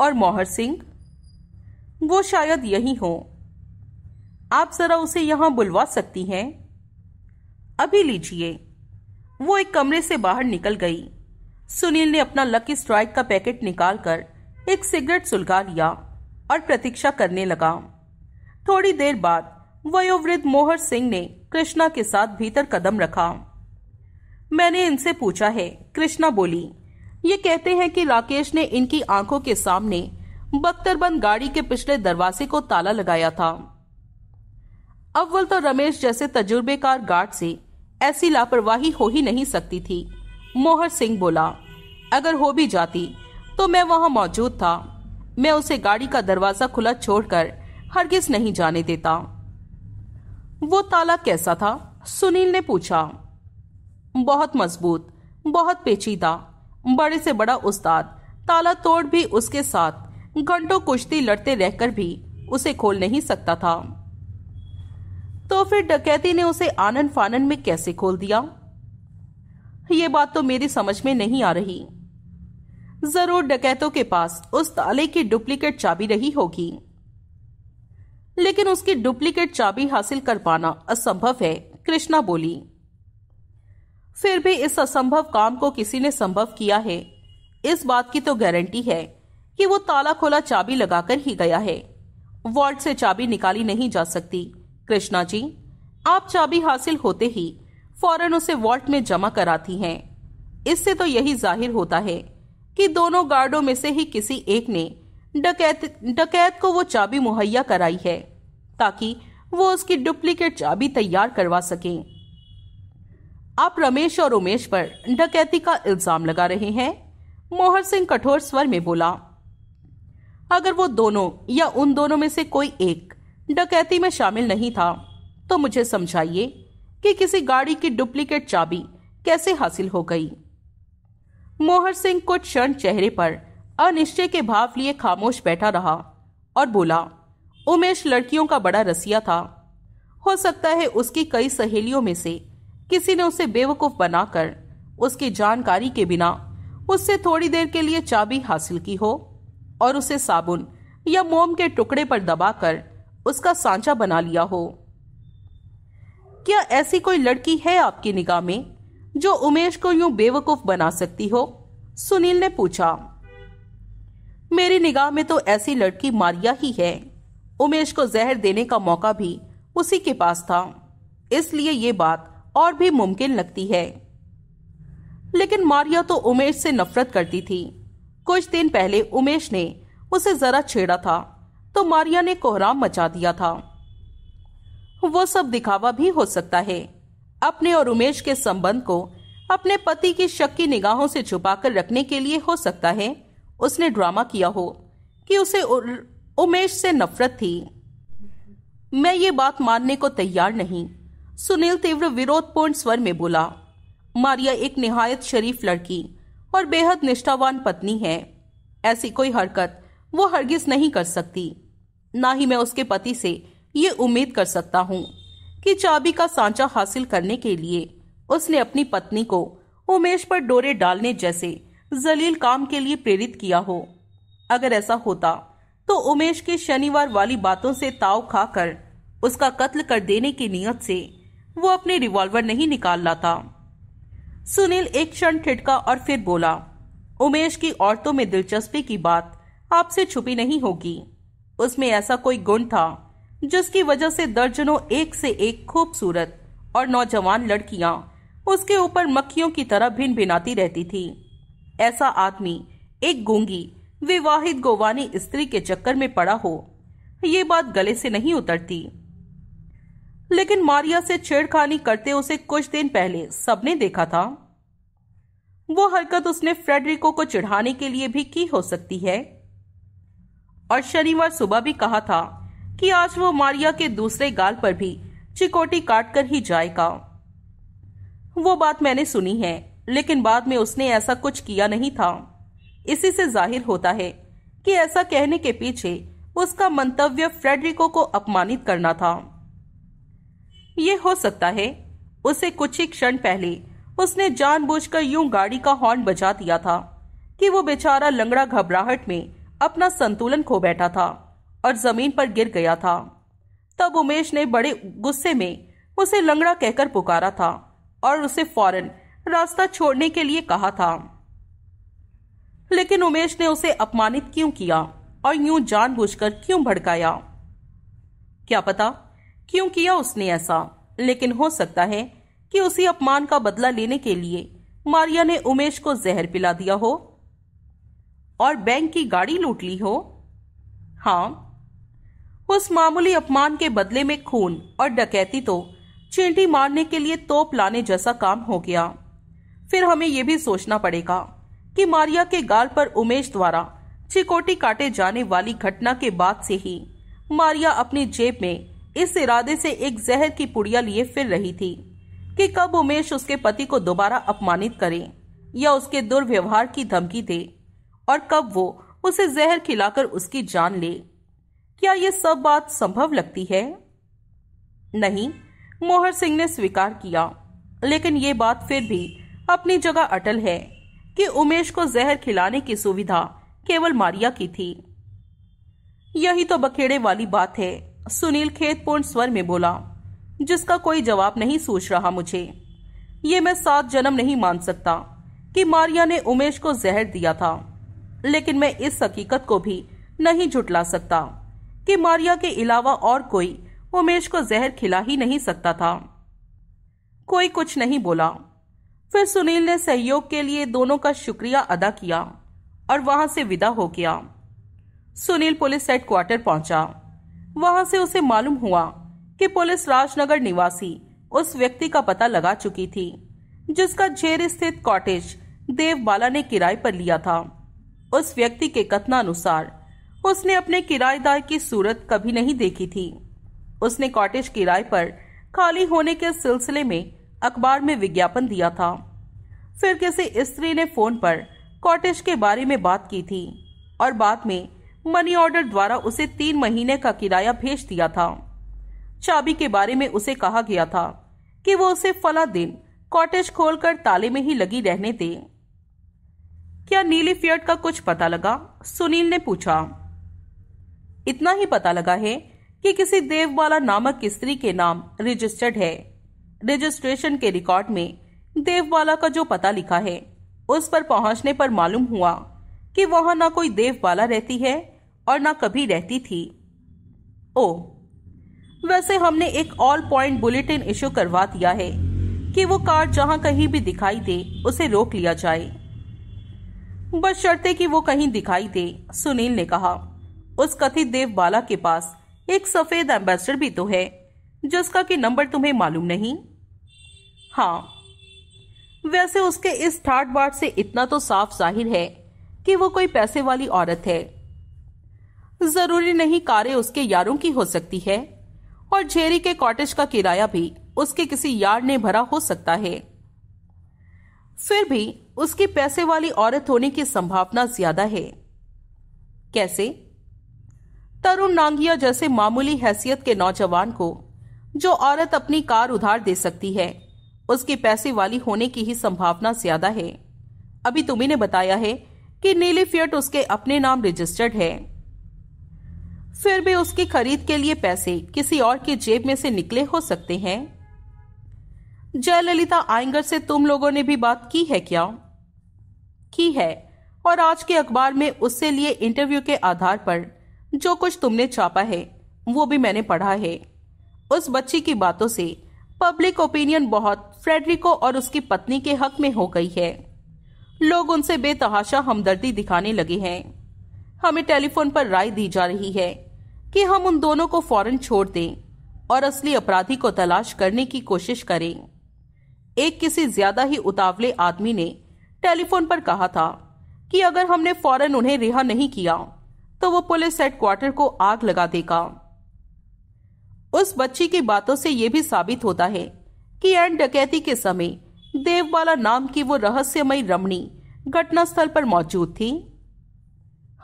और मोहर सिंह वो शायद यही हो आप जरा उसे यहां बुलवा सकती हैं अभी लीजिए वो एक कमरे से बाहर निकल गई सुनील ने अपना लकी स्ट्राइक का पैकेट निकालकर एक सिगरेट सुलगा लिया और प्रतीक्षा करने लगा थोड़ी देर बाद वयोवृद्ध मोहर सिंह ने कृष्णा के साथ भीतर कदम रखा मैंने इनसे पूछा है कृष्णा बोली ये कहते हैं कि राकेश ने इनकी आंखों के सामने बख्तरबंद गाड़ी के पिछले दरवाजे को ताला लगाया था अव्वल तो रमेश जैसे तजुर्बेकार गार्ड से ऐसी लापरवाही हो ही नहीं सकती थी मोहर सिंह बोला अगर हो भी जाती तो मैं वहां मौजूद था मैं उसे गाड़ी का दरवाजा खुला छोड़कर हरगिज नहीं जाने देता वो ताला कैसा था सुनील ने पूछा बहुत मजबूत बहुत पेचीदा बड़े से बड़ा उस्ताद ताला तोड़ भी उसके साथ घंटों कुश्ती लड़ते रहकर भी उसे खोल नहीं सकता था तो फिर डकैती ने उसे आनंद फानन में कैसे खोल दिया ये बात तो मेरी समझ में नहीं आ रही जरूर डकैतों के पास उस ताले की डुप्लीकेट चाबी रही होगी लेकिन उसकी डुप्लीकेट चाबी हासिल कर पाना असंभव है कृष्णा बोली फिर भी इस असंभव काम को किसी ने संभव किया है इस बात की तो गारंटी है कि वो ताला खोला चाबी लगाकर ही गया है वार्ड से चाबी निकाली नहीं जा सकती कृष्णा जी आप चाबी हासिल होते ही फौरन उसे वॉल्ट में जमा कराती हैं इससे तो यही जाहिर होता है कि दोनों गार्डों में से ही किसी एक ने डकैत डकैत को वो चाबी मुहैया कराई है ताकि वो उसकी डुप्लीकेट चाबी तैयार करवा सकें आप रमेश और उमेश पर डकैती का इल्जाम लगा रहे हैं मोहर सिंह कठोर स्वर में बोला अगर वो दोनों या उन दोनों में से कोई एक डकैती में शामिल नहीं था तो मुझे समझाइए कि किसी गाड़ी की डुप्लीकेट चाबी कैसे हासिल हो गई मोहर सिंह कुछ क्षण चेहरे पर अनिश्चय के भाव लिए खामोश बैठा रहा और बोला उमेश लड़कियों का बड़ा रसिया था हो सकता है उसकी कई सहेलियों में से किसी ने उसे बेवकूफ बनाकर उसकी जानकारी के बिना उससे थोड़ी देर के लिए चाबी हासिल की हो और उसे साबुन या मोम के टुकड़े पर दबाकर उसका सांचा बना लिया हो क्या ऐसी कोई लड़की है आपकी निगाह में जो उमेश को यूं बेवकूफ बना सकती हो सुनील ने पूछा मेरी निगाह में तो ऐसी लड़की मारिया ही है उमेश को जहर देने का मौका भी उसी के पास था इसलिए ये बात और भी मुमकिन लगती है लेकिन मारिया तो उमेश से नफरत करती थी कुछ दिन पहले उमेश ने उसे जरा छेड़ा था तो मारिया ने कोहराम मचा दिया था वो सब दिखावा भी हो सकता है अपने और उमेश के संबंध को अपने पति की शक की निगाहों से छुपाकर रखने के लिए हो सकता है उसने ड्रामा किया हो कि उसे उमेश से नफरत थी मैं ये बात मानने को तैयार नहीं सुनील तीव्र विरोधपूर्ण स्वर में बोला मारिया एक निहायत शरीफ लड़की और बेहद निष्ठावान पत्नी है ऐसी कोई हरकत वो हरगिज नहीं कर सकती ना ही मैं उसके पति से ये उम्मीद कर सकता हूँ कि चाबी का सांचा हासिल करने के लिए उसने अपनी पत्नी को उमेश पर डोरे डालने जैसे जलील काम के लिए प्रेरित किया हो अगर ऐसा होता तो उमेश की शनिवार वाली बातों से ताव खाकर उसका कत्ल कर देने की नीयत से वो अपने रिवॉल्वर नहीं निकाल लाता सुनील एक क्षण ठिठका और फिर बोला उमेश की औरतों में दिलचस्पी की बात आपसे छुपी नहीं होगी उसमें ऐसा कोई गुण था जिसकी वजह से दर्जनों एक से एक खूबसूरत और नौजवान लड़कियां उसके ऊपर मक्खियों की तरह भिन भिनाती रहती थी ऐसा आदमी एक गूंगी विवाहित गोवानी स्त्री के चक्कर में पड़ा हो ये बात गले से नहीं उतरती लेकिन मारिया से छेड़खानी करते उसे कुछ दिन पहले सबने देखा था वो हरकत उसने फ्रेडरिको को चिढ़ाने के लिए भी की हो सकती है और शनिवार सुबह भी कहा था कि आज वो मारिया के दूसरे गाल पर भी चिकोटी काट कर ही जाएगा वो बात मैंने सुनी है लेकिन बाद में उसने ऐसा कुछ किया नहीं था इसी से जाहिर होता है कि ऐसा कहने के पीछे उसका मंतव्य फ्रेडरिको को अपमानित करना था ये हो सकता है उसे कुछ ही क्षण पहले उसने जानबूझकर यूं गाड़ी का हॉर्न बजा दिया था कि वो बेचारा लंगड़ा घबराहट में अपना संतुलन खो बैठा था और जमीन पर गिर गया था तब उमेश ने बड़े गुस्से में उसे लंगड़ा कहकर पुकारा था और उसे फौरन रास्ता छोड़ने के लिए कहा था लेकिन उमेश ने उसे अपमानित क्यों किया और यूं जानबूझकर क्यों भड़काया क्या पता क्यों किया उसने ऐसा लेकिन हो सकता है कि उसी अपमान का बदला लेने के लिए मारिया ने उमेश को जहर पिला दिया हो और बैंक की गाड़ी लूट ली हो हाँ उस मामूली अपमान के बदले में खून और डकैती तो चींटी मारने के लिए तोप लाने जैसा काम हो गया फिर हमें यह भी सोचना पड़ेगा कि मारिया के गाल पर उमेश द्वारा चिकोटी काटे जाने वाली घटना के बाद से ही मारिया अपनी जेब में इस इरादे से एक जहर की पुड़िया लिए फिर रही थी कि कब उमेश उसके पति को दोबारा अपमानित करे या उसके दुर्व्यवहार की धमकी दे और कब वो उसे जहर खिलाकर उसकी जान ले क्या ये सब बात संभव लगती है नहीं मोहर सिंह ने स्वीकार किया लेकिन ये बात फिर भी अपनी जगह अटल है कि उमेश को जहर खिलाने की सुविधा केवल मारिया की थी यही तो बखेड़े वाली बात है सुनील खेतपूर्ण स्वर में बोला जिसका कोई जवाब नहीं सोच रहा मुझे ये मैं सात जन्म नहीं मान सकता कि मारिया ने उमेश को जहर दिया था लेकिन मैं इस हकीकत को भी नहीं झुटला सकता कि मारिया के अलावा और कोई उमेश को जहर खिला ही नहीं सकता था कोई कुछ नहीं बोला फिर सुनील ने सहयोग के लिए दोनों का शुक्रिया अदा किया और वहां से विदा हो गया सुनील पुलिस हेडक्वार्टर पहुंचा वहां से उसे मालूम हुआ कि पुलिस राजनगर निवासी उस व्यक्ति का पता लगा चुकी थी जिसका झेर स्थित कॉटेज देवबाला ने किराए पर लिया था उस व्यक्ति के कथनानुसार उसने अपने किराएदार की सूरत कभी नहीं देखी थी उसने कॉटेज किराए पर खाली होने के सिलसिले में अखबार में विज्ञापन दिया था फिर किसी स्त्री ने फोन पर कॉटेज के बारे में बात की थी और बाद में मनी ऑर्डर द्वारा उसे तीन महीने का किराया भेज दिया था चाबी के बारे में उसे कहा गया था कि वो उसे फला दिन कॉटेज खोलकर ताले में ही लगी रहने दे क्या नीली फियर्ट का कुछ पता लगा सुनील ने पूछा इतना ही पता लगा है कि किसी देवबाला नामक स्त्री के नाम रजिस्टर्ड है रजिस्ट्रेशन के रिकॉर्ड में देवबाला का जो पता लिखा है उस पर पहुंचने पर मालूम हुआ कि वहां ना कोई देवबाला रहती है और ना कभी रहती थी ओ वैसे हमने एक ऑल पॉइंट बुलेटिन इशू करवा दिया है कि वो कार जहां कहीं भी दिखाई दे उसे रोक लिया जाए बस शर्ते कि वो कहीं दिखाई दे सुनील ने कहा उस कथित बाला के पास एक सफेद एम्बेसडर भी तो है जिसका कि नंबर तुम्हें मालूम नहीं हाँ वैसे उसके इस ठाट बाट से इतना तो साफ जाहिर है कि वो कोई पैसे वाली औरत है जरूरी नहीं कारें उसके यारों की हो सकती है और झेरी के कॉटेज का किराया भी उसके किसी यार ने भरा हो सकता है फिर भी उसकी पैसे वाली औरत होने की संभावना ज्यादा है कैसे तरुण नांगिया जैसे मामूली हैसियत के नौजवान को जो औरत अपनी कार उधार दे सकती है उसकी पैसे वाली होने की ही संभावना ज्यादा है अभी तुम्हें बताया है कि नीली फियट उसके अपने नाम रजिस्टर्ड है फिर भी उसकी खरीद के लिए पैसे किसी और की जेब में से निकले हो सकते हैं जयललिता आयंगर से तुम लोगों ने भी बात की है क्या की है और आज के अखबार में उससे लिए इंटरव्यू के आधार पर जो कुछ तुमने छापा है वो भी मैंने पढ़ा है उस बच्ची की बातों से पब्लिक ओपिनियन बहुत फ्रेडरिको और उसकी पत्नी के हक में हो गई है लोग उनसे बेतहाशा हमदर्दी दिखाने लगे हैं हमें टेलीफोन पर राय दी जा रही है कि हम उन दोनों को फौरन छोड़ दें और असली अपराधी को तलाश करने की कोशिश करें एक किसी ज्यादा ही उतावले आदमी ने टेलीफोन पर कहा था कि अगर हमने फौरन उन्हें रिहा नहीं किया तो वो पुलिस हेडक्वार्टर को आग लगा देगा उस बच्ची की बातों से यह भी साबित होता है कि एंड डकैती के समय देववाला नाम की वो रहस्यमय रमणी घटनास्थल पर मौजूद थी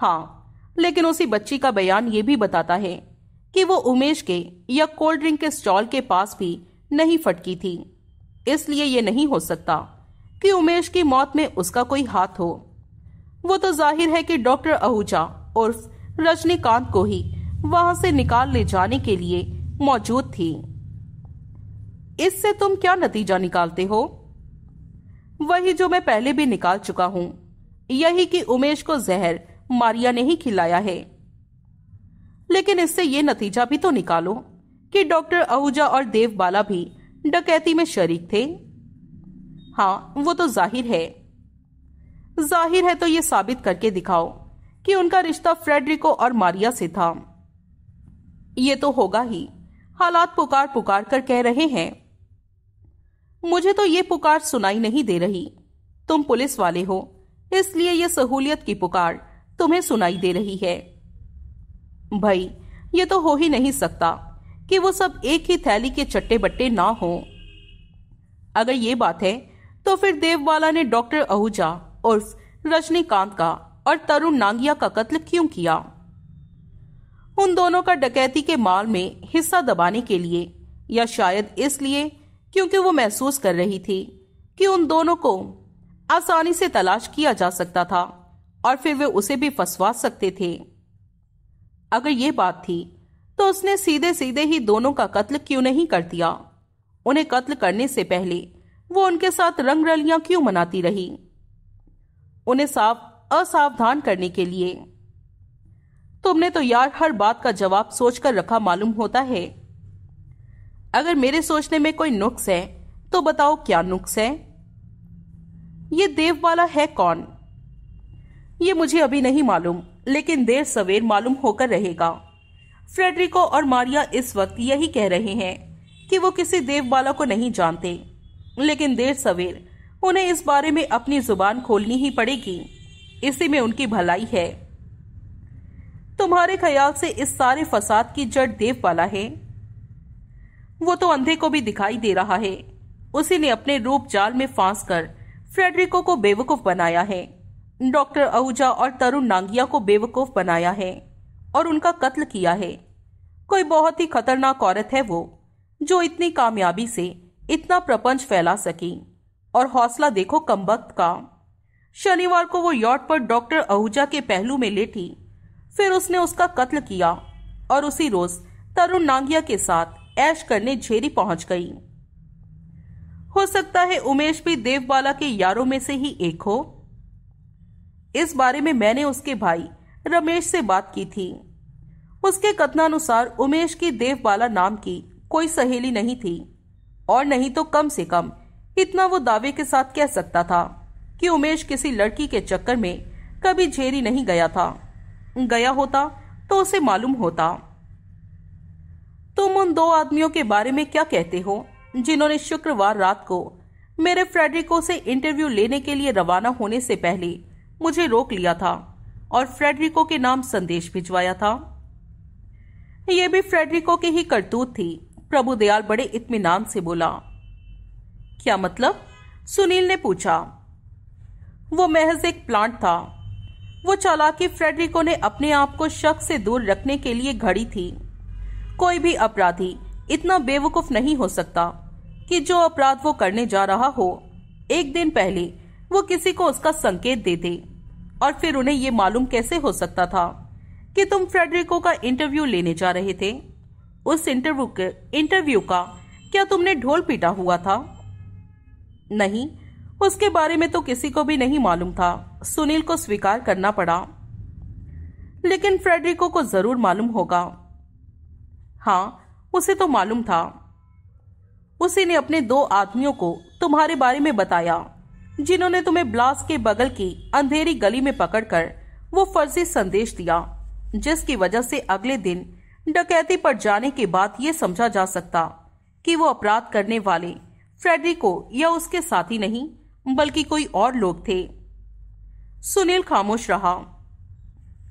हाँ लेकिन उसी बच्ची का बयान ये भी बताता है कि वो उमेश के या कोल्ड ड्रिंक के स्टॉल के पास भी नहीं फटकी थी इसलिए ये नहीं हो सकता कि उमेश की मौत में उसका कोई हाथ हो वो तो जाहिर है कि डॉक्टर आहूजा उर्फ रजनीकांत को ही वहां से निकाल ले जाने के लिए मौजूद थी इससे तुम क्या नतीजा निकालते हो वही जो मैं पहले भी निकाल चुका हूं यही कि उमेश को जहर मारिया ने ही खिलाया है लेकिन इससे ये नतीजा भी तो निकालो कि डॉक्टर आहूजा और देवबाला भी डकैती में शरीक थे हाँ वो तो जाहिर है जाहिर है तो ये साबित करके दिखाओ कि उनका रिश्ता फ्रेडरिको और मारिया से था ये तो होगा ही हालात पुकार पुकार कर कह रहे हैं मुझे तो ये पुकार सुनाई नहीं दे रही तुम पुलिस वाले हो इसलिए यह सहूलियत की पुकार तुम्हें सुनाई दे रही है भाई ये तो हो ही नहीं सकता कि वो सब एक ही थैली के चट्टे बट्टे ना हो अगर ये बात है तो फिर देववाला ने डॉक्टर आहूजा उर्फ रजनीकांत का और तरुण नांगिया का कत्ल क्यों किया उन दोनों का डकैती के माल में हिस्सा दबाने के लिए या शायद इसलिए क्योंकि वो महसूस कर रही थी कि उन दोनों को आसानी से तलाश किया जा सकता था और फिर वे उसे भी फंसवा सकते थे अगर ये बात थी तो उसने सीधे सीधे ही दोनों का कत्ल क्यों नहीं कर दिया उन्हें कत्ल करने से पहले वो उनके साथ रंग रलियां क्यों मनाती रही उन्हें साफ असावधान करने के लिए तुमने तो यार हर बात का जवाब सोचकर रखा मालूम होता है अगर मेरे सोचने में कोई नुक्स है तो बताओ क्या नुक्स है ये वाला है कौन ये मुझे अभी नहीं मालूम लेकिन देर सवेर मालूम होकर रहेगा फ्रेडरिको और मारिया इस वक्त यही कह रहे हैं कि वो किसी देव बाला को नहीं जानते लेकिन देर सवेर उन्हें इस बारे में अपनी जुबान खोलनी ही पड़ेगी इसी में उनकी भलाई है तुम्हारे ख्याल से इस सारे फसाद की जड़ देव वाला है वो तो अंधे को भी दिखाई दे रहा है उसी ने अपने रूप जाल में फांस कर फ्रेडरिको को बेवकूफ बनाया है डॉक्टर आहूजा और तरुण नांगिया को बेवकूफ बनाया है और उनका कत्ल किया है कोई बहुत ही खतरनाक औरत है वो जो इतनी कामयाबी से इतना प्रपंच फैला सकी और हौसला देखो कमबख्त का शनिवार को वो यॉट पर डॉक्टर आहूजा के पहलू में लेटी फिर उसने उसका कत्ल किया और उसी रोज तरुण नांगिया के साथ ऐश करने झेरी पहुंच गई हो सकता है उमेश भी देवबाला के यारों में से ही एक हो इस बारे में मैंने उसके भाई रमेश से बात की थी उसके कथनानुसार उमेश की देवबाला नाम की कोई सहेली नहीं थी और नहीं तो कम से कम इतना वो दावे के साथ कह सकता था कि उमेश किसी लड़की के चक्कर में कभी झेरी नहीं गया था गया होता तो उसे मालूम होता तुम उन दो आदमियों के बारे में क्या कहते हो जिन्होंने शुक्रवार रात को मेरे फ्रेडरिको से इंटरव्यू लेने के लिए रवाना होने से पहले मुझे रोक लिया था और फ्रेडरिको के नाम संदेश भिजवाया था यह भी फ्रेडरिको की ही करतूत थी प्रभु दयाल बड़े इतमान से बोला क्या मतलब सुनील ने पूछा वो महज एक प्लांट था वो चालाकी फ्रेडरिको ने अपने आप को शक से दूर रखने के लिए घड़ी थी कोई भी अपराधी इतना बेवकूफ नहीं हो सकता कि जो अपराध वो करने जा रहा हो एक दिन पहले वो किसी को उसका संकेत दे दे और फिर उन्हें ये मालूम कैसे हो सकता था कि तुम फ्रेडरिको का इंटरव्यू लेने जा रहे थे उस इंटरव्यू के इंटरव्यू का क्या तुमने ढोल पीटा हुआ था नहीं उसके बारे में तो किसी को भी नहीं मालूम था सुनील को स्वीकार करना पड़ा लेकिन फ्रेडरिको को जरूर मालूम होगा हाँ उसे तो मालूम था उसी ने अपने दो आदमियों को तुम्हारे बारे में बताया जिन्होंने तुम्हें ब्लास्ट के बगल की अंधेरी गली में पकड़कर वो फर्जी संदेश दिया जिसकी वजह से अगले दिन डकैती पर जाने के बाद ये समझा जा सकता कि वो अपराध करने वाले फ्रेडरिको या उसके साथी नहीं बल्कि कोई और लोग थे सुनील खामोश रहा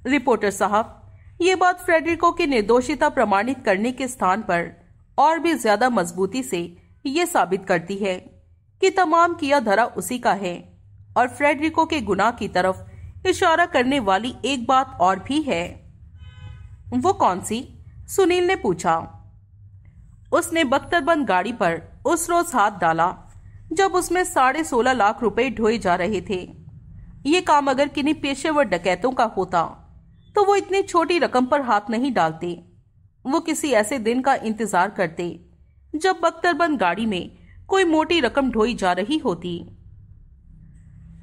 रिपोर्टर साहब ये बात फ्रेडरिको की निर्दोषिता प्रमाणित करने के स्थान पर और भी ज्यादा मजबूती से ये साबित करती है कि तमाम किया धरा उसी का है और फ्रेडरिको के गुनाह की तरफ इशारा करने वाली एक बात और भी है वो कौन सी सुनील ने पूछा उसने बख्तरबंद गाड़ी पर उस रोज हाथ डाला जब उसमें साढ़े सोलह लाख रुपए ढोए जा रहे थे ये काम अगर किन्हीं पेशेवर डकैतों का होता तो वो इतनी छोटी रकम पर हाथ नहीं डालते वो किसी ऐसे दिन का इंतजार करते जब बख्तरबंद गाड़ी में कोई मोटी रकम ढोई जा रही होती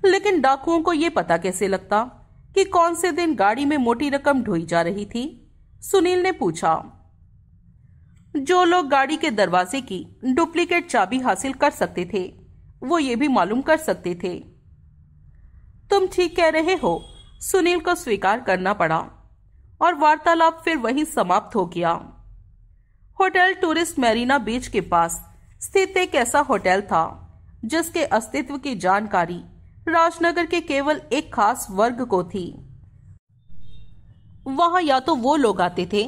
लेकिन डाकुओं को यह पता कैसे लगता कि कौन से दिन गाड़ी में मोटी रकम ढोई जा रही थी सुनील ने पूछा जो लोग गाड़ी के दरवाजे की डुप्लीकेट चाबी हासिल कर सकते थे वो ये भी मालूम कर सकते थे तुम ठीक कह रहे हो सुनील को स्वीकार करना पड़ा और वार्तालाप फिर वहीं समाप्त हो गया होटल टूरिस्ट मैरीना बीच के पास स्थित एक ऐसा होटल था जिसके अस्तित्व की जानकारी राजनगर के केवल एक खास वर्ग को थी वहां या तो वो लोग आते थे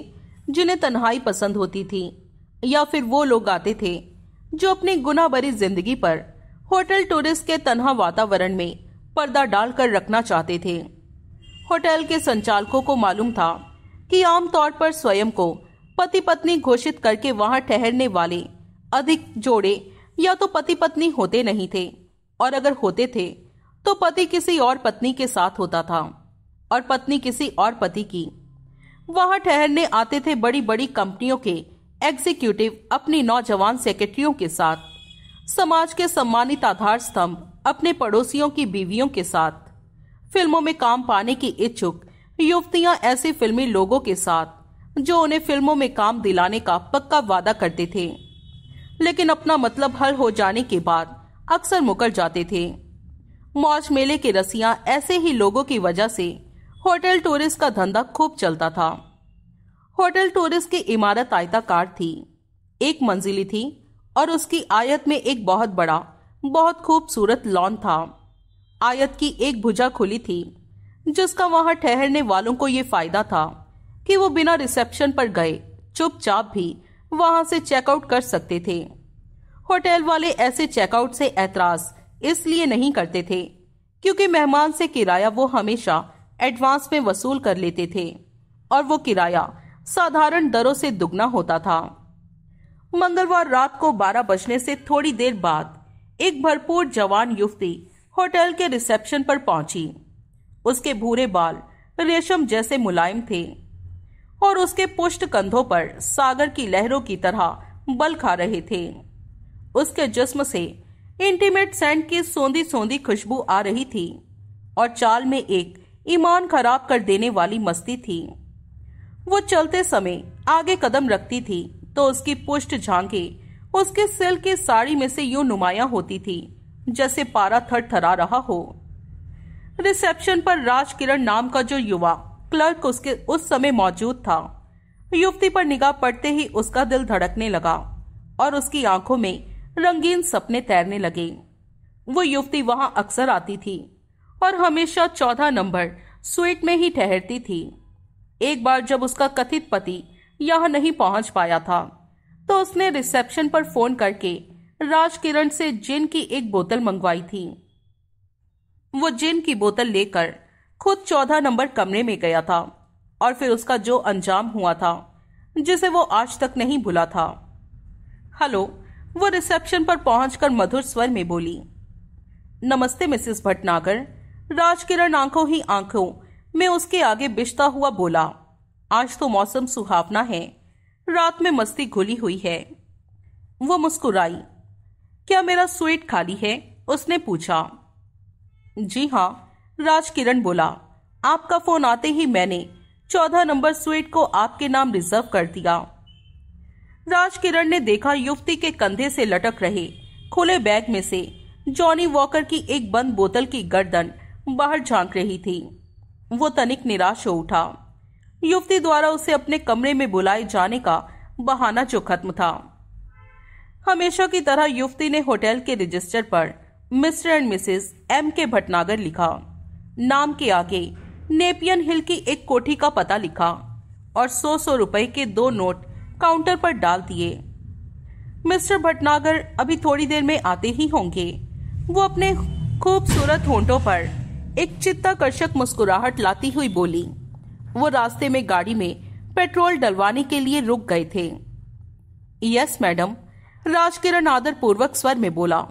जिन्हें तन्हाई पसंद होती थी या फिर वो लोग आते थे जो अपनी गुना भरी जिंदगी पर होटल टूरिस्ट के तनहा वातावरण में पर्दा डालकर रखना चाहते थे होटल के संचालकों को मालूम था कि आमतौर पर स्वयं को पति पत्नी घोषित करके वहां ठहरने वाले अधिक जोड़े या तो पति पत्नी होते नहीं थे और अगर होते थे तो पति किसी और पत्नी के साथ होता था और पत्नी किसी और पति की वहां ठहरने आते थे बड़ी बड़ी कंपनियों के एग्जीक्यूटिव अपनी नौजवान सेक्रेटरियों के साथ समाज के सम्मानित आधार स्तंभ अपने पड़ोसियों की बीवियों के साथ फिल्मों में काम पाने की इच्छुक युवतियां ऐसे फिल्मी लोगों के साथ जो उन्हें फिल्मों में काम दिलाने का पक्का वादा करते थे लेकिन अपना मतलब हल हो जाने के बाद अक्सर मुकर जाते थे मौज मेले के रसियां ऐसे ही लोगों की वजह से होटल टूरिस्ट का धंधा खूब चलता था होटल टूरिस्ट की इमारत आयताकार थी एक मंजिली थी और उसकी आयत में एक बहुत बड़ा बहुत खूबसूरत लॉन था आयत की एक भुजा खुली थी जिसका वहां ठहरने वालों को यह फायदा था कि वो बिना रिसेप्शन पर गए चुपचाप भी वहां से चेकआउट कर सकते थे होटल वाले ऐसे चेकआउट से एतराज इसलिए नहीं करते थे क्योंकि मेहमान से किराया वो हमेशा एडवांस में वसूल कर लेते थे और वो किराया साधारण दरों से दुगना होता था मंगलवार रात को 12 बजने से थोड़ी देर बाद एक भरपूर जवान युवती होटल के रिसेप्शन पर पहुंची उसके भूरे बाल रेशम जैसे मुलायम थे और उसके पुष्ट कंधों पर सागर की लहरों की तरह बल खा रहे थे उसके जिस्म से इंटीमेट सेंट की सोंधी सोंधी खुशबू आ रही थी और चाल में एक ईमान खराब कर देने वाली मस्ती थी वो चलते समय आगे कदम रखती थी तो उसकी पुष्ट झांके उसके सिल की साड़ी में से यूं नुमाया होती थी जैसे पारा थर थरा रहा हो रिसेप्शन पर राजकिरण नाम का जो युवा क्लर्क उसके उस समय मौजूद था युवती पर निगाह पड़ते ही उसका दिल धड़कने लगा और उसकी आंखों में रंगीन सपने तैरने लगे वो युवती वहां अक्सर आती थी और हमेशा चौदह नंबर स्वीट में ही ठहरती थी एक बार जब उसका कथित पति यहाँ नहीं पहुंच पाया था तो उसने रिसेप्शन पर फोन करके राजकिरण से जिन की एक बोतल मंगवाई थी वो जिन की बोतल लेकर खुद चौदह नंबर कमरे में गया था और फिर उसका जो अंजाम हुआ था जिसे वो आज तक नहीं भूला था हेलो वो रिसेप्शन पर पहुंचकर मधुर स्वर में बोली नमस्ते मिसेस भटनागर राजकिरण आंखों ही आंखों में उसके आगे बिछता हुआ बोला आज तो मौसम सुहावना है रात में मस्ती घुली हुई है वो मुस्कुराई क्या मेरा स्वीट खाली है उसने पूछा जी हाँ राजकिरण बोला आपका फोन आते ही मैंने चौदह नंबर स्वीट को आपके नाम रिजर्व कर दिया राजकिरण ने देखा युवती के कंधे से लटक रहे खुले बैग में से जॉनी वॉकर की एक बंद बोतल की गर्दन बाहर झांक रही थी वो तनिक निराश हो उठा युवती द्वारा उसे अपने कमरे में बुलाए जाने का बहाना जो खत्म था हमेशा की तरह युवती ने होटल के रजिस्टर पर मिस्टर एंड मिसेस एम के भटनागर लिखा नाम के आगे नेपियन हिल की एक कोठी का पता लिखा और सौ सौ रुपए के दो नोट काउंटर पर डाल दिए मिस्टर भटनागर अभी थोड़ी देर में आते ही होंगे वो अपने खूबसूरत होंठों पर एक चित्ताकर्षक मुस्कुराहट लाती हुई बोली वो रास्ते में गाड़ी में पेट्रोल डलवाने के लिए रुक गए थे यस मैडम राजकिरण आदर पूर्वक स्वर में बोला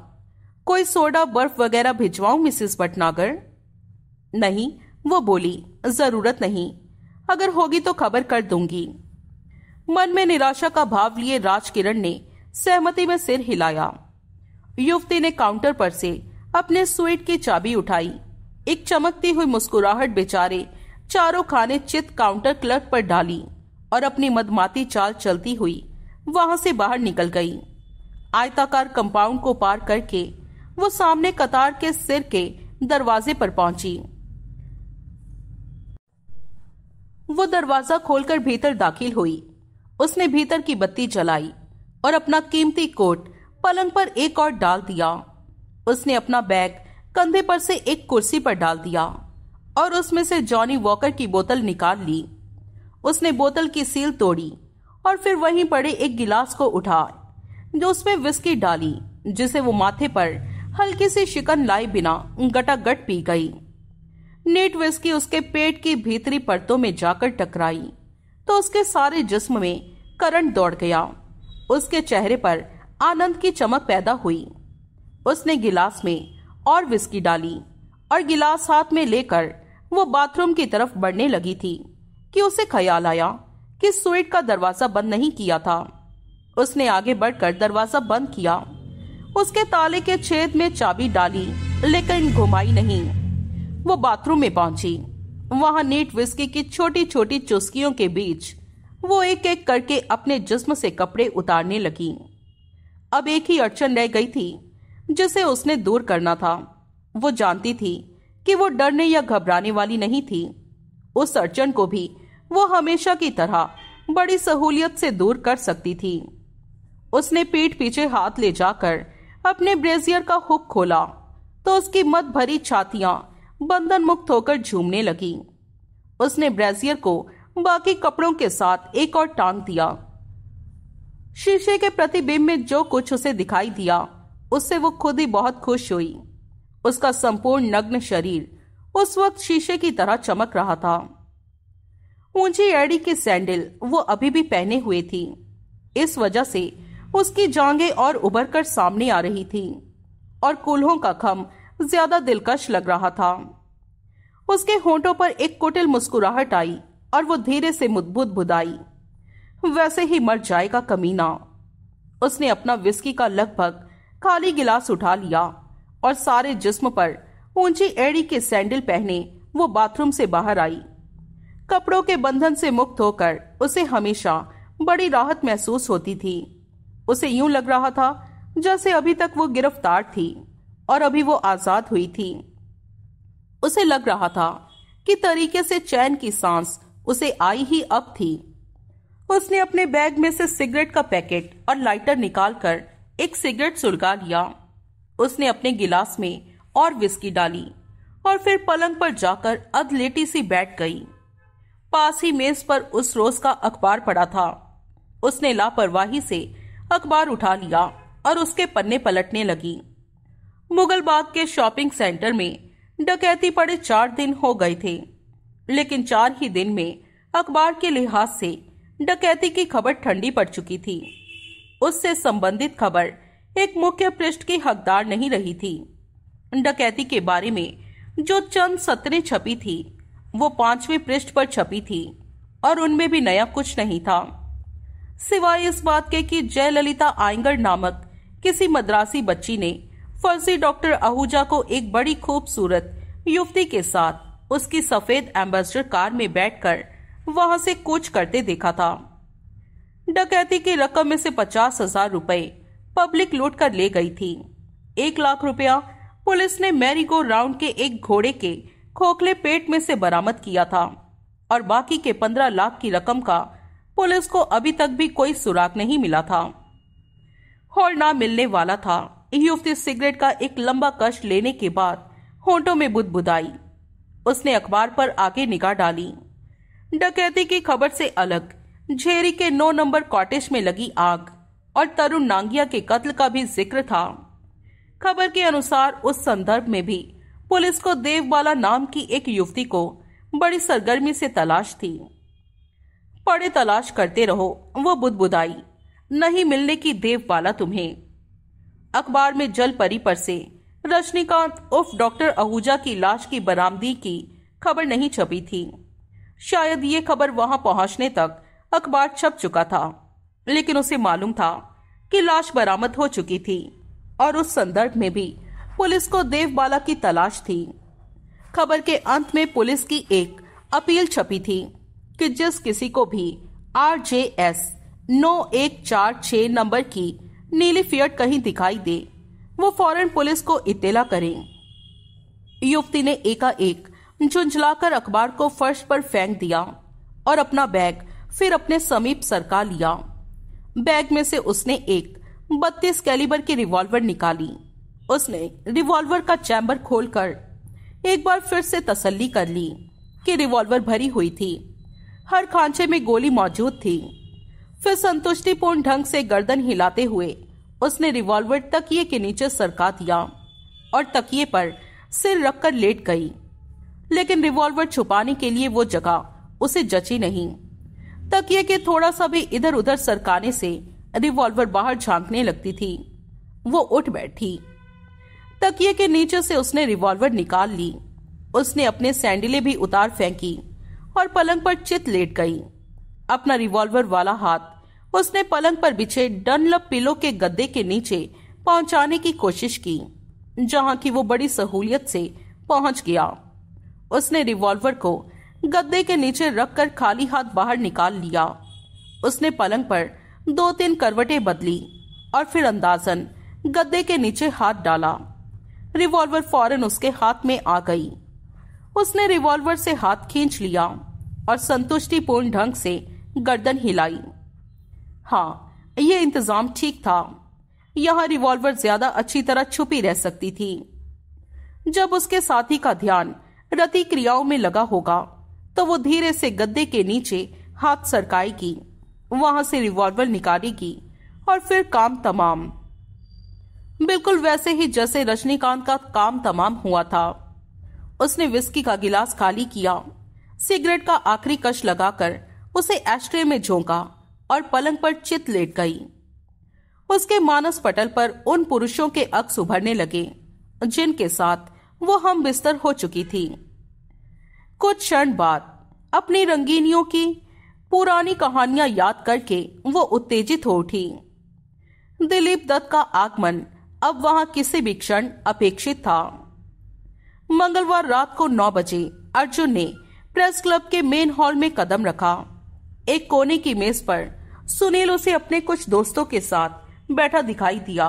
कोई सोडा बर्फ वगैरह भिजवाऊं मिसेस भटनागर नहीं वो बोली जरूरत नहीं अगर होगी तो खबर कर दूंगी मन में निराशा का भाव लिए राजकिरण ने सहमति में सिर हिलाया युवती ने काउंटर पर से अपने स्वीट की चाबी उठाई एक चमकती हुई मुस्कुराहट बेचारे चारों खाने चित काउंटर क्लर्क पर डाली और अपनी मदमाती चाल चलती हुई वहां से बाहर निकल गई आयताकार कंपाउंड को पार करके वो सामने कतार के सिर के दरवाजे पर पहुंची वो दरवाजा खोलकर भीतर दाखिल हुई उसने भीतर की बत्ती जलाई और अपना कीमती कोट पलंग पर एक और डाल दिया उसने अपना बैग कंधे पर से एक कुर्सी पर डाल दिया और उसमें से जॉनी वॉकर की बोतल निकाल ली उसने बोतल की सील तोड़ी और फिर वहीं पड़े एक गिलास को उठा जो उसमें विस्की डाली जिसे वो माथे पर हल्की सी शिकन लाए बिना गट पी गई नेट विस्की उसके पेट की भीतरी परतों में जाकर टकराई तो उसके सारे जिस्म में करंट दौड़ गया उसके चेहरे पर आनंद की चमक पैदा हुई उसने गिलास में और विस्की डाली और गिलास हाथ में लेकर वो बाथरूम की तरफ बढ़ने लगी थी कि उसे ख्याल आया कि स्वीट का दरवाजा बंद नहीं किया था उसने आगे बढ़कर दरवाजा बंद किया उसके ताले के छेद में चाबी डाली लेकिन घुमाई नहीं वो बाथरूम में पहुंची वहां नीट विस्की की छोटी छोटी चुस्कियों के बीच वो एक एक करके अपने जिस्म से कपड़े उतारने लगी अब एक ही अड़चन रह गई थी जिसे उसने दूर करना था वो जानती थी कि वो डरने या घबराने वाली नहीं थी उस अड़चन को भी वो हमेशा की तरह बड़ी सहूलियत से दूर कर सकती थी उसने पीठ पीछे हाथ ले जाकर अपने ब्रेजियर का हुक खोला तो उसकी मत भरी छातियां बंधन मुक्त होकर झूमने लगी उसने ब्रेजियर को बाकी कपड़ों के साथ एक और टांग दिया शीशे के प्रतिबिंब में जो कुछ उसे दिखाई दिया उससे वो खुद ही बहुत खुश हुई उसका संपूर्ण नग्न शरीर उस वक्त शीशे की तरह चमक रहा था ऊंची एड़ी की सैंडल वो अभी भी पहने हुए थी इस वजह से उसकी जांघें और उभर कर सामने आ रही थी और कूल्हों का खम ज्यादा दिलकश लग रहा था उसके होंठों पर एक कुटिल मुस्कुराहट आई और वो धीरे से मुदबुद बुदाई वैसे ही मर जाएगा कमीना उसने अपना विस्की का लगभग खाली गिलास उठा लिया और सारे जिस्म पर ऊंची एड़ी के सैंडल पहने वो बाथरूम से बाहर आई कपड़ों के बंधन से मुक्त होकर उसे हमेशा बड़ी राहत महसूस होती थी उसे यूं लग रहा था जैसे अभी तक वो गिरफ्तार थी और अभी वो आजाद हुई थी उसे लग रहा था कि तरीके से चैन की सांस उसे आई ही अब थी उसने अपने बैग में से सिगरेट का पैकेट और लाइटर निकालकर एक सिगरेट सुलगा लिया उसने अपने गिलास में और विस्की डाली और फिर पलंग पर जाकर अधलेटी सी बैठ गई पास ही मेज पर उस रोज का अखबार पड़ा था उसने लापरवाही से अखबार उठा लिया और उसके पन्ने पलटने लगी मुगल बाग के शॉपिंग सेंटर में डकैती पड़े चार दिन हो गए थे लेकिन चार ही दिन में अखबार के लिहाज से डकैती की खबर ठंडी पड़ चुकी थी उससे संबंधित खबर एक मुख्य पृष्ठ की हकदार नहीं रही थी डकैती के बारे में जो चंद सत्रें छपी थी वो पांचवें पृष्ठ पर छपी थी और उनमें भी नया कुछ नहीं था सिवाय इस बात के कि जयललिता आयंगर नामक किसी मद्रासी बच्ची ने फर्जी डॉक्टर आहूजा को एक बड़ी खूबसूरत युवती के साथ उसकी सफेद एम्बेसडर कार में बैठकर वहां से कोच करते देखा था डकैती की रकम में से पचास हजार रुपए पब्लिक लूट कर ले गई थी एक लाख रुपया पुलिस ने मैरी गो राउंड के एक घोड़े के खोखले पेट में से बरामद किया था और बाकी के पंद्रह लाख की रकम का पुलिस को अभी तक भी कोई सुराग नहीं मिला था और ना मिलने वाला था यूफ ने सिगरेट का एक लंबा कश लेने के बाद होंठों में बुदबुदाई उसने अखबार पर आगे निगाह डाली डकैती की खबर से अलग झेरी के नौ नंबर कॉटेज में लगी आग और तरुण नांगिया के कत्ल का भी जिक्र था खबर के अनुसार उस संदर्भ में भी पुलिस को देवबाला नाम की एक युवती को बड़ी सरगर्मी से तलाश थी पड़े तलाश करते रहो वो बुदबुदाई नहीं मिलने की देवबाला तुम्हें अखबार में जल परी पर से रजनीकांत उर्फ डॉक्टर आहूजा की लाश की बरामदी की खबर नहीं छपी थी शायद ये खबर वहां पहुंचने तक अखबार छप चुका था लेकिन उसे मालूम था कि लाश बरामद हो चुकी थी और उस संदर्भ में भी पुलिस को देवबाला की तलाश थी खबर के अंत में पुलिस की एक अपील छपी थी कि जिस किसी को भी आर जे एस नौ एक चार छ नंबर की नीली फियट कहीं दिखाई दे वो फौरन पुलिस को इतला करें युवती ने एकाएक झुंझलाकर अखबार को फर्श पर फेंक दिया और अपना बैग फिर अपने समीप सरका लिया बैग में से उसने एक बत्तीस कैलिबर की रिवॉल्वर निकाली उसने रिवॉल्वर का चैम्बर खोलकर एक बार फिर से तसल्ली कर ली कि रिवॉल्वर भरी हुई थी हर खांचे में गोली मौजूद थी फिर संतुष्टिपूर्ण ढंग से गर्दन हिलाते हुए उसने रिवॉल्वर तकिए के नीचे सरका दिया और तकिए पर सिर रखकर लेट गई लेकिन रिवॉल्वर छुपाने के लिए वो जगह उसे जची नहीं तकिए के थोड़ा सा भी इधर उधर सरकाने से रिवॉल्वर बाहर झांकने लगती थी वो उठ बैठी तकिए के नीचे से उसने रिवॉल्वर निकाल ली उसने अपने सैंडलें भी उतार फेंकी और पलंग पर चित लेट गई अपना रिवॉल्वर वाला हाथ उसने पलंग पर बिछे डनलप पिलो के गद्दे के नीचे पहुंचाने की कोशिश की जहां की वो बड़ी सहूलियत से पहुंच गया उसने रिवॉल्वर को गद्दे के नीचे रखकर खाली हाथ बाहर निकाल लिया उसने पलंग पर दो तीन करवटें बदली और फिर अंदाजन गद्दे के नीचे हाथ डाला रिवॉल्वर फौरन उसके हाथ में आ गई उसने रिवॉल्वर से हाथ खींच लिया और संतुष्टिपूर्ण ढंग से गर्दन हिलाई हाँ ये इंतजाम ठीक था यहाँ रिवॉल्वर ज्यादा अच्छी तरह छुपी रह सकती थी जब उसके साथी का ध्यान रति क्रियाओं में लगा होगा तो वो धीरे से गद्दे के नीचे हाथ सरकाएगी वहां से रिवॉल्वर निकालेगी और फिर काम तमाम बिल्कुल वैसे ही जैसे रजनीकांत का काम तमाम हुआ था उसने विस्की का गिलास खाली किया सिगरेट का आखिरी कश लगाकर उसे एस्ट्रे में झोंका और पलंग पर चित लेट गई उसके मानस पटल पर उन पुरुषों के अक्स उभरने लगे जिनके साथ वो हम बिस्तर हो चुकी थी कुछ क्षण बाद अपनी रंगीनियों की पुरानी कहानियां याद करके वो उत्तेजित हो उठी दिलीप दत्त का आगमन अब वहां किसी भी क्षण अपेक्षित था मंगलवार रात को नौ बजे अर्जुन ने प्रेस क्लब के मेन हॉल में कदम रखा एक कोने की मेज पर सुनील उसे अपने कुछ दोस्तों के साथ बैठा दिखाई दिया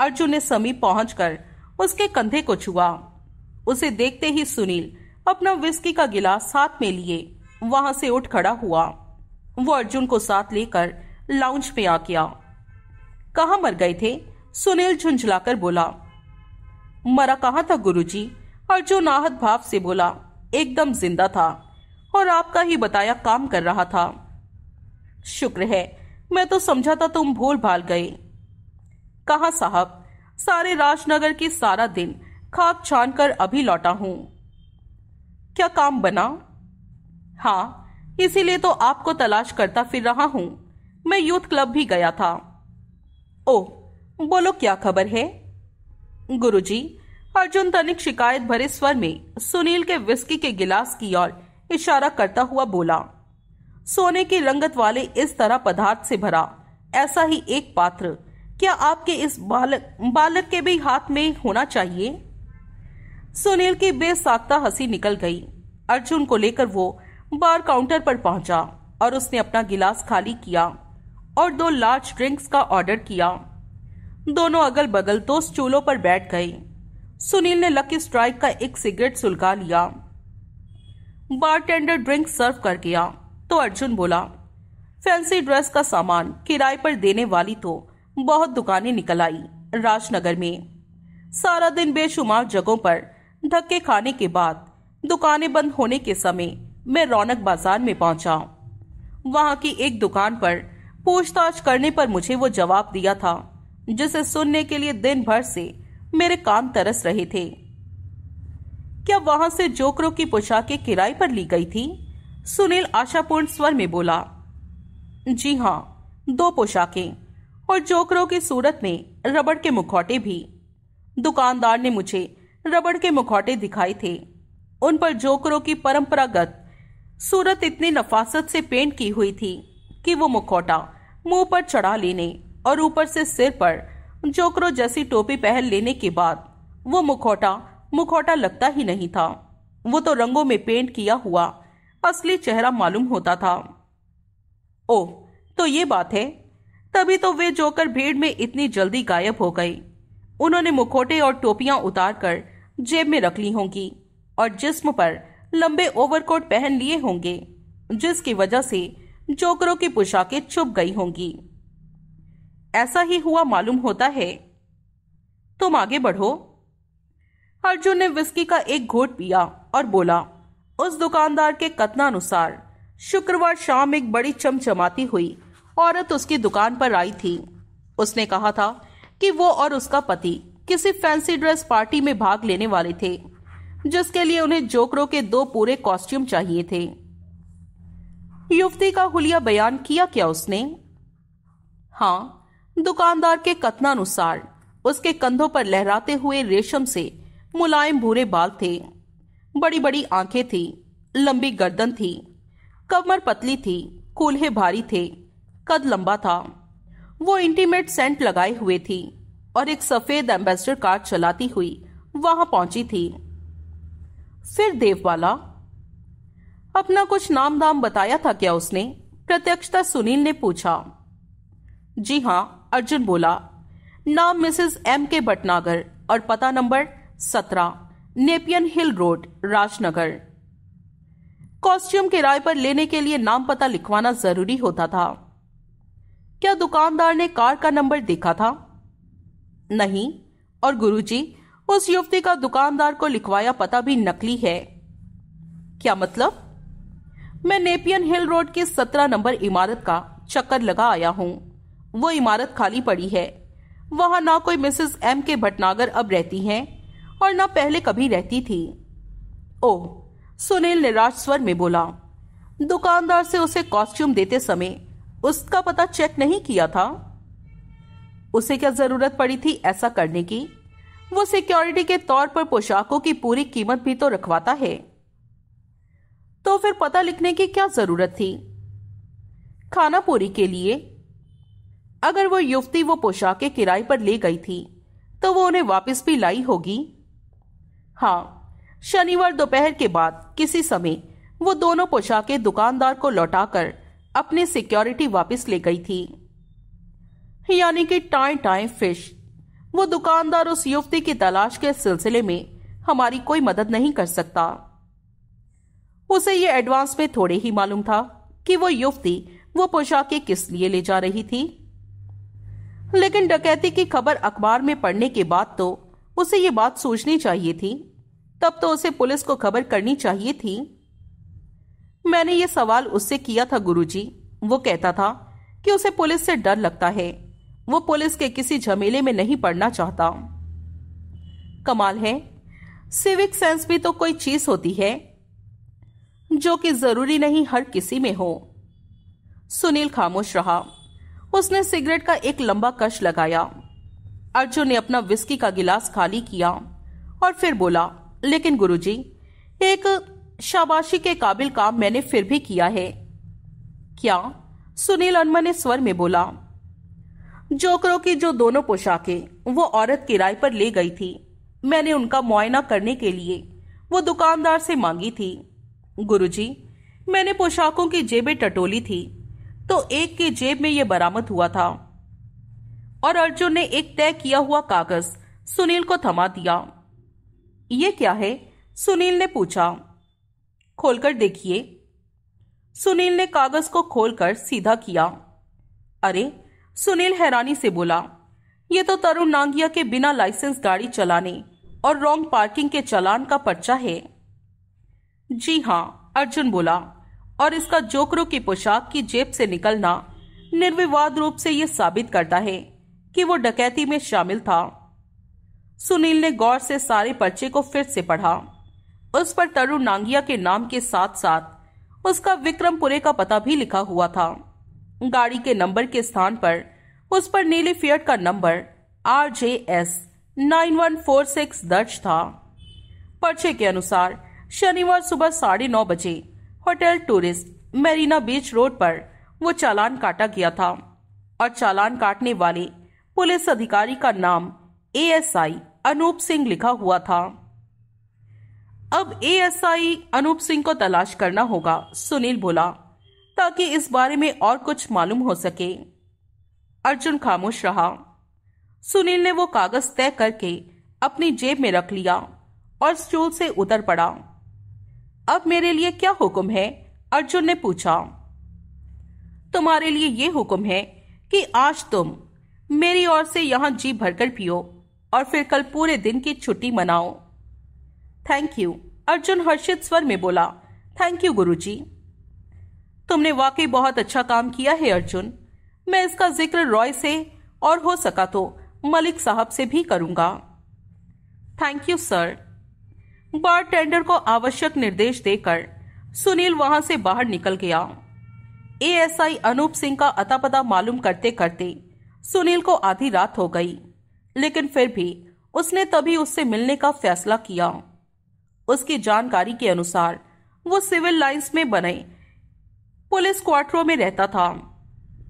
अर्जुन ने समीप पहुंचकर उसके कंधे को छुआ उसे देखते ही सुनील अपना विस्की का गिलास साथ में लिए वहां से उठ खड़ा हुआ वो अर्जुन को साथ लेकर लाउंज में आ गया कहा मर गए थे सुनील झुंझलाकर बोला मरा कहा था गुरुजी अर्जुन आहत भाव से बोला एकदम जिंदा था और आपका ही बताया काम कर रहा था शुक्र है मैं तो समझा था तुम भूल भाल गए कहा साहब सारे राजनगर की सारा दिन खाक छान कर अभी लौटा हूं क्या काम बना हाँ इसीलिए तो आपको तलाश करता फिर रहा हूं मैं यूथ क्लब भी गया था ओ बोलो क्या खबर है गुरुजी अर्जुन तनिक शिकायत भरे स्वर में सुनील के विस्की के गिलास की ओर इशारा करता हुआ बोला सोने की रंगत वाले इस तरह पदार्थ से भरा ऐसा ही एक पात्र क्या आपके इस बालक बालक के भी हाथ में होना चाहिए सुनील की बेसाख्ता हंसी निकल गई अर्जुन को लेकर वो बार काउंटर पर पहुंचा और उसने अपना गिलास खाली किया और दो लार्ज ड्रिंक्स का ऑर्डर किया दोनों अगल बगल दो स्टूलों पर बैठ गए सुनील ने लकी स्ट्राइक का एक सिगरेट सुलगा लिया बारटेंडर ड्रिंक सर्व कर गया तो अर्जुन बोला फैंसी ड्रेस का सामान किराए पर देने वाली तो बहुत दुकानें निकल आई राजनगर में सारा दिन बेशुमार जगहों पर धक्के खाने के बाद दुकानें बंद होने के समय मैं रौनक बाजार में पहुंचा वहां की एक दुकान पर पूछताछ करने पर मुझे वो जवाब दिया था जिसे सुनने के लिए दिन भर से मेरे कान तरस रहे थे क्या वहां से जोकरों की पोशाकें किराए पर ली गई थी सुनील आशापूर्ण स्वर में बोला जी हाँ दो पोशाकें और जोकरों की सूरत में रबड़ के मुखौटे भी दुकानदार ने मुझे रबड़ के मुखौटे दिखाए थे उन पर जोकरों की परंपरागत सूरत इतनी नफासत से पेंट की हुई थी कि वो मुखौटा मुंह पर चढ़ा लेने और ऊपर से सिर पर जोकरों जैसी टोपी पहन लेने के बाद वो मुखौटा मुखौटा लगता ही नहीं था वो तो रंगों में पेंट किया हुआ असली चेहरा मालूम होता था ओ तो ये बात है तभी तो वे जोकर भीड़ में इतनी जल्दी गायब हो गई उन्होंने मुखोटे और टोपियां उतारकर जेब में रख ली होंगी और जिस्म पर लंबे ओवरकोट पहन लिए होंगे जिसकी वजह से जोकरों की पोशाकें चुप गई होंगी ऐसा ही हुआ मालूम होता है तुम आगे बढ़ो अर्जुन ने विस्की का एक घोट पिया और बोला उस दुकानदार के कथनानुसार शुक्रवार शाम एक बड़ी चमचमाती हुई औरत उसकी दुकान पर आई थी उसने कहा था कि वो और उसका पति किसी फैंसी ड्रेस पार्टी में भाग लेने वाले थे जिसके लिए उन्हें जोकरों के दो पूरे कॉस्ट्यूम चाहिए थे युवती का हुलिया बयान किया क्या उसने हाँ दुकानदार के कथनानुसार उसके कंधों पर लहराते हुए रेशम से मुलायम भूरे बाल थे बड़ी बड़ी आंखें थी लंबी गर्दन थी कमर पतली थी कूल्हे भारी थे कद लंबा था वो इंटीमेट सेंट लगाए हुए थी और एक सफेद एम्बेसडर कार चलाती हुई वहां पहुंची थी फिर देववाला अपना कुछ नाम दाम बताया था क्या उसने प्रत्यक्षता सुनील ने पूछा जी हां अर्जुन बोला नाम मिसेस एम के भटनागर और पता नंबर सत्रह Nepean hill road Rajnagar costume किराए पर लेने के लिए नाम पता लिखवाना जरूरी होता था क्या दुकानदार ने कार का नंबर देखा था नहीं और गुरुजी उस युवती का दुकानदार को लिखवाया पता भी नकली है क्या मतलब मैं नेपियन हिल रोड के सत्रह नंबर इमारत का चक्कर लगा आया हूँ वो इमारत खाली पड़ी है वहां ना कोई मिसेस एम के भटनागर अब रहती हैं और न पहले कभी रहती थी ओह सुनील निराश स्वर में बोला दुकानदार से उसे कॉस्ट्यूम देते समय उसका पता चेक नहीं किया था उसे क्या जरूरत पड़ी थी ऐसा करने की वो सिक्योरिटी के तौर पर पोशाकों की पूरी कीमत भी तो रखवाता है तो फिर पता लिखने की क्या जरूरत थी खाना पूरी के लिए अगर वो युवती वो पोशाकें किराए पर ले गई थी तो वो उन्हें वापस भी लाई होगी हाँ शनिवार दोपहर के बाद किसी समय वो दोनों पोशाकें दुकानदार को लौटाकर अपनी सिक्योरिटी वापस ले गई थी यानी कि टाए टाए फिश वो दुकानदार उस युवती की तलाश के सिलसिले में हमारी कोई मदद नहीं कर सकता उसे ये एडवांस में थोड़े ही मालूम था कि वो युवती वो पोशाकें किस लिए ले जा रही थी लेकिन डकैती की खबर अखबार में पढ़ने के बाद तो उसे ये बात सोचनी चाहिए थी तब तो उसे पुलिस को खबर करनी चाहिए थी मैंने ये सवाल उससे किया था गुरुजी। वो कहता था कि उसे पुलिस से डर लगता है वो पुलिस के किसी झमेले में नहीं पड़ना चाहता कमाल है सिविक सेंस भी तो कोई चीज होती है जो कि जरूरी नहीं हर किसी में हो सुनील खामोश रहा उसने सिगरेट का एक लंबा कश लगाया अर्जुन ने अपना विस्की का गिलास खाली किया और फिर बोला लेकिन गुरुजी एक शाबाशी के काबिल काम मैंने फिर भी किया है क्या सुनील अनमा ने स्वर में बोला जोकरों की जो दोनों पोशाकें वो औरत किराए पर ले गई थी मैंने उनका मुआयना करने के लिए वो दुकानदार से मांगी थी गुरुजी मैंने पोशाकों की जेबें टटोली थी तो एक की जेब में यह बरामद हुआ था और अर्जुन ने एक तय किया हुआ कागज सुनील को थमा दिया ये क्या है सुनील ने पूछा खोलकर देखिए सुनील ने कागज को खोलकर सीधा किया अरे सुनील हैरानी से बोला ये तो तरुण नांगिया के बिना लाइसेंस गाड़ी चलाने और रॉन्ग पार्किंग के चलान का पर्चा है जी हाँ अर्जुन बोला और इसका जोकरों की पोशाक की जेब से निकलना निर्विवाद रूप से यह साबित करता है कि वो डकैती में शामिल था सुनील ने गौर से सारे पर्चे को फिर से पढ़ा उस पर तरुण नांगिया के नाम के साथ साथ उसका विक्रमपुरे का पता भी लिखा हुआ था गाड़ी के नंबर के स्थान पर उस पर नीले फियट का number R J S nine one four six दर्ज था पर्चे के अनुसार शनिवार सुबह साढ़े नौ बजे hotel tourist Marina beach road पर वो चालान काटा गया था और चालान काटने वाले पुलिस अधिकारी का नाम एएसआई अनूप सिंह लिखा हुआ था अब एएसआई अनूप सिंह को तलाश करना होगा सुनील बोला ताकि इस बारे में और कुछ मालूम हो सके अर्जुन खामोश रहा सुनील ने वो कागज तय करके अपनी जेब में रख लिया और स्टूल से उतर पड़ा अब मेरे लिए क्या हुक्म है अर्जुन ने पूछा तुम्हारे लिए ये हुक्म है कि आज तुम मेरी ओर से यहाँ जी भरकर पियो और फिर कल पूरे दिन की छुट्टी मनाओ थैंक यू अर्जुन हर्षित स्वर में बोला थैंक यू गुरुजी। तुमने वाकई बहुत अच्छा काम किया है अर्जुन मैं इसका जिक्र रॉय से और हो सका तो मलिक साहब से भी करूंगा thank you sir bartender को आवश्यक निर्देश देकर सुनील वहां से बाहर निकल गया एएसआई अनूप सिंह का अता पता मालूम करते करते सुनील को आधी रात हो गई लेकिन फिर भी उसने तभी उससे मिलने का फैसला किया उसकी जानकारी के अनुसार वो सिविल लाइंस में बने पुलिस क्वार्टरों में रहता था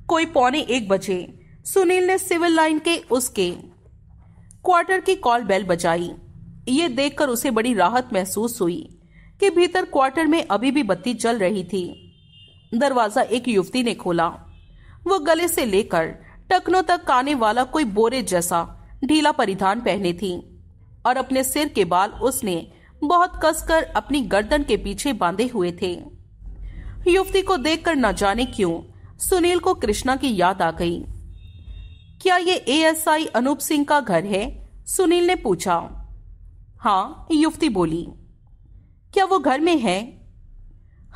कोई पौने एक बजे सुनील ने सिविल लाइन के उसके क्वार्टर की कॉल बेल बजाई ये देखकर उसे बड़ी राहत महसूस हुई कि भीतर क्वार्टर में अभी भी बत्ती जल रही थी दरवाजा एक युवती ने खोला वो गले से लेकर टखनों तक काने वाला कोई बोरे जैसा ढीला परिधान पहने थी और अपने सिर के बाल उसने बहुत कसकर अपनी गर्दन के पीछे बांधे हुए थे युवती को देखकर न जाने क्यों सुनील को कृष्णा की याद आ गई क्या ये एएसआई अनूप सिंह का घर है सुनील ने पूछा हाँ युवती बोली क्या वो घर में है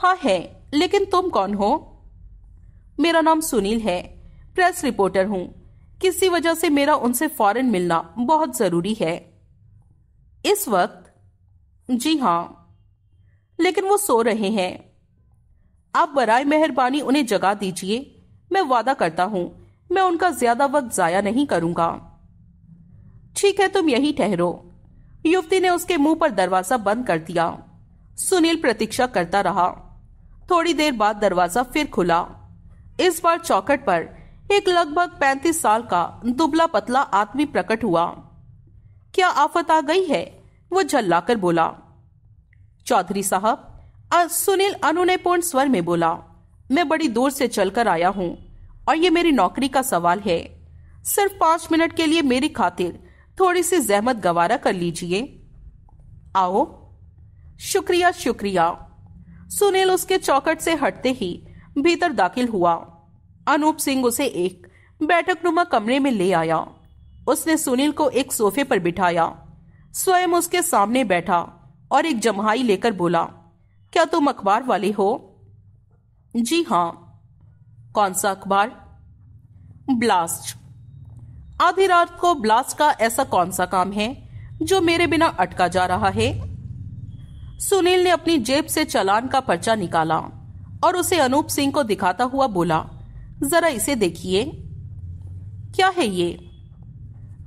हाँ है लेकिन तुम कौन हो मेरा नाम सुनील है प्रेस रिपोर्टर हूँ किसी वजह से मेरा उनसे फॉरन मिलना बहुत ज़रूरी है इस वक्त जी हाँ लेकिन वो सो रहे हैं आप बरए मेहरबानी उन्हें जगा दीजिए मैं वादा करता हूं मैं उनका ज़्यादा वक्त ज़ाया नहीं करूंगा ठीक है तुम यही ठहरो युवती ने उसके मुंह पर दरवाज़ा बंद कर दिया सुनील प्रतीक्षा करता रहा थोड़ी देर बाद दरवाज़ा फिर खुला इस बार चौकट पर एक लगभग पैंतीस साल का दुबला पतला आदमी प्रकट हुआ क्या आफत आ गई है वो झल्लाकर बोला चौधरी साहब सुनील अनुनयपूर्ण स्वर में बोला मैं बड़ी दूर से चलकर आया हूँ और ये मेरी नौकरी का सवाल है सिर्फ पांच मिनट के लिए मेरी खातिर थोड़ी सी जहमत गवारा कर लीजिए आओ शुक्रिया शुक्रिया सुनील उसके चौकट से हटते ही भीतर दाखिल हुआ अनूप सिंह उसे एक बैठक नुमा कमरे में ले आया उसने सुनील को एक सोफे पर बिठाया स्वयं उसके सामने बैठा और एक जमहाई लेकर बोला क्या तुम अखबार वाले हो जी हाँ कौन सा अखबार ब्लास्ट आधी रात को ब्लास्ट का ऐसा कौन सा काम है जो मेरे बिना अटका जा रहा है सुनील ने अपनी जेब से चलान का पर्चा निकाला और उसे अनूप सिंह को दिखाता हुआ बोला जरा इसे देखिए क्या है ये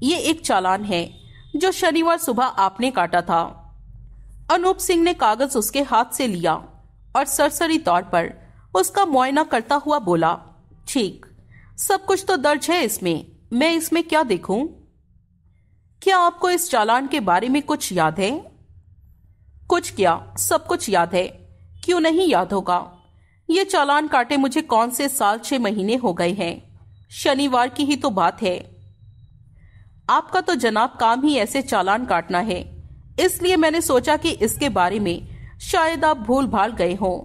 ये एक चालान है जो शनिवार सुबह आपने काटा था अनूप सिंह ने कागज उसके हाथ से लिया और सरसरी तौर पर उसका मुआयना करता हुआ बोला ठीक सब कुछ तो दर्ज है इसमें मैं इसमें क्या देखूं? क्या आपको इस चालान के बारे में कुछ याद है कुछ क्या सब कुछ याद है क्यों नहीं याद होगा ये चालान काटे मुझे कौन से साल छह महीने हो गए हैं शनिवार की ही तो बात है आपका तो जनाब काम ही ऐसे चालान काटना है इसलिए मैंने सोचा कि इसके बारे में शायद आप भूल भाल गए हों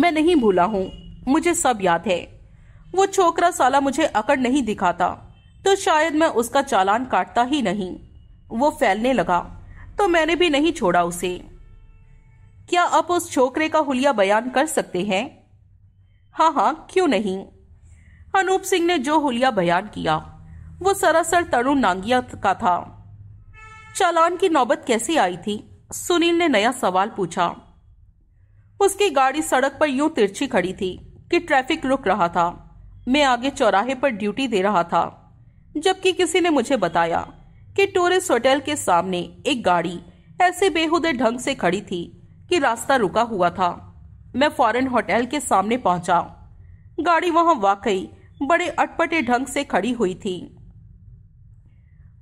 मैं नहीं भूला हूँ मुझे सब याद है वो छोकरा साला मुझे अकड़ नहीं दिखाता तो शायद मैं उसका चालान काटता ही नहीं वो फैलने लगा तो मैंने भी नहीं छोड़ा उसे क्या आप उस छोकरे का हुलिया बयान कर सकते हैं हाँ हाँ क्यों नहीं अनूप सिंह ने जो हुलिया बयान किया वो सरासर तरुण नांगिया का था चालान की नौबत कैसे आई थी सुनील ने नया सवाल पूछा उसकी गाड़ी सड़क पर यूं तिरछी खड़ी थी कि ट्रैफिक रुक रहा था मैं आगे चौराहे पर ड्यूटी दे रहा था जबकि किसी ने मुझे बताया कि टूरिस्ट होटल के सामने एक गाड़ी ऐसे बेहुदे ढंग से खड़ी थी कि रास्ता रुका हुआ था मैं फॉरेन होटल के सामने पहुंचा गाड़ी वहां वाकई बड़े अटपटे ढंग से खड़ी हुई थी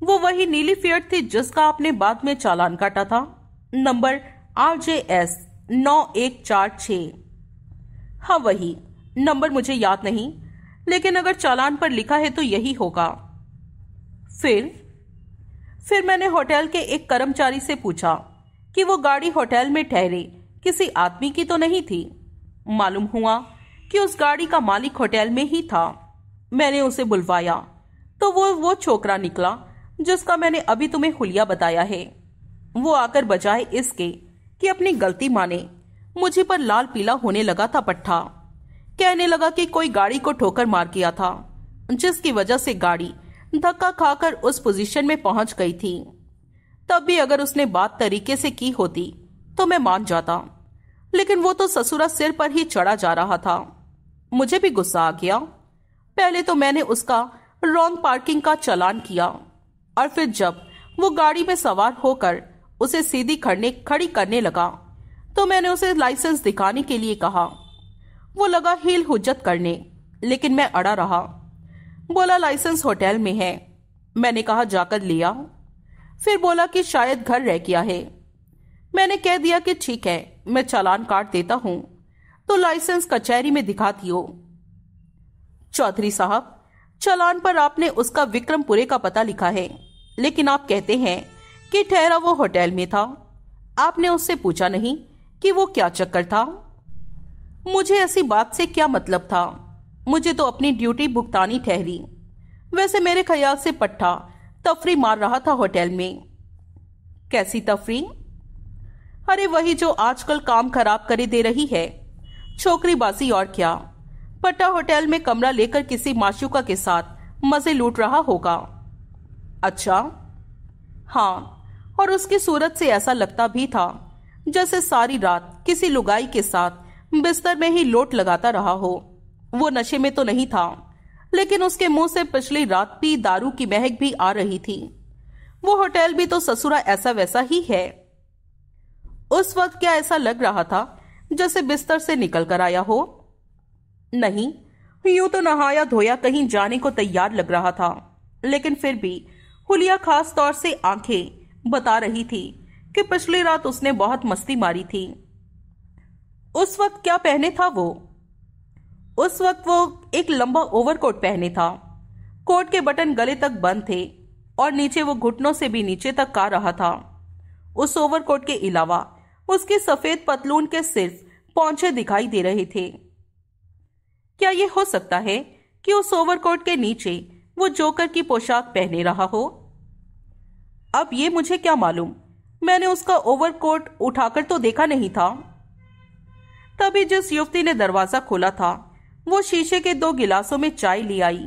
वो वही नीली फेयर थी जिसका आपने बाद में चालान काटा था नंबर आर जे एस नौ एक चार छ हाँ वही नंबर मुझे याद नहीं लेकिन अगर चालान पर लिखा है तो यही होगा फिर फिर मैंने होटल के एक कर्मचारी से पूछा कि वो गाड़ी होटल में ठहरे किसी आदमी की तो नहीं थी मालूम हुआ कि उस गाड़ी का मालिक होटल में ही था मैंने उसे बुलवाया तो वो वो छोकरा निकला जिसका मैंने अभी तुम्हें हुलिया बताया है वो आकर बजाय इसके कि अपनी गलती माने मुझे पर लाल पीला होने लगा था पट्टा कहने लगा कि कोई गाड़ी को ठोकर मार किया था जिसकी वजह से गाड़ी धक्का खाकर उस पोजीशन में पहुंच गई थी तब भी अगर उसने बात तरीके से की होती तो मैं मान जाता लेकिन वो तो ससुरा सिर पर ही चढ़ा जा रहा था मुझे भी गुस्सा आ गया पहले तो मैंने उसका रॉन्ग पार्किंग का चलान किया और फिर जब वो गाड़ी में सवार होकर उसे सीधी खड़ने खड़ी करने लगा तो मैंने उसे लाइसेंस दिखाने के लिए कहा वो लगा हील हुज्जत करने लेकिन मैं अड़ा रहा बोला लाइसेंस होटल में है मैंने कहा जाकर लिया फिर बोला कि शायद घर रह गया है मैंने कह दिया कि ठीक है मैं चालान काट देता हूं तो लाइसेंस कचहरी में दिखाती हो चौधरी साहब चालान पर आपने उसका विक्रमपुरे का पता लिखा है लेकिन आप कहते हैं कि ठहरा वो होटल में था आपने उससे पूछा नहीं कि वो क्या चक्कर था मुझे ऐसी बात से क्या मतलब था मुझे तो अपनी ड्यूटी भुगतानी ठहरी वैसे मेरे ख्याल से पट्टा तफरी मार रहा था होटल में कैसी तफरी अरे वही जो आजकल काम खराब करे दे रही है छोकरी बासी और क्या पट्टा होटल में कमरा लेकर किसी माशुका के साथ मजे लूट रहा होगा अच्छा हाँ और उसकी सूरत से ऐसा लगता भी था जैसे सारी रात किसी लुगाई के साथ बिस्तर में ही लोट लगाता रहा हो वो नशे में तो नहीं था लेकिन उसके मुंह से पिछली रात भी दारू की महक भी आ रही थी वो होटल भी तो ससुरा ऐसा वैसा ही है उस वक्त क्या ऐसा लग रहा था जैसे बिस्तर से निकल कर आया हो नहीं यूं तो नहाया धोया कहीं जाने को तैयार लग रहा था लेकिन फिर भी हुलिया खास तौर से आंखें बता रही थी कि पिछली रात उसने बहुत मस्ती मारी थी उस वक्त क्या पहने था वो उस वक्त वो एक लंबा ओवरकोट पहने था कोट के बटन गले तक बंद थे और नीचे वो घुटनों से भी नीचे तक का रहा था उस ओवरकोट के अलावा उसके सफेद पतलून के सिर्फ पौछे दिखाई दे रहे थे क्या यह हो सकता है कि उस ओवरकोट के नीचे वो जोकर की पोशाक पहने रहा हो अब ये मुझे क्या मालूम मैंने उसका ओवरकोट उठाकर तो देखा नहीं था तभी जिस युवती ने दरवाजा खोला था वो शीशे के दो गिलासों में चाय ले आई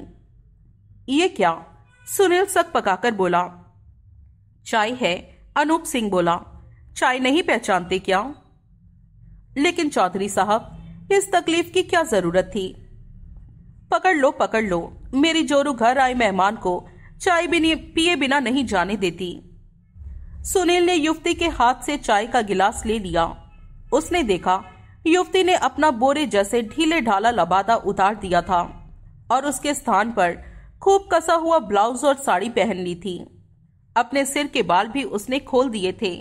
ये क्या सुनील सक पकाकर बोला चाय है अनूप सिंह बोला चाय नहीं पहचानते क्या लेकिन चौधरी साहब इस तकलीफ की क्या जरूरत थी पकड़ लो पकड़ लो मेरी जोरू घर आए मेहमान को चाय बिने पिए बिना नहीं जाने देती सुनील ने युवती के हाथ से चाय का गिलास ले लिया उसने देखा युवती ने अपना बोरे जैसे ढीले ढाला लबादा उतार दिया था और उसके स्थान पर खूब कसा हुआ ब्लाउज और साड़ी पहन ली थी अपने सिर के बाल भी उसने खोल दिए थे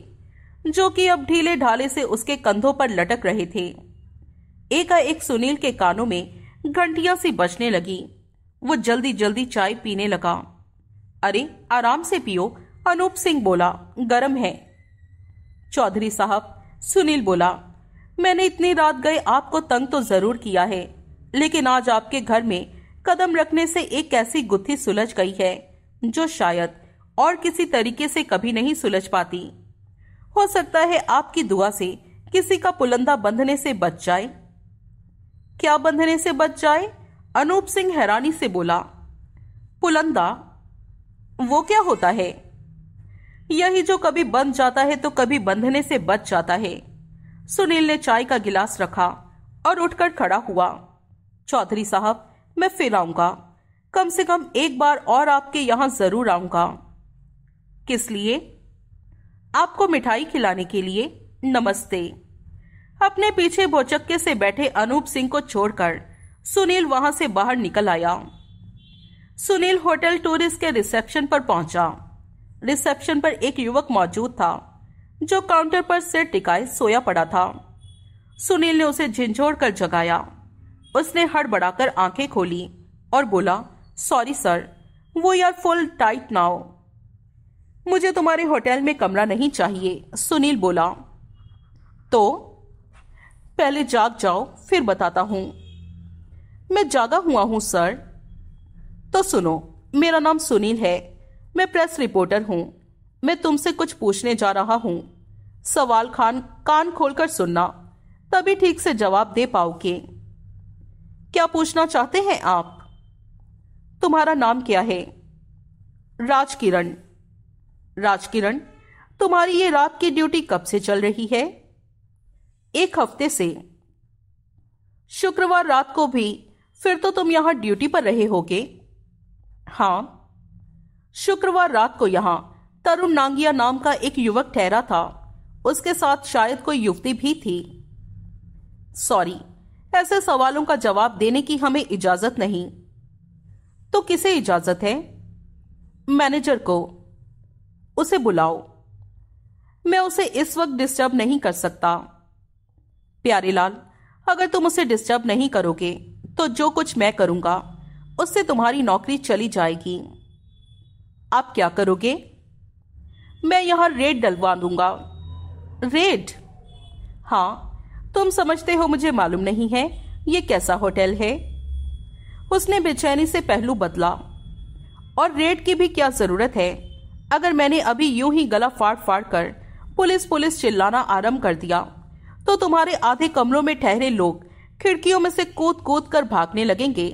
जो कि अब ढीले ढाले से उसके कंधों पर लटक रहे थे एकाएक सुनील के कानों में घंटिया सी बजने लगी वो जल्दी जल्दी चाय पीने लगा अरे आराम से पियो अनूप सिंह बोला गरम है चौधरी साहब सुनील बोला मैंने इतनी रात गए आपको तंग तो जरूर किया है लेकिन आज आपके घर में कदम रखने से एक ऐसी गुत्थी सुलझ गई है जो शायद और किसी तरीके से कभी नहीं सुलझ पाती हो सकता है आपकी दुआ से किसी का पुलंदा बंधने से बच जाए क्या बंधने से बच जाए अनूप सिंह हैरानी से बोला पुलंदा वो क्या होता है यही जो कभी बंध जाता है तो कभी बंधने से बच जाता है सुनील ने चाय का गिलास रखा और उठकर खड़ा हुआ चौधरी साहब मैं फिर आऊंगा कम से कम एक बार और आपके यहां जरूर आऊंगा किस लिए आपको मिठाई खिलाने के लिए नमस्ते अपने पीछे बोचक्के से बैठे अनूप सिंह को छोड़कर सुनील वहां से बाहर निकल आया सुनील होटल टूरिस्ट के रिसेप्शन पर पहुंचा रिसेप्शन पर एक युवक मौजूद था जो काउंटर पर सिर टिकाए सोया पड़ा था सुनील ने उसे झिझोड़ कर जगाया उसने हड़बड़ाकर आंखें खोली और बोला सॉरी सर वो यार फुल टाइट नाउ मुझे तुम्हारे होटल में कमरा नहीं चाहिए सुनील बोला तो पहले जाग जाओ फिर बताता हूं मैं जागा हुआ हूं सर तो सुनो मेरा नाम सुनील है मैं प्रेस रिपोर्टर हूं मैं तुमसे कुछ पूछने जा रहा हूँ सवाल खान कान खोलकर सुनना तभी ठीक से जवाब दे पाओगे क्या पूछना चाहते हैं आप तुम्हारा नाम क्या है राजकिरण राजकिरण तुम्हारी ये रात की ड्यूटी कब से चल रही है एक हफ्ते से शुक्रवार रात को भी फिर तो तुम यहां ड्यूटी पर रहे होगे हाँ शुक्रवार रात को यहां तरुण नांगिया नाम का एक युवक ठहरा था उसके साथ शायद कोई युवती भी थी सॉरी ऐसे सवालों का जवाब देने की हमें इजाजत नहीं तो किसे इजाजत है मैनेजर को उसे बुलाओ मैं उसे इस वक्त डिस्टर्ब नहीं कर सकता प्यारे लाल अगर तुम उसे डिस्टर्ब नहीं करोगे तो जो कुछ मैं करूंगा उससे तुम्हारी नौकरी चली जाएगी आप क्या करोगे मैं यहाँ रेड डलवा दूंगा रेड हाँ तुम समझते हो मुझे मालूम नहीं है ये कैसा होटल है उसने बेचैनी से पहलू बदला और रेड की भी क्या जरूरत है अगर मैंने अभी यूं ही गला फाड़ फाड़ कर पुलिस पुलिस चिल्लाना आरंभ कर दिया तो तुम्हारे आधे कमरों में ठहरे लोग खिड़कियों में से कूद कूद कर भागने लगेंगे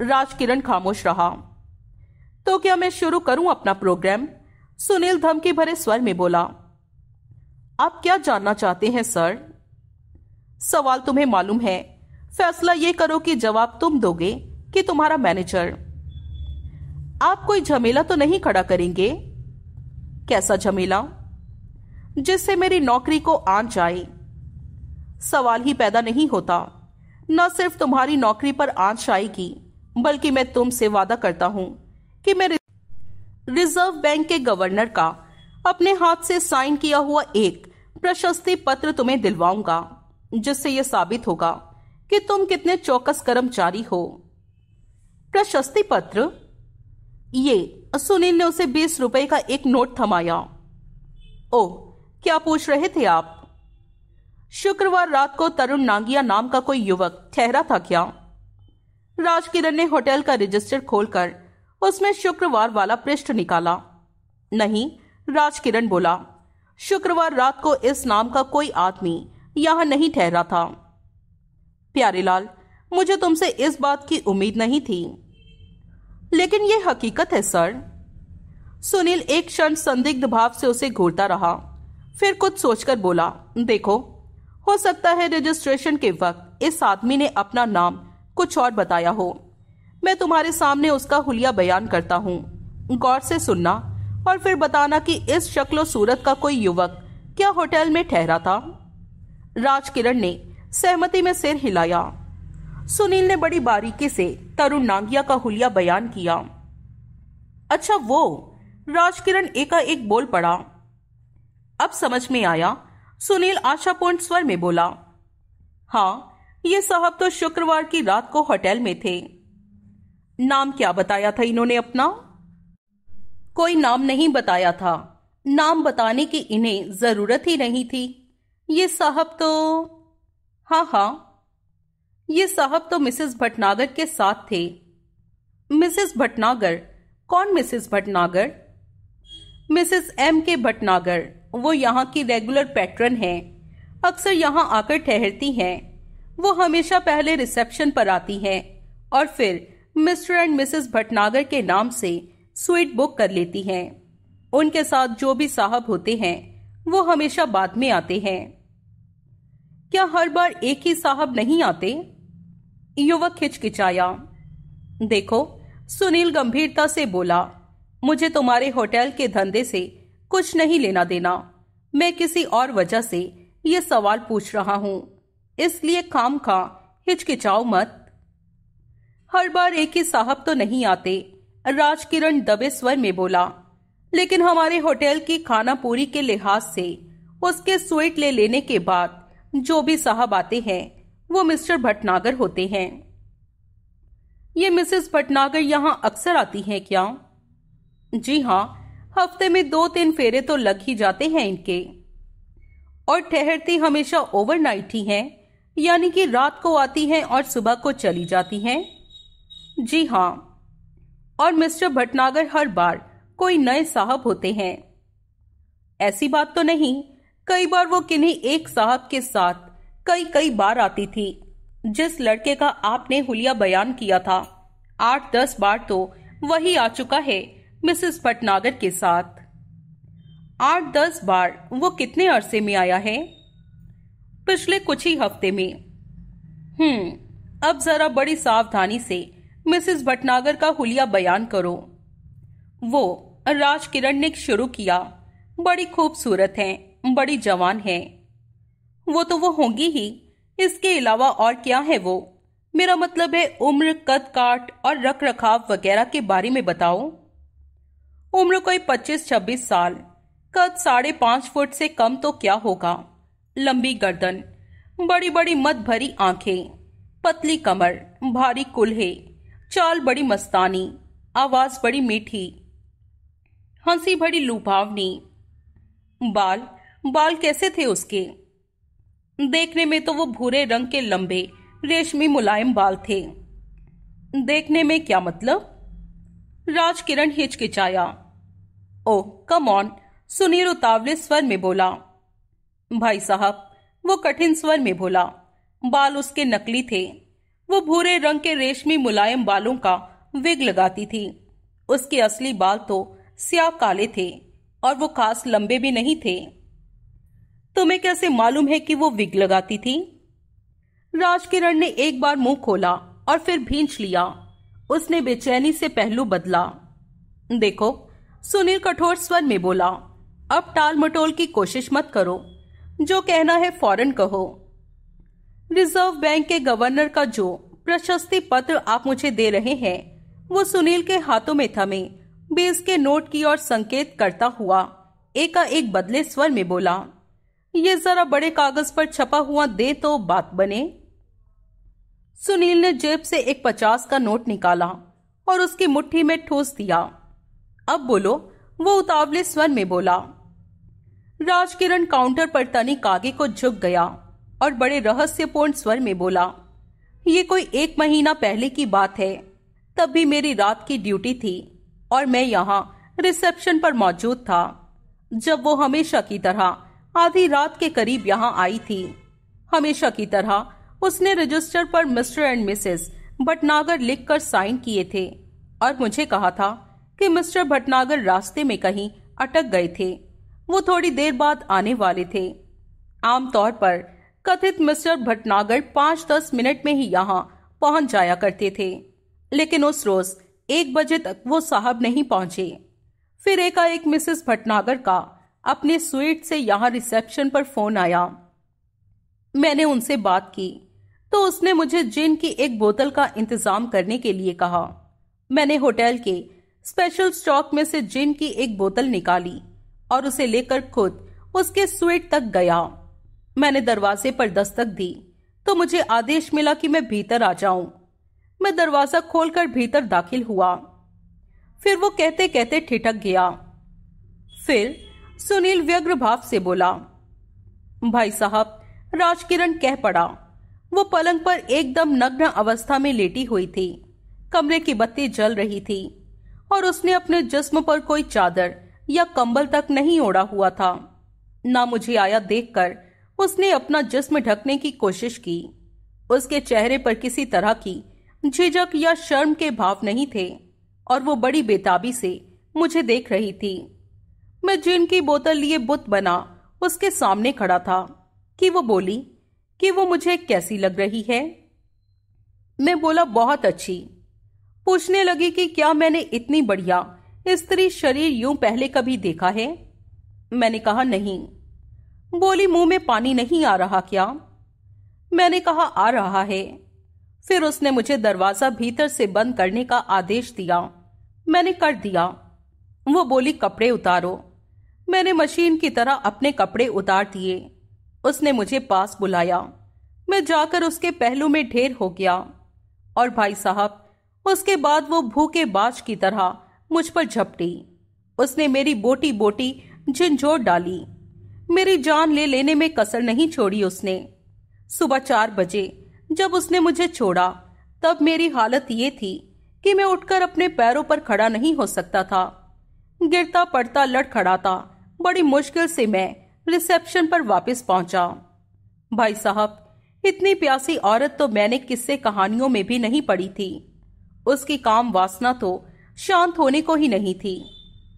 राजकिरण खामोश रहा तो क्या मैं शुरू करूं अपना प्रोग्राम सुनील धमकी भरे स्वर में बोला आप क्या जानना चाहते हैं सर सवाल तुम्हें मालूम है फैसला ये करो कि जवाब तुम दोगे कि तुम्हारा मैनेजर आप कोई झमेला तो नहीं खड़ा करेंगे कैसा झमेला जिससे मेरी नौकरी को आंच आए सवाल ही पैदा नहीं होता न सिर्फ तुम्हारी नौकरी पर आंच आएगी बल्कि मैं तुमसे वादा करता हूं कि मेरे रिजर्व बैंक के गवर्नर का अपने हाथ से साइन किया हुआ एक प्रशस्ति पत्र तुम्हें दिलवाऊंगा जिससे यह साबित होगा कि तुम कितने चौकस कर्मचारी हो प्रशस्ति पत्र ये सुनील ने उसे बीस रुपए का एक नोट थमाया ओ क्या पूछ रहे थे आप शुक्रवार रात को तरुण नांगिया नाम का कोई युवक ठहरा था क्या राजकिरण ने होटल का रजिस्टर खोलकर उसमें शुक्रवार वाला पृष्ठ निकाला नहीं राजकिरण बोला शुक्रवार रात को इस नाम का कोई आदमी यहां नहीं ठहरा था प्यारे लाल मुझे तुमसे इस बात की उम्मीद नहीं थी लेकिन यह हकीकत है सर सुनील एक क्षण संदिग्ध भाव से उसे घूरता रहा फिर कुछ सोचकर बोला देखो हो सकता है रजिस्ट्रेशन के वक्त इस आदमी ने अपना नाम कुछ और बताया हो मैं तुम्हारे सामने उसका हुलिया बयान करता हूँ गौर से सुनना और फिर बताना कि इस शक्लो सूरत का कोई युवक क्या होटल में ठहरा था राजकिरण ने सहमति में सिर हिलाया सुनील ने बड़ी बारीकी से तरुण नांगिया का हुलिया बयान किया अच्छा वो राजकिरण एकाएक बोल पड़ा अब समझ में आया सुनील आशापूर्ण स्वर में बोला हाँ ये साहब तो शुक्रवार की रात को होटल में थे नाम क्या बताया था इन्होंने अपना कोई नाम नहीं बताया था नाम बताने की इन्हें जरूरत ही नहीं थी ये साहब तो हाँ हाँ ये साहब तो मिसेस भटनागर के साथ थे मिसेस भटनागर कौन मिसेस भटनागर मिसेस एम के भटनागर वो यहाँ की रेगुलर पैटर्न है अक्सर यहाँ आकर ठहरती हैं वो हमेशा पहले रिसेप्शन पर आती हैं और फिर मिस्टर एंड मिसेस भटनागर के नाम से स्वीट बुक कर लेती हैं उनके साथ जो भी साहब होते हैं वो हमेशा बाद में आते हैं क्या हर बार एक ही साहब नहीं आते युवक खिचकिचाया देखो सुनील गंभीरता से बोला मुझे तुम्हारे होटल के धंधे से कुछ नहीं लेना देना मैं किसी और वजह से ये सवाल पूछ रहा हूँ इसलिए काम का हिचकिचाओ मत हर बार एक ही साहब तो नहीं आते राजकिरण दबे स्वर में बोला लेकिन हमारे होटल की खाना पूरी के लिहाज से उसके स्वीट ले लेने के बाद जो भी साहब आते हैं वो मिस्टर भटनागर होते हैं ये मिसेस भटनागर यहाँ अक्सर आती हैं क्या जी हाँ हफ्ते में दो तीन फेरे तो लग ही जाते हैं इनके और ठहरती हमेशा ओवरनाइट ही हैं यानी कि रात को आती हैं और सुबह को चली जाती हैं जी हाँ और मिस्टर भटनागर हर बार कोई नए साहब होते हैं ऐसी बात तो नहीं कई बार वो किन्हीं एक साहब के साथ कई कई बार आती थी जिस लड़के का आपने हुलिया बयान किया था आठ दस बार तो वही आ चुका है मिसेस भटनागर के साथ आठ दस बार वो कितने अरसे में आया है पिछले कुछ ही हफ्ते में हम्म अब जरा बड़ी सावधानी से मिसेस भटनागर का हुलिया बयान करो वो राज किरण ने शुरू किया बड़ी खूबसूरत हैं बड़ी जवान हैं वो तो वो होंगी ही इसके अलावा और क्या है वो मेरा मतलब है उम्र कद काट और रख रखाव वगैरह के बारे में बताओ उम्र कोई पच्चीस छब्बीस साल कद साढ़े पांच फुट से कम तो क्या होगा लंबी गर्दन बड़ी बड़ी मत भरी आंखें पतली कमर भारी कुल्हे चाल बड़ी मस्तानी आवाज बड़ी मीठी हंसी बड़ी लुभावनी बाल बाल कैसे थे उसके देखने में तो वो भूरे रंग के लंबे रेशमी मुलायम बाल थे देखने में क्या मतलब राज किरण हिचकिचाया ओ कम ऑन सुनील उतावले स्वर में बोला भाई साहब वो कठिन स्वर में बोला बाल उसके नकली थे वो भूरे रंग के रेशमी मुलायम बालों का विग लगाती थी उसके असली बाल तो स्याह काले थे और वो खास लंबे भी नहीं थे तुम्हें कैसे मालूम है कि वो विग लगाती थी राजकिरण ने एक बार मुंह खोला और फिर भींच लिया उसने बेचैनी से पहलू बदला देखो सुनील कठोर स्वर में बोला अब टाल मटोल की कोशिश मत करो जो कहना है फौरन कहो रिजर्व बैंक के गवर्नर का जो प्रशस्ति पत्र आप मुझे दे रहे हैं वो सुनील के हाथों में थमे बेस के नोट की ओर संकेत करता हुआ एकाएक बदले स्वर में बोला ये जरा बड़े कागज पर छपा हुआ दे तो बात बने सुनील ने जेब से एक पचास का नोट निकाला और उसकी मुट्ठी में ठूस दिया अब बोलो वो उतावले स्वर में बोला राजकिरण काउंटर पर तनिक आगे को झुक गया और बड़े रहस्यपूर्ण स्वर में बोला ये कोई एक महीना पहले की बात है तब भी मेरी रात की ड्यूटी थी और मैं यहाँ रिसेप्शन पर मौजूद था जब वो हमेशा की तरह आधी रात के करीब यहाँ आई थी हमेशा की तरह उसने रजिस्टर पर मिस्टर एंड मिसेस भटनागर लिखकर साइन किए थे और मुझे कहा था कि मिस्टर भटनागर रास्ते में कहीं अटक गए थे वो थोड़ी देर बाद आने वाले थे आमतौर पर कथित मिस्टर भटनागर पांच दस मिनट में ही यहाँ पहुंच जाया करते थे लेकिन उस रोज एक बजे तक वो साहब नहीं पहुंचे फिर एकाएक मिसेस भटनागर का अपने स्वीट से यहाँ रिसेप्शन पर फोन आया मैंने उनसे बात की तो उसने मुझे जिन की एक बोतल का इंतजाम करने के लिए कहा मैंने होटल के स्पेशल स्टॉक में से जिन की एक बोतल निकाली और उसे लेकर खुद उसके स्वीट तक गया मैंने दरवाजे पर दस्तक दी तो मुझे आदेश मिला कि मैं भीतर आ जाऊं मैं दरवाजा खोलकर भीतर दाखिल हुआ फिर वो कहते कहते ठिठक गया फिर सुनील व्यग्र भाव से बोला भाई साहब राजकिरण कह पड़ा वो पलंग पर एकदम नग्न अवस्था में लेटी हुई थी कमरे की बत्ती जल रही थी और उसने अपने जिस्म पर कोई चादर या कंबल तक नहीं ओढ़ा हुआ था ना मुझे आया देखकर उसने अपना जिस्म ढकने की कोशिश की उसके चेहरे पर किसी तरह की झिझक या शर्म के भाव नहीं थे और वो बड़ी बेताबी से मुझे देख रही थी मैं जिन की बोतल लिए बुत बना उसके सामने खड़ा था कि वो बोली कि वो मुझे कैसी लग रही है मैं बोला बहुत अच्छी पूछने लगी कि क्या मैंने इतनी बढ़िया स्त्री शरीर यूं पहले कभी देखा है मैंने कहा नहीं बोली मुंह में पानी नहीं आ रहा क्या मैंने कहा आ रहा है फिर उसने मुझे दरवाजा भीतर से बंद करने का आदेश दिया मैंने कर दिया वो बोली कपड़े उतारो मैंने मशीन की तरह अपने कपड़े उतार दिए उसने मुझे पास बुलाया मैं जाकर उसके पहलू में ढेर हो गया और भाई साहब उसके बाद वो भूखे बाज की तरह मुझ पर झपटी उसने मेरी बोटी बोटी झिझोर डाली मेरी जान ले लेने में कसर नहीं छोड़ी उसने सुबह चार बजे जब उसने मुझे छोड़ा तब मेरी हालत ये थी कि मैं उठकर अपने पैरों पर खड़ा नहीं हो सकता था गिरता पड़ता लड़ खड़ा था बड़ी मुश्किल से मैं रिसेप्शन पर वापस पहुंचा भाई साहब इतनी प्यासी औरत तो मैंने किस्से कहानियों में भी नहीं पढ़ी थी उसकी काम वासना तो शांत होने को ही नहीं थी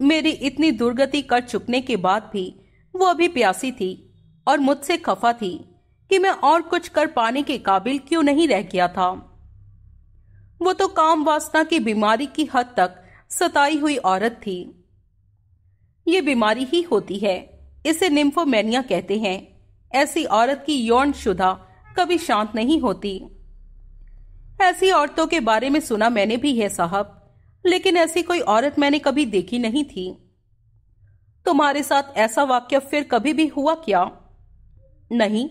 मेरी इतनी दुर्गति कर चुकने के बाद भी वो अभी प्यासी थी और मुझसे खफा थी कि मैं और कुछ कर पाने के काबिल क्यों नहीं रह गया था वो तो काम वासना की बीमारी की हद तक सताई हुई औरत थी ये बीमारी ही होती है इसे निम्फोमैनिया कहते हैं ऐसी औरत की यौन शुदा कभी शांत नहीं होती ऐसी औरतों के बारे में सुना मैंने भी है साहब लेकिन ऐसी कोई औरत मैंने कभी देखी नहीं थी तुम्हारे साथ ऐसा वाक्य फिर कभी भी हुआ क्या नहीं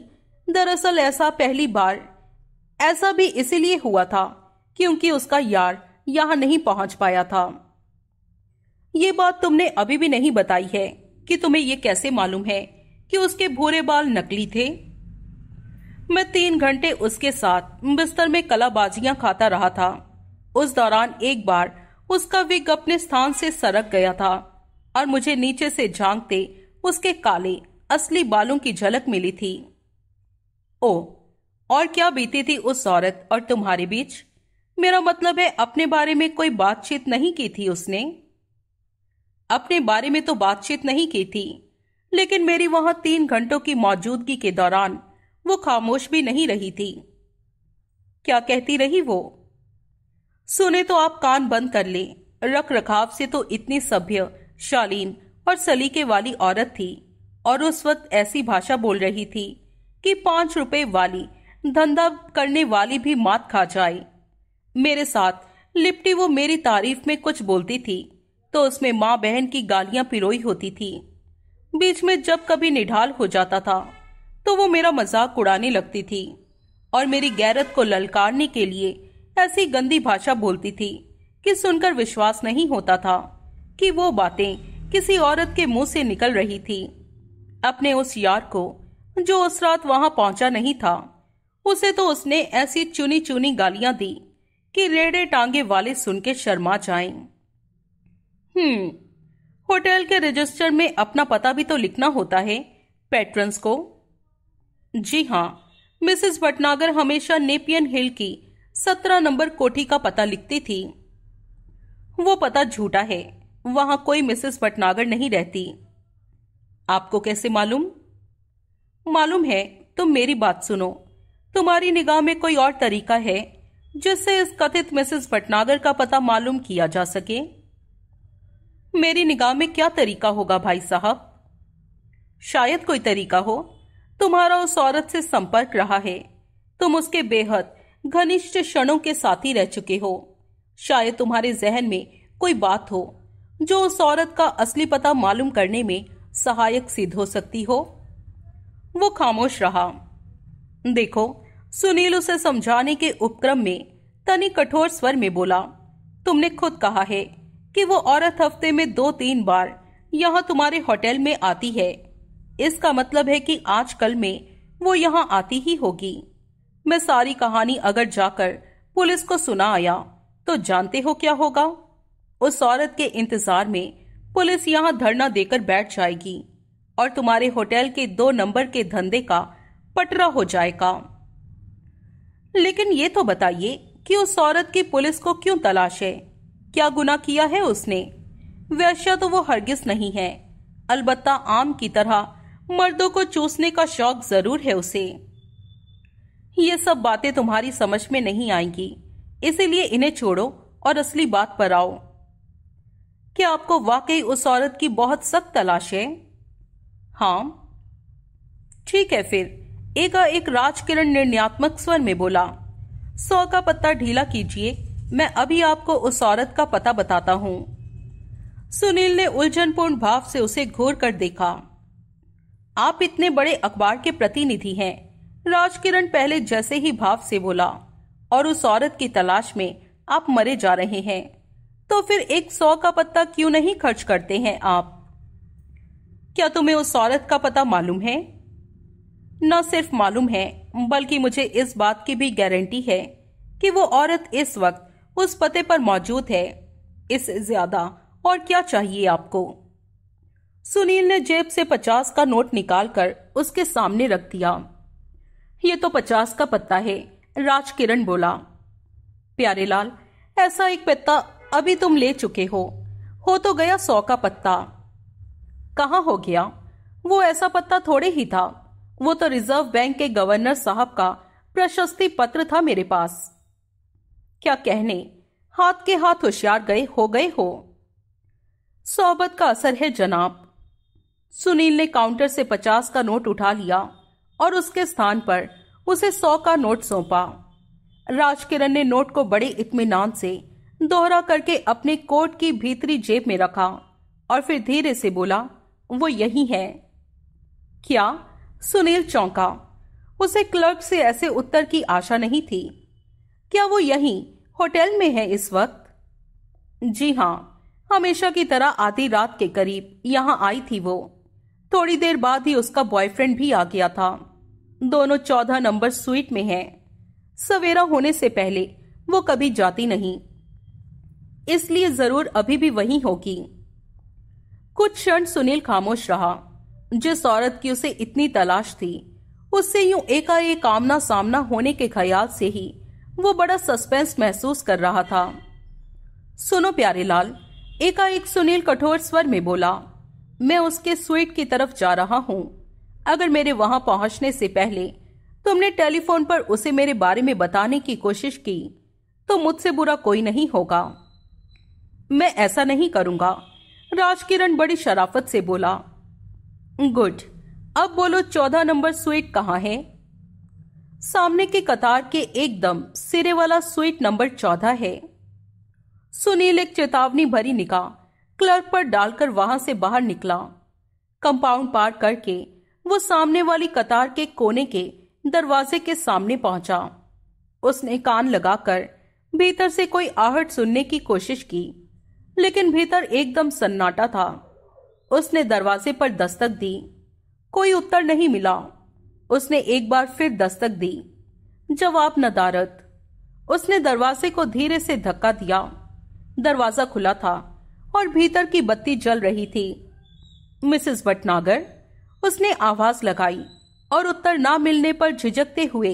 दरअसल ऐसा पहली बार ऐसा भी इसीलिए हुआ था क्योंकि उसका यार यहां नहीं पहुंच पाया था ये बात तुमने अभी भी नहीं बताई है कि तुम्हें यह कैसे मालूम है कि उसके भूरे बाल नकली थे मैं तीन घंटे उसके साथ बिस्तर में कलाबाजियां खाता रहा था उस दौरान एक बार उसका विग अपने स्थान से सरक गया था और मुझे नीचे से झांकते उसके काले असली बालों की झलक मिली थी ओ और क्या बीती थी उस औरत और तुम्हारे बीच मेरा मतलब है अपने बारे में कोई बातचीत नहीं की थी उसने अपने बारे में तो बातचीत नहीं की थी लेकिन मेरी वहां तीन घंटों की मौजूदगी के दौरान वो खामोश भी नहीं रही थी क्या कहती रही वो सुने तो आप कान बंद कर ले रख रखाव से तो इतनी सभ्य शालीन और सलीके वाली औरत थी और उस वक्त ऐसी भाषा बोल रही थी कि पांच रुपए वाली धंधा करने वाली भी मात खा जाए मेरे साथ लिपटी वो मेरी तारीफ में कुछ बोलती थी तो उसमें माँ बहन की गालियां पिरोई होती थी बीच में जब कभी निढाल हो जाता था तो वो मेरा मजाक उड़ाने लगती थी और मेरी गैरत को ललकारने के लिए ऐसी गंदी भाषा बोलती थी कि सुनकर विश्वास नहीं होता था कि वो बातें किसी औरत के मुंह से निकल रही थी अपने उस यार को जो उस रात वहां पहुंचा नहीं था उसे तो उसने ऐसी चुनी चुनी गालियां दी कि रेड़े टांगे वाले सुन के शर्मा जाए हम्म, होटल के रजिस्टर में अपना पता भी तो लिखना होता है पेट्रंस को जी हाँ मिसेस भटनागर हमेशा नेपियन हिल की सत्रह नंबर कोठी का पता लिखती थी वो पता झूठा है वहां कोई मिसेस भटनागर नहीं रहती आपको कैसे मालूम मालूम है तुम मेरी बात सुनो तुम्हारी निगाह में कोई और तरीका है जिससे इस कथित मिसेस भटनागर का पता मालूम किया जा सके मेरी निगाह में क्या तरीका होगा भाई साहब शायद कोई तरीका हो तुम्हारा उस औरत से संपर्क रहा है तुम उसके बेहद घनिष्ठ क्षणों के साथी रह चुके हो शायद तुम्हारे जहन में कोई बात हो जो उस औरत का असली पता मालूम करने में सहायक सिद्ध हो सकती हो वो खामोश रहा देखो सुनील उसे समझाने के उपक्रम में तनी कठोर स्वर में बोला तुमने खुद कहा है कि वो औरत हफ्ते में दो तीन बार यहाँ तुम्हारे होटल में आती है इसका मतलब है कि आजकल में वो यहाँ आती ही होगी मैं सारी कहानी अगर जाकर पुलिस को सुना आया तो जानते हो क्या होगा उस औरत के इंतजार में पुलिस यहाँ धरना देकर बैठ जाएगी और तुम्हारे होटल के दो नंबर के धंधे का पटरा हो जाएगा लेकिन ये तो बताइए कि उस औरत की पुलिस को क्यों तलाश है क्या गुना किया है उसने वैश्या तो वो हरगिज नहीं है अलबत्ता आम की तरह मर्दों को चूसने का शौक जरूर है उसे ये सब बातें तुम्हारी समझ में नहीं आएंगी इसीलिए इन्हें छोड़ो और असली बात पर आओ कि आपको वाकई उस औरत की बहुत सख्त तलाश है हाँ ठीक है फिर एका एक राजकिरण निर्णयात्मक स्वर में बोला सौ का पत्ता ढीला कीजिए मैं अभी आपको उस औरत का पता बताता हूँ सुनील ने उलझनपूर्ण भाव से उसे घूर कर देखा आप इतने बड़े अखबार के प्रतिनिधि हैं राजकिरण पहले जैसे ही भाव से बोला और उस औरत की तलाश में आप मरे जा रहे हैं तो फिर एक सौ का पत्ता क्यों नहीं खर्च करते हैं आप क्या तुम्हें उस औरत का पता मालूम है न सिर्फ मालूम है बल्कि मुझे इस बात की भी गारंटी है कि वो औरत इस वक्त उस पते पर मौजूद है इस ज्यादा और क्या चाहिए आपको सुनील ने जेब से पचास का नोट निकालकर उसके सामने रख दिया ये तो पचास का पत्ता है राजकिरण बोला प्यारे लाल ऐसा एक पत्ता अभी तुम ले चुके हो हो तो गया सौ का पत्ता कहा हो गया वो ऐसा पत्ता थोड़े ही था वो तो रिजर्व बैंक के गवर्नर साहब का प्रशस्ति पत्र था मेरे पास क्या कहने हाथ के हाथ होशियार गए हो गए हो सोबत का असर है जनाब सुनील ने काउंटर से पचास का नोट उठा लिया और उसके स्थान पर उसे सौ का नोट सौंपा राजकिरण ने नोट को बड़े इतमान से दोहरा करके अपने कोट की भीतरी जेब में रखा और फिर धीरे से बोला वो यही है क्या सुनील चौंका उसे क्लर्क से ऐसे उत्तर की आशा नहीं थी क्या वो यही होटल में है इस वक्त जी हाँ हमेशा की तरह आधी रात के करीब यहाँ आई थी वो थोड़ी देर बाद ही उसका बॉयफ्रेंड भी आ गया था दोनों चौदह नंबर स्वीट में हैं सवेरा होने से पहले वो कभी जाती नहीं इसलिए जरूर अभी भी वही होगी कुछ क्षण सुनील खामोश रहा जिस औरत की उसे इतनी तलाश थी उससे यूं एकाएक कामना सामना होने के ख्याल से ही वो बड़ा सस्पेंस महसूस कर रहा था सुनो प्यारे लाल एकाएक सुनील कठोर स्वर में बोला मैं उसके स्वीट की तरफ जा रहा हूं अगर मेरे वहां पहुंचने से पहले तुमने टेलीफोन पर उसे मेरे बारे में बताने की कोशिश की तो मुझसे बुरा कोई नहीं होगा मैं ऐसा नहीं करूंगा राजकिरण बड़ी शराफत से बोला गुड अब बोलो चौदह नंबर स्वीट कहाँ है सामने के कतार के एकदम सिरे वाला स्वीट नंबर चौदह है सुनील एक चेतावनी भरी निकाह क्लर्क पर डालकर वहां से बाहर निकला कंपाउंड पार करके वो सामने वाली कतार के कोने के दरवाजे के सामने पहुंचा उसने कान लगाकर भीतर से कोई आहट सुनने की कोशिश की लेकिन भीतर एकदम सन्नाटा था उसने दरवाजे पर दस्तक दी कोई उत्तर नहीं मिला उसने एक बार फिर दस्तक दी जवाब नदारत उसने दरवाजे को धीरे से धक्का दिया दरवाजा खुला था और भीतर की बत्ती जल रही थी मिसेस भटनागर उसने आवाज लगाई और उत्तर ना मिलने पर झिझकते हुए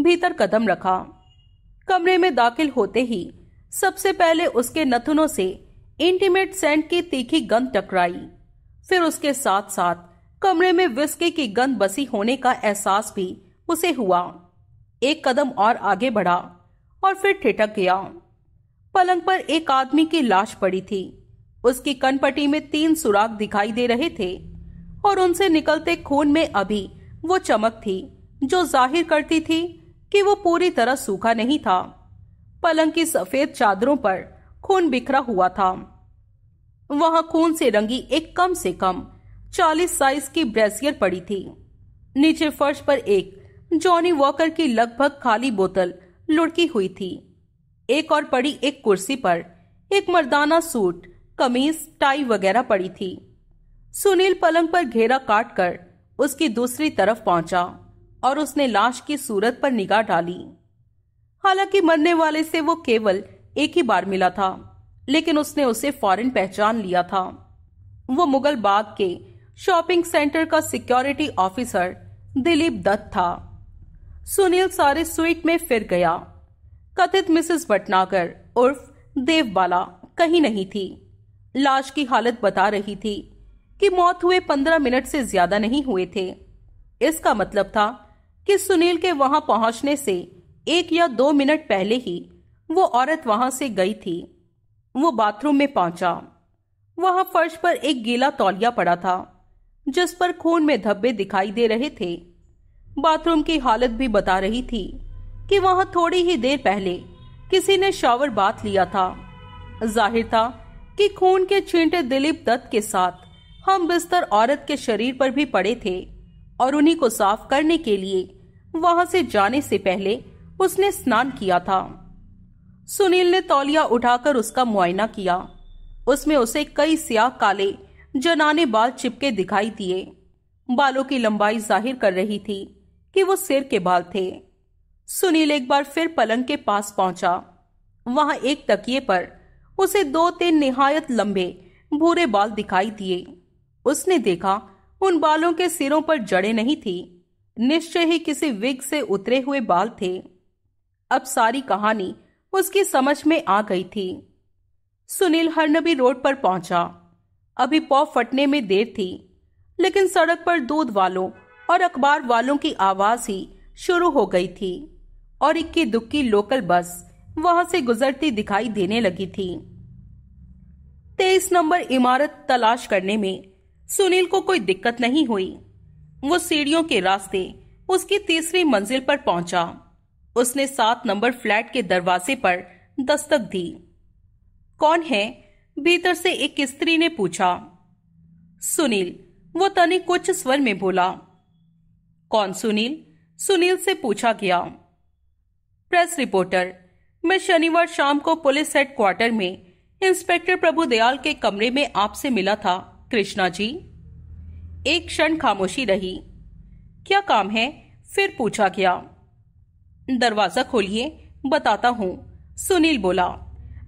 भीतर कदम रखा कमरे में दाखिल होते ही सबसे पहले उसके नथुनों से इंटीमेट सेंट की तीखी गंध टकराई फिर उसके साथ साथ कमरे में विस्की की गंध बसी होने का एहसास भी उसे हुआ एक कदम और आगे बढ़ा और फिर ठिटक गया पलंग पर एक आदमी की लाश पड़ी थी उसकी कनपटी में तीन सुराख दिखाई दे रहे थे और उनसे निकलते खून में अभी वो चमक थी जो जाहिर करती थी कि वो पूरी तरह सूखा नहीं था पलंग की सफेद चादरों पर खून बिखरा हुआ था वहां खून से रंगी एक कम से कम चालीस साइज की ब्रेसियर पड़ी थी नीचे फर्श पर एक जॉनी वॉकर की लगभग खाली बोतल लुड़की हुई थी एक और पड़ी एक कुर्सी पर एक मर्दाना सूट कमीज टाई वगैरह पड़ी थी सुनील पलंग पर घेरा काट कर उसकी दूसरी तरफ पहुंचा और उसने लाश की सूरत पर निगाह डाली हालांकि मरने वाले से वो केवल एक ही बार मिला था लेकिन उसने उसे फौरन पहचान लिया था वो मुगल बाग के शॉपिंग सेंटर का सिक्योरिटी ऑफिसर दिलीप दत्त था सुनील सारे स्वीट में फिर गया कथित मिसेस भटनागर उर्फ देवबाला कहीं नहीं थी लाश की हालत बता रही थी कि मौत हुए पंद्रह मिनट से ज्यादा नहीं हुए थे इसका मतलब था कि सुनील के वहां पहुंचने से एक या दो मिनट पहले ही वो औरत वहां से गई थी वो बाथरूम में पहुंचा वहां फर्श पर एक गीला तौलिया पड़ा था जिस पर खून में धब्बे दिखाई दे रहे थे बाथरूम की हालत भी बता रही थी कि वहां थोड़ी ही देर पहले किसी ने शॉवर बात लिया था जाहिर था कि खून के छींटे दिलीप दत्त के साथ हम बिस्तर औरत के शरीर पर भी पड़े थे और उन्हीं को साफ करने के लिए वहां से जाने से पहले उसने स्नान किया था सुनील ने तौलिया उठाकर उसका मुआयना किया उसमें उसे कई सिया काले जनाने बाल चिपके दिखाई दिए बालों की लंबाई जाहिर कर रही थी कि वो सिर के बाल थे सुनील एक बार फिर पलंग के पास पहुंचा वहां एक तकिए पर उसे दो तीन निहायत लंबे भूरे बाल दिखाई दिए उसने देखा उन बालों के सिरों पर जड़े नहीं थी निश्चय ही किसी विग से उतरे हुए बाल थे अब सारी कहानी उसकी समझ में आ गई थी सुनील हरनबी रोड पर पहुंचा अभी पौ फटने में देर थी लेकिन सड़क पर दूध वालों और अखबार वालों की आवाज ही शुरू हो गई थी और इक्की दुक्की लोकल बस वहां से गुजरती दिखाई देने लगी थी तेईस नंबर इमारत तलाश करने में सुनील को कोई दिक्कत नहीं हुई वो सीढ़ियों के रास्ते उसकी तीसरी मंजिल पर पहुंचा उसने सात नंबर फ्लैट के दरवाजे पर दस्तक दी कौन है भीतर से एक स्त्री ने पूछा सुनील वो तनिक कुछ स्वर में बोला कौन सुनील सुनील से पूछा गया प्रेस रिपोर्टर मैं शनिवार शाम को पुलिस हेडक्वार्टर में इंस्पेक्टर प्रभु दयाल के कमरे में आपसे मिला था कृष्णा जी एक क्षण खामोशी रही क्या काम है फिर पूछा गया दरवाजा खोलिए बताता हूँ सुनील बोला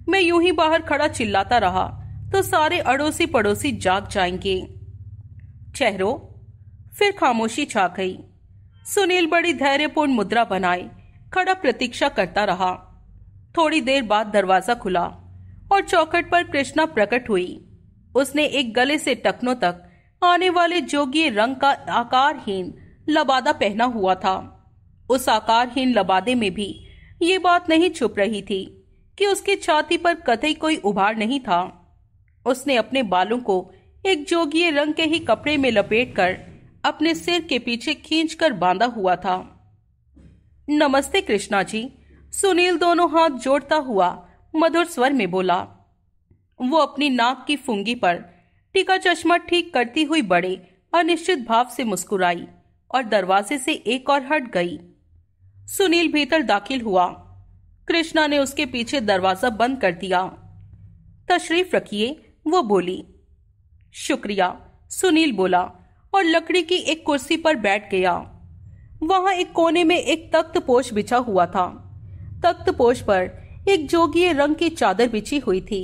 मैं यूं ही बाहर खड़ा चिल्लाता रहा तो सारे अड़ोसी पड़ोसी जाग जाएंगे चेहरो फिर खामोशी छा गई सुनील बड़ी धैर्यपूर्ण मुद्रा बनाए खड़ा प्रतीक्षा करता रहा थोड़ी देर बाद दरवाजा खुला और चौखट पर कृष्णा प्रकट हुई उसने एक गले से टखनों तक आने वाले जोगी रंग का आकारहीन लबादा पहना हुआ था उस आकारहीन लबादे में भी ये बात नहीं छुप रही थी कि उसकी छाती पर कतई कोई उभार नहीं था उसने अपने बालों को एक जोगी रंग के ही कपड़े में लपेटकर अपने सिर के पीछे खींचकर बांधा हुआ था नमस्ते कृष्णा जी सुनील दोनों हाथ जोड़ता हुआ मधुर स्वर में बोला वो अपनी नाक की फुंगी पर टीका चश्मा ठीक करती हुई बड़े अनिश्चित भाव से मुस्कुराई और दरवाजे से एक और हट गई सुनील भीतर दाखिल हुआ कृष्णा ने उसके पीछे दरवाजा बंद कर दिया तशरीफ रखिए वो बोली शुक्रिया सुनील बोला और लकड़ी की एक कुर्सी पर बैठ गया वहां एक कोने में एक पोष बिछा हुआ था पोष पर एक जोगीय रंग की चादर बिछी हुई थी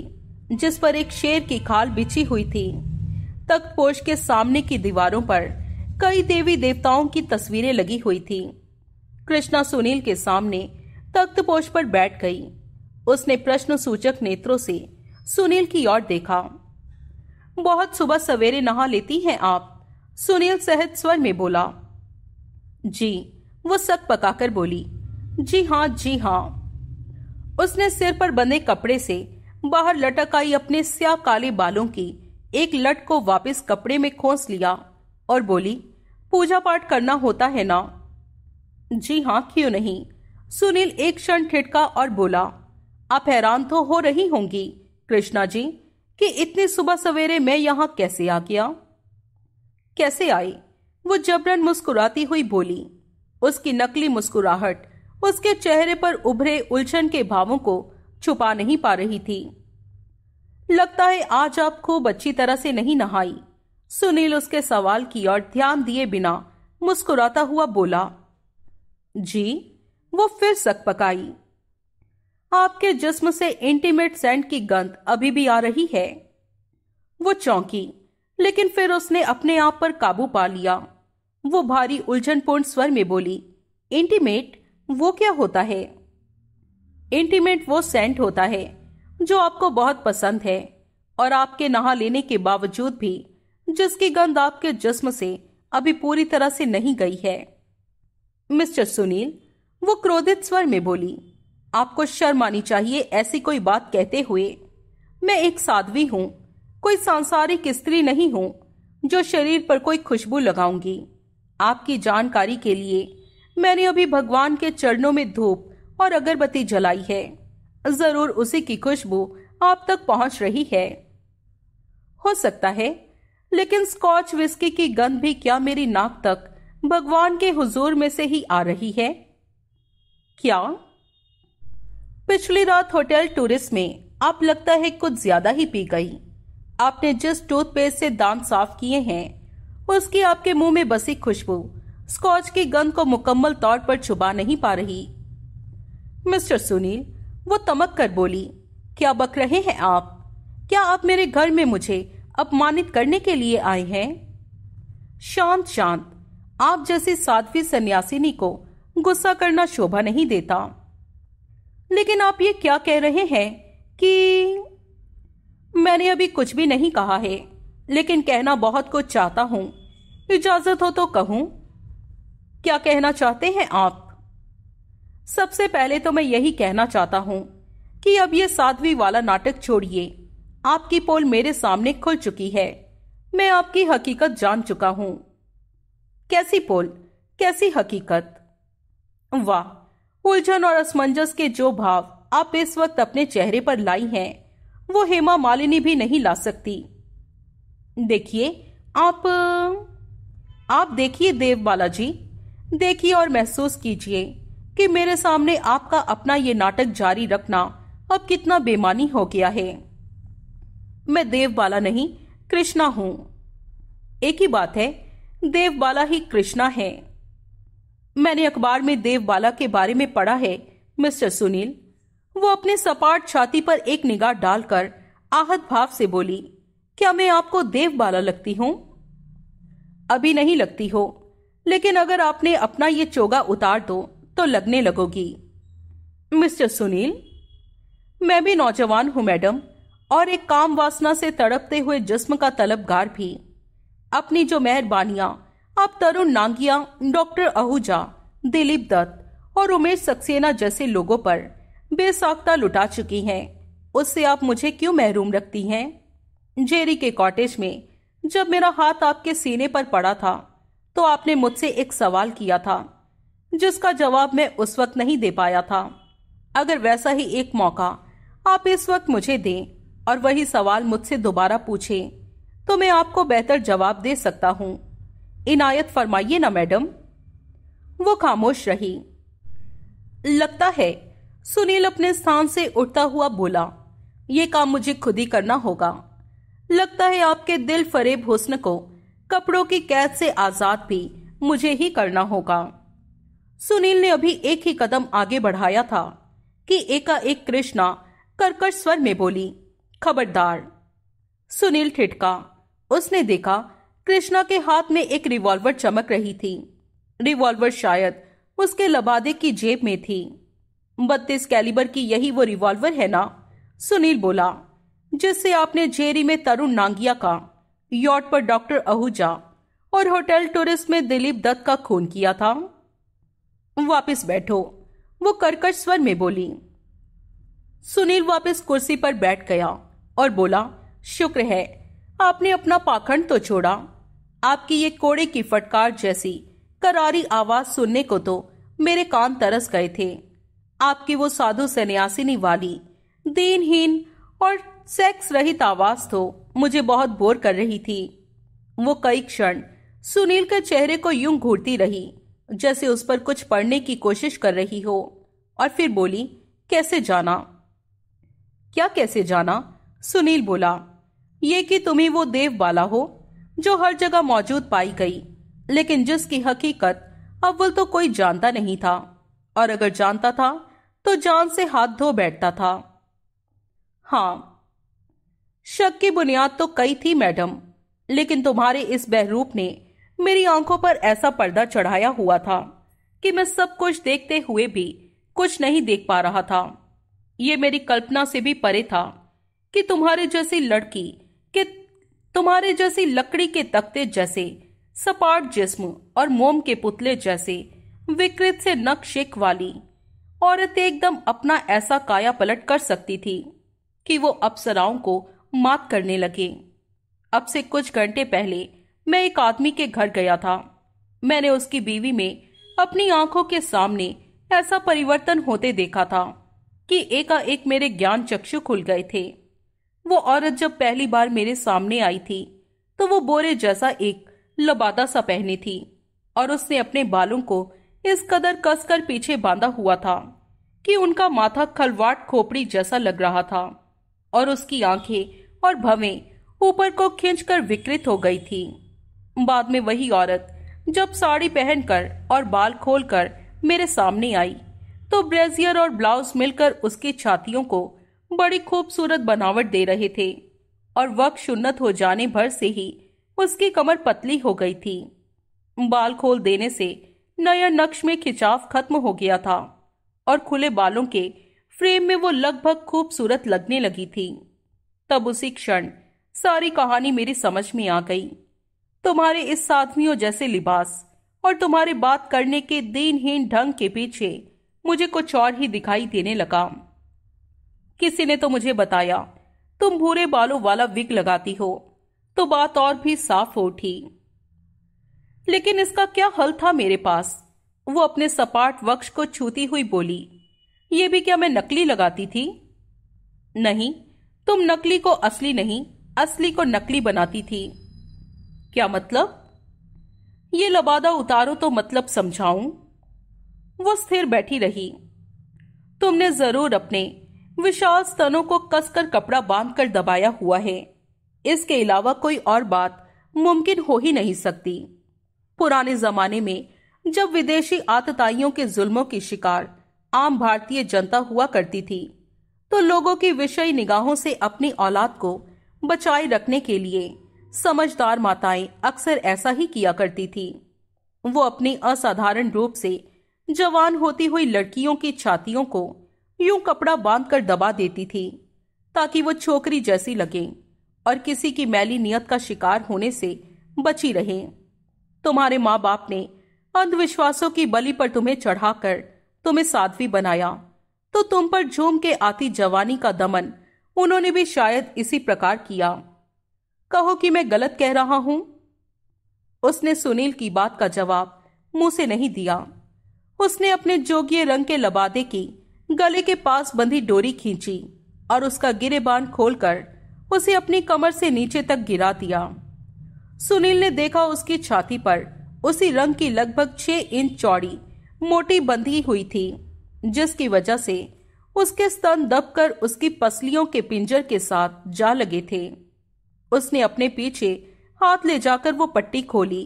जिस पर एक शेर की खाल बिछी हुई थी पोष के सामने की दीवारों पर कई देवी देवताओं की तस्वीरें लगी हुई थी कृष्णा सुनील के सामने तख्तपोष पर बैठ गई उसने प्रश्न सूचक नेत्रों से सुनील की ओर देखा बहुत सुबह सवेरे नहा लेती हैं आप सुनील सहज स्वर में बोला जी वो सक पकाकर बोली जी हाँ जी हाँ उसने सिर पर बंधे कपड़े से बाहर लटक आई अपने स्या काले बालों की एक लट को वापस कपड़े में खोस लिया और बोली पूजा पाठ करना होता है ना जी हाँ क्यों नहीं सुनील एक क्षण ठिटका और बोला आप हैरान तो हो रही होंगी कृष्णा जी कि इतनी सुबह सवेरे मैं यहां कैसे आ गया कैसे आई वो जबरन मुस्कुराती हुई बोली उसकी नकली मुस्कुराहट उसके चेहरे पर उभरे उलझन के भावों को छुपा नहीं पा रही थी लगता है आज आप खूब अच्छी तरह से नहीं नहाई सुनील उसके सवाल की ओर ध्यान दिए बिना मुस्कुराता हुआ बोला जी वो फिर सक पकाई आपके जिस्म से इंटीमेट सेंट की गंध अभी भी आ रही है वो चौंकी लेकिन फिर उसने अपने आप पर काबू पा लिया वो भारी उलझनपूर्ण स्वर में बोली इंटीमेट वो क्या होता है इंटीमेट वो सेंट होता है जो आपको बहुत पसंद है और आपके नहा लेने के बावजूद भी जिसकी गंध आपके जिस्म से अभी पूरी तरह से नहीं गई है मिस्टर सुनील वो क्रोधित स्वर में बोली आपको शर्म आनी चाहिए ऐसी कोई बात कहते हुए मैं एक साध्वी हूं कोई सांसारिक स्त्री नहीं हूँ जो शरीर पर कोई खुशबू लगाऊंगी आपकी जानकारी के लिए मैंने अभी भगवान के चरणों में धूप और अगरबत्ती जलाई है जरूर उसी की खुशबू आप तक पहुंच रही है हो सकता है लेकिन स्कॉच विस्की की गंध भी क्या मेरी नाक तक भगवान के हुजूर में से ही आ रही है क्या पिछली रात होटल टूरिस्ट में आप लगता है कुछ ज्यादा ही पी गई आपने जिस टूथपेस्ट से दांत साफ किए हैं उसकी आपके मुंह में बसी खुशबू स्कॉच की गंध को मुकम्मल तौर पर छुपा नहीं पा रही मिस्टर सुनील वो तमक कर बोली क्या बक रहे हैं आप क्या आप मेरे घर में मुझे अपमानित करने के लिए आए हैं शांत शांत आप जैसी साध्वी सन्यासिनी को गुस्सा करना शोभा नहीं देता लेकिन आप ये क्या कह रहे हैं कि मैंने अभी कुछ भी नहीं कहा है लेकिन कहना बहुत कुछ चाहता हूं इजाजत हो तो कहूं क्या कहना चाहते हैं आप सबसे पहले तो मैं यही कहना चाहता हूं कि अब ये साध्वी वाला नाटक छोड़िए आपकी पोल मेरे सामने खुल चुकी है मैं आपकी हकीकत जान चुका हूं कैसी पोल कैसी हकीकत वाह उलझन और असमंजस के जो भाव आप इस वक्त अपने चेहरे पर लाई हैं वो हेमा मालिनी भी नहीं ला सकती देखिए आप आप देखिए देव बालाजी देखिए और महसूस कीजिए कि मेरे सामने आपका अपना ये नाटक जारी रखना अब कितना बेमानी हो गया है मैं देव बाला नहीं कृष्णा हूं एक ही बात है देवबाला ही कृष्णा है मैंने अखबार में देवबाला के बारे में पढ़ा है मिस्टर सुनील वो अपने सपाट छाती पर एक निगाह डालकर आहत भाव से बोली क्या मैं आपको देवबाला लगती हूं अभी नहीं लगती हो लेकिन अगर आपने अपना ये चोगा उतार दो तो लगने लगोगी मिस्टर सुनील मैं भी नौजवान हूं मैडम और एक काम वासना से तड़पते हुए जिस्म का तलबगार भी अपनी जो मेहरबानियां अब तरुण नांगिया डॉक्टर आहूजा दिलीप दत्त और उमेश सक्सेना जैसे लोगों पर बेसाख्ता लुटा चुकी हैं उससे आप मुझे क्यों महरूम रखती हैं जेरी के कॉटेज में जब मेरा हाथ आपके सीने पर पड़ा था तो आपने मुझसे एक सवाल किया था जिसका जवाब मैं उस वक्त नहीं दे पाया था अगर वैसा ही एक मौका आप इस वक्त मुझे दें और वही सवाल मुझसे दोबारा पूछें तो मैं आपको बेहतर जवाब दे सकता हूं इनायत फरमाइए ना मैडम वो खामोश रही लगता है सुनील अपने स्थान से उठता हुआ बोला ये काम मुझे खुद ही करना होगा लगता है आपके दिल फरेब हुस्न को कपड़ों की कैद से आजाद भी मुझे ही करना होगा सुनील ने अभी एक ही कदम आगे बढ़ाया था कि एकाएक कृष्णा कर्कश स्वर में बोली खबरदार सुनील ठिठका उसने देखा कृष्णा के हाथ में एक रिवॉल्वर चमक रही थी रिवॉल्वर शायद उसके लबादे की जेब में थी बत्तीस कैलिबर की यही वो रिवॉल्वर है ना सुनील बोला जिससे आपने जेरी में तरुण नांगिया का यॉट पर डॉक्टर अहूजा और होटल टूरिस्ट में दिलीप दत्त का खून किया था वापस बैठो वो कर्कश स्वर में बोली सुनील वापस कुर्सी पर बैठ गया और बोला शुक्र है आपने अपना पाखंड तो छोड़ा आपकी ये कोड़े की फटकार जैसी करारी आवाज सुनने को तो मेरे कान तरस गए थे आपकी वो साधु सन्यासिनी वाली दीनहीन और सेक्स रहित आवाज तो मुझे बहुत बोर कर रही थी वो कई क्षण सुनील के चेहरे को यूं घूरती रही जैसे उस पर कुछ पढ़ने की कोशिश कर रही हो और फिर बोली कैसे जाना क्या कैसे जाना सुनील बोला ये कि ही वो देव वाला हो जो हर जगह मौजूद पाई गई लेकिन जिसकी हकीकत अव्वल तो कोई जानता नहीं था और अगर जानता था तो जान से हाथ धो बैठता था हाँ शक की बुनियाद तो कई थी मैडम लेकिन तुम्हारे इस बहरूप ने मेरी आंखों पर ऐसा पर्दा चढ़ाया हुआ था कि मैं सब कुछ देखते हुए भी कुछ नहीं देख पा रहा था ये मेरी कल्पना से भी परे था कि तुम्हारे जैसी लड़की तुम्हारे जैसी लकड़ी के तख्ते जैसे सपाट जिस्म और मोम के पुतले जैसे विकृत से नक वाली औरत एकदम अपना ऐसा काया पलट कर सकती थी कि वो अप्सराओं को मात करने लगे अब से कुछ घंटे पहले मैं एक आदमी के घर गया था मैंने उसकी बीवी में अपनी आंखों के सामने ऐसा परिवर्तन होते देखा था कि एकाएक मेरे ज्ञान चक्षु खुल गए थे वो औरत जब पहली बार मेरे सामने आई थी तो वो बोरे जैसा एक लबादा सा पहनी थी और उसने अपने बालों को इस कदर कसकर पीछे बांधा हुआ था कि उनका माथा खलवाट खोपड़ी जैसा लग रहा था और उसकी आंखें और भवें ऊपर को खींचकर विकृत हो गई थी बाद में वही औरत जब साड़ी पहनकर और बाल खोलकर मेरे सामने आई तो ब्रेजियर और ब्लाउज मिलकर उसकी छातियों को बड़ी खूबसूरत बनावट दे रहे थे और वक्त सुन्नत हो जाने भर से ही उसकी कमर पतली हो गई थी बाल खोल देने से नया नक्श में खिंचाव खत्म हो गया था और खुले बालों के फ्रेम में वो लगभग खूबसूरत लगने लगी थी तब उसी क्षण सारी कहानी मेरी समझ में आ गई तुम्हारे इस साधवियों जैसे लिबास और तुम्हारे बात करने के दिनहीन ढंग के पीछे मुझे कुछ और ही दिखाई देने लगा किसी ने तो मुझे बताया तुम भूरे बालों वाला विग लगाती हो तो बात और भी साफ हो उठी लेकिन इसका क्या हल था मेरे पास वो अपने सपाट वक्ष को छूती हुई बोली ये भी क्या मैं नकली लगाती थी नहीं तुम नकली को असली नहीं असली को नकली बनाती थी क्या मतलब ये लबादा उतारो तो मतलब समझाऊं वो स्थिर बैठी रही तुमने जरूर अपने विशाल स्तनों को कसकर कपड़ा बांधकर दबाया हुआ है इसके अलावा कोई और बात मुमकिन हो ही नहीं सकती पुराने जमाने में जब विदेशी आतताइयों के जुल्मों की शिकार आम भारतीय जनता हुआ करती थी तो लोगों की विषय निगाहों से अपनी औलाद को बचाए रखने के लिए समझदार माताएं अक्सर ऐसा ही किया करती थी वो अपनी असाधारण रूप से जवान होती हुई लड़कियों की छातियों को यूं कपड़ा बांधकर दबा देती थी ताकि वो छोकरी जैसी लगे और किसी की मैली नियत का शिकार होने से बची रहे तुम्हारे माँ बाप ने अंधविश्वासों की बलि पर तुम्हें चढ़ाकर तुम्हें साध्वी बनाया तो तुम पर झूम के आती जवानी का दमन उन्होंने भी शायद इसी प्रकार किया कहो कि मैं गलत कह रहा हूं उसने सुनील की बात का जवाब मुंह से नहीं दिया उसने अपने जोगिय रंग के लबादे की गले के पास बंधी डोरी खींची और उसका गिरेबान खोलकर उसे अपनी कमर से नीचे तक गिरा दिया सुनील ने देखा उसकी छाती पर उसी रंग की लगभग छह इंच चौड़ी मोटी बंधी हुई थी जिसकी वजह से उसके स्तन दबकर उसकी पसलियों के पिंजर के साथ जा लगे थे उसने अपने पीछे हाथ ले जाकर वो पट्टी खोली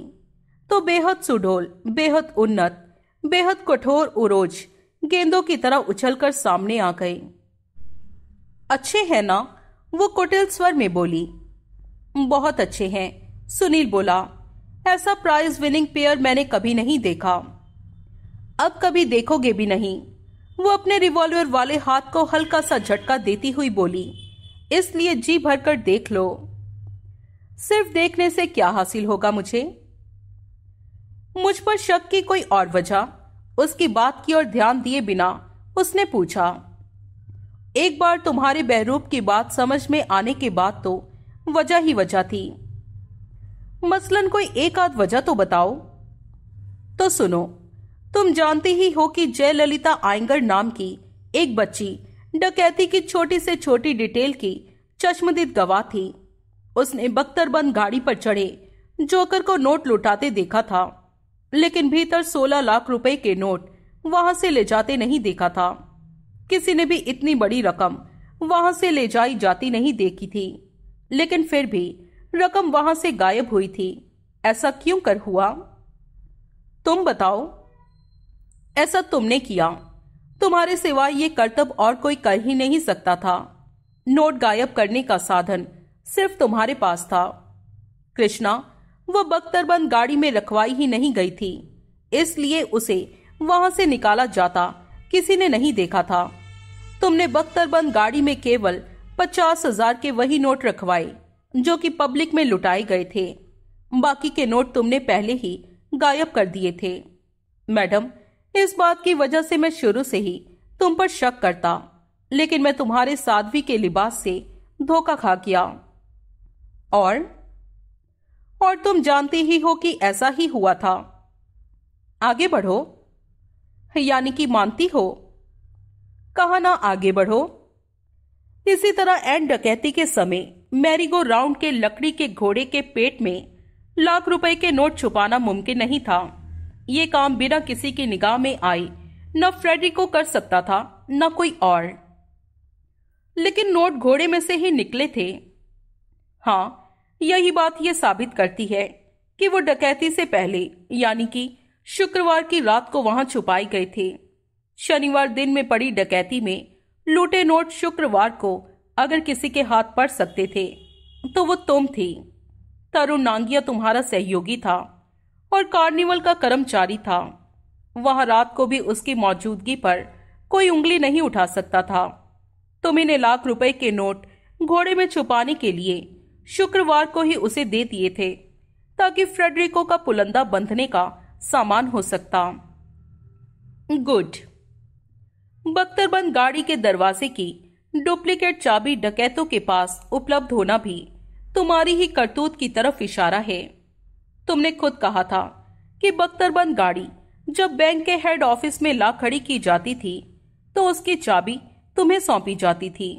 तो बेहद सुडोल बेहद उन्नत बेहद कठोर उरोज गेंदों की तरह उछलकर सामने आ गए अच्छे हैं ना वो कुटिल स्वर में बोली बहुत अच्छे हैं सुनील बोला ऐसा प्राइज विनिंग पेयर मैंने कभी नहीं देखा अब कभी देखोगे भी नहीं वो अपने रिवॉल्वर वाले हाथ को हल्का सा झटका देती हुई बोली इसलिए जी भरकर देख लो सिर्फ देखने से क्या हासिल होगा मुझे मुझ पर शक की कोई और वजह उसकी बात की ओर ध्यान दिए बिना उसने पूछा एक बार तुम्हारे बहरूप की बात समझ में आने के बाद तो वजह ही वजह थी मसलन कोई एक आध वजह तो बताओ तो सुनो तुम जानते ही हो कि जयललिता आयंगर नाम की एक बच्ची डकैती की छोटी से छोटी डिटेल की चश्मदीद गवाह थी उसने बख्तरबंद गाड़ी पर चढ़े जोकर को नोट लुटाते देखा था लेकिन भीतर सोलह लाख रुपए के नोट वहां से ले जाते नहीं देखा था किसी ने भी इतनी बड़ी रकम वहां से ले जाई जाती नहीं देखी थी लेकिन फिर भी रकम वहां से गायब हुई थी ऐसा क्यों कर हुआ तुम बताओ ऐसा तुमने किया तुम्हारे सिवाय ये कर्तव्य और कोई कर ही नहीं सकता था नोट गायब करने का साधन सिर्फ तुम्हारे पास था कृष्णा वह बख्तरबंद गाड़ी में रखवाई ही नहीं गई थी इसलिए उसे वहां से निकाला जाता किसी ने नहीं देखा था तुमने बख्तरबंद गाड़ी में केवल पचास हजार के वही नोट रखवाए जो कि पब्लिक में लुटाए गए थे बाकी के नोट तुमने पहले ही गायब कर दिए थे मैडम इस बात की वजह से मैं शुरू से ही तुम पर शक करता लेकिन मैं तुम्हारे साध्वी के लिबास से धोखा खा गया और और तुम जानते ही हो कि ऐसा ही हुआ था आगे बढ़ो यानी कि मानती हो कहा ना आगे बढ़ो इसी तरह एंड डकैती के समय मैरीगो राउंड के लकड़ी के घोड़े के पेट में लाख रुपए के नोट छुपाना मुमकिन नहीं था ये काम बिना किसी की निगाह में आए न फ्रेडरिको कर सकता था न कोई और लेकिन नोट घोड़े में से ही निकले थे हाँ यही बात यह साबित करती है कि वो डकैती से पहले यानी कि शुक्रवार की रात को वहां छुपाई गए थे शनिवार दिन में पड़ी डकैती में लूटे नोट शुक्रवार को अगर किसी के हाथ पड़ सकते थे तो वो तुम थी तरुण नांगिया तुम्हारा सहयोगी था और कार्निवल का कर्मचारी था वहां रात को भी उसकी मौजूदगी पर कोई उंगली नहीं उठा सकता था तुम इन्हें लाख रुपए के नोट घोड़े में छुपाने के लिए शुक्रवार को ही उसे दे दिए थे ताकि फ्रेडरिको का पुलंदा बंधने का सामान हो सकता गुड बख्तरबंद गाड़ी के दरवाजे की डुप्लीकेट चाबी डकैतों के पास उपलब्ध होना भी तुम्हारी ही करतूत की तरफ इशारा है तुमने खुद कहा था कि बख्तरबंद गाड़ी जब बैंक के हेड ऑफिस में ला खड़ी की जाती थी तो उसकी चाबी तुम्हें सौंपी जाती थी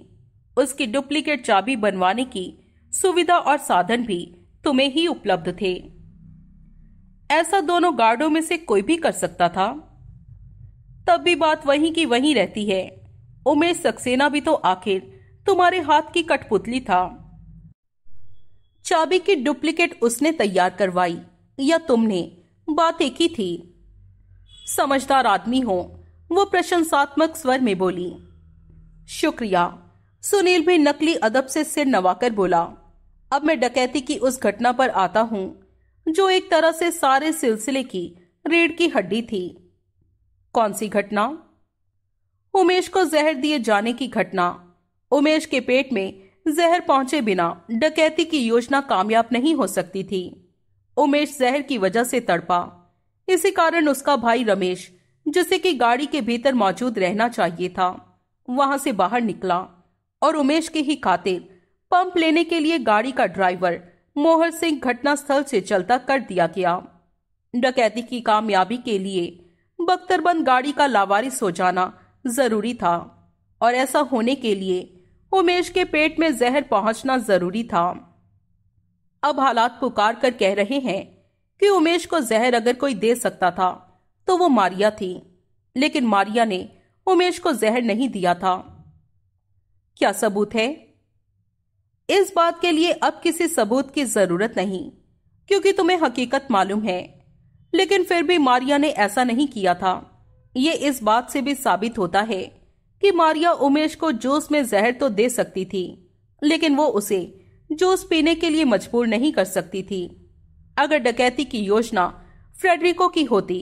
उसकी डुप्लीकेट चाबी बनवाने की सुविधा और साधन भी तुम्हें ही उपलब्ध थे ऐसा दोनों गार्डों में से कोई भी कर सकता था तब भी बात वहीं की वहीं रहती है उमेश सक्सेना भी तो आखिर तुम्हारे हाथ की कठपुतली था चाबी की डुप्लीकेट उसने तैयार करवाई या तुमने बात एक ही थी समझदार आदमी हो वो प्रशंसात्मक स्वर में बोली शुक्रिया सुनील भी नकली अदब से सिर नवाकर बोला अब मैं डकैती की उस घटना पर आता हूं जो एक तरह से सारे सिलसिले की रीढ़ की हड्डी थी कौन सी घटना उमेश को जहर दिए जाने की घटना उमेश के पेट में जहर पहुंचे बिना डकैती की योजना कामयाब नहीं हो सकती थी उमेश जहर की वजह से तड़पा इसी कारण उसका भाई रमेश जिसे कि गाड़ी के भीतर मौजूद रहना चाहिए था वहां से बाहर निकला और उमेश के ही कातिल पंप लेने के लिए गाड़ी का ड्राइवर मोहर सिंह घटनास्थल से चलता कर दिया गया डकैती की कामयाबी के लिए बख्तरबंद गाड़ी का लावारिस हो जाना जरूरी था और ऐसा होने के लिए उमेश के पेट में जहर पहुंचना जरूरी था अब हालात पुकार कर कह रहे हैं कि उमेश को जहर अगर कोई दे सकता था तो वो मारिया थी लेकिन मारिया ने उमेश को जहर नहीं दिया था क्या सबूत है इस बात के लिए अब किसी सबूत की जरूरत नहीं क्योंकि तुम्हें हकीकत मालूम है लेकिन फिर भी मारिया ने ऐसा नहीं किया था यह इस बात से भी साबित होता है कि मारिया उमेश को जूस में जहर तो दे सकती थी लेकिन वो उसे जूस पीने के लिए मजबूर नहीं कर सकती थी अगर डकैती की योजना फ्रेडरिको की होती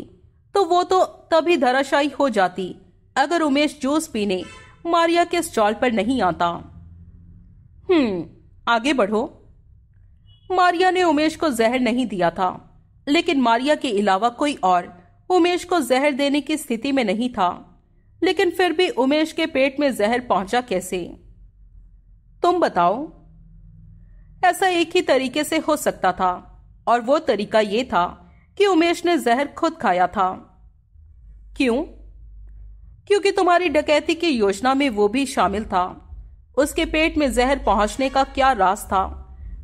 तो वो तो तभी धराशायी हो जाती अगर उमेश जूस पीने मारिया के स्टॉल पर नहीं आता हम्म आगे बढ़ो मारिया ने उमेश को जहर नहीं दिया था लेकिन मारिया के अलावा कोई और उमेश को जहर देने की स्थिति में नहीं था लेकिन फिर भी उमेश के पेट में जहर पहुंचा कैसे तुम बताओ ऐसा एक ही तरीके से हो सकता था और वो तरीका ये था कि उमेश ने जहर खुद खाया था क्यों क्योंकि तुम्हारी डकैती की योजना में वो भी शामिल था उसके पेट में जहर पहुंचने का क्या राज था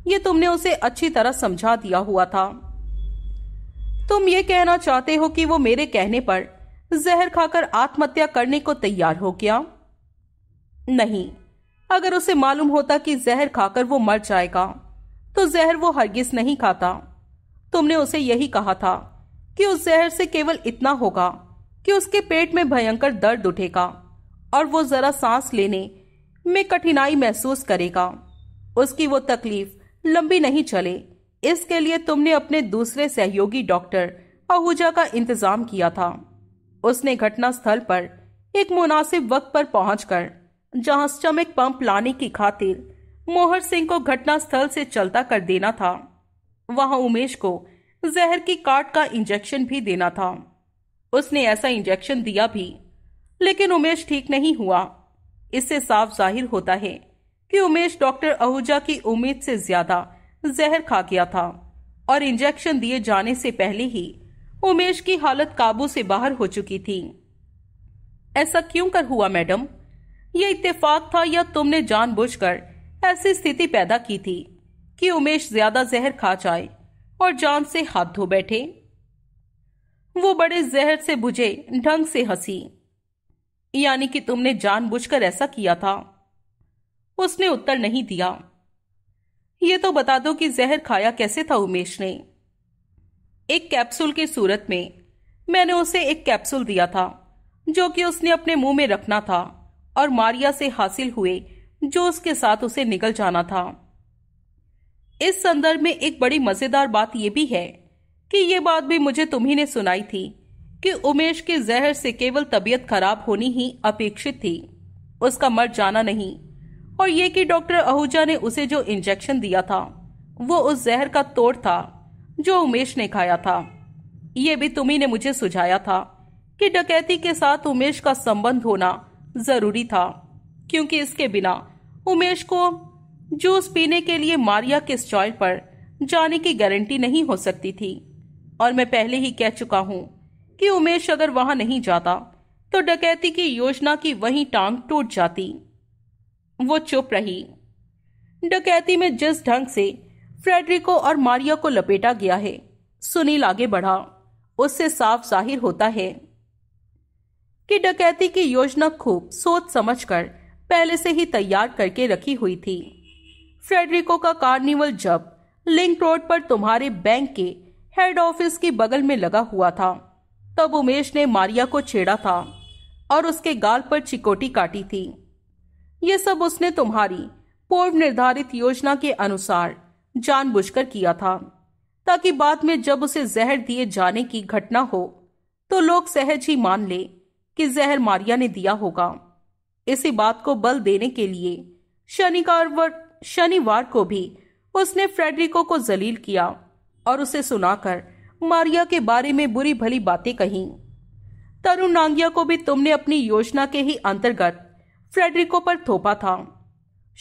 ये तुमने उसे अच्छी तरह समझा दिया हुआ था तुम ये कहना चाहते हो कि वो मेरे कहने पर जहर खाकर आत्महत्या करने को तैयार हो गया नहीं अगर उसे मालूम होता कि जहर खाकर वो मर जाएगा तो जहर वो हरगिज नहीं खाता तुमने उसे यही कहा था कि उस जहर से केवल इतना होगा कि उसके पेट में भयंकर दर्द उठेगा और वो जरा सांस लेने में कठिनाई महसूस करेगा उसकी वो तकलीफ लंबी नहीं चले इसके लिए तुमने अपने दूसरे सहयोगी डॉक्टर आहूजा का इंतजाम किया था उसने घटनास्थल पर एक मुनासिब वक्त पर पहुंचकर जहां स्टमिक पंप लाने की खातिर मोहर सिंह को घटनास्थल से चलता कर देना था वहां उमेश को जहर की काट का इंजेक्शन भी देना था उसने ऐसा इंजेक्शन दिया भी लेकिन उमेश ठीक नहीं हुआ इससे साफ जाहिर होता है कि उमेश डॉक्टर आहूजा की उम्मीद से ज्यादा जहर खा गया था और इंजेक्शन दिए जाने से पहले ही उमेश की हालत काबू से बाहर हो चुकी थी ऐसा क्यों कर हुआ मैडम यह इत्तेफाक था या तुमने जानबूझकर ऐसी स्थिति पैदा की थी कि उमेश ज्यादा जहर खा जाए और जान से हाथ धो बैठे वो बड़े जहर से बुझे ढंग से हंसी यानी कि तुमने जानबूझकर ऐसा किया था उसने उत्तर नहीं दिया ये तो बता दो कि जहर खाया कैसे था उमेश ने एक कैप्सूल की सूरत में मैंने उसे एक कैप्सूल दिया था जो कि उसने अपने मुंह में रखना था और मारिया से हासिल हुए जो उसके साथ उसे निकल जाना था इस संदर्भ में एक बड़ी मजेदार बात यह भी है कि ये बात भी मुझे तुम्ही ने सुनाई थी कि उमेश के जहर से केवल तबीयत खराब होनी ही अपेक्षित थी उसका मर जाना नहीं और ये कि डॉक्टर आहूजा ने उसे जो इंजेक्शन दिया था वो उस जहर का तोड़ था जो उमेश ने खाया था ये भी तुम्ही ने मुझे सुझाया था कि डकैती के साथ उमेश का संबंध होना जरूरी था क्योंकि इसके बिना उमेश को जूस पीने के लिए मारिया के स्टॉल पर जाने की गारंटी नहीं हो सकती थी और मैं पहले ही कह चुका हूं कि उमेश अगर वहां नहीं जाता तो डकैती की योजना की वही टांग टूट जाती वो चुप रही डकैती में जिस ढंग से फ्रेडरिको और मारिया को लपेटा गया है सुनील आगे बढ़ा उससे साफ जाहिर होता है कि डकैती की योजना खूब सोच समझकर पहले से ही तैयार करके रखी हुई थी फ्रेडरिको का कार्निवल जब लिंक रोड पर तुम्हारे बैंक के हेड ऑफिस के बगल में लगा हुआ था तब उमेश ने मारिया को छेड़ा था और उसके गाल पर चिकोटी काटी थी ये सब उसने तुम्हारी पूर्व निर्धारित योजना के अनुसार जानबूझकर किया था ताकि बाद में जब उसे जहर दिए जाने की घटना हो तो लोग सहज ही मान ले कि जहर मारिया ने दिया होगा इसी बात को बल देने के लिए शनिवार शनिवार को भी उसने फ्रेडरिको को जलील किया और उसे सुनाकर मारिया के बारे में बुरी भली बातें कही तरुण नांगिया को भी तुमने अपनी योजना के ही अंतर्गत फ्रेडरिको पर थोपा था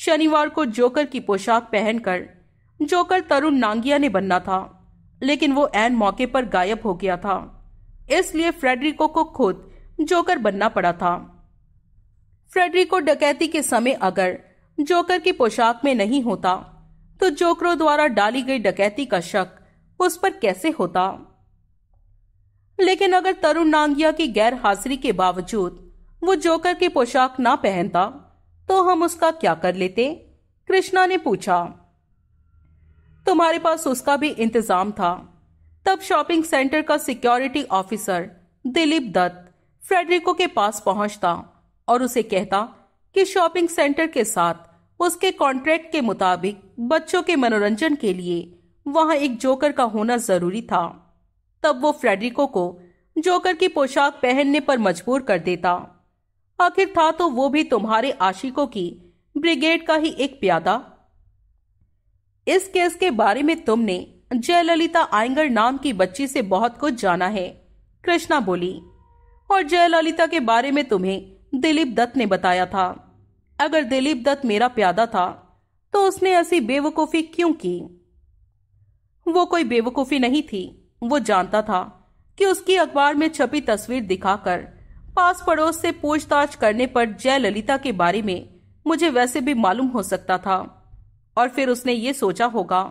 शनिवार को जोकर की पोशाक पहनकर जोकर तरुण नांगिया ने बनना था लेकिन वो एन मौके पर गायब हो गया था इसलिए फ्रेडरिको को खुद जोकर बनना पड़ा था फ्रेडरिको डकैती के समय अगर जोकर की पोशाक में नहीं होता तो जोकरों द्वारा डाली गई डकैती का शक उस पर कैसे होता लेकिन अगर तरुण नांगिया की गैर हाजिरी के बावजूद वो जोकर की पोशाक ना पहनता तो हम उसका क्या कर लेते कृष्णा ने पूछा तुम्हारे पास उसका भी इंतजाम था तब शॉपिंग सेंटर का security officer Dilip Dutt Frederico के पास पहुंचता और उसे कहता कि शॉपिंग सेंटर के साथ उसके कॉन्ट्रैक्ट के मुताबिक बच्चों के मनोरंजन के लिए वहां एक जोकर का होना जरूरी था तब वो फ्रेडरिको को जोकर की पोशाक पहनने पर मजबूर कर देता आखिर था तो वो भी तुम्हारे आशिकों की ब्रिगेड का ही एक प्यादा इस केस के बारे में तुमने जयललिता आयंगर नाम की बच्ची से बहुत कुछ जाना है कृष्णा बोली और जयललिता के बारे में तुम्हें दिलीप दत्त ने बताया था अगर दिलीप दत्त मेरा प्यादा था तो उसने ऐसी बेवकूफी क्यों की वो कोई बेवकूफ़ी नहीं थी वो जानता था कि उसकी अखबार में छपी तस्वीर दिखाकर पास पड़ोस से पूछताछ करने पर जयललिता के बारे में मुझे वैसे भी मालूम हो सकता था और फिर उसने ये सोचा होगा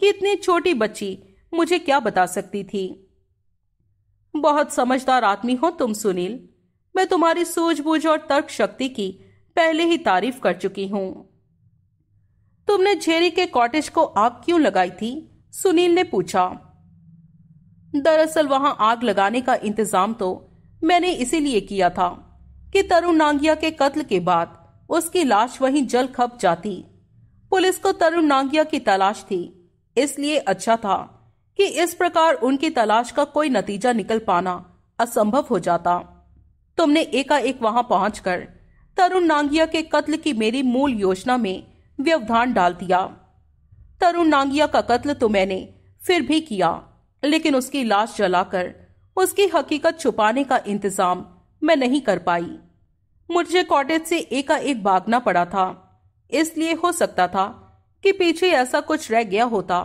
कि इतनी छोटी बच्ची मुझे क्या बता सकती थी बहुत समझदार आदमी हो तुम सुनील मैं तुम्हारी सूझबूझ और तर्क शक्ति की पहले ही तारीफ कर चुकी हूं तुमने झेरी के कॉटेज को आग क्यों लगाई थी सुनील ने पूछा दरअसल वहां आग लगाने का इंतजाम तो मैंने इसीलिए किया था कि तरुण नांगिया के कत्ल के बाद उसकी लाश वहीं जल खप जाती पुलिस को तरुण नांगिया की तलाश थी इसलिए अच्छा था कि इस प्रकार उनकी तलाश का कोई नतीजा निकल पाना असंभव हो जाता तुमने एकाएक वहां पहुंचकर तरुण नांगिया के कत्ल की मेरी मूल योजना में व्यवधान डाल दिया तरुण नांगिया का कत्ल तो मैंने फिर भी किया लेकिन उसकी लाश जलाकर उसकी हकीकत छुपाने का इंतजाम मैं नहीं कर पाई मुझे कॉटेज से एकाएक भागना पड़ा था इसलिए हो सकता था कि पीछे ऐसा कुछ रह गया होता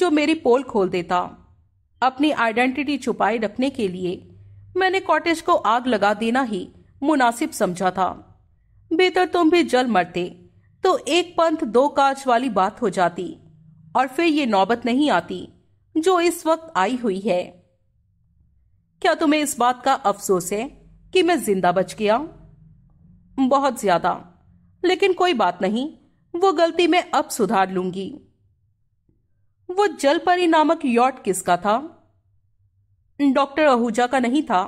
जो मेरी पोल खोल देता अपनी आइडेंटिटी छुपाए रखने के लिए मैंने कॉटेज को आग लगा देना ही मुनासिब समझा था बेहतर तुम भी जल मरते तो एक पंथ दो काज वाली बात हो जाती और फिर ये नौबत नहीं आती जो इस वक्त आई हुई है क्या तुम्हें इस बात का अफसोस है कि मैं जिंदा बच गया बहुत ज्यादा लेकिन कोई बात नहीं वो गलती मैं अब सुधार लूंगी वो जलपरी नामक यॉट किसका था डॉक्टर आहूजा का नहीं था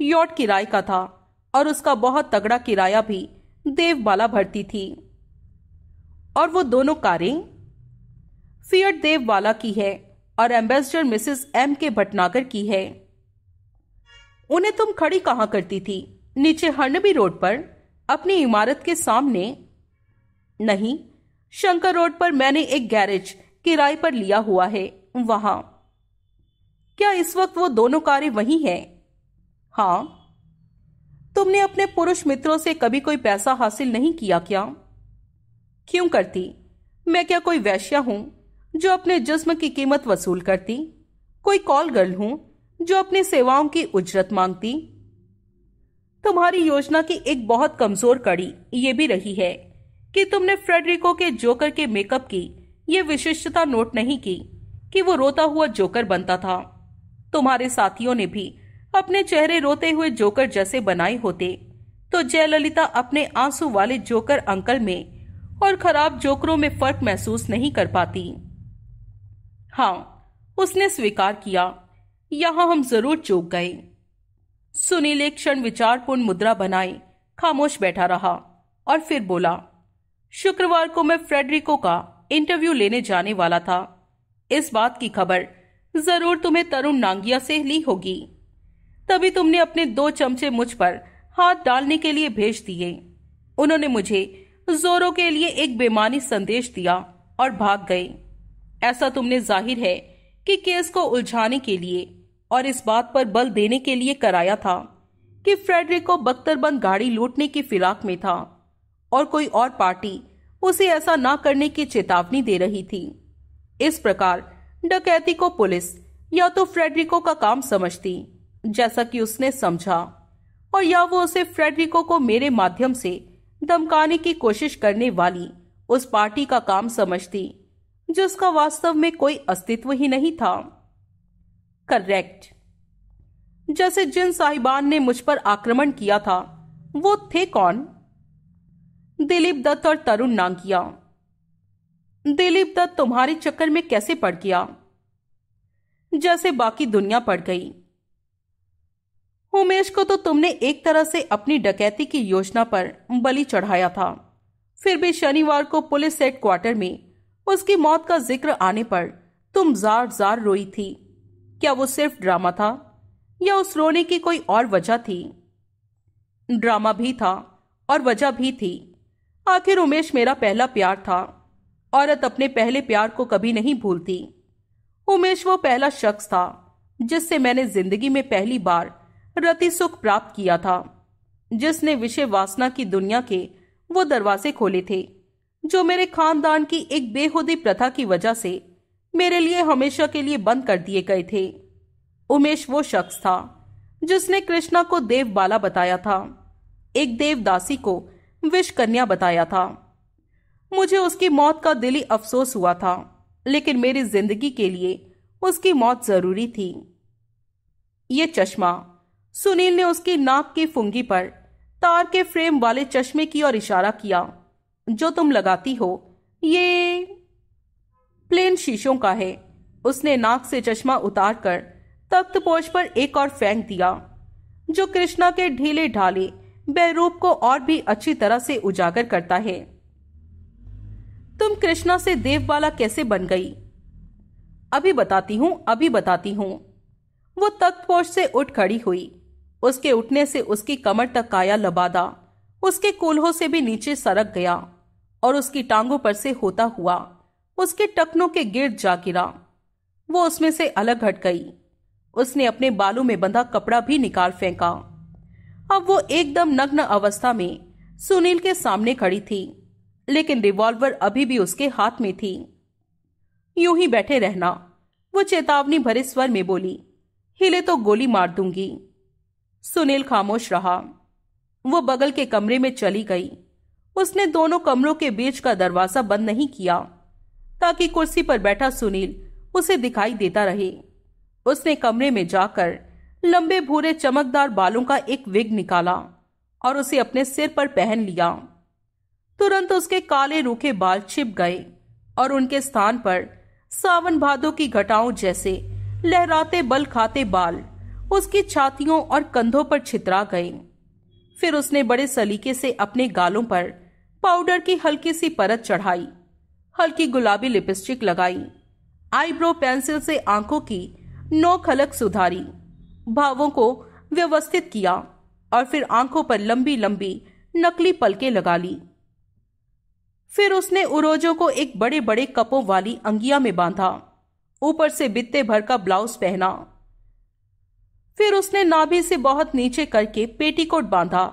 यॉट किराए का था और उसका बहुत तगड़ा किराया भी देवबाला भरती थी और वो दोनों कारें देव वाला की है और एम्बेसडर मिसेस एम के भटनागर की है उन्हें तुम खड़ी कहां करती थी नीचे हरनबी रोड पर अपनी इमारत के सामने नहीं शंकर रोड पर मैंने एक गैरेज किराए पर लिया हुआ है वहां क्या इस वक्त वो दोनों कारें वही हैं हाँ तुमने अपने पुरुष मित्रों से कभी कोई पैसा हासिल नहीं किया क्या क्यों करती मैं क्या कोई वैश्या हूं जो अपने जिस्म की कीमत वसूल करती कोई कॉल गर्ल हूं जो अपनी सेवाओं की उजरत मांगती तुम्हारी योजना की एक बहुत कमजोर कड़ी ये भी रही है कि तुमने फ्रेडरिको के जोकर के मेकअप की यह विशिष्टता नोट नहीं की कि वो रोता हुआ जोकर बनता था तुम्हारे साथियों ने भी अपने चेहरे रोते हुए जोकर जैसे बनाए होते तो जयललिता अपने आंसू वाले जोकर अंकल में और खराब जोकरों में फर्क महसूस नहीं कर पाती हाँ उसने स्वीकार किया यहां हम जरूर चूक गए सुनील एक क्षण विचारपूर्ण मुद्रा बनाए खामोश बैठा रहा और फिर बोला शुक्रवार को मैं फ्रेडरिको का इंटरव्यू लेने जाने वाला था इस बात की खबर जरूर तुम्हें तरुण नांगिया से ली होगी तभी तुमने अपने दो चमचे मुझ पर हाथ डालने के लिए भेज दिए उन्होंने मुझे जोरों के लिए एक बेमानी संदेश दिया और भाग गए ऐसा तुमने जाहिर है कि केस को उलझाने के लिए और इस बात पर बल देने के लिए कराया था कि फ्रेडरिक को बख्तरबंद गाड़ी लूटने की फिराक में था और कोई और पार्टी उसे ऐसा ना करने की चेतावनी दे रही थी इस प्रकार डकैती को पुलिस या तो फ्रेडरिको का काम समझती जैसा कि उसने समझा और या वो उसे फ्रेडरिको को मेरे माध्यम से धमकाने की कोशिश करने वाली उस पार्टी का काम समझती जिसका वास्तव में कोई अस्तित्व ही नहीं था करेक्ट जैसे जिन साहिबान ने मुझ पर आक्रमण किया था वो थे कौन दिलीप दत्त और तरुण नांगिया दिलीप दत्त तुम्हारे चक्कर में कैसे पड़ गया जैसे बाकी दुनिया पड़ गई उमेश को तो तुमने एक तरह से अपनी डकैती की योजना पर बलि चढ़ाया था फिर भी शनिवार को पुलिस हेडक्वार्टर में उसकी मौत का जिक्र आने पर तुम जार जार रोई थी क्या वो सिर्फ ड्रामा था या उस रोने की कोई और वजह थी ड्रामा भी था और वजह भी थी आखिर उमेश मेरा पहला प्यार था औरत अपने पहले प्यार को कभी नहीं भूलती उमेश वो पहला शख्स था जिससे मैंने जिंदगी में पहली बार रति सुख प्राप्त किया था जिसने विषय वासना की दुनिया के वो दरवाजे खोले थे जो मेरे खानदान की एक बेहुदी प्रथा की वजह से मेरे लिए हमेशा के लिए बंद कर दिए गए थे उमेश वो शख्स था जिसने कृष्णा को देव बाला बताया था एक देवदासी को विष कन्या बताया था मुझे उसकी मौत का दिली अफसोस हुआ था लेकिन मेरी जिंदगी के लिए उसकी मौत जरूरी थी ये चश्मा सुनील ने उसकी नाक की फुंगी पर तार के फ्रेम वाले चश्मे की ओर इशारा किया जो तुम लगाती हो ये प्लेन शीशों का है उसने नाक से चश्मा उतार कर तख्तपोश पर एक और फेंक दिया जो कृष्णा के ढीले ढाले बैरूप को और भी अच्छी तरह से उजागर करता है तुम कृष्णा से बाला कैसे बन गई अभी बताती हूँ अभी बताती हूँ वो तख्तपोश से उठ खड़ी हुई उसके उठने से उसकी कमर तक काया लबादा उसके कोल्हों से भी नीचे सरक गया और उसकी टांगों पर से होता हुआ उसके टखनों के गिर जा गिरा वो उसमें से अलग हट गई उसने अपने बालों में बंधा कपड़ा भी निकाल फेंका अब वो एकदम नग्न अवस्था में सुनील के सामने खड़ी थी लेकिन रिवॉल्वर अभी भी उसके हाथ में थी यूं ही बैठे रहना वो चेतावनी भरे स्वर में बोली हिले तो गोली मार दूंगी सुनील खामोश रहा वो बगल के कमरे में चली गई उसने दोनों कमरों के बीच का दरवाजा बंद नहीं किया ताकि कुर्सी पर बैठा सुनील उसे दिखाई देता रहे उसने कमरे में जाकर लंबे भूरे चमकदार बालों का एक विग निकाला और उसे अपने सिर पर पहन लिया तुरंत उसके काले रूखे बाल छिप गए और उनके स्थान पर सावन भादों की घटाओं जैसे लहराते बल खाते बाल उसकी छातियों और कंधों पर छितरा गए फिर उसने बड़े सलीके से अपने गालों पर पाउडर की हल्की सी परत चढ़ाई हल्की गुलाबी लिपस्टिक लगाई आईब्रो पेंसिल से आंखों की नोक हलक सुधारी भावों को व्यवस्थित किया और फिर आंखों पर लंबी लंबी नकली पलके लगा ली फिर उसने उरोजो को एक बड़े बड़े कपों वाली अंगिया में बांधा ऊपर से बित्ते भर का ब्लाउज पहना फिर उसने नाभि से बहुत नीचे करके पेटीकोट बांधा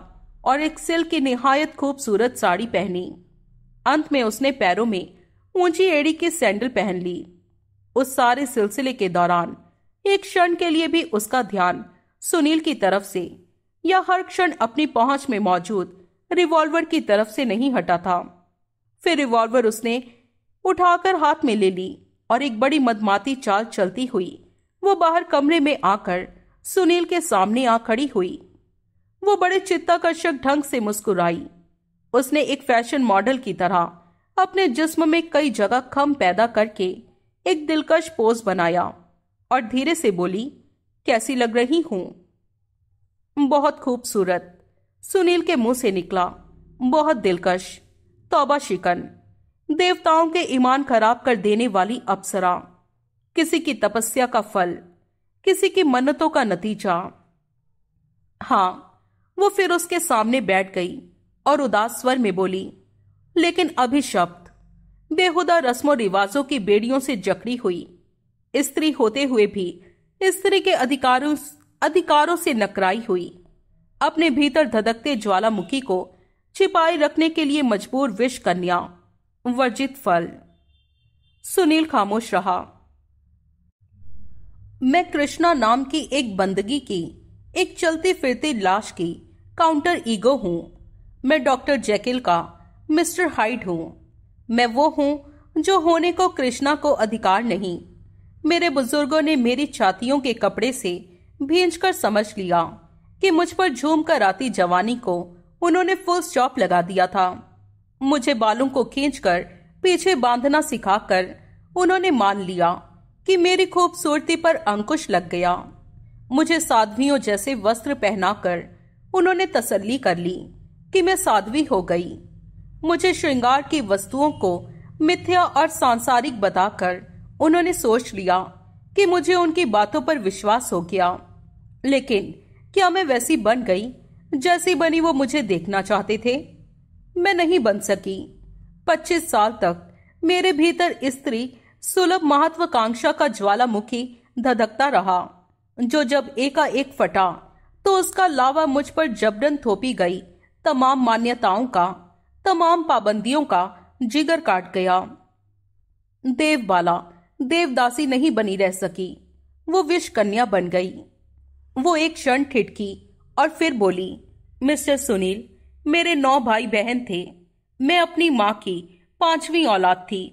और एक सिल्क की नहायत खूबसूरत साड़ी पहनी अंत में उसने पैरों में ऊंची एड़ी की सैंडल पहन ली उस सारे सिलसिले के दौरान एक क्षण के लिए भी उसका ध्यान सुनील की तरफ से या हर क्षण अपनी पहुंच में मौजूद रिवॉल्वर की तरफ से नहीं हटा था फिर रिवॉल्वर उसने उठाकर हाथ में ले ली और एक बड़ी मदमाती चाल चलती हुई वो बाहर कमरे में आकर सुनील के सामने आ खड़ी हुई वो बड़े चित्ताकर्षक ढंग से मुस्कुराई उसने एक फैशन मॉडल की तरह अपने जिस्म में कई जगह खम पैदा करके एक दिलकश पोज बनाया और धीरे से बोली कैसी लग रही हूं बहुत खूबसूरत सुनील के मुंह से निकला बहुत दिलकश तौबा शिकन देवताओं के ईमान खराब कर देने वाली अप्सरा किसी की तपस्या का फल किसी की मन्नतों का नतीजा हाँ वो फिर उसके सामने बैठ गई और उदास स्वर में बोली लेकिन अभिशप्त बेहुदा रस्मों रिवाजों की बेड़ियों से जकड़ी हुई स्त्री होते हुए भी स्त्री के अधिकारों अधिकारों से नकराई हुई अपने भीतर धधकते ज्वालामुखी को छिपाए रखने के लिए मजबूर विष कन्या वर्जित फल सुनील खामोश रहा मैं कृष्णा नाम की एक बंदगी की एक चलते फिरते लाश की काउंटर ईगो हूँ मैं डॉक्टर जैकिल का मिस्टर हाइड हूँ मैं वो हूँ जो होने को कृष्णा को अधिकार नहीं मेरे बुजुर्गों ने मेरी छातियों के कपड़े से भींज कर समझ लिया कि मुझ पर झूम कर आती जवानी को उन्होंने फुल स्टॉप लगा दिया था मुझे बालों को खींच कर पीछे बांधना सिखाकर उन्होंने मान लिया कि मेरी खूबसूरती पर अंकुश लग गया मुझे साध्वियों जैसे वस्त्र पहनाकर उन्होंने तसल्ली कर ली कि मैं साध्वी हो गई मुझे श्रृंगार की वस्तुओं को मिथ्या और सांसारिक बताकर उन्होंने सोच लिया कि मुझे उनकी बातों पर विश्वास हो गया लेकिन क्या मैं वैसी बन गई जैसी बनी वो मुझे देखना चाहते थे मैं नहीं बन सकी पच्चीस साल तक मेरे भीतर स्त्री सुलभ महत्वाकांक्षा का ज्वालामुखी धधकता रहा जो जब एकाएक फटा तो उसका लावा मुझ पर जबरन थोपी गई तमाम मान्यताओं का तमाम पाबंदियों का जिगर काट गया बाला देवदासी नहीं बनी रह सकी वो विष कन्या बन गई वो एक क्षण ठिठकी और फिर बोली मिस्टर सुनील मेरे नौ भाई बहन थे मैं अपनी माँ की पांचवी औलाद थी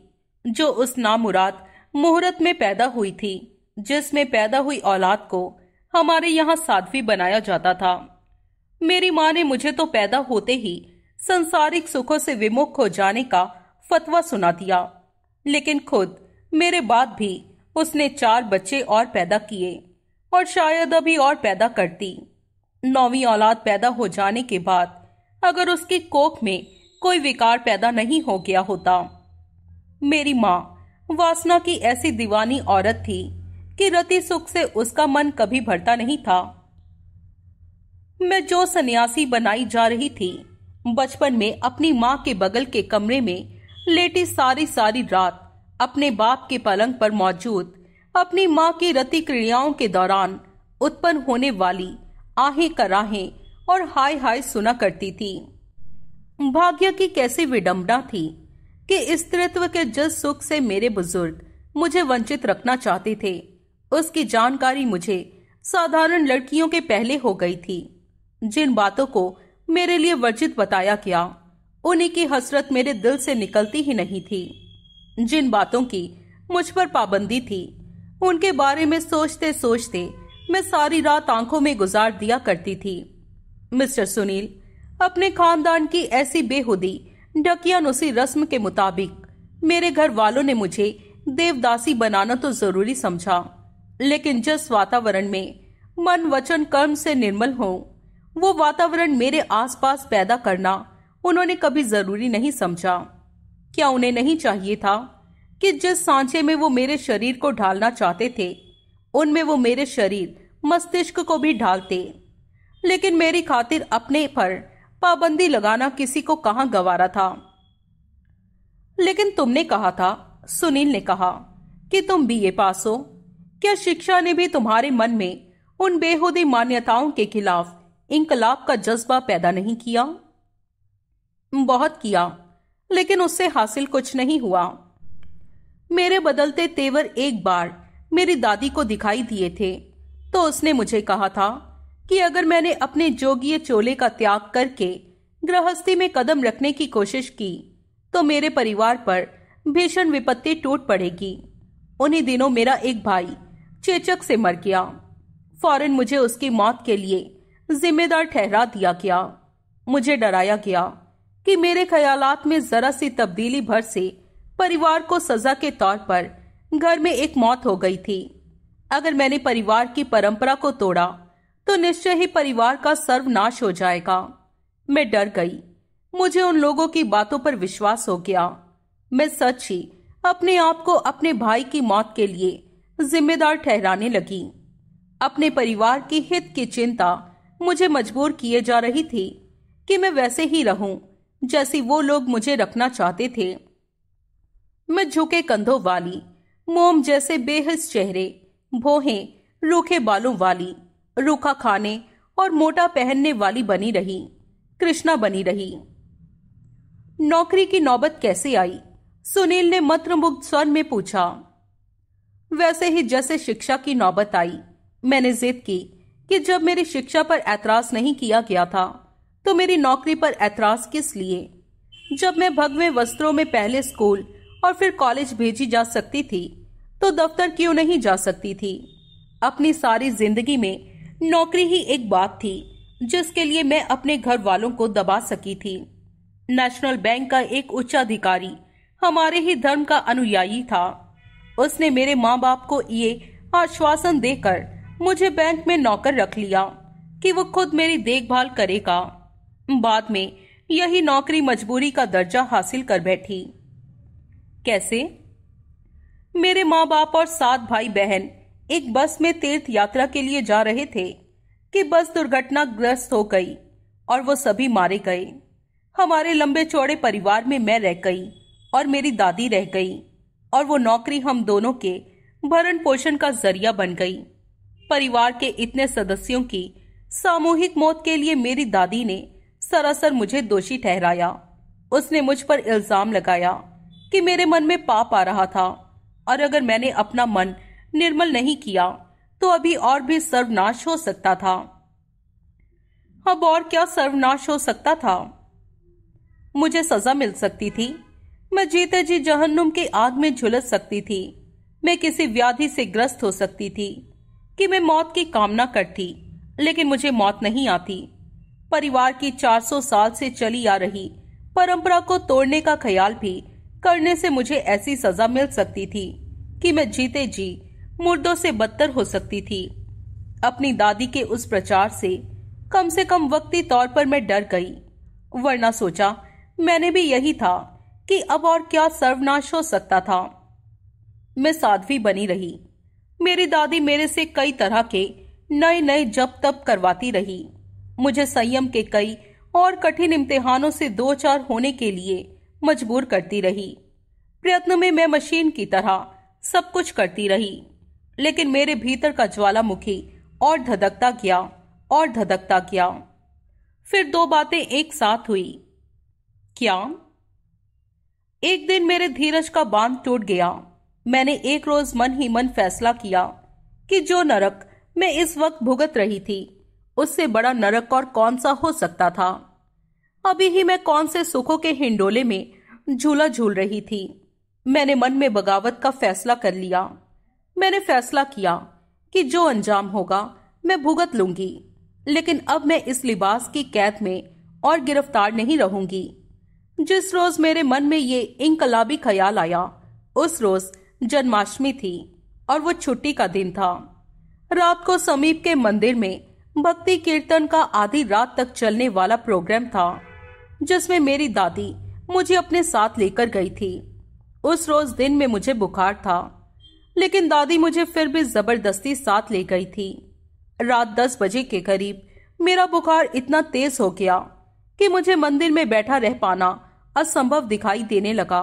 जो उस नामुराद मुहूर्त में पैदा हुई थी जिसमें पैदा हुई औलाद को हमारे यहाँ साध्वी बनाया जाता था मेरी माँ ने मुझे तो पैदा होते ही संसारिक सुखों से विमुख हो जाने का फतवा सुना दिया लेकिन खुद मेरे बाद भी उसने चार बच्चे और पैदा किए और शायद अभी और पैदा करती नौवीं औलाद पैदा हो जाने के बाद अगर उसके कोख में कोई विकार पैदा नहीं हो गया होता मेरी माँ वासना की ऐसी दीवानी औरत थी कि रति सुख से उसका मन कभी भरता नहीं था मैं जो सन्यासी बनाई जा रही थी बचपन में अपनी माँ के बगल के कमरे में लेटी सारी सारी रात अपने बाप के पलंग पर मौजूद अपनी माँ की रति क्रियाओं के दौरान उत्पन्न होने वाली आहें कराहे और हाय हाय सुना करती थी भाग्य की कैसी विडम्बना थी कि स्त्रित्व के जिस सुख से मेरे बुजुर्ग मुझे वंचित रखना चाहते थे उसकी जानकारी मुझे साधारण लड़कियों के पहले हो गई थी जिन बातों को मेरे लिए वर्जित बताया गया उन्हीं की हसरत मेरे दिल से निकलती ही नहीं थी जिन बातों की मुझ पर पाबंदी थी उनके बारे में सोचते सोचते मैं सारी रात आंखों में गुजार दिया करती थी मिस्टर सुनील अपने खानदान की ऐसी बेहुदी डकियान उसी रस्म के मुताबिक मेरे घर वालों ने मुझे देवदासी बनाना तो जरूरी समझा लेकिन जिस वातावरण में मन वचन कर्म से निर्मल हो वो वातावरण मेरे आसपास पैदा करना उन्होंने कभी जरूरी नहीं समझा क्या उन्हें नहीं चाहिए था कि जिस सांचे में वो मेरे शरीर को ढालना चाहते थे उनमें वो मेरे शरीर मस्तिष्क को भी ढालते लेकिन मेरी खातिर अपने पर पाबंदी लगाना किसी को कहा गवारा था लेकिन तुमने कहा था सुनील ने कहा कि तुम बीए पास हो क्या शिक्षा ने भी तुम्हारे मन में उन बेहूदी मान्यताओं के खिलाफ इंकलाब का जज्बा पैदा नहीं किया बहुत किया लेकिन उससे हासिल कुछ नहीं हुआ मेरे बदलते तेवर एक बार मेरी दादी को दिखाई दिए थे तो उसने मुझे कहा था कि अगर मैंने अपने जोगीय चोले का त्याग करके गृहस्थी में कदम रखने की कोशिश की तो मेरे परिवार पर भीषण विपत्ति टूट पड़ेगी उन्हीं दिनों मेरा एक भाई चेचक से मर गया फौरन मुझे उसकी मौत के लिए जिम्मेदार ठहरा दिया गया मुझे डराया गया कि मेरे ख्यालात में जरा सी तब्दीली भर से परिवार को सजा के तौर पर घर में एक मौत हो गई थी अगर मैंने परिवार की परंपरा को तोड़ा तो निश्चय ही परिवार का सर्वनाश हो जाएगा मैं डर गई मुझे उन लोगों की बातों पर विश्वास हो गया मैं सच ही अपने आप को अपने भाई की मौत के लिए जिम्मेदार ठहराने लगी अपने परिवार के हित की चिंता मुझे मजबूर किए जा रही थी कि मैं वैसे ही रहूं जैसी वो लोग मुझे रखना चाहते थे मैं झुके कंधों वाली मोम जैसे बेहस चेहरे भोहे रूखे बालों वाली रूखा खाने और मोटा पहनने वाली बनी रही कृष्णा बनी रही नौकरी की नौबत कैसे आई सुनील ने मत्रमुग्ध स्वर में पूछा वैसे ही जैसे शिक्षा की नौबत आई मैंने जिद की कि जब मेरी शिक्षा पर ऐतराज नहीं किया गया था तो मेरी नौकरी पर ऐतराज किस लिए जब मैं भगवे वस्त्रों में पहले स्कूल और फिर कॉलेज भेजी जा सकती थी तो दफ्तर क्यों नहीं जा सकती थी अपनी सारी जिंदगी में नौकरी ही एक बात थी जिसके लिए मैं अपने घर वालों को दबा सकी थी नेशनल बैंक का एक उच्चाधिकारी हमारे ही धर्म का अनुयायी था उसने मेरे माँ बाप को ये आश्वासन देकर मुझे बैंक में नौकर रख लिया कि वो खुद मेरी देखभाल करेगा बाद में यही नौकरी मजबूरी का दर्जा हासिल कर बैठी कैसे मेरे माँ बाप और सात भाई बहन एक बस में तीर्थ यात्रा के लिए जा रहे थे कि बस दुर्घटनाग्रस्त हो गई और वो सभी मारे गए हमारे लंबे चौड़े परिवार में मैं रह गई और मेरी दादी रह गई और वो नौकरी हम दोनों के भरण पोषण का जरिया बन गई परिवार के इतने सदस्यों की सामूहिक मौत के लिए मेरी दादी ने सरासर मुझे दोषी ठहराया उसने मुझ पर इल्जाम लगाया कि मेरे मन में पाप आ रहा था और अगर मैंने अपना मन निर्मल नहीं किया तो अभी और भी सर्वनाश हो सकता था अब और क्या सर्वनाश हो सकता था मुझे सजा मिल सकती थी मैं जीते जी जहन्नुम की आग में झुलस सकती थी मैं किसी व्याधि से ग्रस्त हो सकती थी कि मैं मौत की कामना करती लेकिन मुझे मौत नहीं आती परिवार की 400 साल से चली आ रही परंपरा को तोड़ने का ख्याल भी करने से मुझे ऐसी सजा मिल सकती थी कि मैं जीते जी मुर्दों से बदतर हो सकती थी अपनी दादी के उस प्रचार से कम से कम वक्ती तौर पर मैं डर गई वरना सोचा मैंने भी यही था कि अब और क्या सर्वनाश हो सकता था मैं साध्वी बनी रही मेरी दादी मेरे से कई तरह के नए नए जप तप करवाती रही मुझे संयम के कई और कठिन इम्तिहानों से दो चार होने के लिए मजबूर करती रही प्रयत्न में मैं मशीन की तरह सब कुछ करती रही लेकिन मेरे भीतर का ज्वालामुखी और धधकता गया और धधकता गया फिर दो बातें एक साथ हुई क्या एक दिन मेरे धीरज का बांध टूट गया मैंने एक रोज मन ही मन फैसला किया कि जो नरक मैं इस वक्त भुगत रही थी उससे बड़ा नरक और कौन सा हो सकता था अभी ही मैं कौन से सुखों के हिंडोले में झूला झूल रही थी मैंने मन में बगावत का फैसला कर लिया मैंने फैसला किया कि जो अंजाम होगा मैं भुगत लूंगी लेकिन अब मैं इस लिबास की कैद में और गिरफ्तार नहीं रहूंगी जिस रोज मेरे मन में ये इनकलाबी ख्याल आया उस रोज जन्माष्टमी थी और वो छुट्टी का दिन था रात को समीप के मंदिर में भक्ति कीर्तन का आधी रात तक चलने वाला प्रोग्राम था जिसमें मेरी दादी मुझे अपने साथ लेकर गई थी उस रोज दिन में मुझे बुखार था लेकिन दादी मुझे फिर भी जबरदस्ती साथ ले गई थी रात दस बजे के करीब मेरा बुखार इतना तेज हो गया कि मुझे मंदिर में बैठा रह पाना असंभव दिखाई देने लगा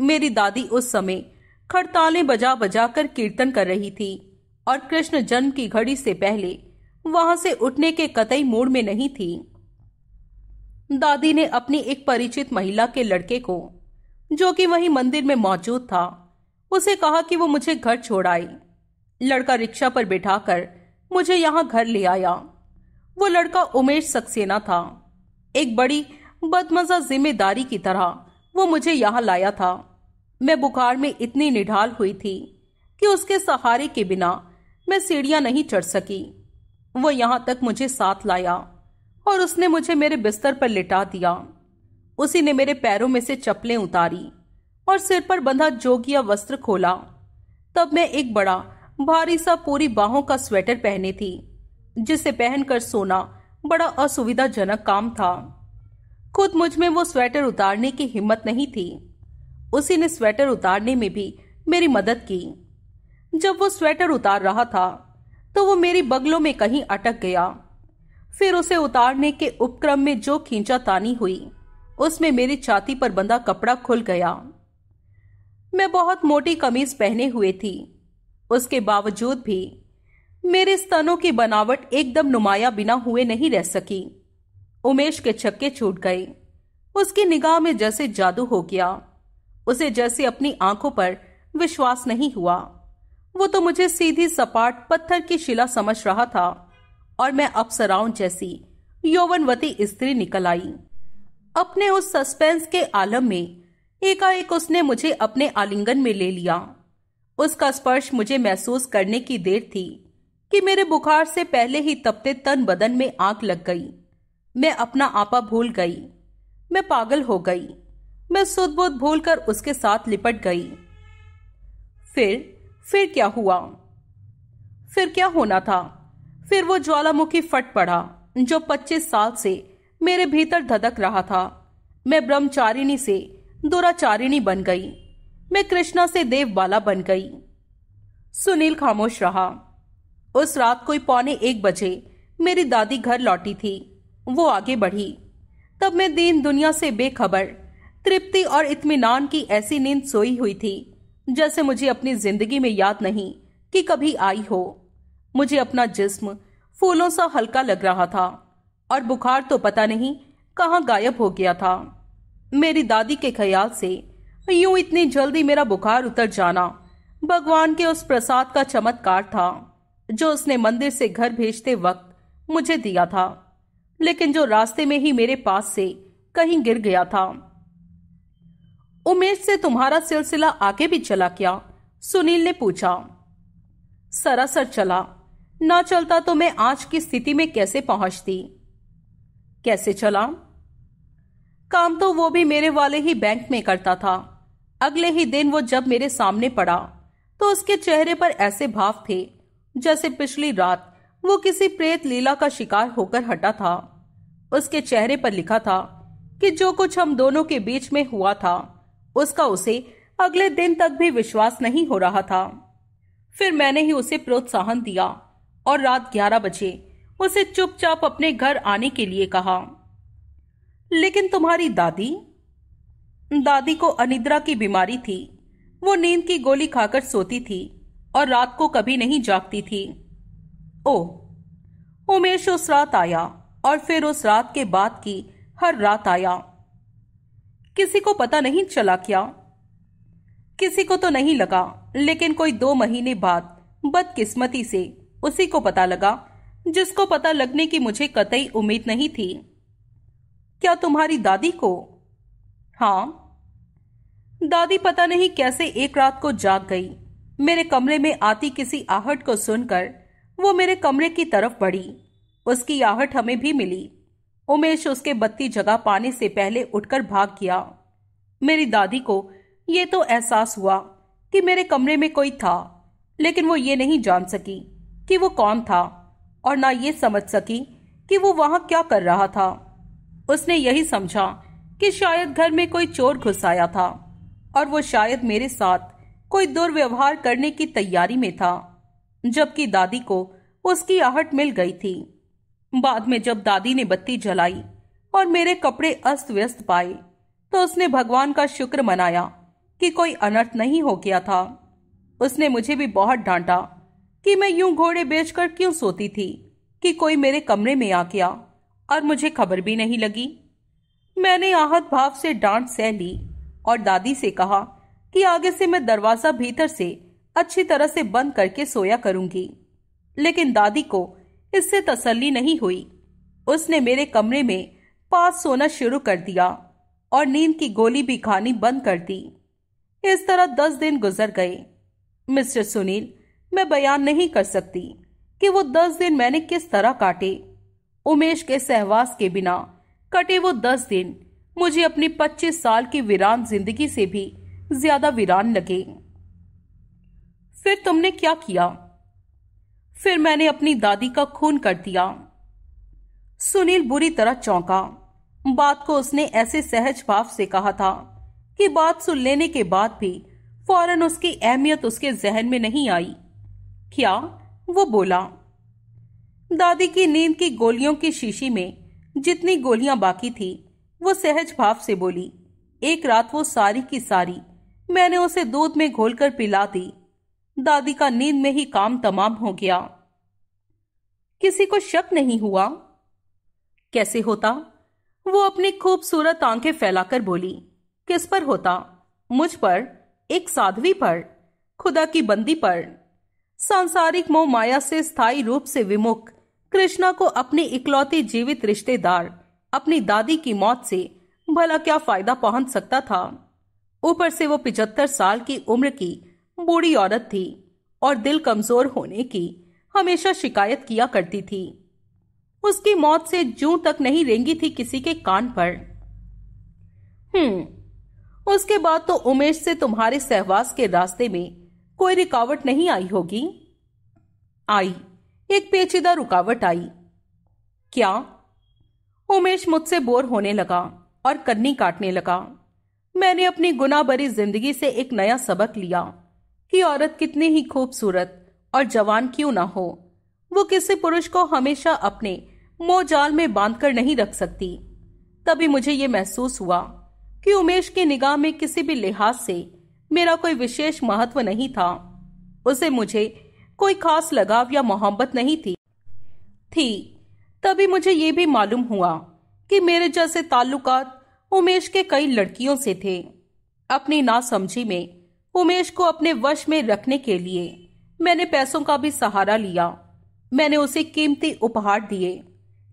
मेरी दादी उस समय खड़ताले बजा बजा कर कीर्तन कर रही थी और कृष्ण जन्म की घड़ी से पहले वहां से उठने के कतई मूड में नहीं थी दादी ने अपनी एक परिचित महिला के लड़के को जो कि वही मंदिर में मौजूद था उसे कहा कि वो मुझे घर छोड़ आई लड़का रिक्शा पर बैठाकर मुझे यहां घर ले आया वो लड़का उमेश सक्सेना था एक बड़ी बदमजा जिम्मेदारी की तरह वो मुझे यहाँ लाया था मैं बुखार में इतनी निढाल हुई थी कि उसके सहारे के बिना मैं सीढ़ियां नहीं चढ़ सकी वो यहाँ तक मुझे साथ लाया और उसने मुझे मेरे बिस्तर पर लिटा दिया उसी ने मेरे पैरों में से चप्पलें उतारी और सिर पर बंधा जोगिया वस्त्र खोला तब मैं एक बड़ा भारी सा पूरी बाहों का स्वेटर पहने थी जिसे पहनकर सोना बड़ा असुविधाजनक काम था खुद मुझ में वो स्वेटर उतारने की हिम्मत नहीं थी उसी ने स्वेटर उतारने में भी मेरी मदद की जब वो स्वेटर उतार रहा था तो वो मेरी बगलों में कहीं अटक गया फिर उसे उतारने के उपक्रम में जो खींचा तानी हुई उसमें मेरी छाती पर बंधा कपड़ा खुल गया मैं बहुत मोटी कमीज पहने हुए थी उसके बावजूद भी मेरे स्तनों की बनावट एकदम नुमाया बिना हुए नहीं रह सकी उमेश के छक्के छूट गए उसकी निगाह में जैसे जादू हो गया उसे जैसे अपनी आंखों पर विश्वास नहीं हुआ वो तो मुझे सीधी सपाट पत्थर की शिला समझ रहा था और मैं अपसराओं जैसी यौवनवती स्त्री निकल आई अपने उस सस्पेंस के आलम में एकाएक उसने मुझे अपने आलिंगन में ले लिया उसका स्पर्श मुझे महसूस करने की देर थी कि मेरे बुखार से पहले ही तपते तन बदन में आग लग गई मैं अपना आपा भूल गई मैं पागल हो गई मैं सुध भूल कर उसके साथ लिपट गई फिर फिर क्या हुआ फिर क्या होना था फिर वो ज्वालामुखी फट पड़ा जो 25 साल से मेरे भीतर धधक रहा था मैं ब्रह्मचारिणी से दुराचारिणी बन गई मैं कृष्णा से देव बाला बन गई सुनील खामोश रहा उस रात कोई पौने एक बजे मेरी दादी घर लौटी थी वो आगे बढ़ी तब मैं दीन दुनिया से बेखबर तृप्ति और इत्मीनान की ऐसी नींद सोई हुई थी जैसे मुझे अपनी जिंदगी में याद नहीं कि कभी आई हो मुझे अपना जिस्म फूलों सा हल्का लग रहा था और बुखार तो पता नहीं कहाँ गायब हो गया था मेरी दादी के ख्याल से यूं इतनी जल्दी मेरा बुखार उतर जाना भगवान के उस प्रसाद का चमत्कार था जो उसने मंदिर से घर भेजते वक्त मुझे दिया था लेकिन जो रास्ते में ही मेरे पास से कहीं गिर गया था उमेश से तुम्हारा सिलसिला आके भी चला क्या सुनील ने पूछा सरासर चला ना चलता तो मैं आज की स्थिति में कैसे पहुंचती कैसे चला काम तो वो भी मेरे वाले ही बैंक में करता था अगले ही दिन वो जब मेरे सामने पड़ा तो उसके चेहरे पर ऐसे भाव थे जैसे पिछली रात वो किसी प्रेत लीला का शिकार होकर हटा था उसके चेहरे पर लिखा था कि जो कुछ हम दोनों के बीच में हुआ था उसका उसे अगले दिन तक भी विश्वास नहीं हो रहा था फिर मैंने ही उसे प्रोत्साहन दिया और रात ग्यारह बजे उसे चुपचाप अपने घर आने के लिए कहा लेकिन तुम्हारी दादी दादी को अनिद्रा की बीमारी थी वो नींद की गोली खाकर सोती थी और रात को कभी नहीं जागती थी ओ उमेश उस रात आया और फिर उस रात के बाद की हर रात आया किसी को पता नहीं चला क्या किसी को तो नहीं लगा लेकिन कोई दो महीने बाद बदकिस्मती से उसी को पता लगा जिसको पता लगने की मुझे कतई उम्मीद नहीं थी क्या तुम्हारी दादी को हाँ दादी पता नहीं कैसे एक रात को जाग गई मेरे कमरे में आती किसी आहट को सुनकर वो मेरे कमरे की तरफ बढ़ी उसकी आहट हमें भी मिली उमेश उसके बत्ती जगा पाने से पहले उठकर भाग गया मेरी दादी को ये तो एहसास हुआ कि मेरे कमरे में कोई था लेकिन वो ये नहीं जान सकी कि वो कौन था और ना ये समझ सकी कि वो वहां क्या कर रहा था उसने यही समझा कि शायद घर में कोई चोर घुस आया था और वो शायद मेरे साथ कोई दुर्व्यवहार करने की तैयारी में था जबकि दादी को उसकी आहट मिल गई थी बाद में जब दादी ने बत्ती जलाई और मेरे कपड़े अस्त व्यस्त पाए तो उसने भगवान का शुक्र मनाया कि कोई अनर्थ नहीं हो गया था उसने मुझे भी बहुत डांटा कि मैं यूं घोड़े बेचकर क्यों सोती थी कि कोई मेरे कमरे में आ गया और मुझे खबर भी नहीं लगी मैंने आहत भाव से डांट सह ली और दादी से कहा कि आगे से मैं दरवाजा भीतर से अच्छी तरह से बंद करके सोया करूंगी लेकिन दादी को इससे तसल्ली नहीं हुई उसने मेरे कमरे में पास सोना शुरू कर दिया और नींद की गोली भी खानी बंद कर दी इस तरह दस दिन गुजर गए मिस्टर सुनील मैं बयान नहीं कर सकती कि वो दस दिन मैंने किस तरह काटे उमेश के सहवास के बिना कटे वो दस दिन मुझे अपनी पच्चीस साल की वीरान जिंदगी से भी ज्यादा वीरान लगे फिर तुमने क्या किया फिर मैंने अपनी दादी का खून कर दिया सुनील बुरी तरह चौंका बात को उसने ऐसे सहज भाव से कहा था कि बात सुन लेने के बाद भी फौरन उसकी अहमियत उसके जहन में नहीं आई क्या वो बोला दादी की नींद की गोलियों की शीशी में जितनी गोलियां बाकी थी वो सहज भाव से बोली एक रात वो सारी की सारी मैंने उसे दूध में घोलकर पिला दी दादी का नींद में ही काम तमाम हो गया किसी को शक नहीं हुआ कैसे होता वो अपनी खूबसूरत आंखें फैलाकर बोली किस पर होता मुझ पर एक साध्वी पर खुदा की बंदी पर सांसारिक मोह माया से स्थायी रूप से विमुख कृष्णा को अपने इकलौते जीवित रिश्तेदार अपनी दादी की मौत से भला क्या फायदा पहुंच सकता था ऊपर से वो पिछहत्तर साल की उम्र की बूढ़ी औरत थी और दिल कमजोर होने की हमेशा शिकायत किया करती थी उसकी मौत से जू तक नहीं रेंगी थी किसी के कान पर हम्म उसके बाद तो उमेश से तुम्हारे सहवास के रास्ते में कोई रुकावट नहीं आई होगी आई एक पेचीदा रुकावट आई क्या उमेश मुझसे बोर होने लगा और कन्नी काटने लगा मैंने अपनी गुना भरी जिंदगी से एक नया सबक लिया कि औरत कितनी ही खूबसूरत और जवान क्यों ना हो वो किसी पुरुष को हमेशा अपने मोजाल में बांधकर नहीं रख सकती तभी मुझे ये महसूस हुआ कि उमेश की निगाह में किसी भी लिहाज से मेरा कोई विशेष महत्व नहीं था उसे मुझे कोई खास लगाव या मोहब्बत नहीं थी थी तभी मुझे ये भी मालूम हुआ कि मेरे जैसे ताल्लुकात उमेश के कई लड़कियों से थे अपनी नासमझी में उमेश को अपने वश में रखने के लिए मैंने पैसों का भी सहारा लिया मैंने उसे कीमती उपहार दिए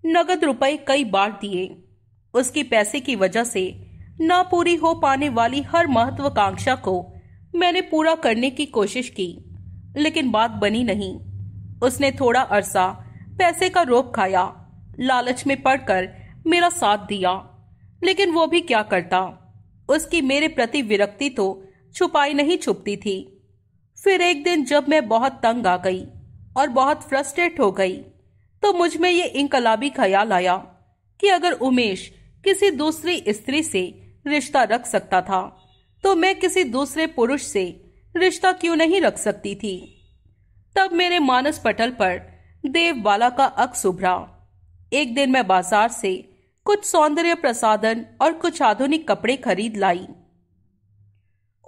नगद रुपए कई बार दिए उसके पैसे की वजह से ना पूरी हो पाने वाली हर महत्वाकांक्षा को मैंने पूरा करने की कोशिश की लेकिन बात बनी नहीं उसने थोड़ा अरसा पैसे का रोप खाया लालच में पड़कर मेरा साथ दिया लेकिन वो भी क्या करता उसकी मेरे प्रति विरक्ति तो छुपाई नहीं छुपती थी फिर एक दिन जब मैं बहुत तंग आ गई और बहुत फ्रस्ट्रेट हो गई तो मुझ में ये इनकलाबी ख्याल आया कि अगर उमेश किसी दूसरी स्त्री से रिश्ता रख सकता था तो मैं किसी दूसरे पुरुष से रिश्ता क्यों नहीं रख सकती थी तब मेरे मानस पटल पर देव बाला का अक्स उभरा एक दिन मैं बाजार से कुछ सौंदर्य प्रसादन और कुछ आधुनिक कपड़े खरीद लाई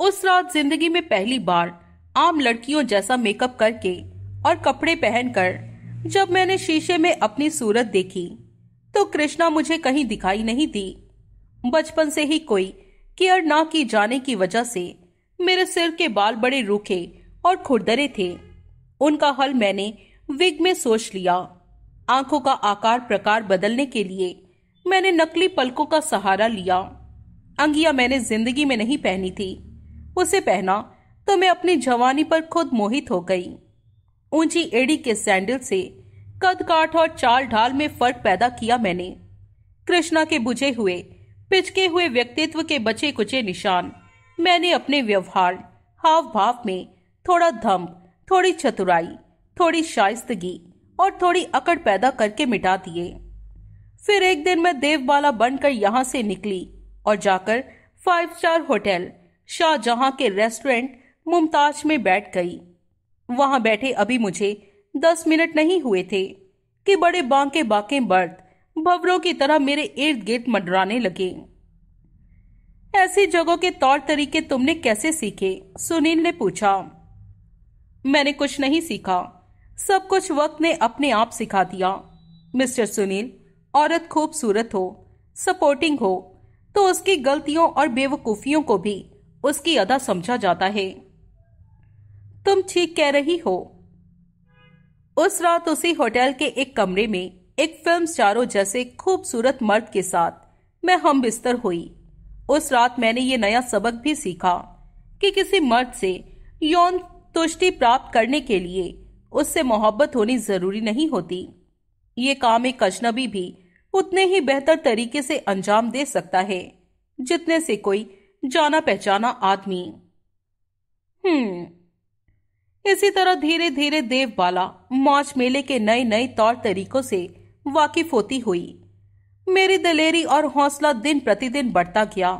उस रात जिंदगी में पहली बार आम लड़कियों जैसा मेकअप करके और कपड़े पहनकर जब मैंने शीशे में अपनी सूरत देखी तो कृष्णा मुझे कहीं दिखाई नहीं दी बचपन से ही कोई केयर ना की जाने की वजह से मेरे सिर के बाल बड़े रूखे और खुरदरे थे उनका हल मैंने विग में सोच लिया आंखों का आकार प्रकार बदलने के लिए मैंने नकली पलकों का सहारा लिया अंगिया मैंने जिंदगी में नहीं पहनी थी उसे पहना तो मैं अपनी जवानी पर खुद मोहित हो गई ऊंची एड़ी के सैंडल से कद काठ और चाल ढाल में फर्क पैदा किया मैंने कृष्णा के बुझे हुए पिचके हुए व्यक्तित्व के बचे कुचे निशान मैंने अपने व्यवहार हाव भाव में थोड़ा धम्प थोड़ी चतुराई थोड़ी शाइस्तगी और थोड़ी अकड़ पैदा करके मिटा दिए फिर एक दिन मैं देवबाला बनकर यहाँ से निकली और जाकर फाइव स्टार होटल शाहजहां के रेस्टोरेंट मुमताज में बैठ गई वहां बैठे अभी मुझे दस मिनट नहीं हुए थे कि बड़े बांके बांके बर्द भवरों की तरह मेरे इर्द गिर्द मंडराने लगे ऐसी जगहों के तौर तरीके तुमने कैसे सीखे सुनील ने पूछा मैंने कुछ नहीं सीखा सब कुछ वक्त ने अपने आप सिखा दिया मिस्टर सुनील औरत खूबसूरत हो सपोर्टिंग हो तो उसकी गलतियों और बेवकूफियों को भी उसकी अदा समझा जाता है तुम ठीक कह रही हो उस रात उसी होटल के एक कमरे में एक फिल्म स्टारो जैसे खूबसूरत मर्द के साथ मैं हम बिस्तर हुई उस रात मैंने ये नया सबक भी सीखा कि किसी मर्द से यौन तुष्टि प्राप्त करने के लिए उससे मोहब्बत होनी जरूरी नहीं होती ये काम एक अजनबी भी उतने ही बेहतर तरीके से अंजाम दे सकता है जितने से कोई जाना पहचाना आदमी हम्म इसी तरह धीरे धीरे देवबाला मार्च मेले के नए नए तौर तरीकों से वाकिफ होती हुई मेरी दलेरी और हौसला दिन प्रतिदिन बढ़ता गया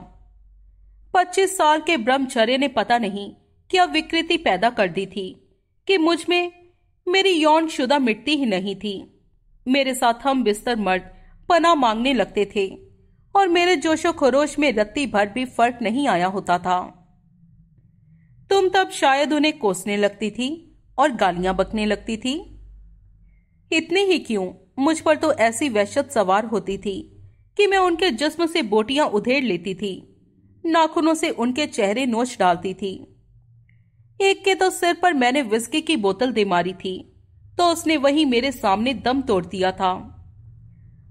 पच्चीस साल के ब्रह्मचर्य ने पता नहीं क्या विकृति पैदा कर दी थी कि मुझ में मेरी यौन शुदा मिटती ही नहीं थी मेरे साथ हम बिस्तर मर्द पना मांगने लगते थे और मेरे जोशो खरोश में रत्ती भर भी फर्क नहीं आया होता था तुम तब शायद उन्हें कोसने लगती थी और गालियां बकने लगती थी इतनी ही क्यों मुझ पर तो ऐसी वहशत सवार होती थी कि मैं उनके जिस्म से बोटियां उधेड़ लेती थी नाखूनों से उनके चेहरे नोच डालती थी एक के तो सिर पर मैंने विस्की की बोतल दे मारी थी तो उसने वही मेरे सामने दम तोड़ दिया था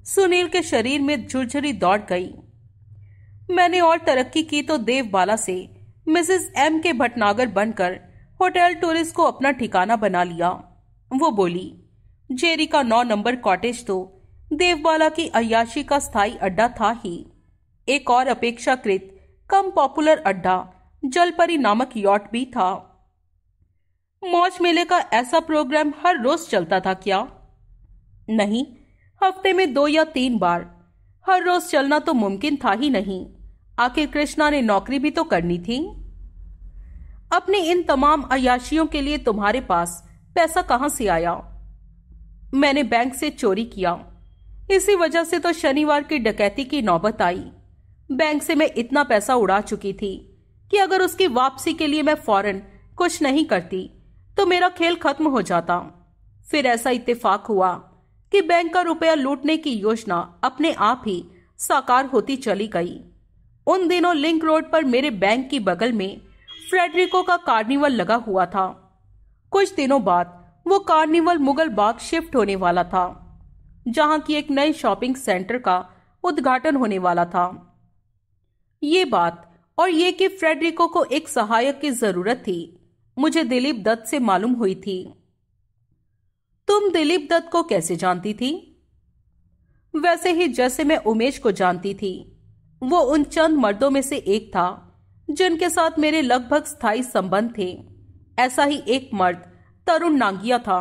सुनील के शरीर में झुरझुरी दौड़ गई मैंने और तरक्की की तो देवबाला से मिसेस एम के भटनागर बनकर होटल टूरिस्ट को अपना ठिकाना बना लिया वो बोली जेरी का नौ नंबर कॉटेज तो देवबाला की अयाशी का स्थायी अड्डा था ही एक और अपेक्षाकृत कम पॉपुलर अड्डा जलपरी नामक यॉट भी था मौज मेले का ऐसा प्रोग्राम हर रोज चलता था क्या नहीं हफ्ते में दो या तीन बार हर रोज चलना तो मुमकिन था ही नहीं आखिर कृष्णा ने नौकरी भी तो करनी थी अपने इन तमाम अयाशियों के लिए तुम्हारे पास पैसा कहां से आया मैंने बैंक से चोरी किया इसी वजह से तो शनिवार की डकैती की नौबत आई बैंक से मैं इतना पैसा उड़ा चुकी थी कि अगर उसकी वापसी के लिए मैं फौरन कुछ नहीं करती तो मेरा खेल खत्म हो जाता फिर ऐसा इत्तेफाक हुआ कि बैंक का रुपया लूटने की योजना अपने आप ही साकार होती चली गई उन दिनों लिंक रोड पर मेरे बैंक की बगल में फ्रेडरिको का कार्निवल लगा हुआ था कुछ दिनों बाद वो कार्निवल मुगल बाग शिफ्ट होने वाला था जहां की एक नए शॉपिंग सेंटर का उद्घाटन होने वाला था ये बात और ये कि फ्रेडरिको को एक सहायक की जरूरत थी मुझे दिलीप दत्त से मालूम हुई थी तुम दिलीप दत्त को कैसे जानती थी वैसे ही जैसे मैं उमेश को जानती थी वो उन चंद मर्दों में से एक था जिनके साथ मेरे लगभग स्थायी संबंध थे ऐसा ही एक मर्द तरुण नांगिया था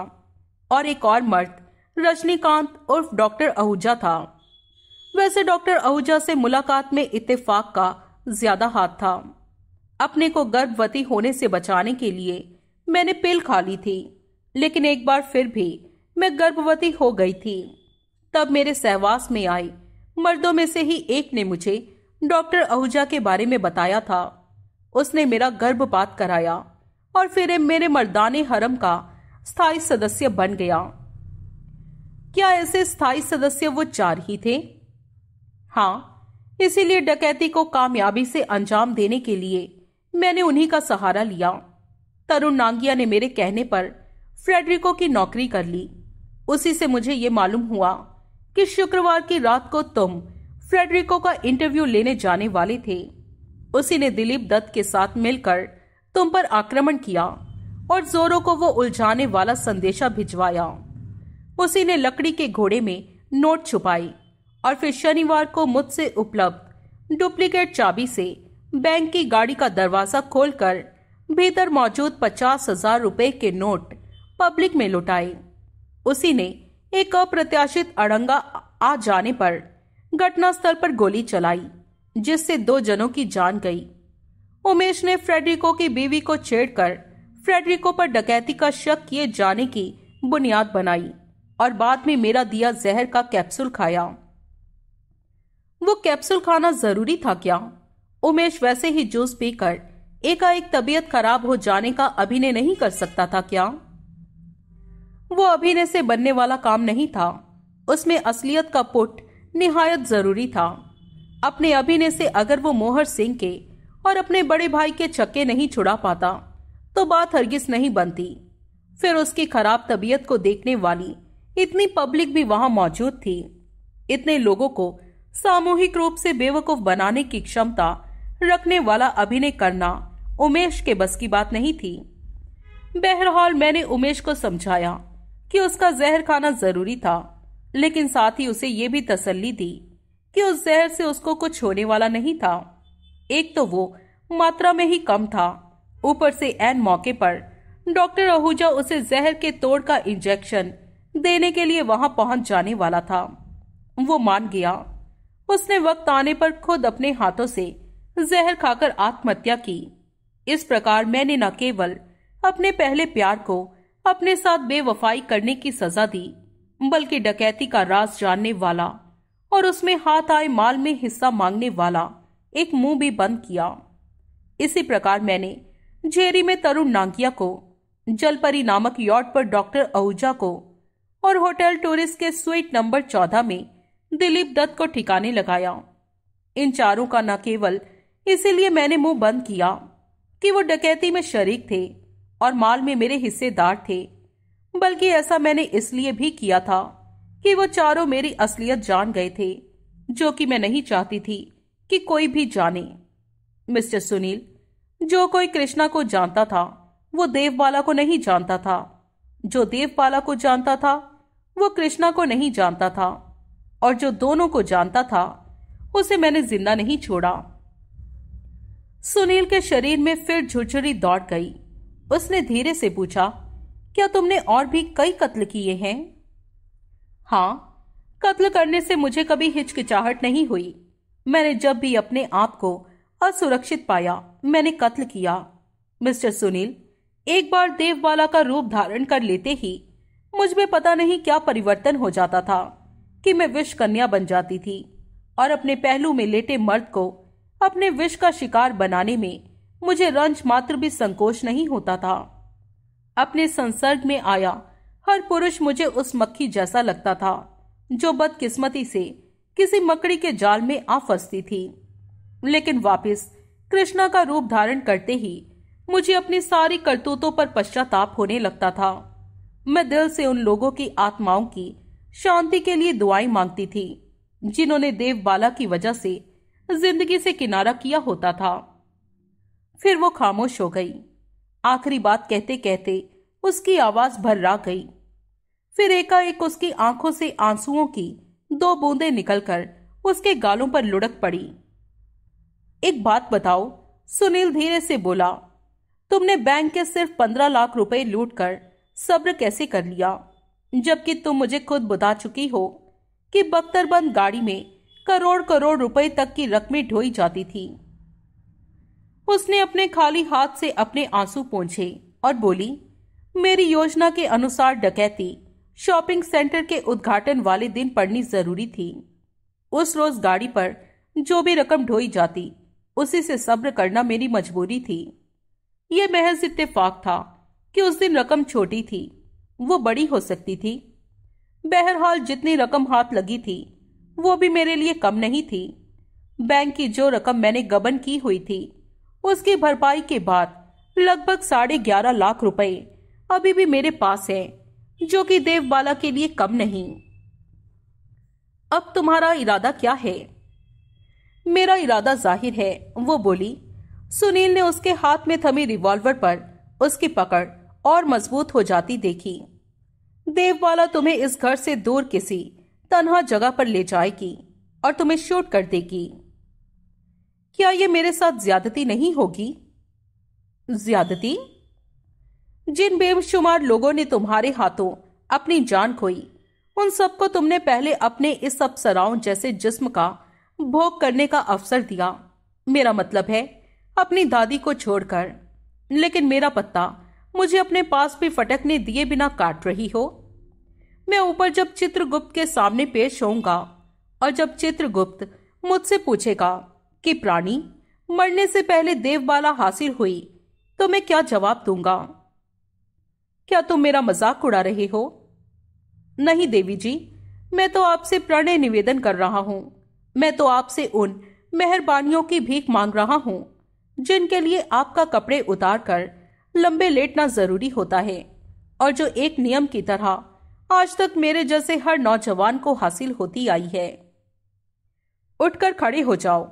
और एक और मर्द रजनीकांत उर्फ डॉक्टर आहूजा था वैसे डॉक्टर आहूजा से मुलाकात में इत्तेफाक का ज्यादा हाथ था अपने को गर्भवती होने से बचाने के लिए मैंने पिल खा ली थी लेकिन एक बार फिर भी मैं गर्भवती हो गई थी तब मेरे सहवास में आई मर्दों में से ही एक ने मुझे डॉक्टर आहूजा के बारे में बताया था उसने मेरा गर्भपात कराया और फिर मेरे मर्दाने हरम का स्थायी सदस्य बन गया क्या ऐसे स्थायी सदस्य वो चार ही थे हाँ इसीलिए डकैती को कामयाबी से अंजाम देने के लिए मैंने उन्हीं का सहारा लिया तरुण नांगिया ने मेरे कहने पर फ्रेडरिको की नौकरी कर ली उसी से मुझे ये मालूम हुआ कि शुक्रवार की रात को तुम फ्रेडरिको का इंटरव्यू लेने जाने वाले थे उसी ने दिलीप दत्त के साथ मिलकर तुम पर आक्रमण किया और जोरों को वो उलझाने वाला संदेशा भिजवाया उसी ने लकड़ी के घोड़े में नोट छुपाई और फिर शनिवार को मुझसे उपलब्ध डुप्लीकेट चाबी से बैंक की गाड़ी का दरवाजा खोलकर भीतर मौजूद पचास हजार रुपए के नोट पब्लिक में लुटाई उसी ने एक अप्रत्याशित अड़ंगा आ जाने पर घटनास्थल पर गोली चलाई जिससे दो जनों की जान गई उमेश ने फ्रेडरिको की बीवी को छेड़कर फ्रेडरिको पर डकैती का शक किए जाने की बुनियाद बनाई और बाद में मेरा दिया जहर का कैप्सूल खाया वो कैप्सूल खाना जरूरी था क्या उमेश वैसे ही जूस पीकर एकाएक तबीयत खराब हो जाने का अभिनय नहीं कर सकता था क्या वो अभिनय से बनने वाला काम नहीं था उसमें असलियत का पुट निहायत जरूरी था अपने अभिनय से अगर वो मोहर सिंह के और अपने बड़े भाई के छक्के नहीं छुड़ा पाता तो बात हरगिज नहीं बनती फिर उसकी खराब तबीयत को देखने वाली इतनी पब्लिक भी वहां मौजूद थी इतने लोगों को सामूहिक रूप से बेवकूफ बनाने की क्षमता रखने वाला अभिनय करना उमेश के बस की बात नहीं थी बहरहाल मैंने उमेश को समझाया कि उसका जहर खाना जरूरी था लेकिन साथ ही उसे यह भी तसल्ली दी कि उस जहर से उसको कुछ होने वाला नहीं था एक तो वो मात्रा में ही कम था ऊपर से एन मौके पर डॉक्टर आहूजा उसे जहर के तोड़ का इंजेक्शन देने के लिए वहां पहुंच जाने वाला था वो मान गया उसने वक्त आने पर खुद अपने हाथों से जहर खाकर आत्महत्या की इस प्रकार मैंने न केवल अपने पहले प्यार को अपने साथ बेवफाई करने की सजा दी बल्कि डकैती का राज जानने वाला और उसमें हाथ आए माल में हिस्सा मांगने वाला एक मुंह भी बंद किया इसी प्रकार मैंने झेरी में तरुण नांगिया को जलपरी नामक यॉट पर डॉक्टर आहूजा को और होटल टूरिस्ट के स्वीट नंबर चौदह में दिलीप दत्त को ठिकाने लगाया इन चारों का न केवल इसीलिए मैंने मुंह बंद किया कि वो डकैती में शरीक थे और माल में मेरे हिस्सेदार थे बल्कि ऐसा मैंने इसलिए भी किया था कि वो चारों मेरी असलियत जान गए थे जो कि मैं नहीं चाहती थी कि कोई भी जाने मिस्टर सुनील जो कोई कृष्णा को जानता था वो देवबाला को नहीं जानता था जो देवबाला को जानता था वो कृष्णा को नहीं जानता था और जो दोनों को जानता था उसे मैंने जिंदा नहीं छोड़ा सुनील के शरीर में फिर झुरझुरी दौड़ गई उसने धीरे से पूछा क्या तुमने और भी कई कत्ल किए हैं हाँ कत्ल करने से मुझे कभी हिचकिचाहट नहीं हुई मैंने जब भी अपने आप को असुरक्षित पाया मैंने कत्ल किया मिस्टर सुनील एक बार देववाला का रूप धारण कर लेते ही मुझ में पता नहीं क्या परिवर्तन हो जाता था कि मैं विष कन्या बन जाती थी और अपने पहलू में लेटे मर्द को अपने विष का शिकार बनाने में मुझे रंज मात्र भी संकोच नहीं होता था अपने संसर्ग में आया हर पुरुष मुझे उस मक्खी जैसा लगता था जो बदकिस्मती से किसी मकड़ी के जाल में आ फंसती थी लेकिन वापस कृष्णा का रूप धारण करते ही मुझे अपनी सारी करतूतों पर पश्चाताप होने लगता था मैं दिल से उन लोगों की आत्माओं की शांति के लिए दुआई मांगती थी जिन्होंने देव बाला की वजह से जिंदगी से किनारा किया होता था फिर वो खामोश हो गई आखिरी बात कहते कहते उसकी आवाज भर्रा गई फिर एकाएक उसकी आंखों से आंसुओं की दो बूंदें निकलकर उसके गालों पर लुढ़क पड़ी एक बात बताओ सुनील धीरे से बोला तुमने बैंक के सिर्फ पंद्रह लाख रुपए लूटकर सब्र कैसे कर लिया जबकि तुम मुझे खुद बता चुकी हो कि बख्तरबंद गाड़ी में करोड़ करोड़ रुपए तक की रकमें ढोई जाती थी उसने अपने खाली हाथ से अपने आंसू पोंछे और बोली मेरी योजना के अनुसार डकैती शॉपिंग सेंटर के उद्घाटन वाले दिन पड़नी जरूरी थी उस रोज गाड़ी पर जो भी रकम ढोई जाती उसी से सब्र करना मेरी मजबूरी थी यह महज इतफाक था कि उस दिन रकम छोटी थी वो बड़ी हो सकती थी बहरहाल जितनी रकम हाथ लगी थी वो भी मेरे लिए कम नहीं थी बैंक की जो रकम मैंने गबन की हुई थी उसकी भरपाई के बाद लगभग साढ़े ग्यारह लाख रुपए अभी भी मेरे पास है जो कि देवबाला के लिए कम नहीं अब तुम्हारा इरादा क्या है मेरा इरादा जाहिर है वो बोली सुनील ने उसके हाथ में थमी रिवॉल्वर पर उसकी पकड़ और मजबूत हो जाती देखी देवबाला तुम्हें इस घर से दूर किसी तनहा जगह पर ले जाएगी और तुम्हें शूट कर देगी क्या ये मेरे साथ ज्यादती नहीं होगी ज्यादती जिन बेमशुमार लोगों ने तुम्हारे हाथों अपनी जान खोई उन सबको तुमने पहले अपने इस अपसराओं जैसे जिस्म का भोग करने का अवसर दिया मेरा मतलब है अपनी दादी को छोड़कर लेकिन मेरा पत्ता मुझे अपने पास भी फटकने दिए बिना काट रही हो मैं ऊपर जब चित्रगुप्त के सामने पेश होऊंगा और जब चित्रगुप्त मुझसे पूछेगा कि प्राणी मरने से पहले देवबाला हासिल हुई तो मैं क्या जवाब दूंगा क्या तुम मेरा मजाक उड़ा रहे हो नहीं देवी जी मैं तो आपसे प्रणय निवेदन कर रहा हूं मैं तो आपसे उन मेहरबानियों की भीख मांग रहा हूं जिनके लिए आपका कपड़े उतार कर लंबे लेटना जरूरी होता है और जो एक नियम की तरह आज तक मेरे जैसे हर नौजवान को हासिल होती आई है उठकर खड़े हो जाओ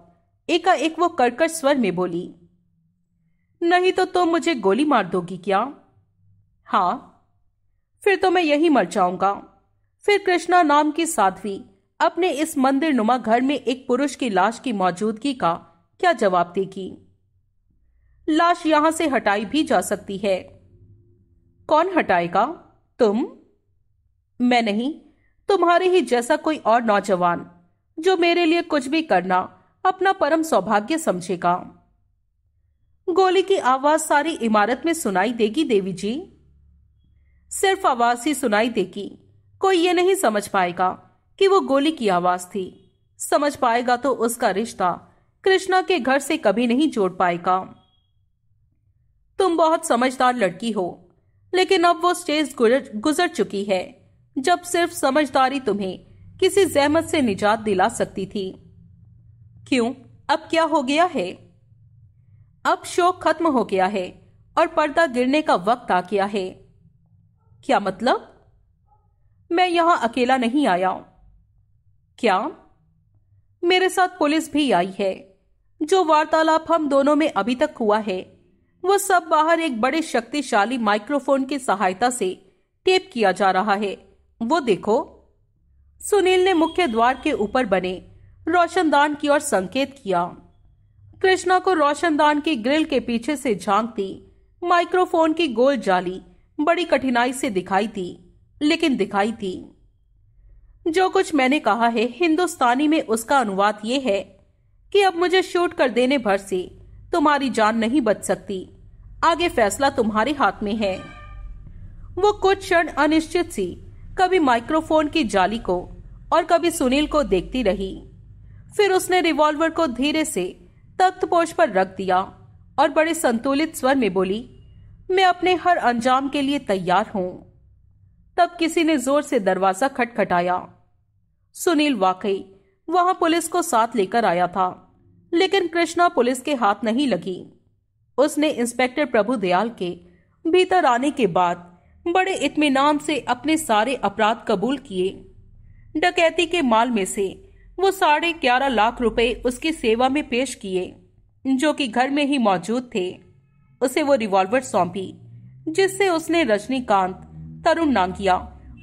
एकाएक वो कड़कड़ स्वर में बोली नहीं तो तुम तो मुझे गोली मार दोगी क्या हाँ फिर तो मैं यही मर जाऊंगा फिर कृष्णा नाम की साध्वी अपने इस मंदिर नुमा घर में एक पुरुष की लाश की मौजूदगी का क्या जवाब देगी लाश यहां से हटाई भी जा सकती है कौन हटाएगा तुम मैं नहीं तुम्हारे ही जैसा कोई और नौजवान जो मेरे लिए कुछ भी करना अपना परम सौभाग्य समझेगा गोली की आवाज सारी इमारत में सुनाई देगी देवी जी सिर्फ आवाज ही सुनाई देगी कोई ये नहीं समझ पाएगा कि वो गोली की आवाज थी समझ पाएगा तो उसका रिश्ता कृष्णा के घर से कभी नहीं जोड़ पाएगा तुम बहुत समझदार लड़की हो लेकिन अब वो स्टेज गुजर चुकी है जब सिर्फ समझदारी तुम्हें किसी जहमत से निजात दिला सकती थी क्यों अब क्या हो गया है अब शोक खत्म हो गया है और पर्दा गिरने का वक्त आ गया है क्या मतलब मैं यहां अकेला नहीं आया क्या मेरे साथ पुलिस भी आई है जो वार्तालाप हम दोनों में अभी तक हुआ है वो सब बाहर एक बड़े शक्तिशाली माइक्रोफोन की सहायता से टेप किया जा रहा है वो देखो सुनील ने मुख्य द्वार के ऊपर बने रोशनदान की ओर संकेत किया कृष्णा को रोशनदान के ग्रिल के पीछे से झांकती माइक्रोफोन की गोल जाली बड़ी कठिनाई से दिखाई थी लेकिन दिखाई थी जो कुछ मैंने कहा है हिंदुस्तानी में उसका अनुवाद यह है कि अब मुझे शूट कर देने भर से तुम्हारी जान नहीं बच सकती आगे फैसला तुम्हारे हाथ में है वो कुछ क्षण अनिश्चित सी कभी माइक्रोफोन की जाली को और कभी सुनील को देखती रही फिर उसने रिवॉल्वर को धीरे से तख्तपोश पर रख दिया और बड़े संतुलित स्वर में बोली मैं अपने हर अंजाम के लिए तैयार हूं तब किसी ने जोर से दरवाजा खटखटाया सुनील वाकई वहां पुलिस को साथ लेकर आया था लेकिन कृष्णा पुलिस के हाथ नहीं लगी उसने इंस्पेक्टर प्रभु दयाल के भीतर आने के बाद बड़े इतमान से अपने सारे अपराध कबूल किए डकैती के माल में से वो साढ़े ग्यारह लाख रुपए उसकी सेवा में पेश किए जो कि घर में ही मौजूद थे उसे वो रिवॉल्वर सौंपी जिससे उसने रजनीकांत तरुण नांगिया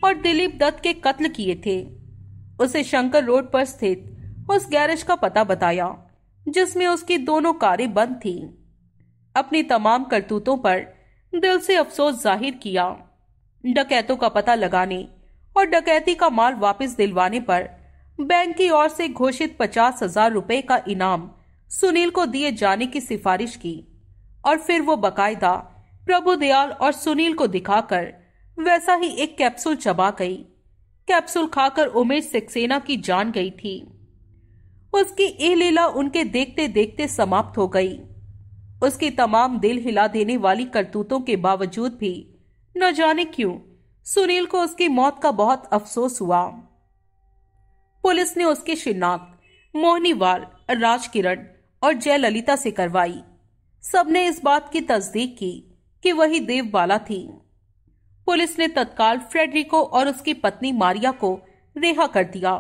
और दिलीप दत्त के कत्ल किए थे उसे शंकर रोड पर स्थित उस गैरेज का पता बताया जिसमें उसकी दोनों कारें बंद थी अपनी तमाम करतूतों पर दिल से अफसोस जाहिर किया डकैतों का पता लगाने और डकैती का माल वापस दिलवाने पर बैंक की ओर से घोषित पचास हजार रुपए का इनाम सुनील को दिए जाने की सिफारिश की और फिर वो बकायदा प्रभु दयाल और सुनील को दिखाकर वैसा ही एक कैप्सूल चबा गई कैप्सूल खाकर उमेश सक्सेना की जान गई थी उसकी ए लीला उनके देखते देखते समाप्त हो गई उसकी तमाम दिल हिला देने वाली करतूतों के बावजूद भी न जाने क्यों सुनील को उसकी मौत का बहुत अफसोस हुआ पुलिस ने उसकी शिनाख्त मोहनीवाल राजकिरण और जयललिता से करवाई सबने इस बात की तस्दीक की कि वही देवबाला थी पुलिस ने तत्काल फ्रेडरिको और उसकी पत्नी मारिया को रिहा कर दिया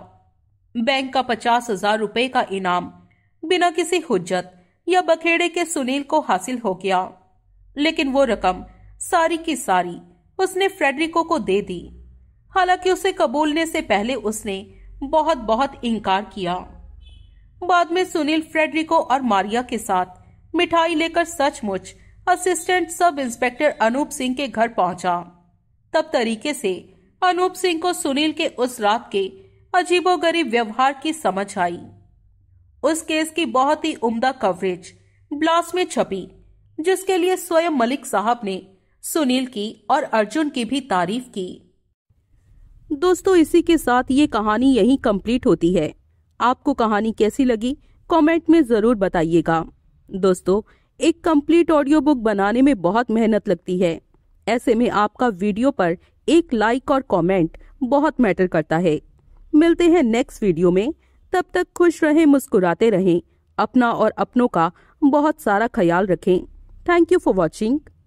बैंक का पचास हजार रूपए का इनाम बिना किसी हुज्जत या बखेड़े के सुनील को हासिल हो गया लेकिन वो रकम सारी की सारी उसने फ्रेडरिको को दे दी हालांकि उसे कबूलने से पहले उसने बहुत बहुत इनकार किया बाद में सुनील फ्रेडरिको और मारिया के साथ मिठाई लेकर सचमुच assistant sub inspector Anoop Singh के घर पहुंचा तब तरीके से अनूप सिंह को सुनील के उस रात के अजीबोगरीब व्यवहार की समझ आई उस केस की बहुत ही उम्दा कवरेज ब्लास्ट में छपी जिसके लिए स्वयं मलिक साहब ने सुनील की और अर्जुन की भी तारीफ की दोस्तों इसी के साथ ये कहानी यहीं कंप्लीट होती है आपको कहानी कैसी लगी कमेंट में ज़रूर बताइएगा दोस्तों एक कंप्लीट ऑडियो बुक बनाने में बहुत मेहनत लगती है ऐसे में आपका वीडियो पर एक लाइक और कमेंट बहुत मैटर करता है मिलते हैं नेक्स्ट वीडियो में तब तक खुश रहें मुस्कुराते रहें अपना और अपनों का बहुत सारा ख्याल रखें थैंक यू फॉर वॉचिंग